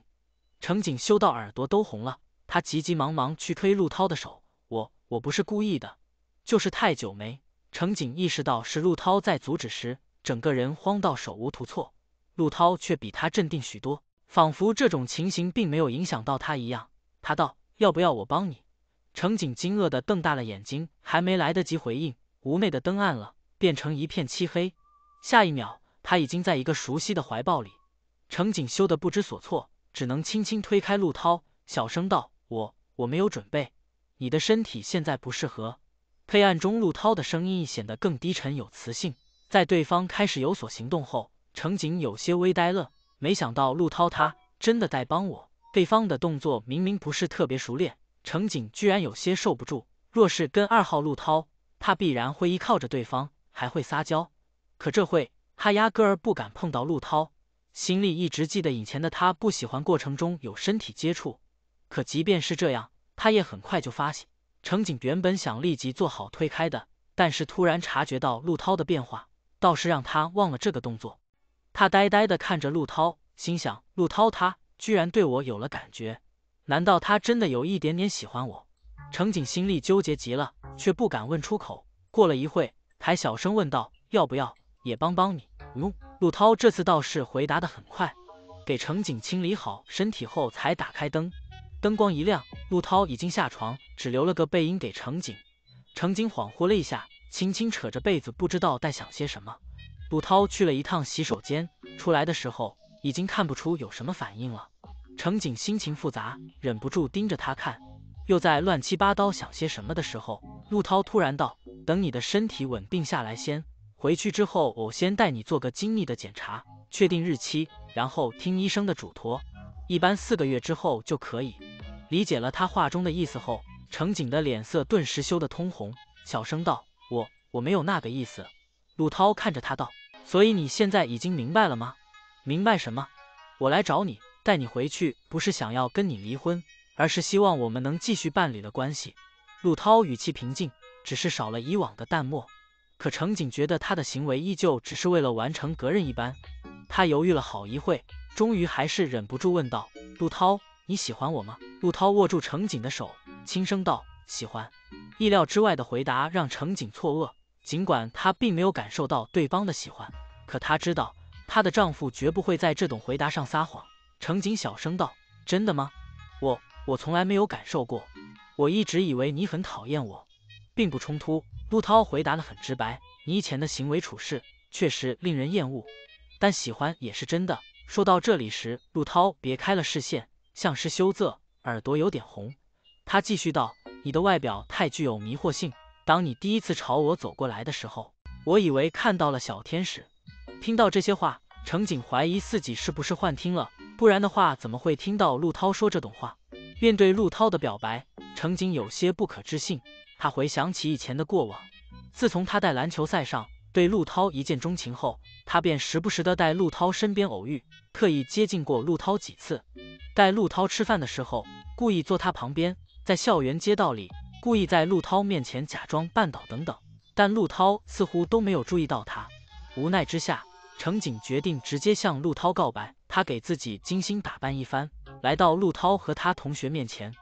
Speaker 1: 乘警羞到耳朵都红了，他急急忙忙去推陆涛的手，我我不是故意的，就是太久没。乘警意识到是陆涛在阻止时，整个人慌到手无图措。陆涛却比他镇定许多，仿佛这种情形并没有影响到他一样。他道：“要不要我帮你？”乘警惊愕地瞪大了眼睛，还没来得及回应，屋内的灯暗了，变成一片漆黑。下一秒，他已经在一个熟悉的怀抱里，乘警羞得不知所措。只能轻轻推开陆涛，小声道：“我我没有准备，你的身体现在不适合。”黑暗中陆涛的声音显得更低沉，有磁性。在对方开始有所行动后，程景有些微呆了，没想到陆涛他真的在帮我。对方的动作明明不是特别熟练，程景居然有些受不住。若是跟二号陆涛，他必然会依靠着对方，还会撒娇。可这会，他压根儿不敢碰到陆涛。心里一直记得以前的他不喜欢过程中有身体接触，可即便是这样，他也很快就发现，乘警原本想立即做好推开的，但是突然察觉到陆涛的变化，倒是让他忘了这个动作。他呆呆的看着陆涛，心想陆涛他居然对我有了感觉，难道他真的有一点点喜欢我？乘警心力纠结极了，却不敢问出口。过了一会，才小声问道：“要不要也帮帮你？”不用，陆涛这次倒是回答的很快，给乘警清理好身体后才打开灯，灯光一亮，陆涛已经下床，只留了个背影给乘警。乘警恍惚了一下，轻轻扯着被子，不知道在想些什么。陆涛去了一趟洗手间，出来的时候已经看不出有什么反应了。乘警心情复杂，忍不住盯着他看，又在乱七八糟想些什么的时候，陆涛突然道：“等你的身体稳定下来先。”回去之后，我先带你做个精密的检查，确定日期，然后听医生的嘱托。一般四个月之后就可以。理解了他话中的意思后，程景的脸色顿时羞得通红，小声道：“我我没有那个意思。”陆涛看着他道：“所以你现在已经明白了吗？明白什么？我来找你，带你回去，不是想要跟你离婚，而是希望我们能继续办理了关系。”陆涛语气平静，只是少了以往的淡漠。可乘警觉得他的行为依旧只是为了完成责任一般，他犹豫了好一会，终于还是忍不住问道：“陆涛，你喜欢我吗？”陆涛握住乘警的手，轻声道：“喜欢。”意料之外的回答让乘警错愕。尽管他并没有感受到对方的喜欢，可他知道他的丈夫绝不会在这种回答上撒谎。乘警小声道：“真的吗？我我从来没有感受过，我一直以为你很讨厌我。”并不冲突。陆涛回答得很直白：“你以前的行为处事确实令人厌恶，但喜欢也是真的。”说到这里时，陆涛别开了视线，像是羞涩，耳朵有点红。他继续道：“你的外表太具有迷惑性。当你第一次朝我走过来的时候，我以为看到了小天使。”听到这些话，程景怀疑自己是不是幻听了，不然的话怎么会听到陆涛说这种话？面对陆涛的表白，程景有些不可置信。他回想起以前的过往，自从他在篮球赛上对陆涛一见钟情后，他便时不时的在陆涛身边偶遇，特意接近过陆涛几次，在陆涛吃饭的时候故意坐他旁边，在校园街道里故意在陆涛面前假装绊倒等等，但陆涛似乎都没有注意到他。无奈之下，程景决定直接向陆涛告白。他给自己精心打扮一番，来到陆涛和他同学面前。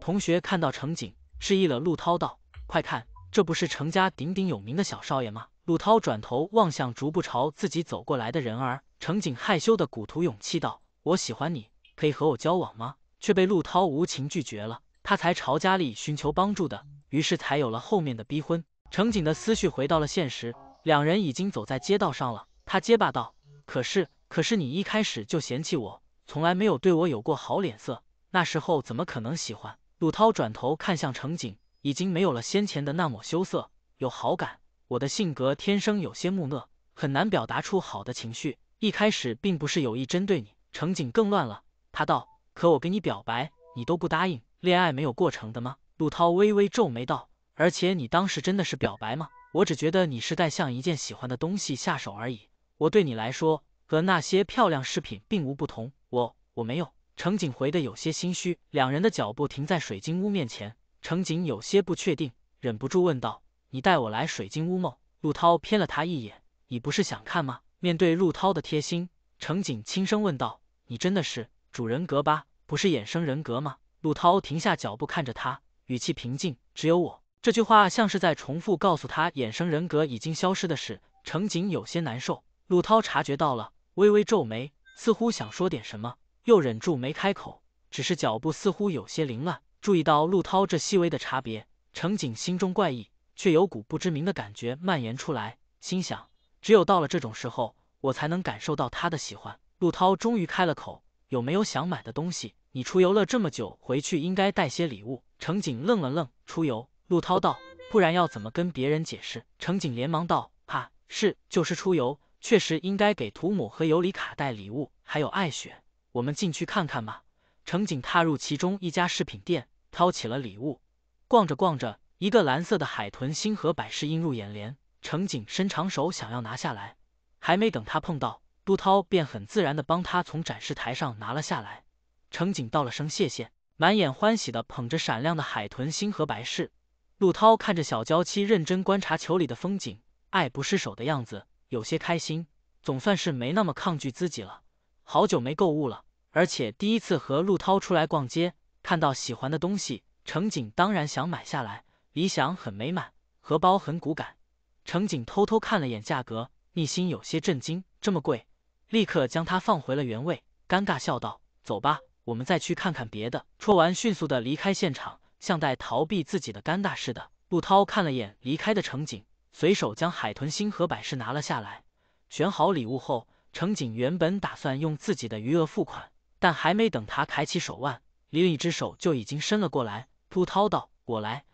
Speaker 1: 同学看到程景。示意了陆涛道：“快看，这不是程家鼎鼎有名的小少爷吗？”陆涛转头望向逐步朝自己走过来的人儿，程景害羞的鼓足勇气道：“我喜欢你，可以和我交往吗？”却被陆涛无情拒绝了。他才朝家里寻求帮助的，于是才有了后面的逼婚。程景的思绪回到了现实，两人已经走在街道上了。他结巴道：“可是，可是你一开始就嫌弃我，从来没有对我有过好脸色，那时候怎么可能喜欢？”陆涛转头看向程景，已经没有了先前的那抹羞涩，有好感。我的性格天生有些木讷，很难表达出好的情绪。一开始并不是有意针对你。程景更乱了，他道：“可我跟你表白，你都不答应，恋爱没有过程的吗？”陆涛微微皱眉道：“而且你当时真的是表白吗？我只觉得你是在向一件喜欢的东西下手而已。我对你来说，和那些漂亮饰品并无不同。我我没有。”程景回的有些心虚，两人的脚步停在水晶屋面前。程景有些不确定，忍不住问道：“你带我来水晶屋吗？”陆涛瞥了他一眼：“你不是想看吗？”面对陆涛的贴心，程景轻声问道：“你真的是主人格吧？不是衍生人格吗？”陆涛停下脚步，看着他，语气平静：“只有我。”这句话像是在重复告诉他，衍生人格已经消失的事。程景有些难受。陆涛察觉到了，微微皱眉，似乎想说点什么。又忍住没开口，只是脚步似乎有些凌乱。注意到陆涛这细微的差别，程景心中怪异，却有股不知名的感觉蔓延出来，心想：只有到了这种时候，我才能感受到他的喜欢。陆涛终于开了口：“有没有想买的东西？你出游了这么久，回去应该带些礼物。”程景愣了愣，出游。陆涛道：“不然要怎么跟别人解释？”程景连忙道：“啊，是，就是出游，确实应该给图姆和尤里卡带礼物，还有艾雪。”我们进去看看吧。乘警踏入其中一家饰品店，挑起了礼物。逛着逛着，一个蓝色的海豚星河摆饰映入眼帘。乘警伸长手想要拿下来，还没等他碰到，杜涛便很自然地帮他从展示台上拿了下来。乘警道了声谢谢，满眼欢喜地捧着闪亮的海豚星河摆饰。陆涛看着小娇妻认真观察球里的风景，爱不释手的样子，有些开心，总算是没那么抗拒自己了。好久没购物了，而且第一次和陆涛出来逛街，看到喜欢的东西，程景当然想买下来，理想很美满，荷包很骨感。程景偷偷看了眼价格，内心有些震惊，这么贵，立刻将它放回了原位，尴尬笑道：“走吧，我们再去看看别的。”说完，迅速的离开现场，像在逃避自己的尴尬似的。陆涛看了眼离开的程景，随手将海豚星河百事拿了下来，选好礼物后。乘警原本打算用自己的余额付款，但还没等他抬起手腕，另一只手就已经伸了过来。陆涛道：“我来。”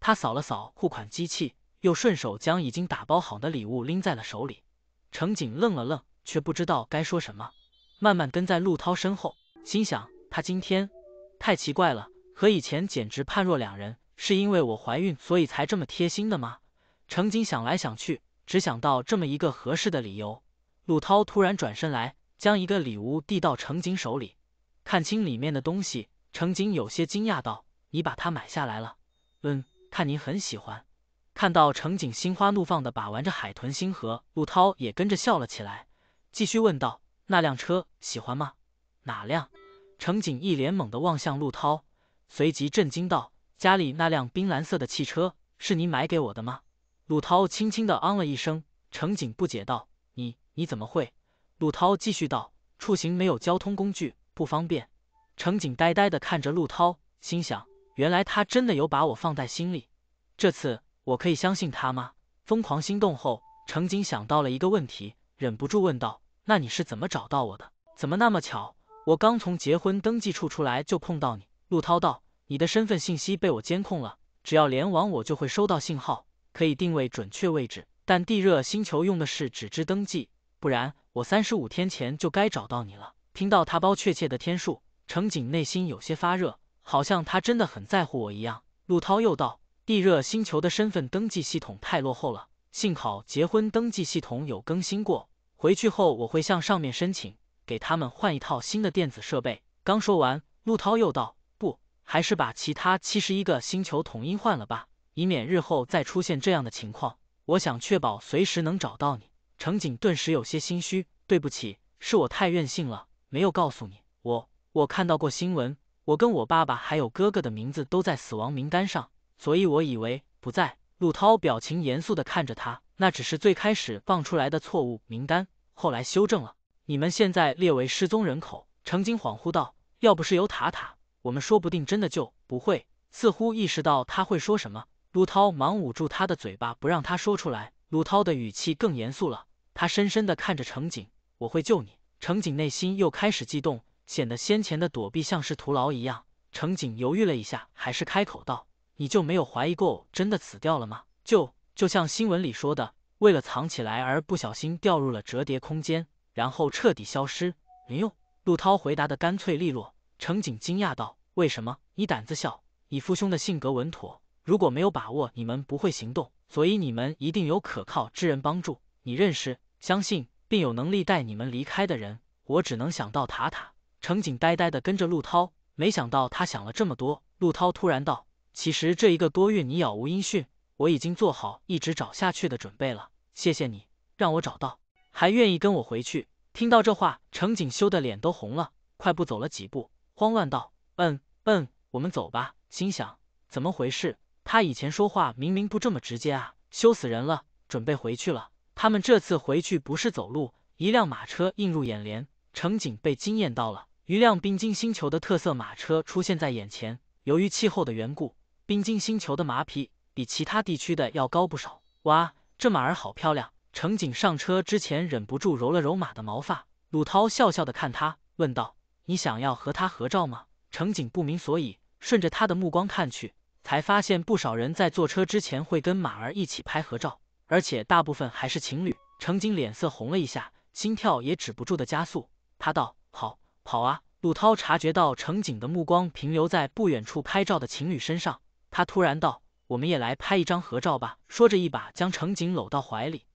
Speaker 1: 他扫了扫付款机器，又顺手将已经打包好的礼物拎在了手里。乘警愣了愣，却不知道该说什么。慢慢跟在陆涛身后，心想他今天太奇怪了，和以前简直判若两人。是因为我怀孕，所以才这么贴心的吗？乘警想来想去，只想到这么一个合适的理由。陆涛突然转身来，将一个礼物递到乘警手里。看清里面的东西，乘警有些惊讶道：“你把它买下来了？”“嗯，看你很喜欢。”看到乘警心花怒放的把玩着海豚星河，陆涛也跟着笑了起来，继续问道：“那辆车喜欢吗？”“哪辆？”乘警一脸懵的望向陆涛，随即震惊道：“家里那辆冰蓝色的汽车是你买给我的吗？”陆涛轻轻的嗯了一声。乘警不解道。你怎么会？陆涛继续道：“出行没有交通工具，不方便。”程景呆呆地看着陆涛，心想：“原来他真的有把我放在心里。这次我可以相信他吗？”疯狂心动后，程景想到了一个问题，忍不住问道：“那你是怎么找到我的？怎么那么巧？我刚从结婚登记处出来就碰到你。”陆涛道：“你的身份信息被我监控了，只要联网，我就会收到信号，可以定位准确位置。但地热星球用的是纸质登记。”不然我三十五天前就该找到你了。听到他包确切的天数，程景内心有些发热，好像他真的很在乎我一样。陆涛又道：“地热星球的身份登记系统太落后了，幸好结婚登记系统有更新过。回去后我会向上面申请，给他们换一套新的电子设备。”刚说完，陆涛又道：“不，还是把其他七十一个星球统一换了吧，以免日后再出现这样的情况。我想确保随时能找到你。”乘警顿时有些心虚，对不起，是我太任性了，没有告诉你。我我看到过新闻，我跟我爸爸还有哥哥的名字都在死亡名单上，所以我以为不在。陆涛表情严肃地看着他，那只是最开始放出来的错误名单，后来修正了。你们现在列为失踪人口。乘警恍惚道，要不是有塔塔，我们说不定真的就不会。似乎意识到他会说什么，陆涛忙捂住他的嘴巴，不让他说出来。陆涛的语气更严肃了。他深深的看着程景，我会救你。程景内心又开始激动，显得先前的躲避像是徒劳一样。程景犹豫了一下，还是开口道：“你就没有怀疑过真的死掉了吗？就就像新闻里说的，为了藏起来而不小心掉入了折叠空间，然后彻底消失。”哎呦，陆涛回答的干脆利落。程景惊讶道：“为什么？你胆子小？你父兄的性格稳妥，如果没有把握，你们不会行动。所以你们一定有可靠之人帮助。”你认识、相信并有能力带你们离开的人，我只能想到塔塔。程警呆呆的跟着陆涛，没想到他想了这么多。陆涛突然道：“其实这一个多月你杳无音讯，我已经做好一直找下去的准备了。谢谢你让我找到，还愿意跟我回去。”听到这话，程景羞的脸都红了，快步走了几步，慌乱道：“嗯嗯，我们走吧。”心想怎么回事？他以前说话明明不这么直接啊，羞死人了。准备回去了。他们这次回去不是走路，一辆马车映入眼帘，乘警被惊艳到了。一辆冰晶星球的特色马车出现在眼前。由于气候的缘故，冰晶星球的马匹比其他地区的要高不少。哇，这马儿好漂亮！乘警上车之前忍不住揉了揉马的毛发。鲁涛笑笑的看他，问道：“你想要和他合照吗？”乘警不明所以，顺着他的目光看去，才发现不少人在坐车之前会跟马儿一起拍合照。而且大部分还是情侣，程景脸色红了一下，心跳也止不住的加速。他道：“好，跑啊！”陆涛察觉到程景的目光停留在不远处拍照的情侣身上，他突然道：“我们也来拍一张合照吧。”说着，一把将程景搂到怀里。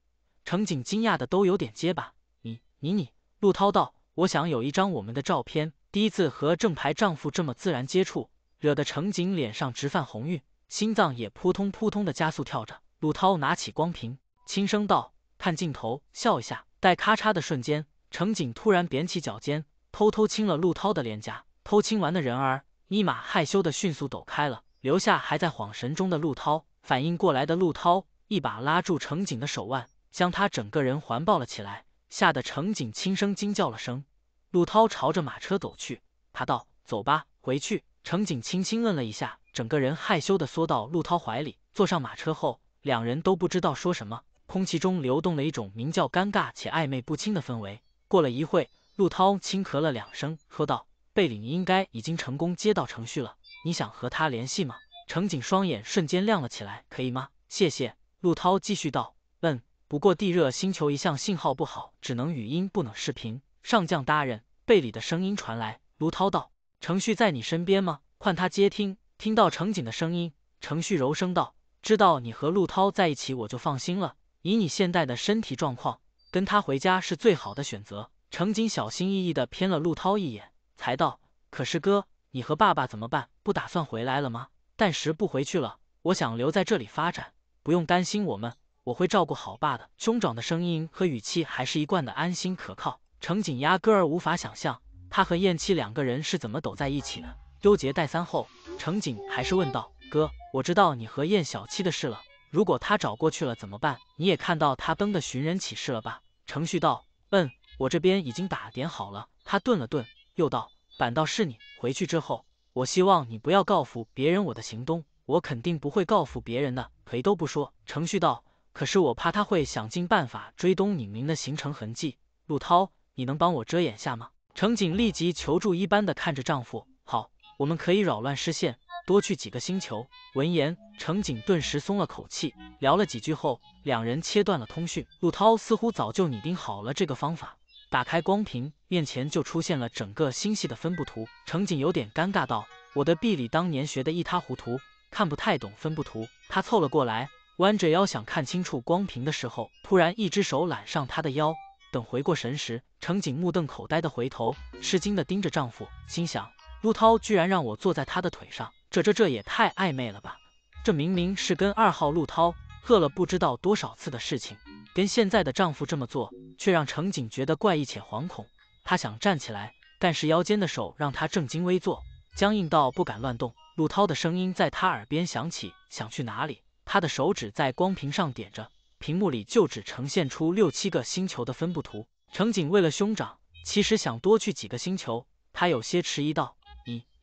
Speaker 1: 程景惊讶的都有点结巴：“你你你！”陆涛道：“我想有一张我们的照片，第一次和正牌丈夫这么自然接触，惹得程景脸上直泛红晕，心脏也扑通扑通的加速跳着。”陆涛拿起光屏，轻声道：“看镜头，笑一下。”待咔嚓的瞬间，乘警突然踮起脚尖，偷偷亲了陆涛的脸颊。偷亲完的人儿一玛害羞的迅速抖开了，留下还在恍神中的陆涛。反应过来的陆涛一把拉住乘警的手腕，将他整个人环抱了起来，吓得乘警轻声惊叫了声。陆涛朝着马车走去，他道：“走吧，回去。”乘警轻轻摁了一下，整个人害羞的缩到陆涛怀里。坐上马车后。两人都不知道说什么，空气中流动了一种名叫尴尬且暧昧不清的氛围。过了一会，陆涛轻咳了两声，说道：“贝里应该已经成功接到程序了，你想和他联系吗？”程锦双眼瞬间亮了起来：“可以吗？”“谢谢。”陆涛继续道：“嗯，不过地热星球一向信号不好，只能语音不能视频。”上将大人，贝里的声音传来。卢涛道：“程旭在你身边吗？换他接听。”听到程锦的声音，程旭柔声道。知道你和陆涛在一起，我就放心了。以你现在的身体状况，跟他回家是最好的选择。程锦小心翼翼地瞥了陆涛一眼，才道：“可是哥，你和爸爸怎么办？不打算回来了吗？暂时不回去了，我想留在这里发展，不用担心我们，我会照顾好爸的。”兄长的声音和语气还是一贯的安心可靠。程锦压根儿无法想象，他和燕七两个人是怎么抖在一起的。纠结再三后，程锦还是问道。哥，我知道你和燕小七的事了。如果他找过去了怎么办？你也看到他登的寻人启事了吧？程旭道。嗯，我这边已经打点好了。他顿了顿，又道，反倒是你回去之后，我希望你不要告诉别人我的行踪。我肯定不会告诉别人的，谁都不说。程旭道。可是我怕他会想尽办法追踪你明的行程痕迹。陆涛，你能帮我遮掩下吗？程锦立即求助一般的看着丈夫。好，我们可以扰乱视线。多去几个星球。闻言，乘警顿时松了口气，聊了几句后，两人切断了通讯。陆涛似乎早就拟定好了这个方法，打开光屏，面前就出现了整个星系的分布图。乘警有点尴尬道：“我的臂力当年学的一塌糊涂，看不太懂分布图。”他凑了过来，弯着腰想看清楚光屏的时候，突然一只手揽上他的腰。等回过神时，乘警目瞪口呆地回头，吃惊地盯着丈夫，心想：陆涛居然让我坐在他的腿上！这这这也太暧昧了吧！这明明是跟二号陆涛喝了不知道多少次的事情，跟现在的丈夫这么做，却让程景觉得怪异且惶恐。他想站起来，但是腰间的手让他正襟危坐，僵硬到不敢乱动。陆涛的声音在他耳边响起：“想去哪里？”他的手指在光屏上点着，屏幕里就只呈现出六七个星球的分布图。程景为了兄长，其实想多去几个星球。他有些迟疑道。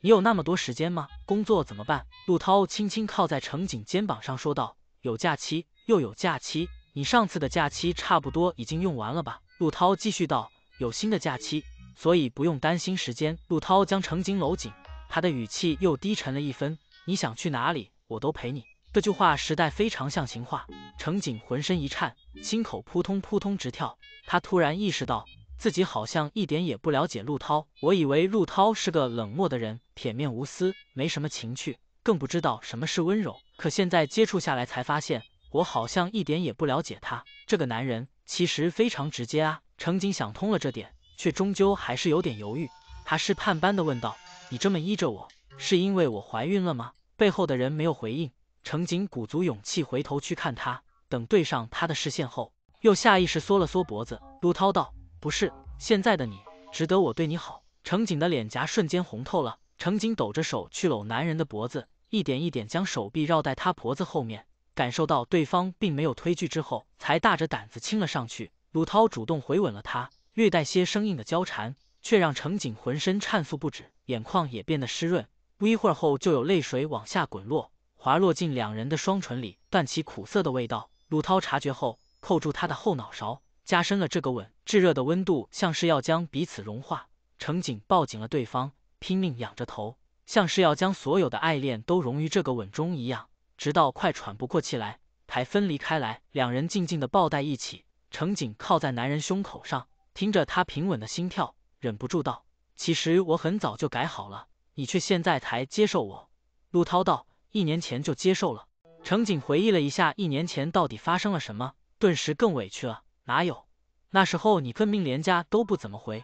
Speaker 1: 你有那么多时间吗？工作怎么办？陆涛轻轻靠在乘警肩膀上说道：“有假期，又有假期。你上次的假期差不多已经用完了吧？”陆涛继续道：“有新的假期，所以不用担心时间。”陆涛将乘警搂紧，他的语气又低沉了一分：“你想去哪里，我都陪你。”这句话实在非常像情话。乘警浑身一颤，心口扑通扑通直跳。他突然意识到。自己好像一点也不了解陆涛，我以为陆涛是个冷漠的人，铁面无私，没什么情趣，更不知道什么是温柔。可现在接触下来，才发现我好像一点也不了解他。这个男人其实非常直接啊。程锦想通了这点，却终究还是有点犹豫。他试探般的问道：“你这么依着我，是因为我怀孕了吗？”背后的人没有回应。程锦鼓足勇气回头去看他，等对上他的视线后，又下意识缩了缩脖子。陆涛道。不是现在的你值得我对你好。程锦的脸颊瞬间红透了，程锦抖着手去搂男人的脖子，一点一点将手臂绕在他脖子后面，感受到对方并没有推拒之后，才大着胆子亲了上去。鲁涛主动回吻了他，略带些生硬的交缠，却让程锦浑身颤粟不止，眼眶也变得湿润。不一会儿后，就有泪水往下滚落，滑落进两人的双唇里，泛起苦涩的味道。鲁涛察觉后，扣住他的后脑勺。加深了这个吻，炙热的温度像是要将彼此融化。程景抱紧了对方，拼命仰着头，像是要将所有的爱恋都融于这个吻中一样，直到快喘不过气来才分离开来。两人静静的抱在一起，程景靠在男人胸口上，听着他平稳的心跳，忍不住道：“其实我很早就改好了，你却现在才接受我。”陆涛道：“一年前就接受了。”程景回忆了一下一年前到底发生了什么，顿时更委屈了。哪有？那时候你跟明连家都不怎么回，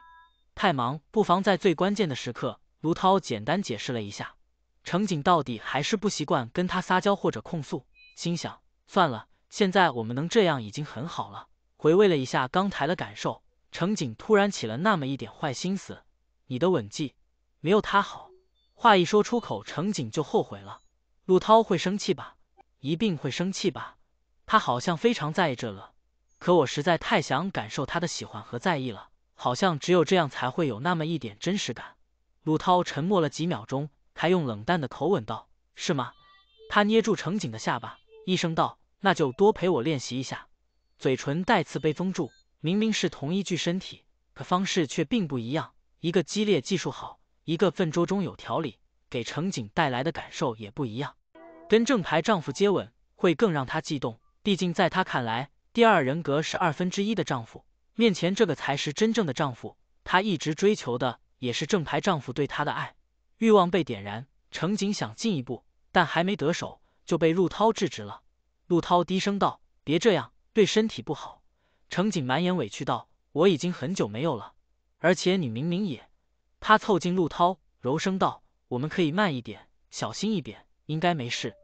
Speaker 1: 太忙。不妨在最关键的时刻，卢涛简单解释了一下。程景到底还是不习惯跟他撒娇或者控诉，心想：算了，现在我们能这样已经很好了。回味了一下刚才的感受，程景突然起了那么一点坏心思：你的吻技没有他好。话一说出口，程景就后悔了。陆涛会生气吧？一定会生气吧？他好像非常在意这个。可我实在太想感受他的喜欢和在意了，好像只有这样才会有那么一点真实感。鲁涛沉默了几秒钟，还用冷淡的口吻道：“是吗？”他捏住程景的下巴，一声道：“那就多陪我练习一下。”嘴唇再次被封住。明明是同一具身体，可方式却并不一样。一个激烈技术好，一个笨拙中有条理，给程景带来的感受也不一样。跟正牌丈夫接吻会更让他激动，毕竟在他看来。第二人格是二分之一的丈夫，面前这个才是真正的丈夫。她一直追求的也是正牌丈夫对她的爱，欲望被点燃。程景想进一步，但还没得手就被陆涛制止了。陆涛低声道：“别这样，对身体不好。”程景满眼委屈道：“我已经很久没有了，而且你明明也……”他凑近陆涛，柔声道：“我们可以慢一点，小心一点，应该没事。”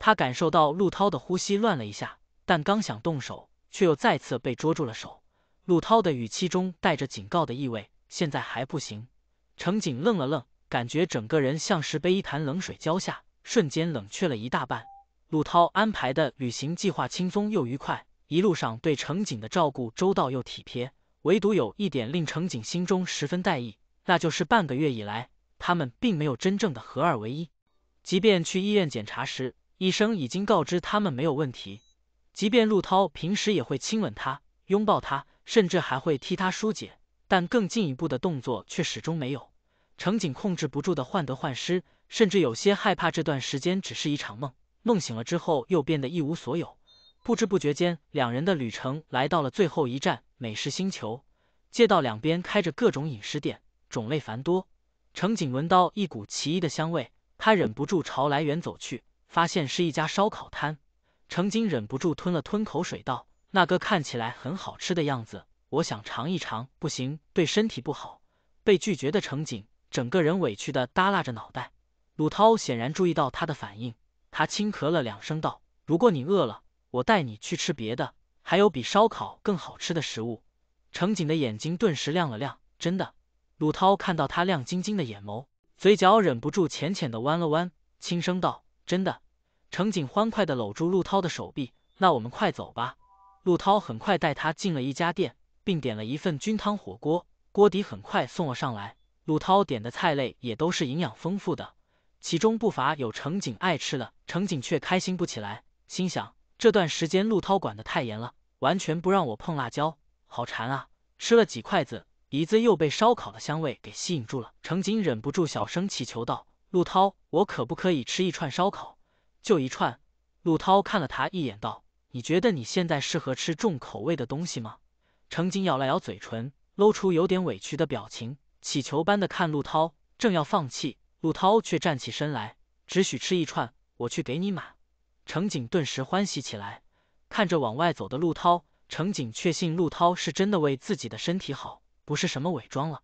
Speaker 1: 他感受到陆涛的呼吸乱了一下，但刚想动手。却又再次被捉住了手，陆涛的语气中带着警告的意味。现在还不行。程景愣了愣，感觉整个人像是被一潭冷水浇下，瞬间冷却了一大半。陆涛安排的旅行计划轻松又愉快，一路上对程景的照顾周到又体贴，唯独有一点令程景心中十分在意，那就是半个月以来，他们并没有真正的合二为一，即便去医院检查时，医生已经告知他们没有问题。即便陆涛平时也会亲吻她、拥抱她，甚至还会替她疏解，但更进一步的动作却始终没有。程景控制不住的患得患失，甚至有些害怕这段时间只是一场梦，梦醒了之后又变得一无所有。不知不觉间，两人的旅程来到了最后一站——美食星球。街道两边开着各种饮食店，种类繁多。程景闻到一股奇异的香味，他忍不住朝来源走去，发现是一家烧烤摊。程景忍不住吞了吞口水，道：“那个看起来很好吃的样子，我想尝一尝，不行，对身体不好。”被拒绝的程景整个人委屈的耷拉着脑袋。鲁涛显然注意到他的反应，他轻咳了两声，道：“如果你饿了，我带你去吃别的，还有比烧烤更好吃的食物。”程景的眼睛顿时亮了亮，真的。鲁涛看到他亮晶晶的眼眸，嘴角忍不住浅浅的弯了弯，轻声道：“真的。”乘警欢快的搂住陆涛的手臂，那我们快走吧。陆涛很快带他进了一家店，并点了一份菌汤火锅，锅底很快送了上来。陆涛点的菜类也都是营养丰富的，其中不乏有乘警爱吃的。乘警却开心不起来，心想这段时间陆涛管的太严了，完全不让我碰辣椒，好馋啊！吃了几筷子，鼻子又被烧烤的香味给吸引住了。乘警忍不住小声祈求道：“陆涛，我可不可以吃一串烧烤？”就一串，陆涛看了他一眼，道：“你觉得你现在适合吃重口味的东西吗？”程景咬了咬嘴唇，露出有点委屈的表情，乞求般的看陆涛，正要放弃，陆涛却站起身来：“只许吃一串，我去给你买。”程景顿时欢喜起来，看着往外走的陆涛，程景确信陆涛是真的为自己的身体好，不是什么伪装了。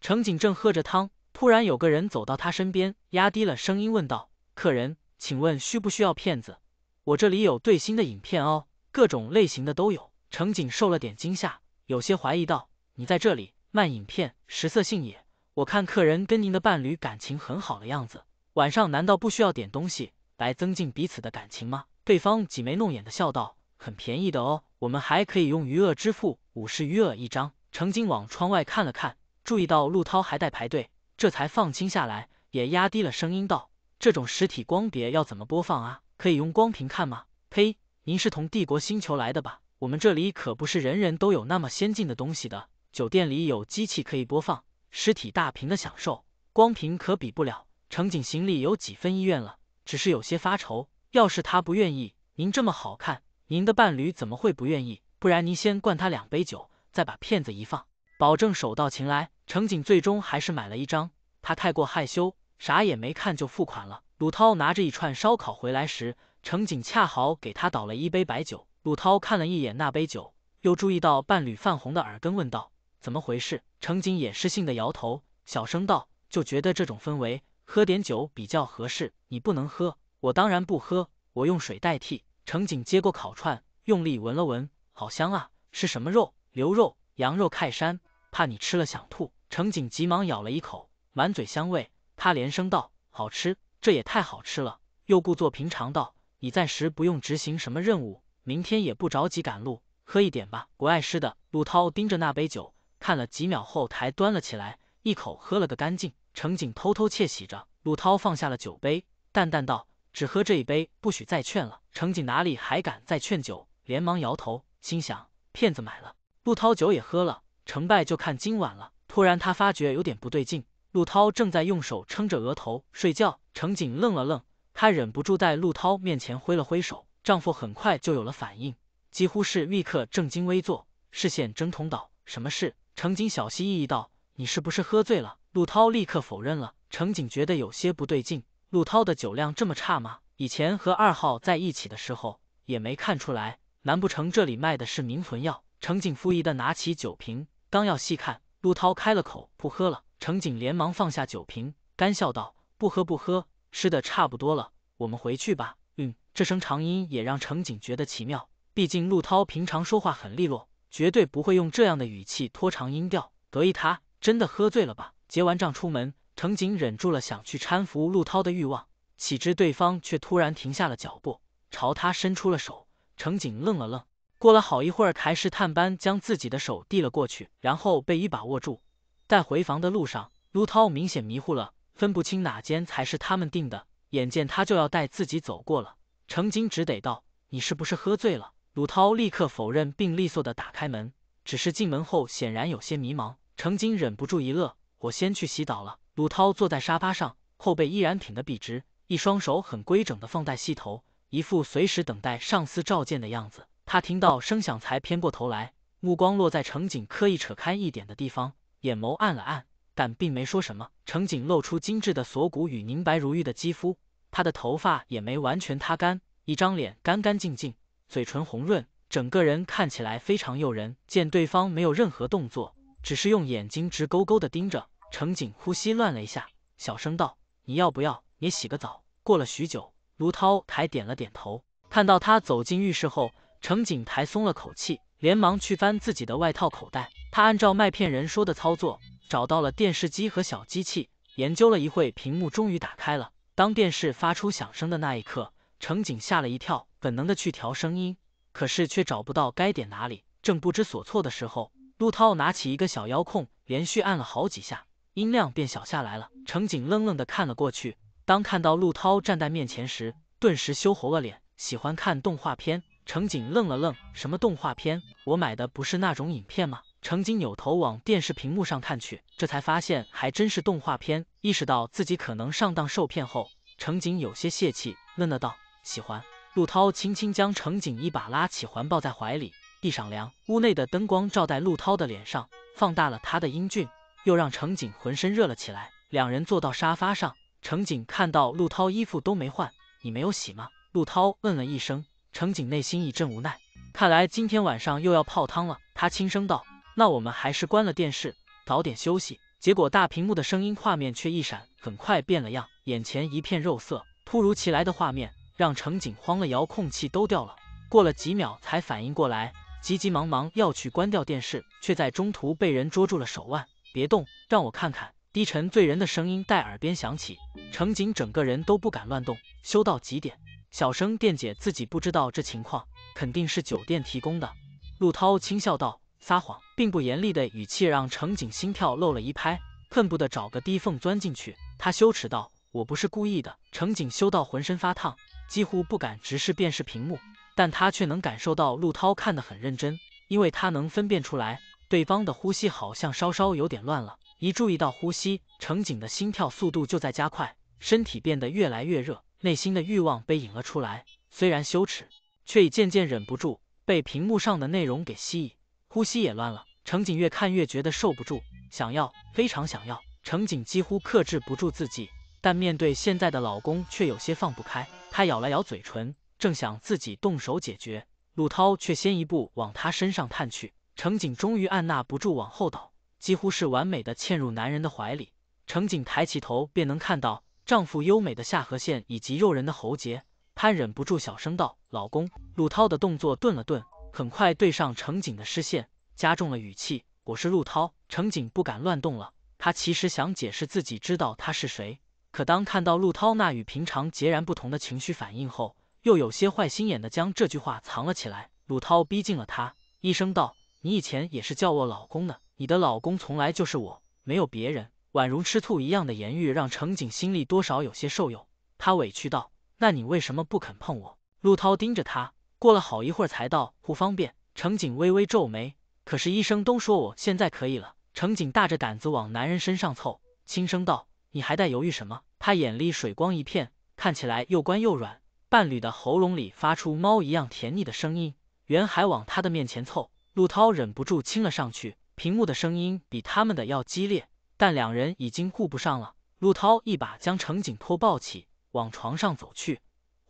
Speaker 1: 程景正喝着汤，突然有个人走到他身边，压低了声音问道：“客人。”请问需不需要片子？我这里有最新的影片哦，各种类型的都有。乘警受了点惊吓，有些怀疑道：“你在这里卖影片？食色性也。我看客人跟您的伴侣感情很好的样子，晚上难道不需要点东西来增进彼此的感情吗？”对方挤眉弄眼的笑道：“很便宜的哦，我们还可以用余额支付，五十余额一张。”乘警往窗外看了看，注意到陆涛还在排队，这才放轻下来，也压低了声音道。这种实体光碟要怎么播放啊？可以用光屏看吗？呸！您是从帝国星球来的吧？我们这里可不是人人都有那么先进的东西的。酒店里有机器可以播放实体大屏的享受，光屏可比不了。乘景行李有几分意愿了，只是有些发愁。要是他不愿意，您这么好看，您的伴侣怎么会不愿意？不然您先灌他两杯酒，再把片子一放，保证手到擒来。乘景最终还是买了一张，他太过害羞。啥也没看就付款了。鲁涛拿着一串烧烤回来时，乘警恰好给他倒了一杯白酒。鲁涛看了一眼那杯酒，又注意到伴侣泛红的耳根，问道：“怎么回事？”乘警掩饰性的摇头，小声道：“就觉得这种氛围，喝点酒比较合适。你不能喝，我当然不喝，我用水代替。”乘警接过烤串，用力闻了闻，好香啊！是什么肉？牛肉、羊肉、泰山？怕你吃了想吐。乘警急忙咬了一口，满嘴香味。他连声道：“好吃，这也太好吃了。”又故作平常道：“你暂时不用执行什么任务，明天也不着急赶路，喝一点吧，不碍事的。”陆涛盯着那杯酒看了几秒后，抬端了起来，一口喝了个干净。程景偷偷窃喜着，陆涛放下了酒杯，淡淡道：“只喝这一杯，不许再劝了。”程景哪里还敢再劝酒，连忙摇头，心想骗子买了。陆涛酒也喝了，成败就看今晚了。突然，他发觉有点不对劲。陆涛正在用手撑着额头睡觉，程锦愣了愣，他忍不住在陆涛面前挥了挥手。丈夫很快就有了反应，几乎是立刻正襟危坐，视线征通道：“什么事？”程锦小心翼翼道：“你是不是喝醉了？”陆涛立刻否认了。程锦觉得有些不对劲，陆涛的酒量这么差吗？以前和二号在一起的时候也没看出来，难不成这里卖的是名存药？程锦敷疑的拿起酒瓶，刚要细看，陆涛开了口，不喝了。乘警连忙放下酒瓶，干笑道：“不喝不喝，吃的差不多了，我们回去吧。”嗯，这声长音也让乘警觉得奇妙。毕竟陆涛平常说话很利落，绝对不会用这样的语气拖长音调。得意，他真的喝醉了吧？结完账出门，乘警忍住了想去搀扶陆涛的欲望，岂知对方却突然停下了脚步，朝他伸出了手。乘警愣了愣，过了好一会儿，还是探班将自己的手递了过去，然后被一把握住。在回房的路上，卢涛明显迷糊了，分不清哪间才是他们订的。眼见他就要带自己走过了，程景只得道：“你是不是喝醉了？”鲁涛立刻否认，并利索的打开门。只是进门后，显然有些迷茫。程景忍不住一乐：“我先去洗澡了。”鲁涛坐在沙发上，后背依然挺得笔直，一双手很规整的放在膝头，一副随时等待上司召见的样子。他听到声响才偏过头来，目光落在程景刻意扯开一点的地方。眼眸暗了暗，但并没说什么。程景露出精致的锁骨与凝白如玉的肌肤，他的头发也没完全擦干，一张脸干干净净，嘴唇红润，整个人看起来非常诱人。见对方没有任何动作，只是用眼睛直勾勾的盯着程景，呼吸乱了一下，小声道：“你要不要也洗个澡？”过了许久，卢涛才点了点头。看到他走进浴室后，程景才松了口气，连忙去翻自己的外套口袋。他按照麦片人说的操作，找到了电视机和小机器，研究了一会，屏幕终于打开了。当电视发出响声的那一刻，乘警吓了一跳，本能的去调声音，可是却找不到该点哪里，正不知所措的时候，陆涛拿起一个小遥控，连续按了好几下，音量变小下来了。乘警愣愣的看了过去，当看到陆涛站在面前时，顿时羞红了脸。喜欢看动画片？乘警愣了愣，什么动画片？我买的不是那种影片吗？程景扭头往电视屏幕上看去，这才发现还真是动画片。意识到自己可能上当受骗后，程景有些泄气，闷闷道：“喜欢。”陆涛轻轻将程景一把拉起，环抱在怀里，地上凉，屋内的灯光照在陆涛的脸上，放大了他的英俊，又让程景浑身热了起来。两人坐到沙发上，程景看到陆涛衣服都没换，你没有洗吗？陆涛嗯了一声，程景内心一阵无奈，看来今天晚上又要泡汤了。他轻声道。那我们还是关了电视，早点休息。结果大屏幕的声音画面却一闪，很快变了样，眼前一片肉色。突如其来的画面让乘警慌了，遥控器都掉了。过了几秒才反应过来，急急忙忙要去关掉电视，却在中途被人捉住了手腕。别动，让我看看。低沉醉人的声音在耳边响起，乘警整个人都不敢乱动，羞到极点。小声辩解自己不知道这情况，肯定是酒店提供的。陆涛轻笑道。撒谎，并不严厉的语气让乘警心跳漏了一拍，恨不得找个地缝钻进去。他羞耻道：“我不是故意的。”乘警羞到浑身发烫，几乎不敢直视电视屏幕，但他却能感受到陆涛看得很认真，因为他能分辨出来对方的呼吸好像稍稍有点乱了。一注意到呼吸，乘警的心跳速度就在加快，身体变得越来越热，内心的欲望被引了出来。虽然羞耻，却已渐渐忍不住被屏幕上的内容给吸引。呼吸也乱了，程锦越看越觉得受不住，想要非常想要，程锦几乎克制不住自己，但面对现在的老公却有些放不开。她咬了咬嘴唇，正想自己动手解决，陆涛却先一步往她身上探去。程锦终于按捺不住往后倒，几乎是完美的嵌入男人的怀里。程锦抬起头便能看到丈夫优美的下颌线以及诱人的喉结，他忍不住小声道：“老公。”陆涛的动作顿了顿。很快对上乘警的视线，加重了语气：“我是陆涛。”乘警不敢乱动了。他其实想解释自己知道他是谁，可当看到陆涛那与平常截然不同的情绪反应后，又有些坏心眼的将这句话藏了起来。陆涛逼近了他，一声道：“你以前也是叫我老公的，你的老公从来就是我，没有别人。”宛如吃醋一样的言语，让乘警心里多少有些受用。他委屈道：“那你为什么不肯碰我？”陆涛盯着他。过了好一会儿才到，不方便。程景微微皱眉，可是医生都说我现在可以了。程景大着胆子往男人身上凑，轻声道：“你还在犹豫什么？”他眼里水光一片，看起来又乖又软，伴侣的喉咙里发出猫一样甜腻的声音。袁海往他的面前凑，陆涛忍不住亲了上去。屏幕的声音比他们的要激烈，但两人已经顾不上了。陆涛一把将程景托抱起，往床上走去。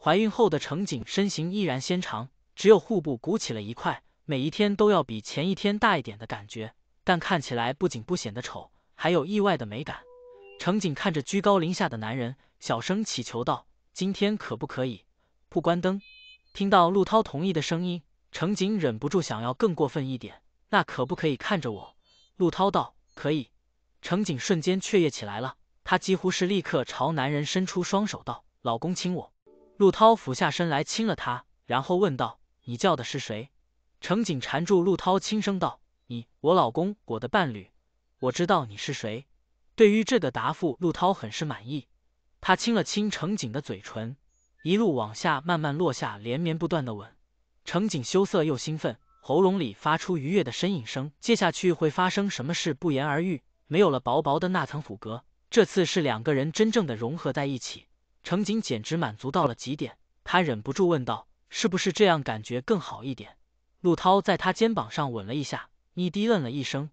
Speaker 1: 怀孕后的程景身形依然纤长，只有腹部鼓起了一块，每一天都要比前一天大一点的感觉，但看起来不仅不显得丑，还有意外的美感。程景看着居高临下的男人，小声祈求道：“今天可不可以不关灯？”听到陆涛同意的声音，程景忍不住想要更过分一点，那可不可以看着我？陆涛道：“可以。”程景瞬间雀跃起来了，他几乎是立刻朝男人伸出双手道：“老公亲我。”陆涛俯下身来亲了她，然后问道：“你叫的是谁？”程景缠住陆涛，轻声道：“你，我老公，我的伴侣，我知道你是谁。”对于这个答复，陆涛很是满意。他亲了亲程景的嘴唇，一路往下慢慢落下连绵不断的吻。程景羞涩又兴奋，喉咙里发出愉悦的呻吟声。接下去会发生什么事，不言而喻。没有了薄薄的那层骨骼，这次是两个人真正的融合在一起。乘警简直满足到了极点，他忍不住问道：“是不是这样感觉更好一点？”陆涛在他肩膀上吻了一下，你低愣了一声。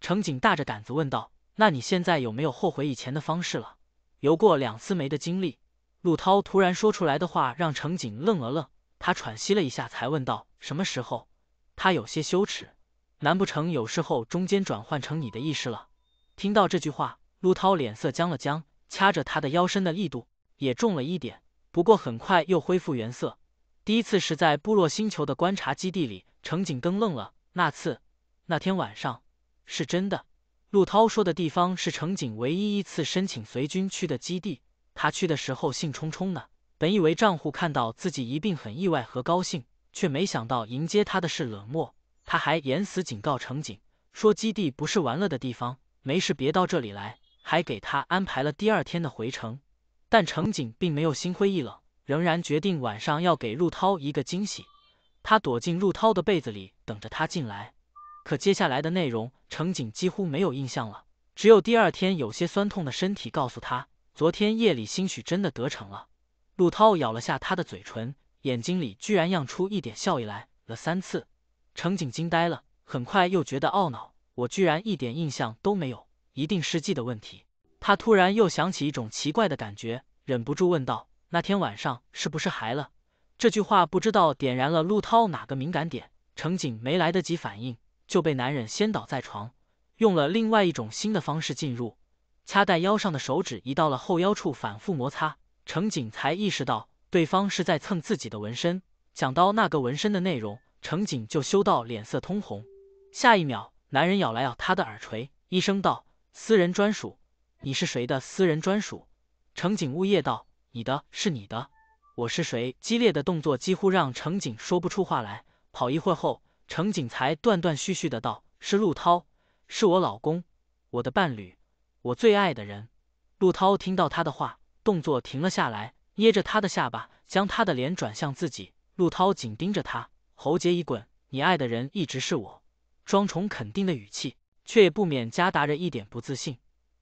Speaker 1: 乘警大着胆子问道：“那你现在有没有后悔以前的方式了？”游过两次没的经历，陆涛突然说出来的话让乘警愣了愣，他喘息了一下才问道：“什么时候？”他有些羞耻，难不成有时候中间转换成你的意识了？听到这句话，陆涛脸色僵了僵，掐着他的腰身的力度。也重了一点，不过很快又恢复原色。第一次是在部落星球的观察基地里，程景更愣了。那次，那天晚上，是真的。陆涛说的地方是程景唯一一次申请随军去的基地。他去的时候兴冲冲的，本以为账户看到自己一定很意外和高兴，却没想到迎接他的是冷漠。他还严死警告程景，说基地不是玩乐的地方，没事别到这里来。还给他安排了第二天的回程。但程景并没有心灰意冷，仍然决定晚上要给陆涛一个惊喜。他躲进陆涛的被子里，等着他进来。可接下来的内容，程景几乎没有印象了，只有第二天有些酸痛的身体告诉他，昨天夜里兴许真的得逞了。陆涛咬了下他的嘴唇，眼睛里居然漾出一点笑意来了三次。程景惊呆了，很快又觉得懊恼，我居然一点印象都没有，一定是记的问题。他突然又想起一种奇怪的感觉，忍不住问道：“那天晚上是不是还了？”这句话不知道点燃了陆涛哪个敏感点，乘警没来得及反应，就被男人掀倒在床，用了另外一种新的方式进入，掐在腰上的手指移到了后腰处，反复摩擦。乘警才意识到对方是在蹭自己的纹身，想到那个纹身的内容，乘警就羞到脸色通红。下一秒，男人咬来咬他的耳垂，医生道：“私人专属。”你是谁的私人专属？乘警物业道：“你的，是你的。”我是谁？激烈的动作几乎让乘警说不出话来。跑一会儿后，乘警才断断续续的道：“是陆涛，是我老公，我的伴侣，我最爱的人。”陆涛听到他的话，动作停了下来，捏着他的下巴，将他的脸转向自己。陆涛紧盯着他，喉结一滚：“你爱的人一直是我。”庄重肯定的语气，却也不免夹杂着一点不自信。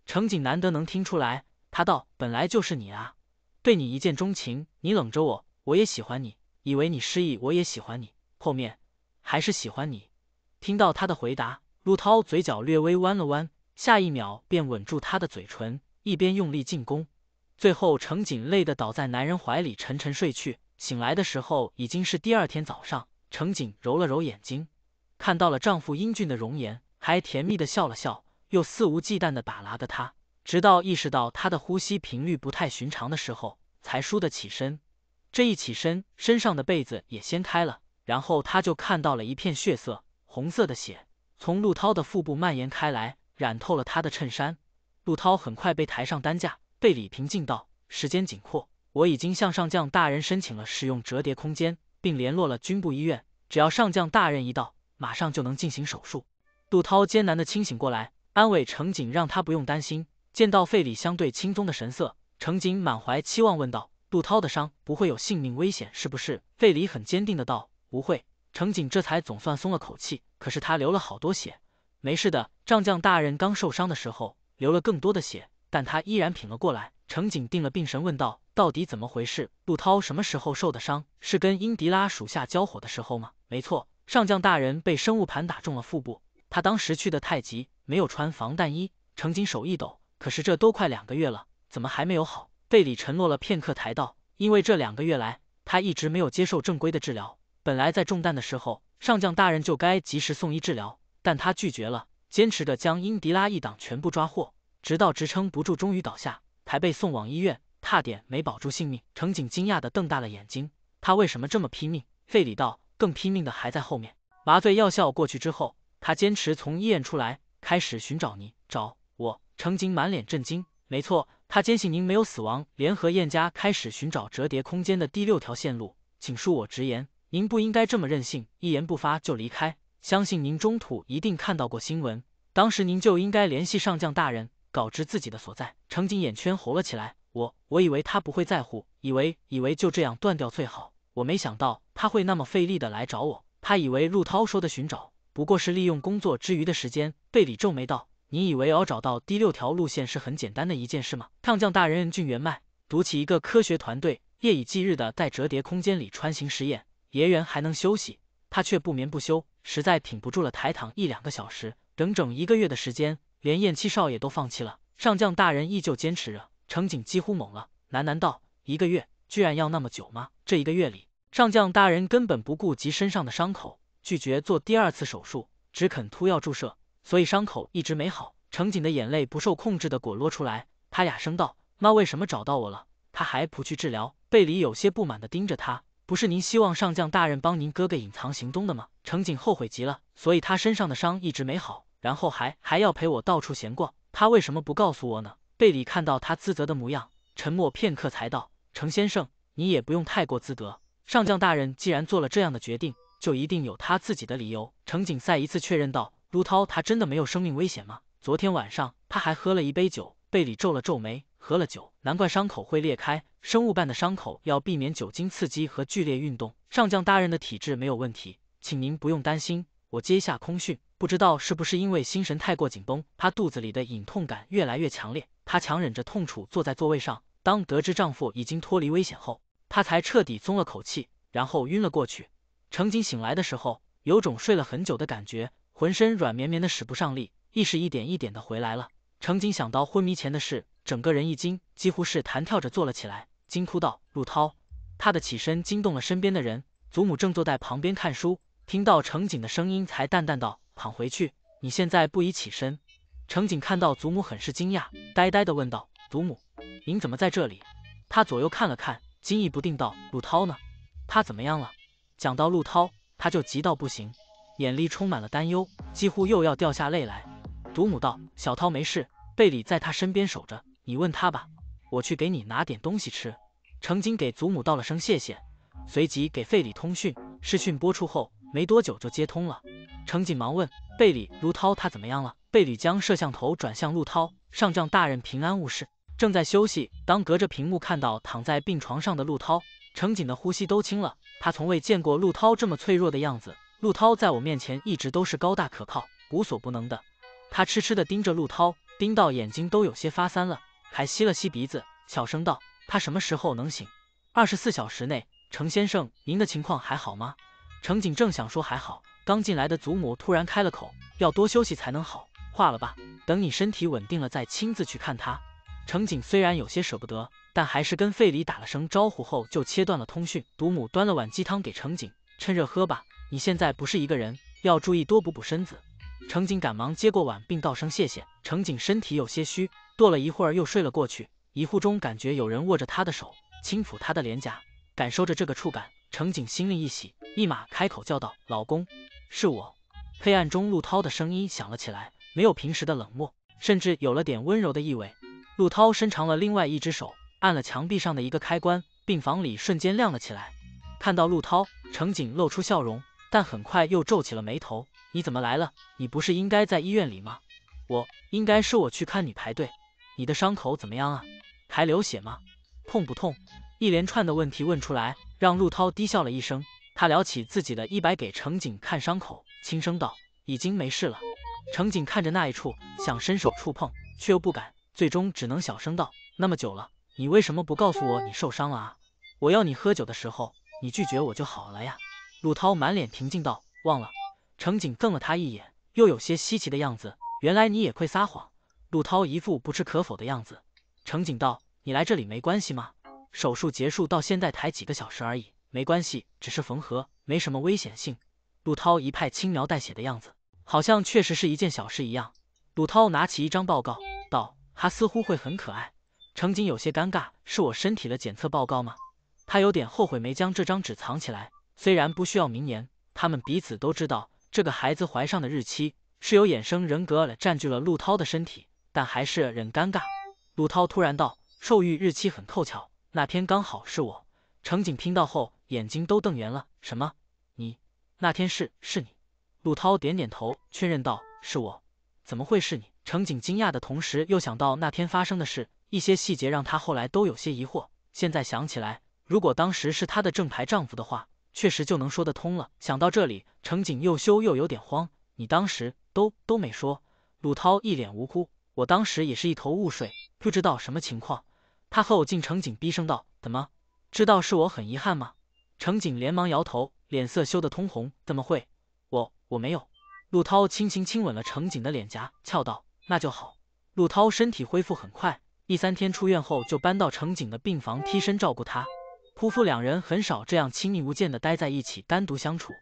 Speaker 1: 程锦难得能听出来，他道：“本来就是你啊，对你一见钟情。你冷着我，我也喜欢你；以为你失忆，我也喜欢你。后面还是喜欢你。”听到他的回答，陆涛嘴角略微弯了弯，下一秒便吻住他的嘴唇，一边用力进攻。最后，程锦累得倒在男人怀里，沉沉睡去。醒来的时候已经是第二天早上，程锦揉了揉眼睛，看到了丈夫英俊的容颜，还甜蜜的笑了笑。又肆无忌惮地打拉的他，直到意识到他的呼吸频率不太寻常的时候，才舒得起身。这一起身，身上的被子也掀开了，然后他就看到了一片血色，红色的血从陆涛的腹部蔓延开来，染透了他的衬衫。陆涛很快被抬上担架，被李平静到。时间紧迫，我已经向上将大人申请了使用折叠空间，并联络了军部医院。只要上将大人一到，马上就能进行手术。陆涛艰难地清醒过来。安慰乘警，让他不用担心。见到费里相对轻松的神色，乘警满怀期望问道：“陆涛的伤不会有性命危险，是不是？”费里很坚定的道：“不会。”乘警这才总算松了口气。可是他流了好多血，没事的。上将大人刚受伤的时候流了更多的血，但他依然挺了过来。乘警定了病神问道：“到底怎么回事？陆涛什么时候受的伤？是跟英迪拉属下交火的时候吗？”“没错。”上将大人被生物盘打中了腹部，他当时去的太急。没有穿防弹衣，乘警手一抖。可是这都快两个月了，怎么还没有好？贝里沉默了片刻，抬道：“因为这两个月来，他一直没有接受正规的治疗。本来在中弹的时候，上将大人就该及时送医治疗，但他拒绝了，坚持着将英迪拉一党全部抓获，直到支撑不住，终于倒下，才被送往医院，差点没保住性命。”乘警惊讶的瞪大了眼睛：“他为什么这么拼命？”费里道：“更拼命的还在后面。麻醉药效过去之后，他坚持从医院出来。”开始寻找您，找我。程景满脸震惊。没错，他坚信您没有死亡。联合燕家开始寻找折叠空间的第六条线路。请恕我直言，您不应该这么任性，一言不发就离开。相信您中途一定看到过新闻，当时您就应该联系上将大人，告知自己的所在。程景眼圈红了起来。我我以为他不会在乎，以为以为就这样断掉最好。我没想到他会那么费力的来找我。他以为陆涛说的寻找。不过是利用工作之余的时间，贝里皱眉道：“你以为要找到第六条路线是很简单的一件事吗？”上将大人，俊元脉，读起一个科学团队夜以继日的在折叠空间里穿行实验，爷园还能休息，他却不眠不休，实在挺不住了，抬躺一两个小时，整整一个月的时间，连燕七少爷都放弃了，上将大人依旧坚持着。乘景几乎懵了，喃喃道：“一个月，居然要那么久吗？这一个月里，上将大人根本不顾及身上的伤口。”拒绝做第二次手术，只肯突药注射，所以伤口一直没好。程景的眼泪不受控制的滚落出来，他哑声道：“妈为什么找到我了？他还不去治疗？”贝里有些不满的盯着他：“不是您希望上将大人帮您哥哥隐藏行踪的吗？”程景后悔极了，所以他身上的伤一直没好，然后还还要陪我到处闲逛。他为什么不告诉我呢？贝里看到他自责的模样，沉默片刻才道：“程先生，你也不用太过自责。上将大人既然做了这样的决定。”就一定有他自己的理由。程锦赛一次确认到，卢涛他真的没有生命危险吗？昨天晚上他还喝了一杯酒。被里皱了皱眉，喝了酒，难怪伤口会裂开。生物瓣的伤口要避免酒精刺激和剧烈运动。上将大人的体质没有问题，请您不用担心。我接下空讯，不知道是不是因为心神太过紧绷，他肚子里的隐痛感越来越强烈。他强忍着痛楚坐在座位上。当得知丈夫已经脱离危险后，她才彻底松了口气，然后晕了过去。程锦醒来的时候，有种睡了很久的感觉，浑身软绵绵的，使不上力，意识一点一点的回来了。程锦想到昏迷前的事，整个人一惊，几乎是弹跳着坐了起来，惊呼道：“陆涛！”他的起身惊动了身边的人，祖母正坐在旁边看书，听到程锦的声音，才淡淡道：“躺回去，你现在不宜起身。”程锦看到祖母，很是惊讶，呆呆的问道：“祖母，您怎么在这里？”他左右看了看，惊疑不定道：“陆涛呢？他怎么样了？”想到陆涛，他就急到不行，眼里充满了担忧，几乎又要掉下泪来。祖母道：“小涛没事，贝里在他身边守着，你问他吧，我去给你拿点东西吃。”程锦给祖母道了声谢谢，随即给费里通讯。视讯播出后没多久就接通了。程锦忙问：“贝里，卢涛他怎么样了？”贝里将摄像头转向陆涛，上将大人平安无事，正在休息。当隔着屏幕看到躺在病床上的陆涛。乘警的呼吸都轻了，他从未见过陆涛这么脆弱的样子。陆涛在我面前一直都是高大可靠、无所不能的。他痴痴地盯着陆涛，盯到眼睛都有些发酸了，还吸了吸鼻子，小声道：“他什么时候能醒？二十四小时内。”程先生，您的情况还好吗？乘警正想说还好，刚进来的祖母突然开了口：“要多休息才能好，化了吧，等你身体稳定了再亲自去看他。”乘警虽然有些舍不得，但还是跟费里打了声招呼后就切断了通讯。独母端了碗鸡汤给乘警，趁热喝吧。你现在不是一个人，要注意多补补身子。乘警赶忙接过碗，并道声谢谢。乘警身体有些虚，坐了一会儿又睡了过去。一户中感觉有人握着他的手，轻抚他的脸颊，感受着这个触感，乘警心里一喜，立马开口叫道：“老公，是我。”黑暗中陆涛的声音响了起来，没有平时的冷漠，甚至有了点温柔的意味。陆涛伸长了另外一只手，按了墙壁上的一个开关，病房里瞬间亮了起来。看到陆涛，程景露出笑容，但很快又皱起了眉头：“你怎么来了？你不是应该在医院里吗？我应该是我去看你排队。你的伤口怎么样啊？还流血吗？痛不痛？”一连串的问题问出来，让陆涛低笑了一声。他撩起自己的衣摆给程景看伤口，轻声道：“已经没事了。”程景看着那一处，想伸手触碰，却又不敢。最终只能小声道：“那么久了，你为什么不告诉我你受伤了啊？我要你喝酒的时候，你拒绝我就好了呀。”陆涛满脸平静道：“忘了。”程景瞪了他一眼，又有些稀奇的样子：“原来你也会撒谎。”陆涛一副不置可否的样子。程景道：“你来这里没关系吗？手术结束到现在才几个小时而已，没关系，只是缝合，没什么危险性。”陆涛一派轻描淡写的样子，好像确实是一件小事一样。陆涛拿起一张报告。他似乎会很可爱，程警有些尴尬，是我身体的检测报告吗？他有点后悔没将这张纸藏起来。虽然不需要明言，他们彼此都知道这个孩子怀上的日期是由衍生人格占据了陆涛的身体，但还是忍尴尬。陆涛突然道，受孕日期很凑巧，那天刚好是我。程警听到后，眼睛都瞪圆了。什么？你那天是，是你？陆涛点点头，确认道，是我。怎么会是你？乘警惊讶的同时，又想到那天发生的事，一些细节让他后来都有些疑惑。现在想起来，如果当时是他的正牌丈夫的话，确实就能说得通了。想到这里，乘警又羞又有点慌：“你当时都都没说。”陆涛一脸无辜：“我当时也是一头雾水，不知道什么情况。”他和我进乘警逼声道：“怎么知道是我？很遗憾吗？”乘警连忙摇头，脸色羞得通红：“怎么会？我我没有。”陆涛轻轻亲吻了乘警的脸颊，俏道。那就好。陆涛身体恢复很快，一三天出院后就搬到程景的病房，替身照顾他。夫妇两人很少这样亲密无间的待在一起，单独相处。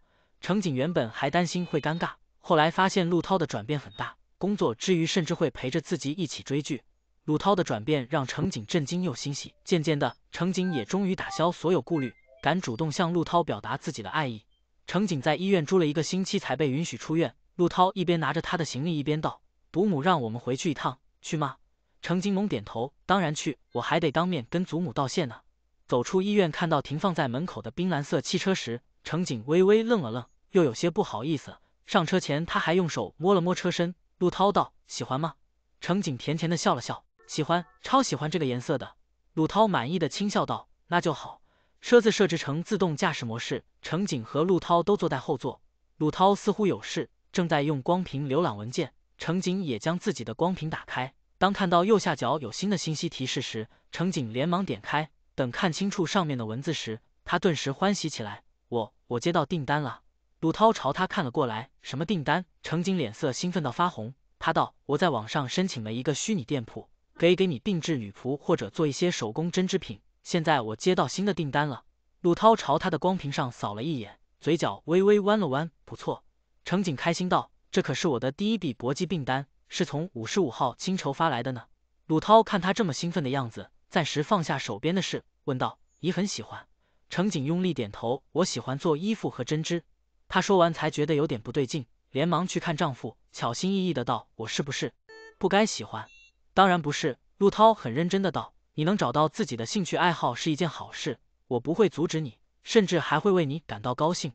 Speaker 1: 程景原本还担心会尴尬，后来发现陆涛的转变很大，工作之余甚至会陪着自己一起追剧。陆涛的转变让程景震惊又欣喜。渐渐的，程景也终于打消所有顾虑，敢主动向陆涛表达自己的爱意。程景在医院住了一个星期，才被允许出院。陆涛一边拿着他的行李，一边道。祖母让我们回去一趟，去吗？程景猛点头，当然去，我还得当面跟祖母道谢呢。走出医院，看到停放在门口的冰蓝色汽车时，程景微微愣了愣，又有些不好意思。上车前，他还用手摸了摸车身。陆涛道：“喜欢吗？”程景甜甜的笑了笑：“喜欢，超喜欢这个颜色的。”陆涛满意的轻笑道：“那就好。”车子设置成自动驾驶模式，程景和陆涛都坐在后座。陆涛似乎有事，正在用光屏浏览文件。乘警也将自己的光屏打开，当看到右下角有新的信息提示时，乘警连忙点开。等看清楚上面的文字时，他顿时欢喜起来：“我我接到订单了！”鲁涛朝他看了过来：“什么订单？”乘警脸色兴奋到发红，他道：“我在网上申请了一个虚拟店铺，可以给你定制女仆或者做一些手工针织品。现在我接到新的订单了。”鲁涛朝他的光屏上扫了一眼，嘴角微微弯了弯：“不错。”乘警开心道。这可是我的第一笔搏击订单，是从五十五号清筹发来的呢。鲁涛看他这么兴奋的样子，暂时放下手边的事，问道：“你很喜欢？”程景用力点头。我喜欢做衣服和针织。她说完才觉得有点不对劲，连忙去看丈夫，小心翼翼的道：“我是不是不该喜欢？”“当然不是。”陆涛很认真的道：“你能找到自己的兴趣爱好是一件好事，我不会阻止你，甚至还会为你感到高兴。”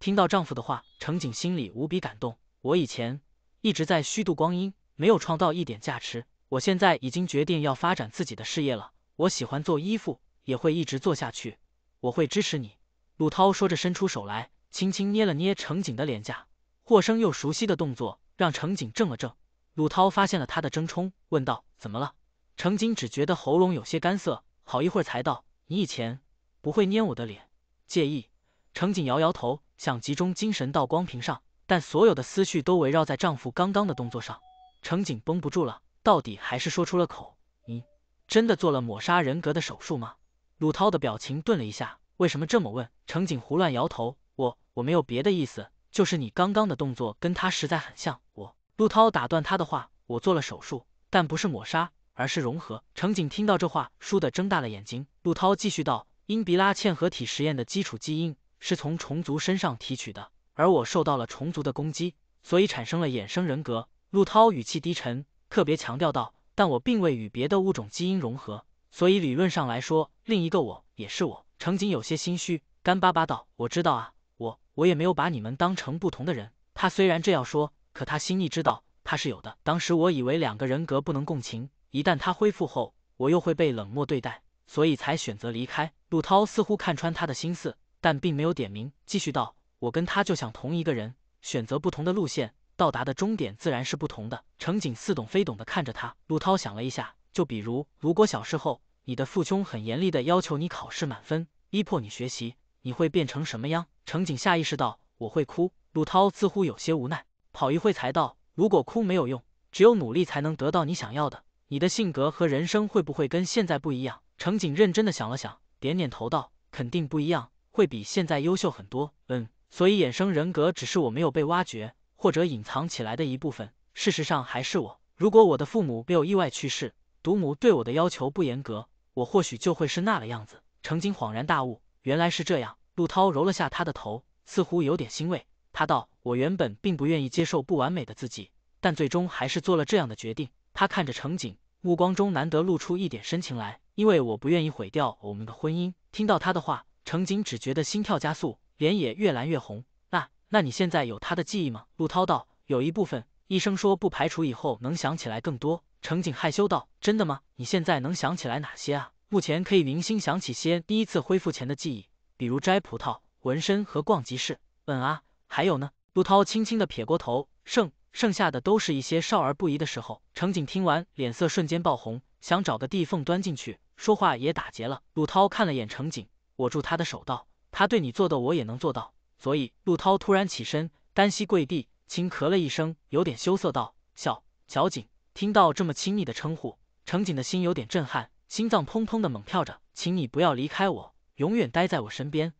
Speaker 1: 听到丈夫的话，程景心里无比感动。我以前一直在虚度光阴，没有创造一点价值。我现在已经决定要发展自己的事业了。我喜欢做衣服，也会一直做下去。我会支持你。”陆涛说着，伸出手来，轻轻捏了捏程景的脸颊。霍生又熟悉的动作，让程景怔了怔。陆涛发现了他的怔忡，问道：“怎么了？”程景只觉得喉咙有些干涩，好一会儿才道：“你以前不会捏我的脸，介意？”程景摇摇头，想集中精神到光屏上。但所有的思绪都围绕在丈夫刚刚的动作上，程景绷不住了，到底还是说出了口：“你真的做了抹杀人格的手术吗？”陆涛的表情顿了一下，为什么这么问？程景胡乱摇头：“我我没有别的意思，就是你刚刚的动作跟他实在很像。”我陆涛打断他的话：“我做了手术，但不是抹杀，而是融合。”程景听到这话，倏地睁大了眼睛。陆涛继续道：“因比拉嵌合体实验的基础基因是从虫族身上提取的。”而我受到了虫族的攻击，所以产生了衍生人格。陆涛语气低沉，特别强调道：“但我并未与别的物种基因融合，所以理论上来说，另一个我也是我。”程景有些心虚，干巴巴道：“我知道啊，我我也没有把你们当成不同的人。”他虽然这样说，可他心意知道他是有的。当时我以为两个人格不能共情，一旦他恢复后，我又会被冷漠对待，所以才选择离开。陆涛似乎看穿他的心思，但并没有点名，继续道。我跟他就像同一个人，选择不同的路线，到达的终点自然是不同的。乘警似懂非懂的看着他，陆涛想了一下，就比如，如果小时候你的父兄很严厉的要求你考试满分，逼迫你学习，你会变成什么样？乘警下意识到，我会哭。陆涛似乎有些无奈，跑一会才道，如果哭没有用，只有努力才能得到你想要的，你的性格和人生会不会跟现在不一样？乘警认真的想了想，点点头道：“肯定不一样，会比现在优秀很多。”嗯。所以，衍生人格只是我没有被挖掘或者隐藏起来的一部分。事实上，还是我。如果我的父母没有意外去世，独母对我的要求不严格，我或许就会是那个样子。程景恍然大悟，原来是这样。陆涛揉了下他的头，似乎有点欣慰。他道：“我原本并不愿意接受不完美的自己，但最终还是做了这样的决定。”他看着程景，目光中难得露出一点深情来，因为我不愿意毁掉我们的婚姻。听到他的话，程景只觉得心跳加速。脸也越蓝越红，那那你现在有他的记忆吗？陆涛道，有一部分，医生说不排除以后能想起来更多。程景害羞道，真的吗？你现在能想起来哪些啊？目前可以零星想起些第一次恢复前的记忆，比如摘葡萄、纹身和逛集市。嗯啊，还有呢？陆涛轻轻的撇过头，剩剩下的都是一些少儿不宜的时候。程景听完，脸色瞬间爆红，想找个地缝钻进去，说话也打结了。陆涛看了眼程景，握住他的手道。他对你做的，我也能做到。所以，陆涛突然起身，单膝跪地，轻咳了一声，有点羞涩道：“小小景。”听到这么亲密的称呼，程景的心有点震撼，心脏砰砰的猛跳着。请你不要离开我，永远待在我身边。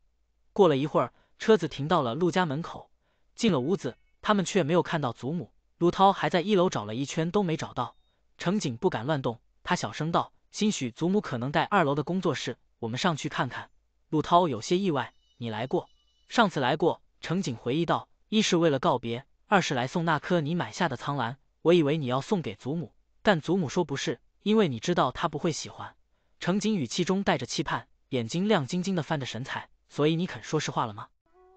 Speaker 1: 过了一会儿，车子停到了陆家门口，进了屋子，他们却没有看到祖母。陆涛还在一楼找了一圈，都没找到。程景不敢乱动，他小声道：“兴许祖母可能在二楼的工作室，我们上去看看。”陆涛有些意外：“你来过？上次来过。”程景回忆道：“一是为了告别，二是来送那颗你买下的苍兰。我以为你要送给祖母，但祖母说不是，因为你知道她不会喜欢。”程景语气中带着期盼，眼睛亮晶晶的泛着神采。所以你肯说实话了吗？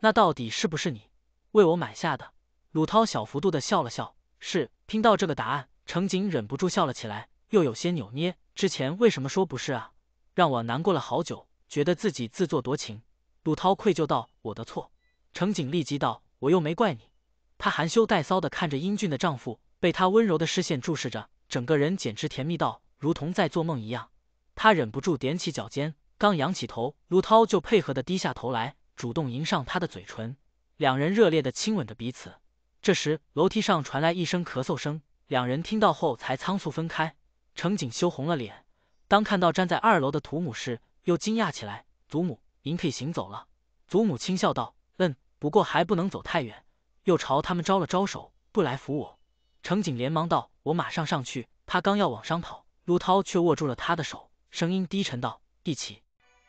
Speaker 1: 那到底是不是你为我买下的？”陆涛小幅度的笑了笑：“是。”听到这个答案，程景忍不住笑了起来，又有些扭捏：“之前为什么说不是啊？让我难过了好久。”觉得自己自作多情，陆涛愧疚道：“我的错。”乘警立即道：“我又没怪你。”她含羞带臊的看着英俊的丈夫，被他温柔的视线注视着，整个人简直甜蜜到如同在做梦一样。她忍不住踮起脚尖，刚仰起头，陆涛就配合的低下头来，主动迎上她的嘴唇。两人热烈的亲吻着彼此。这时楼梯上传来一声咳嗽声，两人听到后才仓促分开。乘警羞红了脸，当看到站在二楼的涂母时。又惊讶起来，祖母，您可以行走了。祖母轻笑道：“嗯，不过还不能走太远。”又朝他们招了招手：“不来扶我。”程景连忙道：“我马上上去。”他刚要往上跑，陆涛却握住了他的手，声音低沉道：“一起。”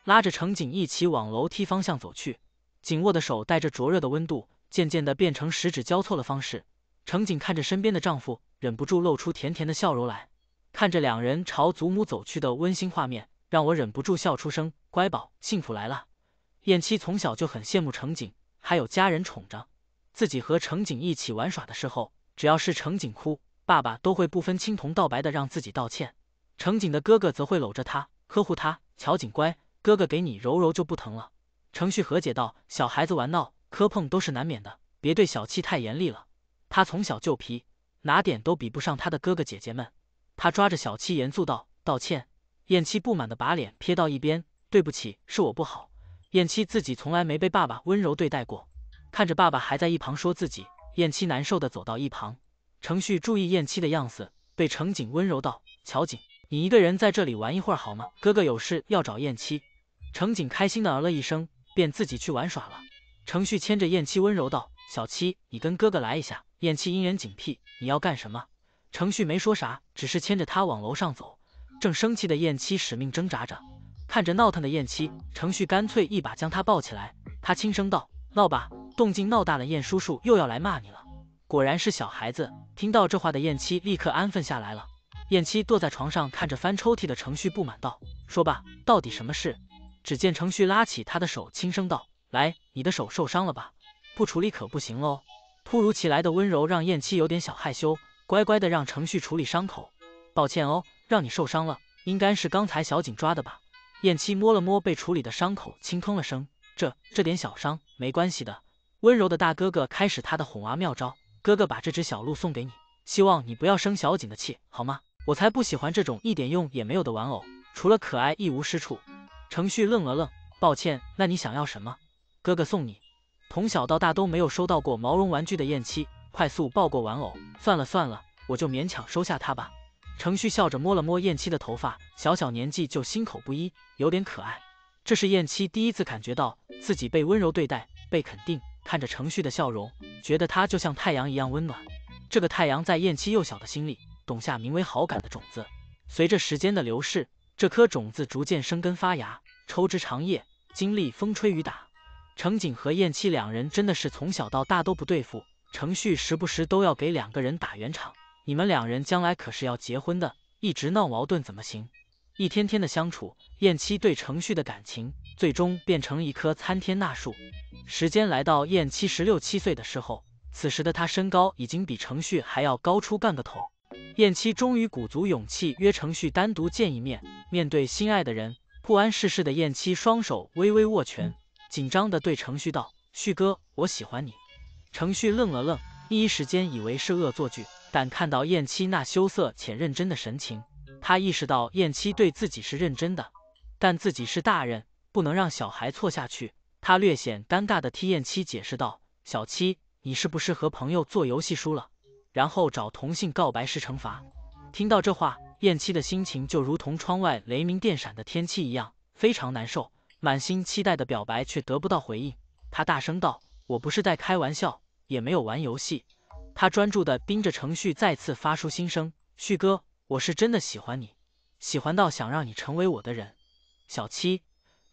Speaker 1: 拉着程景一起往楼梯方向走去，紧握的手带着灼热的温度，渐渐的变成十指交错的方式。程景看着身边的丈夫，忍不住露出甜甜的笑容来，看着两人朝祖母走去的温馨画面。让我忍不住笑出声，乖宝，幸福来了。燕七从小就很羡慕程景，还有家人宠着。自己和程景一起玩耍的时候，只要是程景哭，爸爸都会不分青红皂白的让自己道歉。程景的哥哥则会搂着他，呵护他。乔景乖，哥哥给你揉揉就不疼了。程旭和解道，小孩子玩闹磕碰都是难免的，别对小七太严厉了。他从小就皮，哪点都比不上他的哥哥姐姐们。他抓着小七严肃道，道歉。燕七不满的把脸撇到一边，对不起，是我不好。燕七自己从来没被爸爸温柔对待过，看着爸爸还在一旁说自己，燕七难受的走到一旁。程旭注意燕七的样子，被程景温柔道：“乔景，你一个人在这里玩一会儿好吗？哥哥有事要找燕七。”程景开心的哦了一声，便自己去玩耍了。程旭牵着燕七温柔道：“小七，你跟哥哥来一下。”燕七阴人警惕，你要干什么？程旭没说啥，只是牵着他往楼上走。正生气的燕七使命挣扎着，看着闹腾的燕七，程旭干脆一把将他抱起来，他轻声道：“闹吧，动静闹大了，燕叔叔又要来骂你了。”果然是小孩子。听到这话的燕七立刻安分下来了。燕七坐在床上，看着翻抽屉的程旭，不满道：“说吧，到底什么事？”只见程旭拉起他的手，轻声道：“来，你的手受伤了吧？不处理可不行哦。”突如其来的温柔让燕七有点小害羞，乖乖的让程旭处理伤口。抱歉哦。让你受伤了，应该是刚才小景抓的吧？燕七摸了摸被处理的伤口，轻哼了声：“这这点小伤没关系的。”温柔的大哥哥开始他的哄娃妙招：“哥哥把这只小鹿送给你，希望你不要生小景的气，好吗？”“我才不喜欢这种一点用也没有的玩偶，除了可爱一无是处。”程旭愣了愣：“抱歉，那你想要什么？”“哥哥送你。”从小到大都没有收到过毛绒玩具的燕七，快速抱过玩偶：“算了算了，我就勉强收下它吧。”程旭笑着摸了摸燕七的头发，小小年纪就心口不一，有点可爱。这是燕七第一次感觉到自己被温柔对待，被肯定。看着程旭的笑容，觉得他就像太阳一样温暖。这个太阳在燕七幼小的心里，种下名为好感的种子。随着时间的流逝，这颗种子逐渐生根发芽，抽枝长叶，经历风吹雨打。程景和燕七两人真的是从小到大都不对付，程旭时不时都要给两个人打圆场。你们两人将来可是要结婚的，一直闹矛盾怎么行？一天天的相处，燕七对程旭的感情最终变成一棵参天大树。时间来到燕七十六七岁的时候，此时的他身高已经比程旭还要高出半个头。燕七终于鼓足勇气约程旭单独见一面，面对心爱的人，不谙世事的燕七双手微微握拳，紧张的对程旭道：“旭哥，我喜欢你。”程旭愣了愣，第一时间以为是恶作剧。但看到燕七那羞涩且认真的神情，他意识到燕七对自己是认真的，但自己是大人，不能让小孩错下去。他略显尴尬的替燕七解释道：“小七，你是不是和朋友做游戏输了，然后找同性告白是惩罚？”听到这话，燕七的心情就如同窗外雷鸣电闪的天气一样，非常难受。满心期待的表白却得不到回应，他大声道：“我不是在开玩笑，也没有玩游戏。”他专注地盯着程旭，再次发出心声：“旭哥，我是真的喜欢你，喜欢到想让你成为我的人。”小七，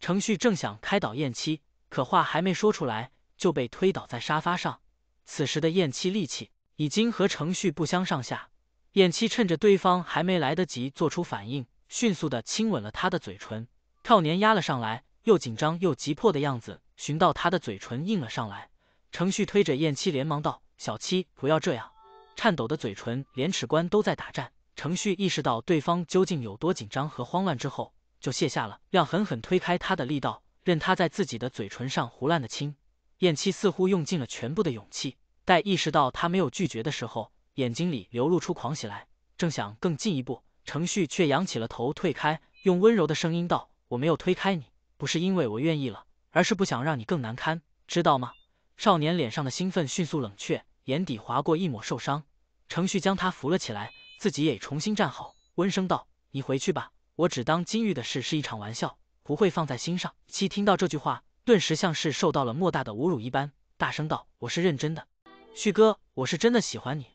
Speaker 1: 程旭正想开导燕七，可话还没说出来，就被推倒在沙发上。此时的燕七力气已经和程旭不相上下。燕七趁着对方还没来得及做出反应，迅速地亲吻了他的嘴唇。少年压了上来，又紧张又急迫的样子，寻到他的嘴唇应了上来。程旭推着燕七，连忙道。小七，不要这样！颤抖的嘴唇，连齿关都在打颤。程旭意识到对方究竟有多紧张和慌乱之后，就卸下了让狠狠推开他的力道，任他在自己的嘴唇上胡乱的亲。燕七似乎用尽了全部的勇气，待意识到他没有拒绝的时候，眼睛里流露出狂喜来，正想更进一步，程旭却扬起了头，退开，用温柔的声音道：“我没有推开你，不是因为我愿意了，而是不想让你更难堪，知道吗？”少年脸上的兴奋迅速冷却，眼底划过一抹受伤。程旭将他扶了起来，自己也重新站好，温声道：“你回去吧，我只当金玉的事是一场玩笑，不会放在心上。”七听到这句话，顿时像是受到了莫大的侮辱一般，大声道：“我是认真的，旭哥，我是真的喜欢你，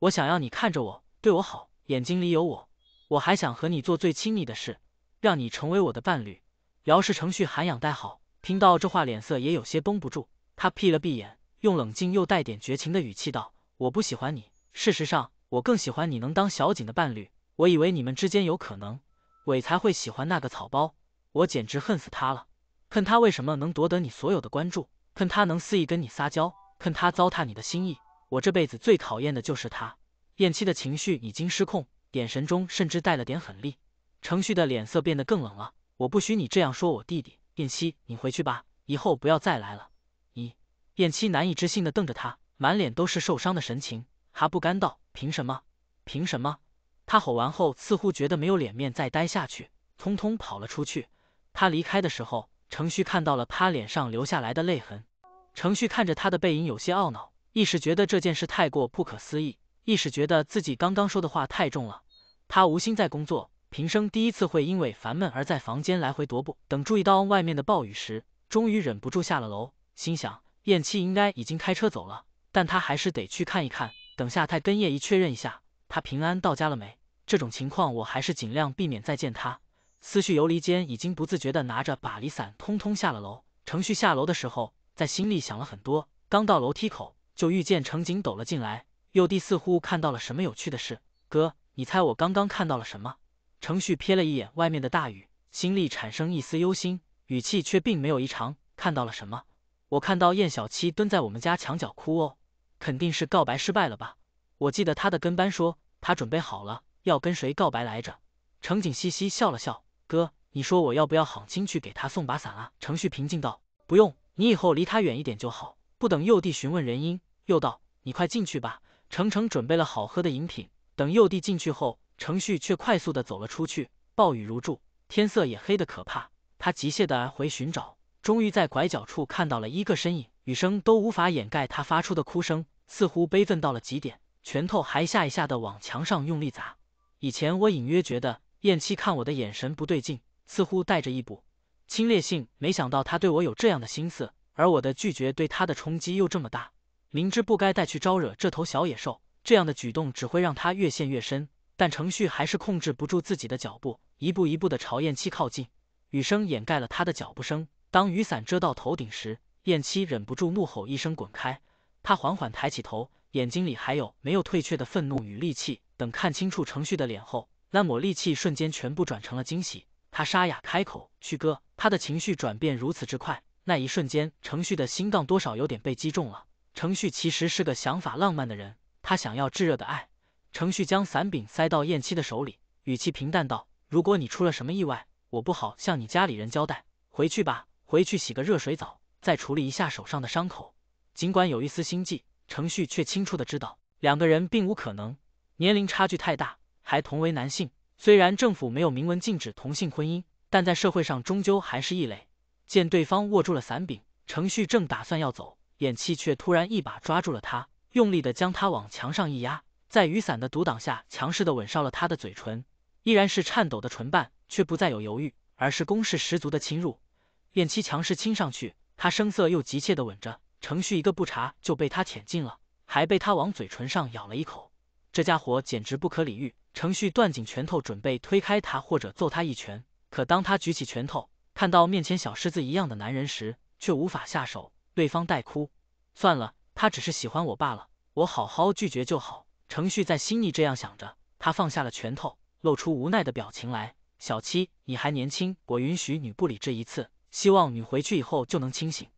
Speaker 1: 我想要你看着我，对我好，眼睛里有我，我还想和你做最亲密的事，让你成为我的伴侣。”饶是程旭涵养待好，听到这话，脸色也有些绷不住。他闭了闭眼，用冷静又带点绝情的语气道：“我不喜欢你。事实上，我更喜欢你能当小景的伴侣。我以为你们之间有可能，伟才会喜欢那个草包。我简直恨死他了！恨他为什么能夺得你所有的关注，恨他能肆意跟你撒娇，恨他糟蹋你的心意。我这辈子最讨厌的就是他。”燕七的情绪已经失控，眼神中甚至带了点狠戾。程旭的脸色变得更冷了：“我不许你这样说我弟弟。燕七，你回去吧，以后不要再来了。”燕七难以置信地瞪着他，满脸都是受伤的神情，还不甘道：“凭什么？凭什么？”他吼完后，似乎觉得没有脸面再待下去，匆匆跑了出去。他离开的时候，程旭看到了他脸上留下来的泪痕。程旭看着他的背影，有些懊恼，一时觉得这件事太过不可思议，一时觉得自己刚刚说的话太重了。他无心在工作，平生第一次会因为烦闷而在房间来回踱步。等注意到外面的暴雨时，终于忍不住下了楼，心想。燕七应该已经开车走了，但他还是得去看一看。等下太跟叶姨确认一下，他平安到家了没？这种情况，我还是尽量避免再见他。思绪游离间，已经不自觉地拿着把离伞，通通下了楼。程旭下楼的时候，在心里想了很多。刚到楼梯口，就遇见程景抖了进来，幼弟似乎看到了什么有趣的事。哥，你猜我刚刚看到了什么？程旭瞥了一眼外面的大雨，心里产生一丝忧心，语气却并没有异常。看到了什么？我看到燕小七蹲在我们家墙角哭哦，肯定是告白失败了吧？我记得他的跟班说他准备好了要跟谁告白来着。程景嘻嘻笑了笑，哥，你说我要不要好心去给他送把伞啊？程旭平静道，不用，你以后离他远一点就好。不等幼弟询问原因，又道，你快进去吧。程程准备了好喝的饮品，等幼弟进去后，程旭却快速的走了出去。暴雨如注，天色也黑得可怕，他急切的来回寻找。终于在拐角处看到了一个身影，雨声都无法掩盖他发出的哭声，似乎悲愤到了极点，拳头还下一下的往墙上用力砸。以前我隐约觉得燕七看我的眼神不对劲，似乎带着一股侵略性，没想到他对我有这样的心思，而我的拒绝对他的冲击又这么大。明知不该再去招惹这头小野兽，这样的举动只会让他越陷越深。但程旭还是控制不住自己的脚步，一步一步的朝燕七靠近，雨声掩盖了他的脚步声。当雨伞遮到头顶时，燕七忍不住怒吼一声：“滚开！”他缓缓抬起头，眼睛里还有没有退却的愤怒与戾气。等看清楚程旭的脸后，那抹戾气瞬间全部转成了惊喜。他沙哑开口：“旭哥。”他的情绪转变如此之快，那一瞬间，程旭的心脏多少有点被击中了。程旭其实是个想法浪漫的人，他想要炙热的爱。程旭将伞柄塞到燕七的手里，语气平淡道：“如果你出了什么意外，我不好向你家里人交代。回去吧。”回去洗个热水澡，再处理一下手上的伤口。尽管有一丝心悸，程旭却清楚的知道，两个人并无可能，年龄差距太大，还同为男性。虽然政府没有明文禁止同性婚姻，但在社会上终究还是异类。见对方握住了伞柄，程旭正打算要走，眼气却突然一把抓住了他，用力的将他往墙上一压，在雨伞的阻挡下，强势的吻上了他的嘴唇。依然是颤抖的唇瓣，却不再有犹豫，而是攻势十足的侵入。燕七强势亲上去，他声色又急切的吻着程旭，一个不察就被他舔进了，还被他往嘴唇上咬了一口。这家伙简直不可理喻。程旭攥紧拳头，准备推开他或者揍他一拳。可当他举起拳头，看到面前小狮子一样的男人时，却无法下手。对方带哭，算了，他只是喜欢我罢了，我好好拒绝就好。程旭在心里这样想着，他放下了拳头，露出无奈的表情来。小七，你还年轻，我允许你不理智一次。希望你回去以后就能清醒。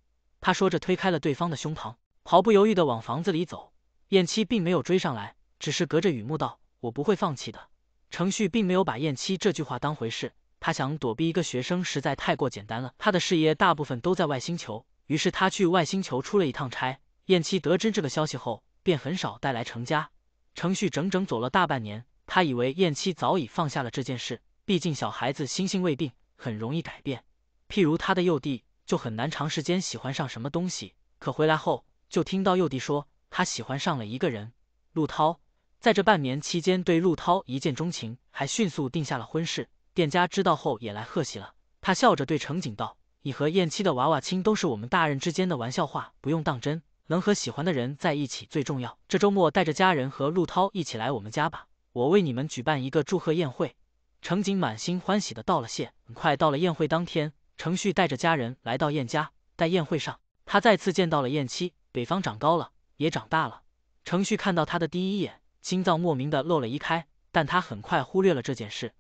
Speaker 1: 他说着推开了对方的胸膛，毫不犹豫的往房子里走。燕七并没有追上来，只是隔着雨幕道：“我不会放弃的。”程旭并没有把燕七这句话当回事。他想躲避一个学生，实在太过简单了。他的事业大部分都在外星球，于是他去外星球出了一趟差。燕七得知这个消息后，便很少带来程家。程旭整整走了大半年，他以为燕七早已放下了这件事。毕竟小孩子心性未定，很容易改变。譬如他的幼弟就很难长时间喜欢上什么东西，可回来后就听到幼弟说他喜欢上了一个人。陆涛在这半年期间对陆涛一见钟情，还迅速定下了婚事。店家知道后也来贺喜了。他笑着对程景道：“你和燕七的娃娃亲都是我们大人之间的玩笑话，不用当真。能和喜欢的人在一起最重要。这周末带着家人和陆涛一起来我们家吧，我为你们举办一个祝贺宴会。”程景满心欢喜的道了谢。很快到了宴会当天。程旭带着家人来到燕家，在宴会上，他再次见到了燕七，北方长高了，也长大了。程旭看到他的第一眼，心脏莫名的漏了一开，但他很快忽略了这件事。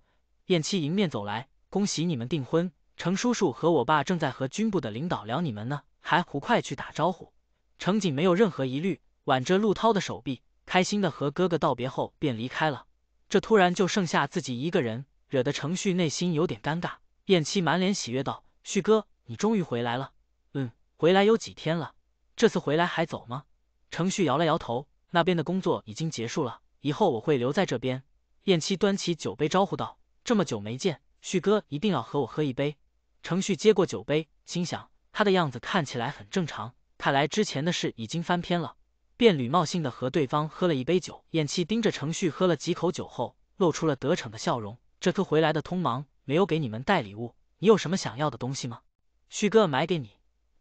Speaker 1: 燕七迎面走来，恭喜你们订婚，程叔叔和我爸正在和军部的领导聊你们呢，还胡快去打招呼。程锦没有任何疑虑，挽着陆涛的手臂，开心的和哥哥道别后便离开了。这突然就剩下自己一个人，惹得程旭内心有点尴尬。燕七满脸喜悦道：“旭哥，你终于回来了。嗯，回来有几天了？这次回来还走吗？”程旭摇了摇头：“那边的工作已经结束了，以后我会留在这边。”燕七端起酒杯招呼道：“这么久没见，旭哥一定要和我喝一杯。”程旭接过酒杯，心想他的样子看起来很正常，看来之前的事已经翻篇了，便礼貌性的和对方喝了一杯酒。燕七盯着程旭喝了几口酒后，露出了得逞的笑容。这次回来的匆忙。没有给你们带礼物，你有什么想要的东西吗？旭哥买给你。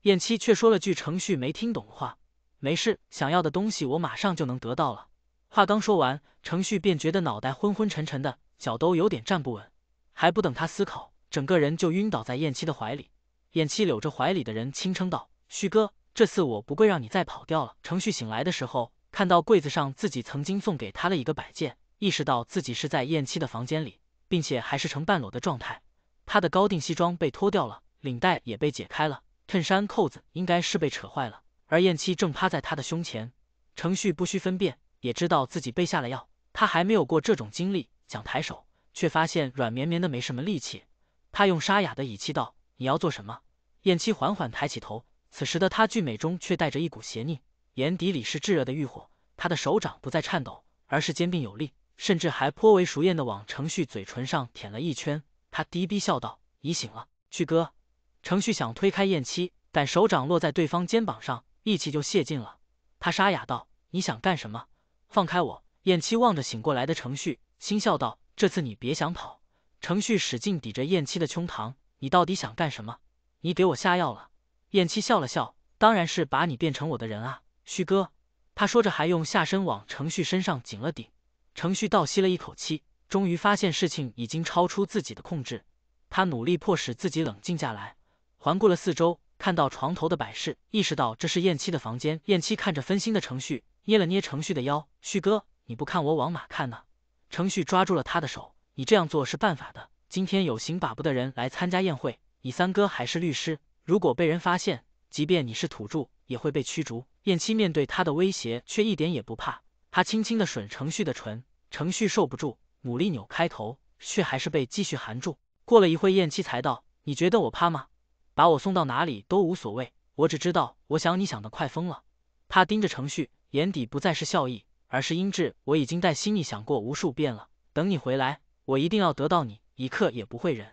Speaker 1: 燕七却说了句程旭没听懂的话。没事，想要的东西我马上就能得到了。话刚说完，程旭便觉得脑袋昏昏沉沉的，脚都有点站不稳。还不等他思考，整个人就晕倒在燕七的怀里。燕七搂着怀里的人轻声道：“旭哥，这次我不会让你再跑掉了。”程旭醒来的时候，看到柜子上自己曾经送给他的一个摆件，意识到自己是在燕七的房间里。并且还是呈半裸的状态，他的高定西装被脱掉了，领带也被解开了，衬衫扣子应该是被扯坏了。而燕七正趴在他的胸前，程旭不需分辨，也知道自己被下了药。他还没有过这种经历，想抬手，却发现软绵绵的没什么力气。他用沙哑的语气道：“你要做什么？”燕七缓缓抬起头，此时的他俊美中却带着一股邪佞，眼底里是炙热的欲火。他的手掌不再颤抖，而是坚定有力。甚至还颇为熟练的往程旭嘴唇上舔了一圈，他低低笑道：“你醒了，旭哥。”程旭想推开燕七，但手掌落在对方肩膀上，力气就泄尽了。他沙哑道：“你想干什么？放开我！”燕七望着醒过来的程旭，轻笑道：“这次你别想跑。”程旭使劲抵着燕七的胸膛：“你到底想干什么？你给我下药了？”燕七笑了笑：“当然是把你变成我的人啊，旭哥。”他说着，还用下身往程旭身上紧了顶。程旭倒吸了一口气，终于发现事情已经超出自己的控制。他努力迫使自己冷静下来，环顾了四周，看到床头的摆饰，意识到这是燕七的房间。燕七看着分心的程旭，捏了捏程旭的腰：“旭哥，你不看我往哪看呢？”程旭抓住了他的手：“你这样做是犯法的。今天有刑把部的人来参加宴会，你三哥还是律师，如果被人发现，即便你是土著，也会被驱逐。”燕七面对他的威胁，却一点也不怕。他轻轻的吮程旭的唇，程旭受不住，努力扭开头，却还是被继续含住。过了一会，燕七才道：“你觉得我怕吗？把我送到哪里都无所谓，我只知道，我想你想得快疯了。”他盯着程旭，眼底不再是笑意，而是阴鸷。我已经在心里想过无数遍了，等你回来，我一定要得到你，一刻也不会忍。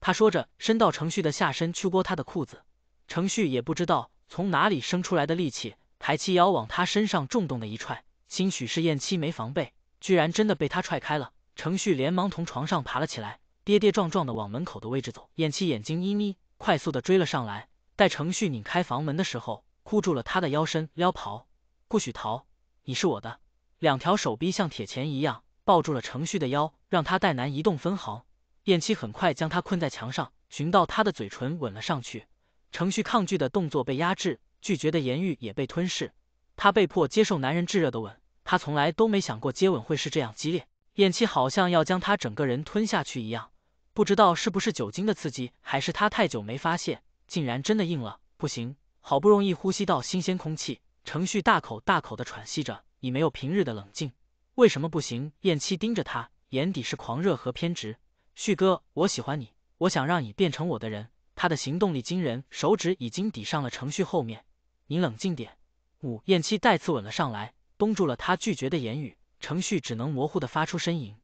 Speaker 1: 他说着，伸到程旭的下身去剥他的裤子。程旭也不知道从哪里生出来的力气，抬起腰往他身上重重的一踹。兴许是燕七没防备，居然真的被他踹开了。程旭连忙从床上爬了起来，跌跌撞撞地往门口的位置走。燕七眼睛一眯，快速地追了上来。待程旭拧开房门的时候，箍住了他的腰身，撩袍，不许逃，你是我的。两条手臂像铁钳一样抱住了程旭的腰，让他带难移动分毫。燕七很快将他困在墙上，寻到他的嘴唇吻了上去。程旭抗拒的动作被压制，拒绝的言语也被吞噬，他被迫接受男人炙热的吻。他从来都没想过接吻会是这样激烈，燕七好像要将他整个人吞下去一样。不知道是不是酒精的刺激，还是他太久没发泄，竟然真的硬了。不行，好不容易呼吸到新鲜空气，程旭大口大口的喘息着，已没有平日的冷静。为什么不行？燕七盯着他，眼底是狂热和偏执。旭哥，我喜欢你，我想让你变成我的人。他的行动力惊人，手指已经抵上了程旭后面。你冷静点。五，燕七再次吻了上来。封住了他拒绝的言语，程旭只能模糊的发出呻吟。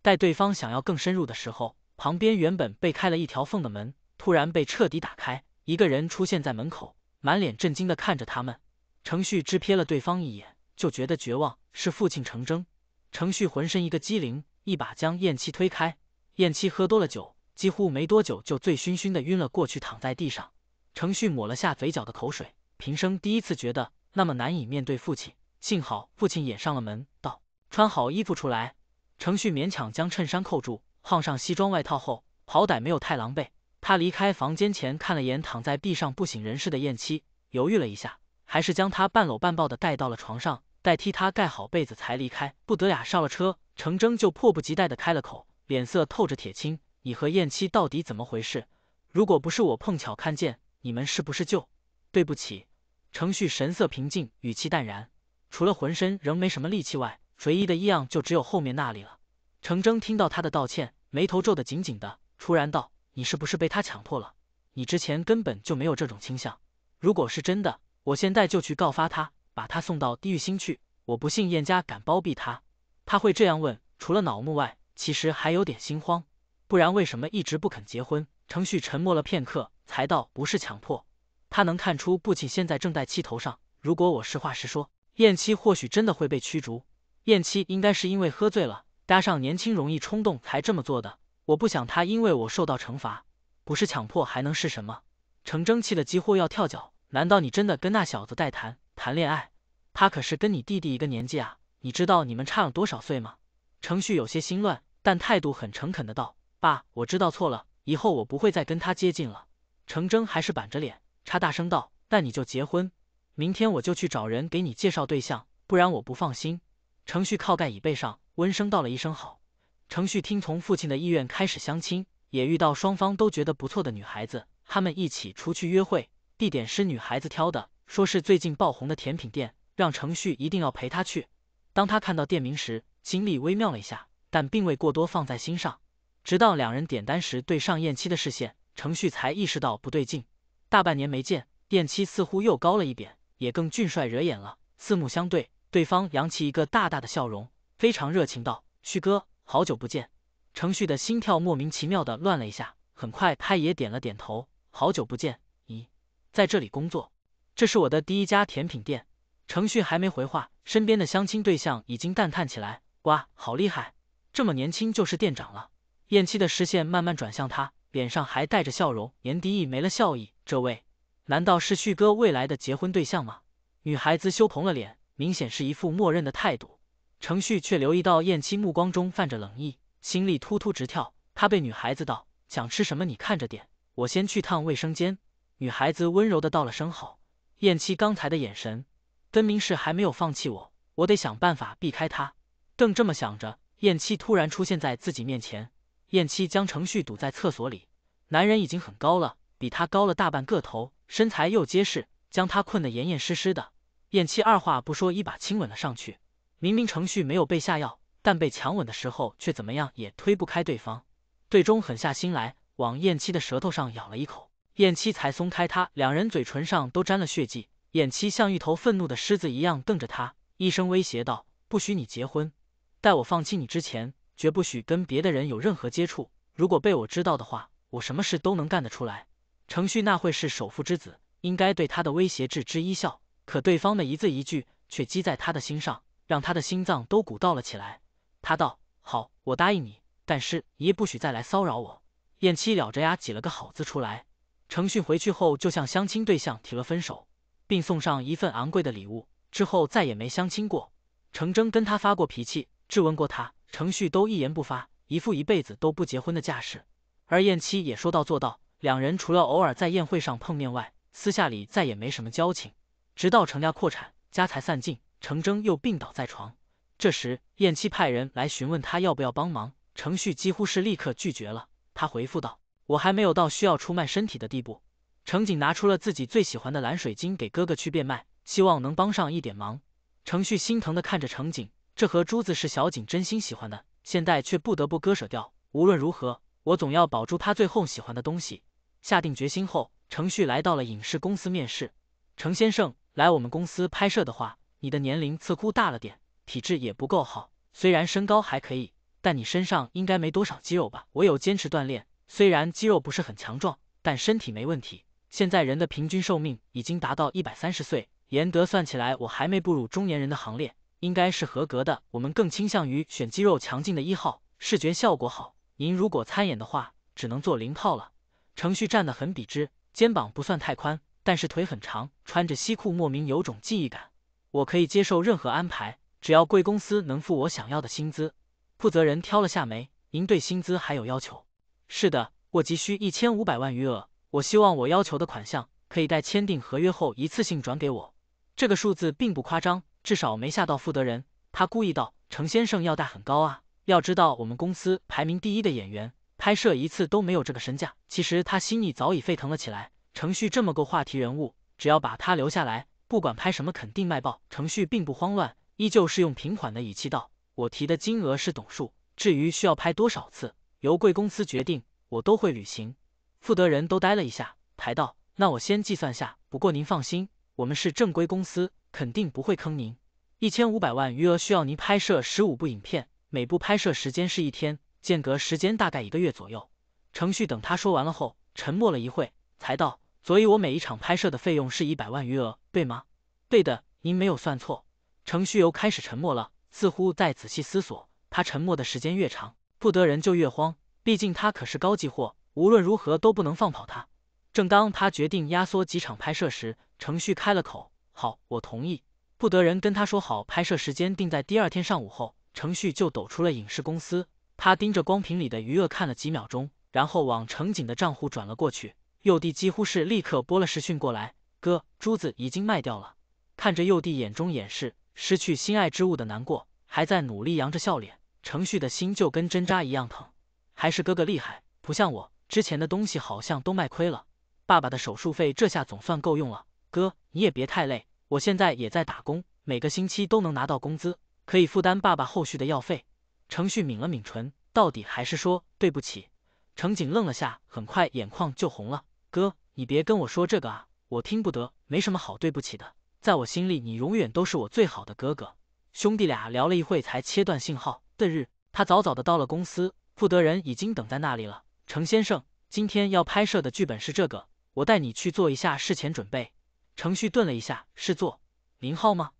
Speaker 1: 待对方想要更深入的时候，旁边原本被开了一条缝的门突然被彻底打开，一个人出现在门口，满脸震惊的看着他们。程旭只瞥了对方一眼，就觉得绝望。是父亲程铮。程旭浑身一个机灵，一把将燕七推开。燕七喝多了酒，几乎没多久就醉醺醺的晕了过去，躺在地上。程旭抹了下嘴角的口水，平生第一次觉得那么难以面对父亲。幸好父亲也上了门，道：“穿好衣服出来。”程旭勉强将衬衫扣住，换上西装外套后，好歹没有太狼狈。他离开房间前看了眼躺在地上不省人事的燕七，犹豫了一下，还是将他半搂半抱的带到了床上，代替他盖好被子才离开。不得俩上了车，程铮就迫不及待的开了口，脸色透着铁青：“你和燕七到底怎么回事？如果不是我碰巧看见，你们是不是就……对不起。”程旭神色平静，语气淡然。除了浑身仍没什么力气外，唯一的一样就只有后面那里了。程铮听到他的道歉，眉头皱得紧紧的，突然道：“你是不是被他强迫了？你之前根本就没有这种倾向。如果是真的，我现在就去告发他，把他送到地狱星去。我不信燕家敢包庇他。”他会这样问，除了恼怒外，其实还有点心慌。不然为什么一直不肯结婚？程旭沉默了片刻，才道：“不是强迫。”他能看出父亲现在正在气头上。如果我实话实说。燕七或许真的会被驱逐，燕七应该是因为喝醉了，加上年轻容易冲动才这么做的。我不想他因为我受到惩罚，不是强迫还能是什么？程铮气得几乎要跳脚，难道你真的跟那小子在谈谈恋爱？他可是跟你弟弟一个年纪啊，你知道你们差了多少岁吗？程旭有些心乱，但态度很诚恳的道：“爸，我知道错了，以后我不会再跟他接近了。”程铮还是板着脸，他大声道：“那你就结婚。”明天我就去找人给你介绍对象，不然我不放心。程旭靠在椅背上，温声道了一声好。程旭听从父亲的意愿开始相亲，也遇到双方都觉得不错的女孩子。他们一起出去约会，地点是女孩子挑的，说是最近爆红的甜品店，让程旭一定要陪她去。当他看到店名时，心里微妙了一下，但并未过多放在心上。直到两人点单时对上燕七的视线，程旭才意识到不对劲。大半年没见，燕七似乎又高了一点。也更俊帅惹眼了，四目相对，对方扬起一个大大的笑容，非常热情道：“旭哥，好久不见。”程旭的心跳莫名其妙的乱了一下，很快他也点了点头：“好久不见，咦，在这里工作？这是我的第一家甜品店。”程旭还没回话，身边的相亲对象已经赞叹起来：“哇，好厉害，这么年轻就是店长了。”燕七的视线慢慢转向他，脸上还带着笑容，颜迪毅没了笑意，这位。难道是旭哥未来的结婚对象吗？女孩子羞红了脸，明显是一副默认的态度。程旭却留意到燕七目光中泛着冷意，心里突突直跳。他被女孩子道：“想吃什么，你看着点，我先去趟卫生间。”女孩子温柔的道了声好。燕七刚才的眼神，分明是还没有放弃我。我得想办法避开他。正这么想着，燕七突然出现在自己面前。燕七将程旭堵在厕所里，男人已经很高了。比他高了大半个头，身材又结实，将他困得严严实实的。燕七二话不说，一把亲吻了上去。明明程旭没有被下药，但被强吻的时候却怎么样也推不开对方，最终狠下心来往燕七的舌头上咬了一口，燕七才松开他。两人嘴唇上都沾了血迹，燕七像一头愤怒的狮子一样瞪着他，一声威胁道：“不许你结婚！待我放弃你之前，绝不许跟别的人有任何接触。如果被我知道的话，我什么事都能干得出来。”程旭那会是首富之子，应该对他的威胁置之一笑。可对方的一字一句却击在他的心上，让他的心脏都鼓到了起来。他道：“好，我答应你，但是你不许再来骚扰我。”燕七咬着牙挤了个好字出来。程旭回去后就向相亲对象提了分手，并送上一份昂贵的礼物。之后再也没相亲过。程铮跟他发过脾气，质问过他，程旭都一言不发，一副一辈子都不结婚的架势。而燕七也说到做到。两人除了偶尔在宴会上碰面外，私下里再也没什么交情。直到程家破产，家财散尽，程铮又病倒在床。这时，燕七派人来询问他要不要帮忙。程旭几乎是立刻拒绝了，他回复道：“我还没有到需要出卖身体的地步。”程景拿出了自己最喜欢的蓝水晶给哥哥去变卖，希望能帮上一点忙。程旭心疼地看着程景，这颗珠子是小景真心喜欢的，现在却不得不割舍掉。无论如何，我总要保住他最后喜欢的东西。下定决心后，程旭来到了影视公司面试。程先生来我们公司拍摄的话，你的年龄似乎大了点，体质也不够好。虽然身高还可以，但你身上应该没多少肌肉吧？我有坚持锻炼，虽然肌肉不是很强壮，但身体没问题。现在人的平均寿命已经达到一百三十岁，严德算起来我还没步入中年人的行列，应该是合格的。我们更倾向于选肌肉强劲的一号，视觉效果好。您如果参演的话，只能做零号了。程序站得很笔直，肩膀不算太宽，但是腿很长，穿着西裤莫名有种记忆感。我可以接受任何安排，只要贵公司能付我想要的薪资。负责人挑了下眉：“您对薪资还有要求？”“是的，我急需一千五百万余额。我希望我要求的款项可以待签订合约后一次性转给我。”这个数字并不夸张，至少没吓到负责人。他故意道：“程先生要带很高啊，要知道我们公司排名第一的演员。”拍摄一次都没有这个身价，其实他心里早已沸腾了起来。程旭这么个话题人物，只要把他留下来，不管拍什么肯定卖爆。程旭并不慌乱，依旧是用平缓的语气道：“我提的金额是总数，至于需要拍多少次，由贵公司决定，我都会履行。”负责人都呆了一下，抬道：“那我先计算下，不过您放心，我们是正规公司，肯定不会坑您。一千五百万余额需要您拍摄十五部影片，每部拍摄时间是一天。”间隔时间大概一个月左右。程旭等他说完了后，沉默了一会，才道：“所以我每一场拍摄的费用是一百万余额，对吗？”“对的，您没有算错。”程旭又开始沉默了，似乎在仔细思索。他沉默的时间越长，不得人就越慌。毕竟他可是高级货，无论如何都不能放跑他。正当他决定压缩几场拍摄时，程旭开了口：“好，我同意。”不得人跟他说好拍摄时间定在第二天上午后，程旭就抖出了影视公司。他盯着光屏里的余额看了几秒钟，然后往程景的账户转了过去。幼弟几乎是立刻拨了时讯过来：“哥，珠子已经卖掉了。”看着幼弟眼中掩饰失去心爱之物的难过，还在努力扬着笑脸，程旭的心就跟针扎一样疼。还是哥哥厉害，不像我，之前的东西好像都卖亏了。爸爸的手术费这下总算够用了。哥，你也别太累，我现在也在打工，每个星期都能拿到工资，可以负担爸爸后续的药费。程旭抿了抿唇，到底还是说对不起。程锦愣了下，很快眼眶就红了。哥，你别跟我说这个啊，我听不得。没什么好对不起的，在我心里你永远都是我最好的哥哥。兄弟俩聊了一会，才切断信号。次日，他早早的到了公司，负责人已经等在那里了。程先生，今天要拍摄的剧本是这个，我带你去做一下事前准备。程旭顿了一下，是做林浩吗？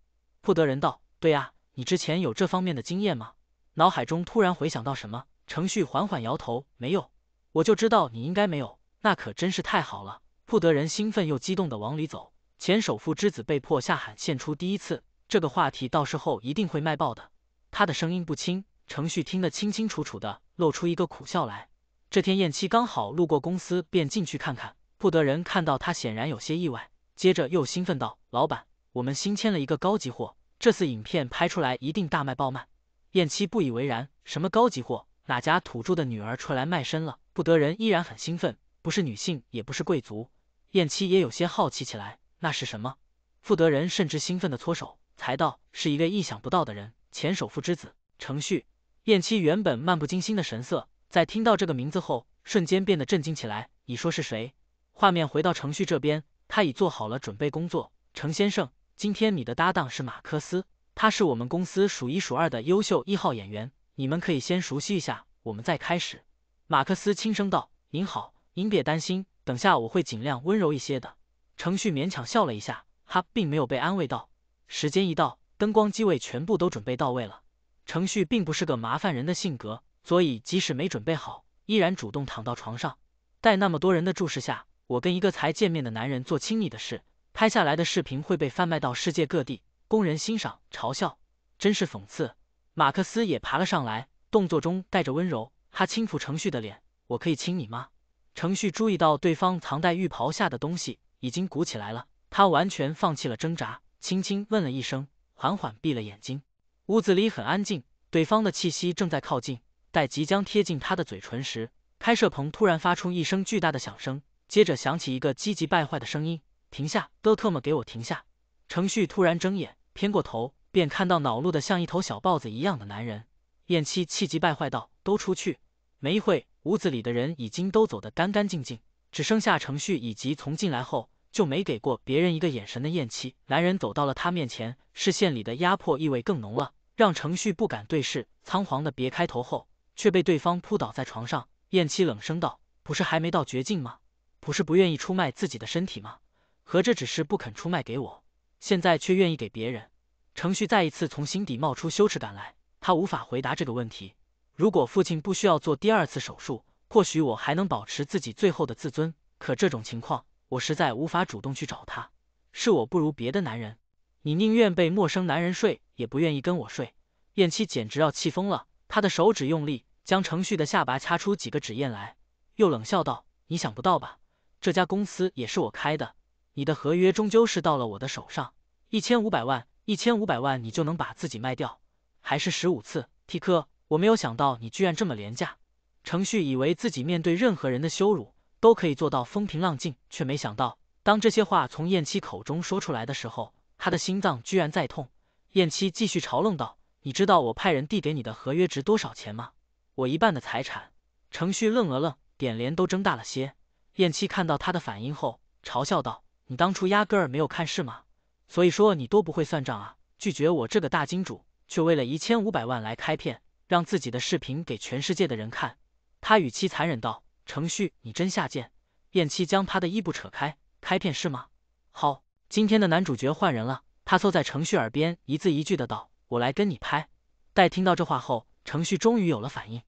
Speaker 1: 负责人道，对呀，你之前有这方面的经验吗？脑海中突然回想到什么，程旭缓缓摇头，没有。我就知道你应该没有，那可真是太好了。不得人兴奋又激动的往里走。前首富之子被迫下海，献出第一次，这个话题到时候一定会卖爆的。他的声音不轻，程旭听得清清楚楚的，露出一个苦笑来。这天，燕七刚好路过公司，便进去看看。不得人看到他，显然有些意外，接着又兴奋道：“老板，我们新签了一个高级货，这次影片拍出来一定大卖爆卖。”燕七不以为然，什么高级货，哪家土著的女儿出来卖身了？不得人依然很兴奋，不是女性，也不是贵族。燕七也有些好奇起来，那是什么？负得人甚至兴奋地搓手，才道是一个意想不到的人，前首富之子程旭。燕七原本漫不经心的神色，在听到这个名字后，瞬间变得震惊起来。你说是谁？画面回到程旭这边，他已做好了准备工作。程先生，今天你的搭档是马克思。他是我们公司数一数二的优秀一号演员，你们可以先熟悉一下，我们再开始。”马克思轻声道，“您好，您别担心，等下我会尽量温柔一些的。”程旭勉强笑了一下，他并没有被安慰到。时间一到，灯光、机位全部都准备到位了。程旭并不是个麻烦人的性格，所以即使没准备好，依然主动躺到床上。在那么多人的注视下，我跟一个才见面的男人做亲密的事，拍下来的视频会被贩卖到世界各地。供人欣赏嘲笑，真是讽刺。马克思也爬了上来，动作中带着温柔。他轻抚程旭的脸，我可以亲你吗？程旭注意到对方藏在浴袍下的东西已经鼓起来了，他完全放弃了挣扎，轻轻问了一声，缓缓闭了眼睛。屋子里很安静，对方的气息正在靠近。待即将贴近他的嘴唇时，开射棚突然发出一声巨大的响声，接着响起一个气急败坏的声音：“停下！都特么给我停下！”程旭突然睁眼。偏过头，便看到恼怒的像一头小豹子一样的男人，燕七气急败坏道：“都出去！”没一会，屋子里的人已经都走得干干净净，只剩下程旭以及从进来后就没给过别人一个眼神的燕七。男人走到了他面前，视线里的压迫意味更浓了，让程旭不敢对视，仓皇的别开头后，却被对方扑倒在床上。燕七冷声道：“不是还没到绝境吗？不是不愿意出卖自己的身体吗？合着只是不肯出卖给我？”现在却愿意给别人，程旭再一次从心底冒出羞耻感来，他无法回答这个问题。如果父亲不需要做第二次手术，或许我还能保持自己最后的自尊。可这种情况，我实在无法主动去找他。是我不如别的男人，你宁愿被陌生男人睡，也不愿意跟我睡。燕七简直要气疯了，他的手指用力将程旭的下巴掐出几个指印来，又冷笑道：“你想不到吧，这家公司也是我开的。”你的合约终究是到了我的手上，一千五百万，一千五百万，你就能把自己卖掉，还是十五次。提克，我没有想到你居然这么廉价。程旭以为自己面对任何人的羞辱都可以做到风平浪静，却没想到当这些话从燕七口中说出来的时候，他的心脏居然在痛。燕七继续嘲弄道：“你知道我派人递给你的合约值多少钱吗？我一半的财产。”程旭愣了愣，眼帘都睁大了些。燕七看到他的反应后，嘲笑道。你当初压根儿没有看是吗？所以说你多不会算账啊！拒绝我这个大金主，却为了一千五百万来开片，让自己的视频给全世界的人看。他语气残忍道：“程旭，你真下贱！”燕七将他的衣服扯开，开片是吗？好，今天的男主角换人了。他凑在程旭耳边，一字一句的道：“我来跟你拍。”待听到这话后，程旭终于有了反应。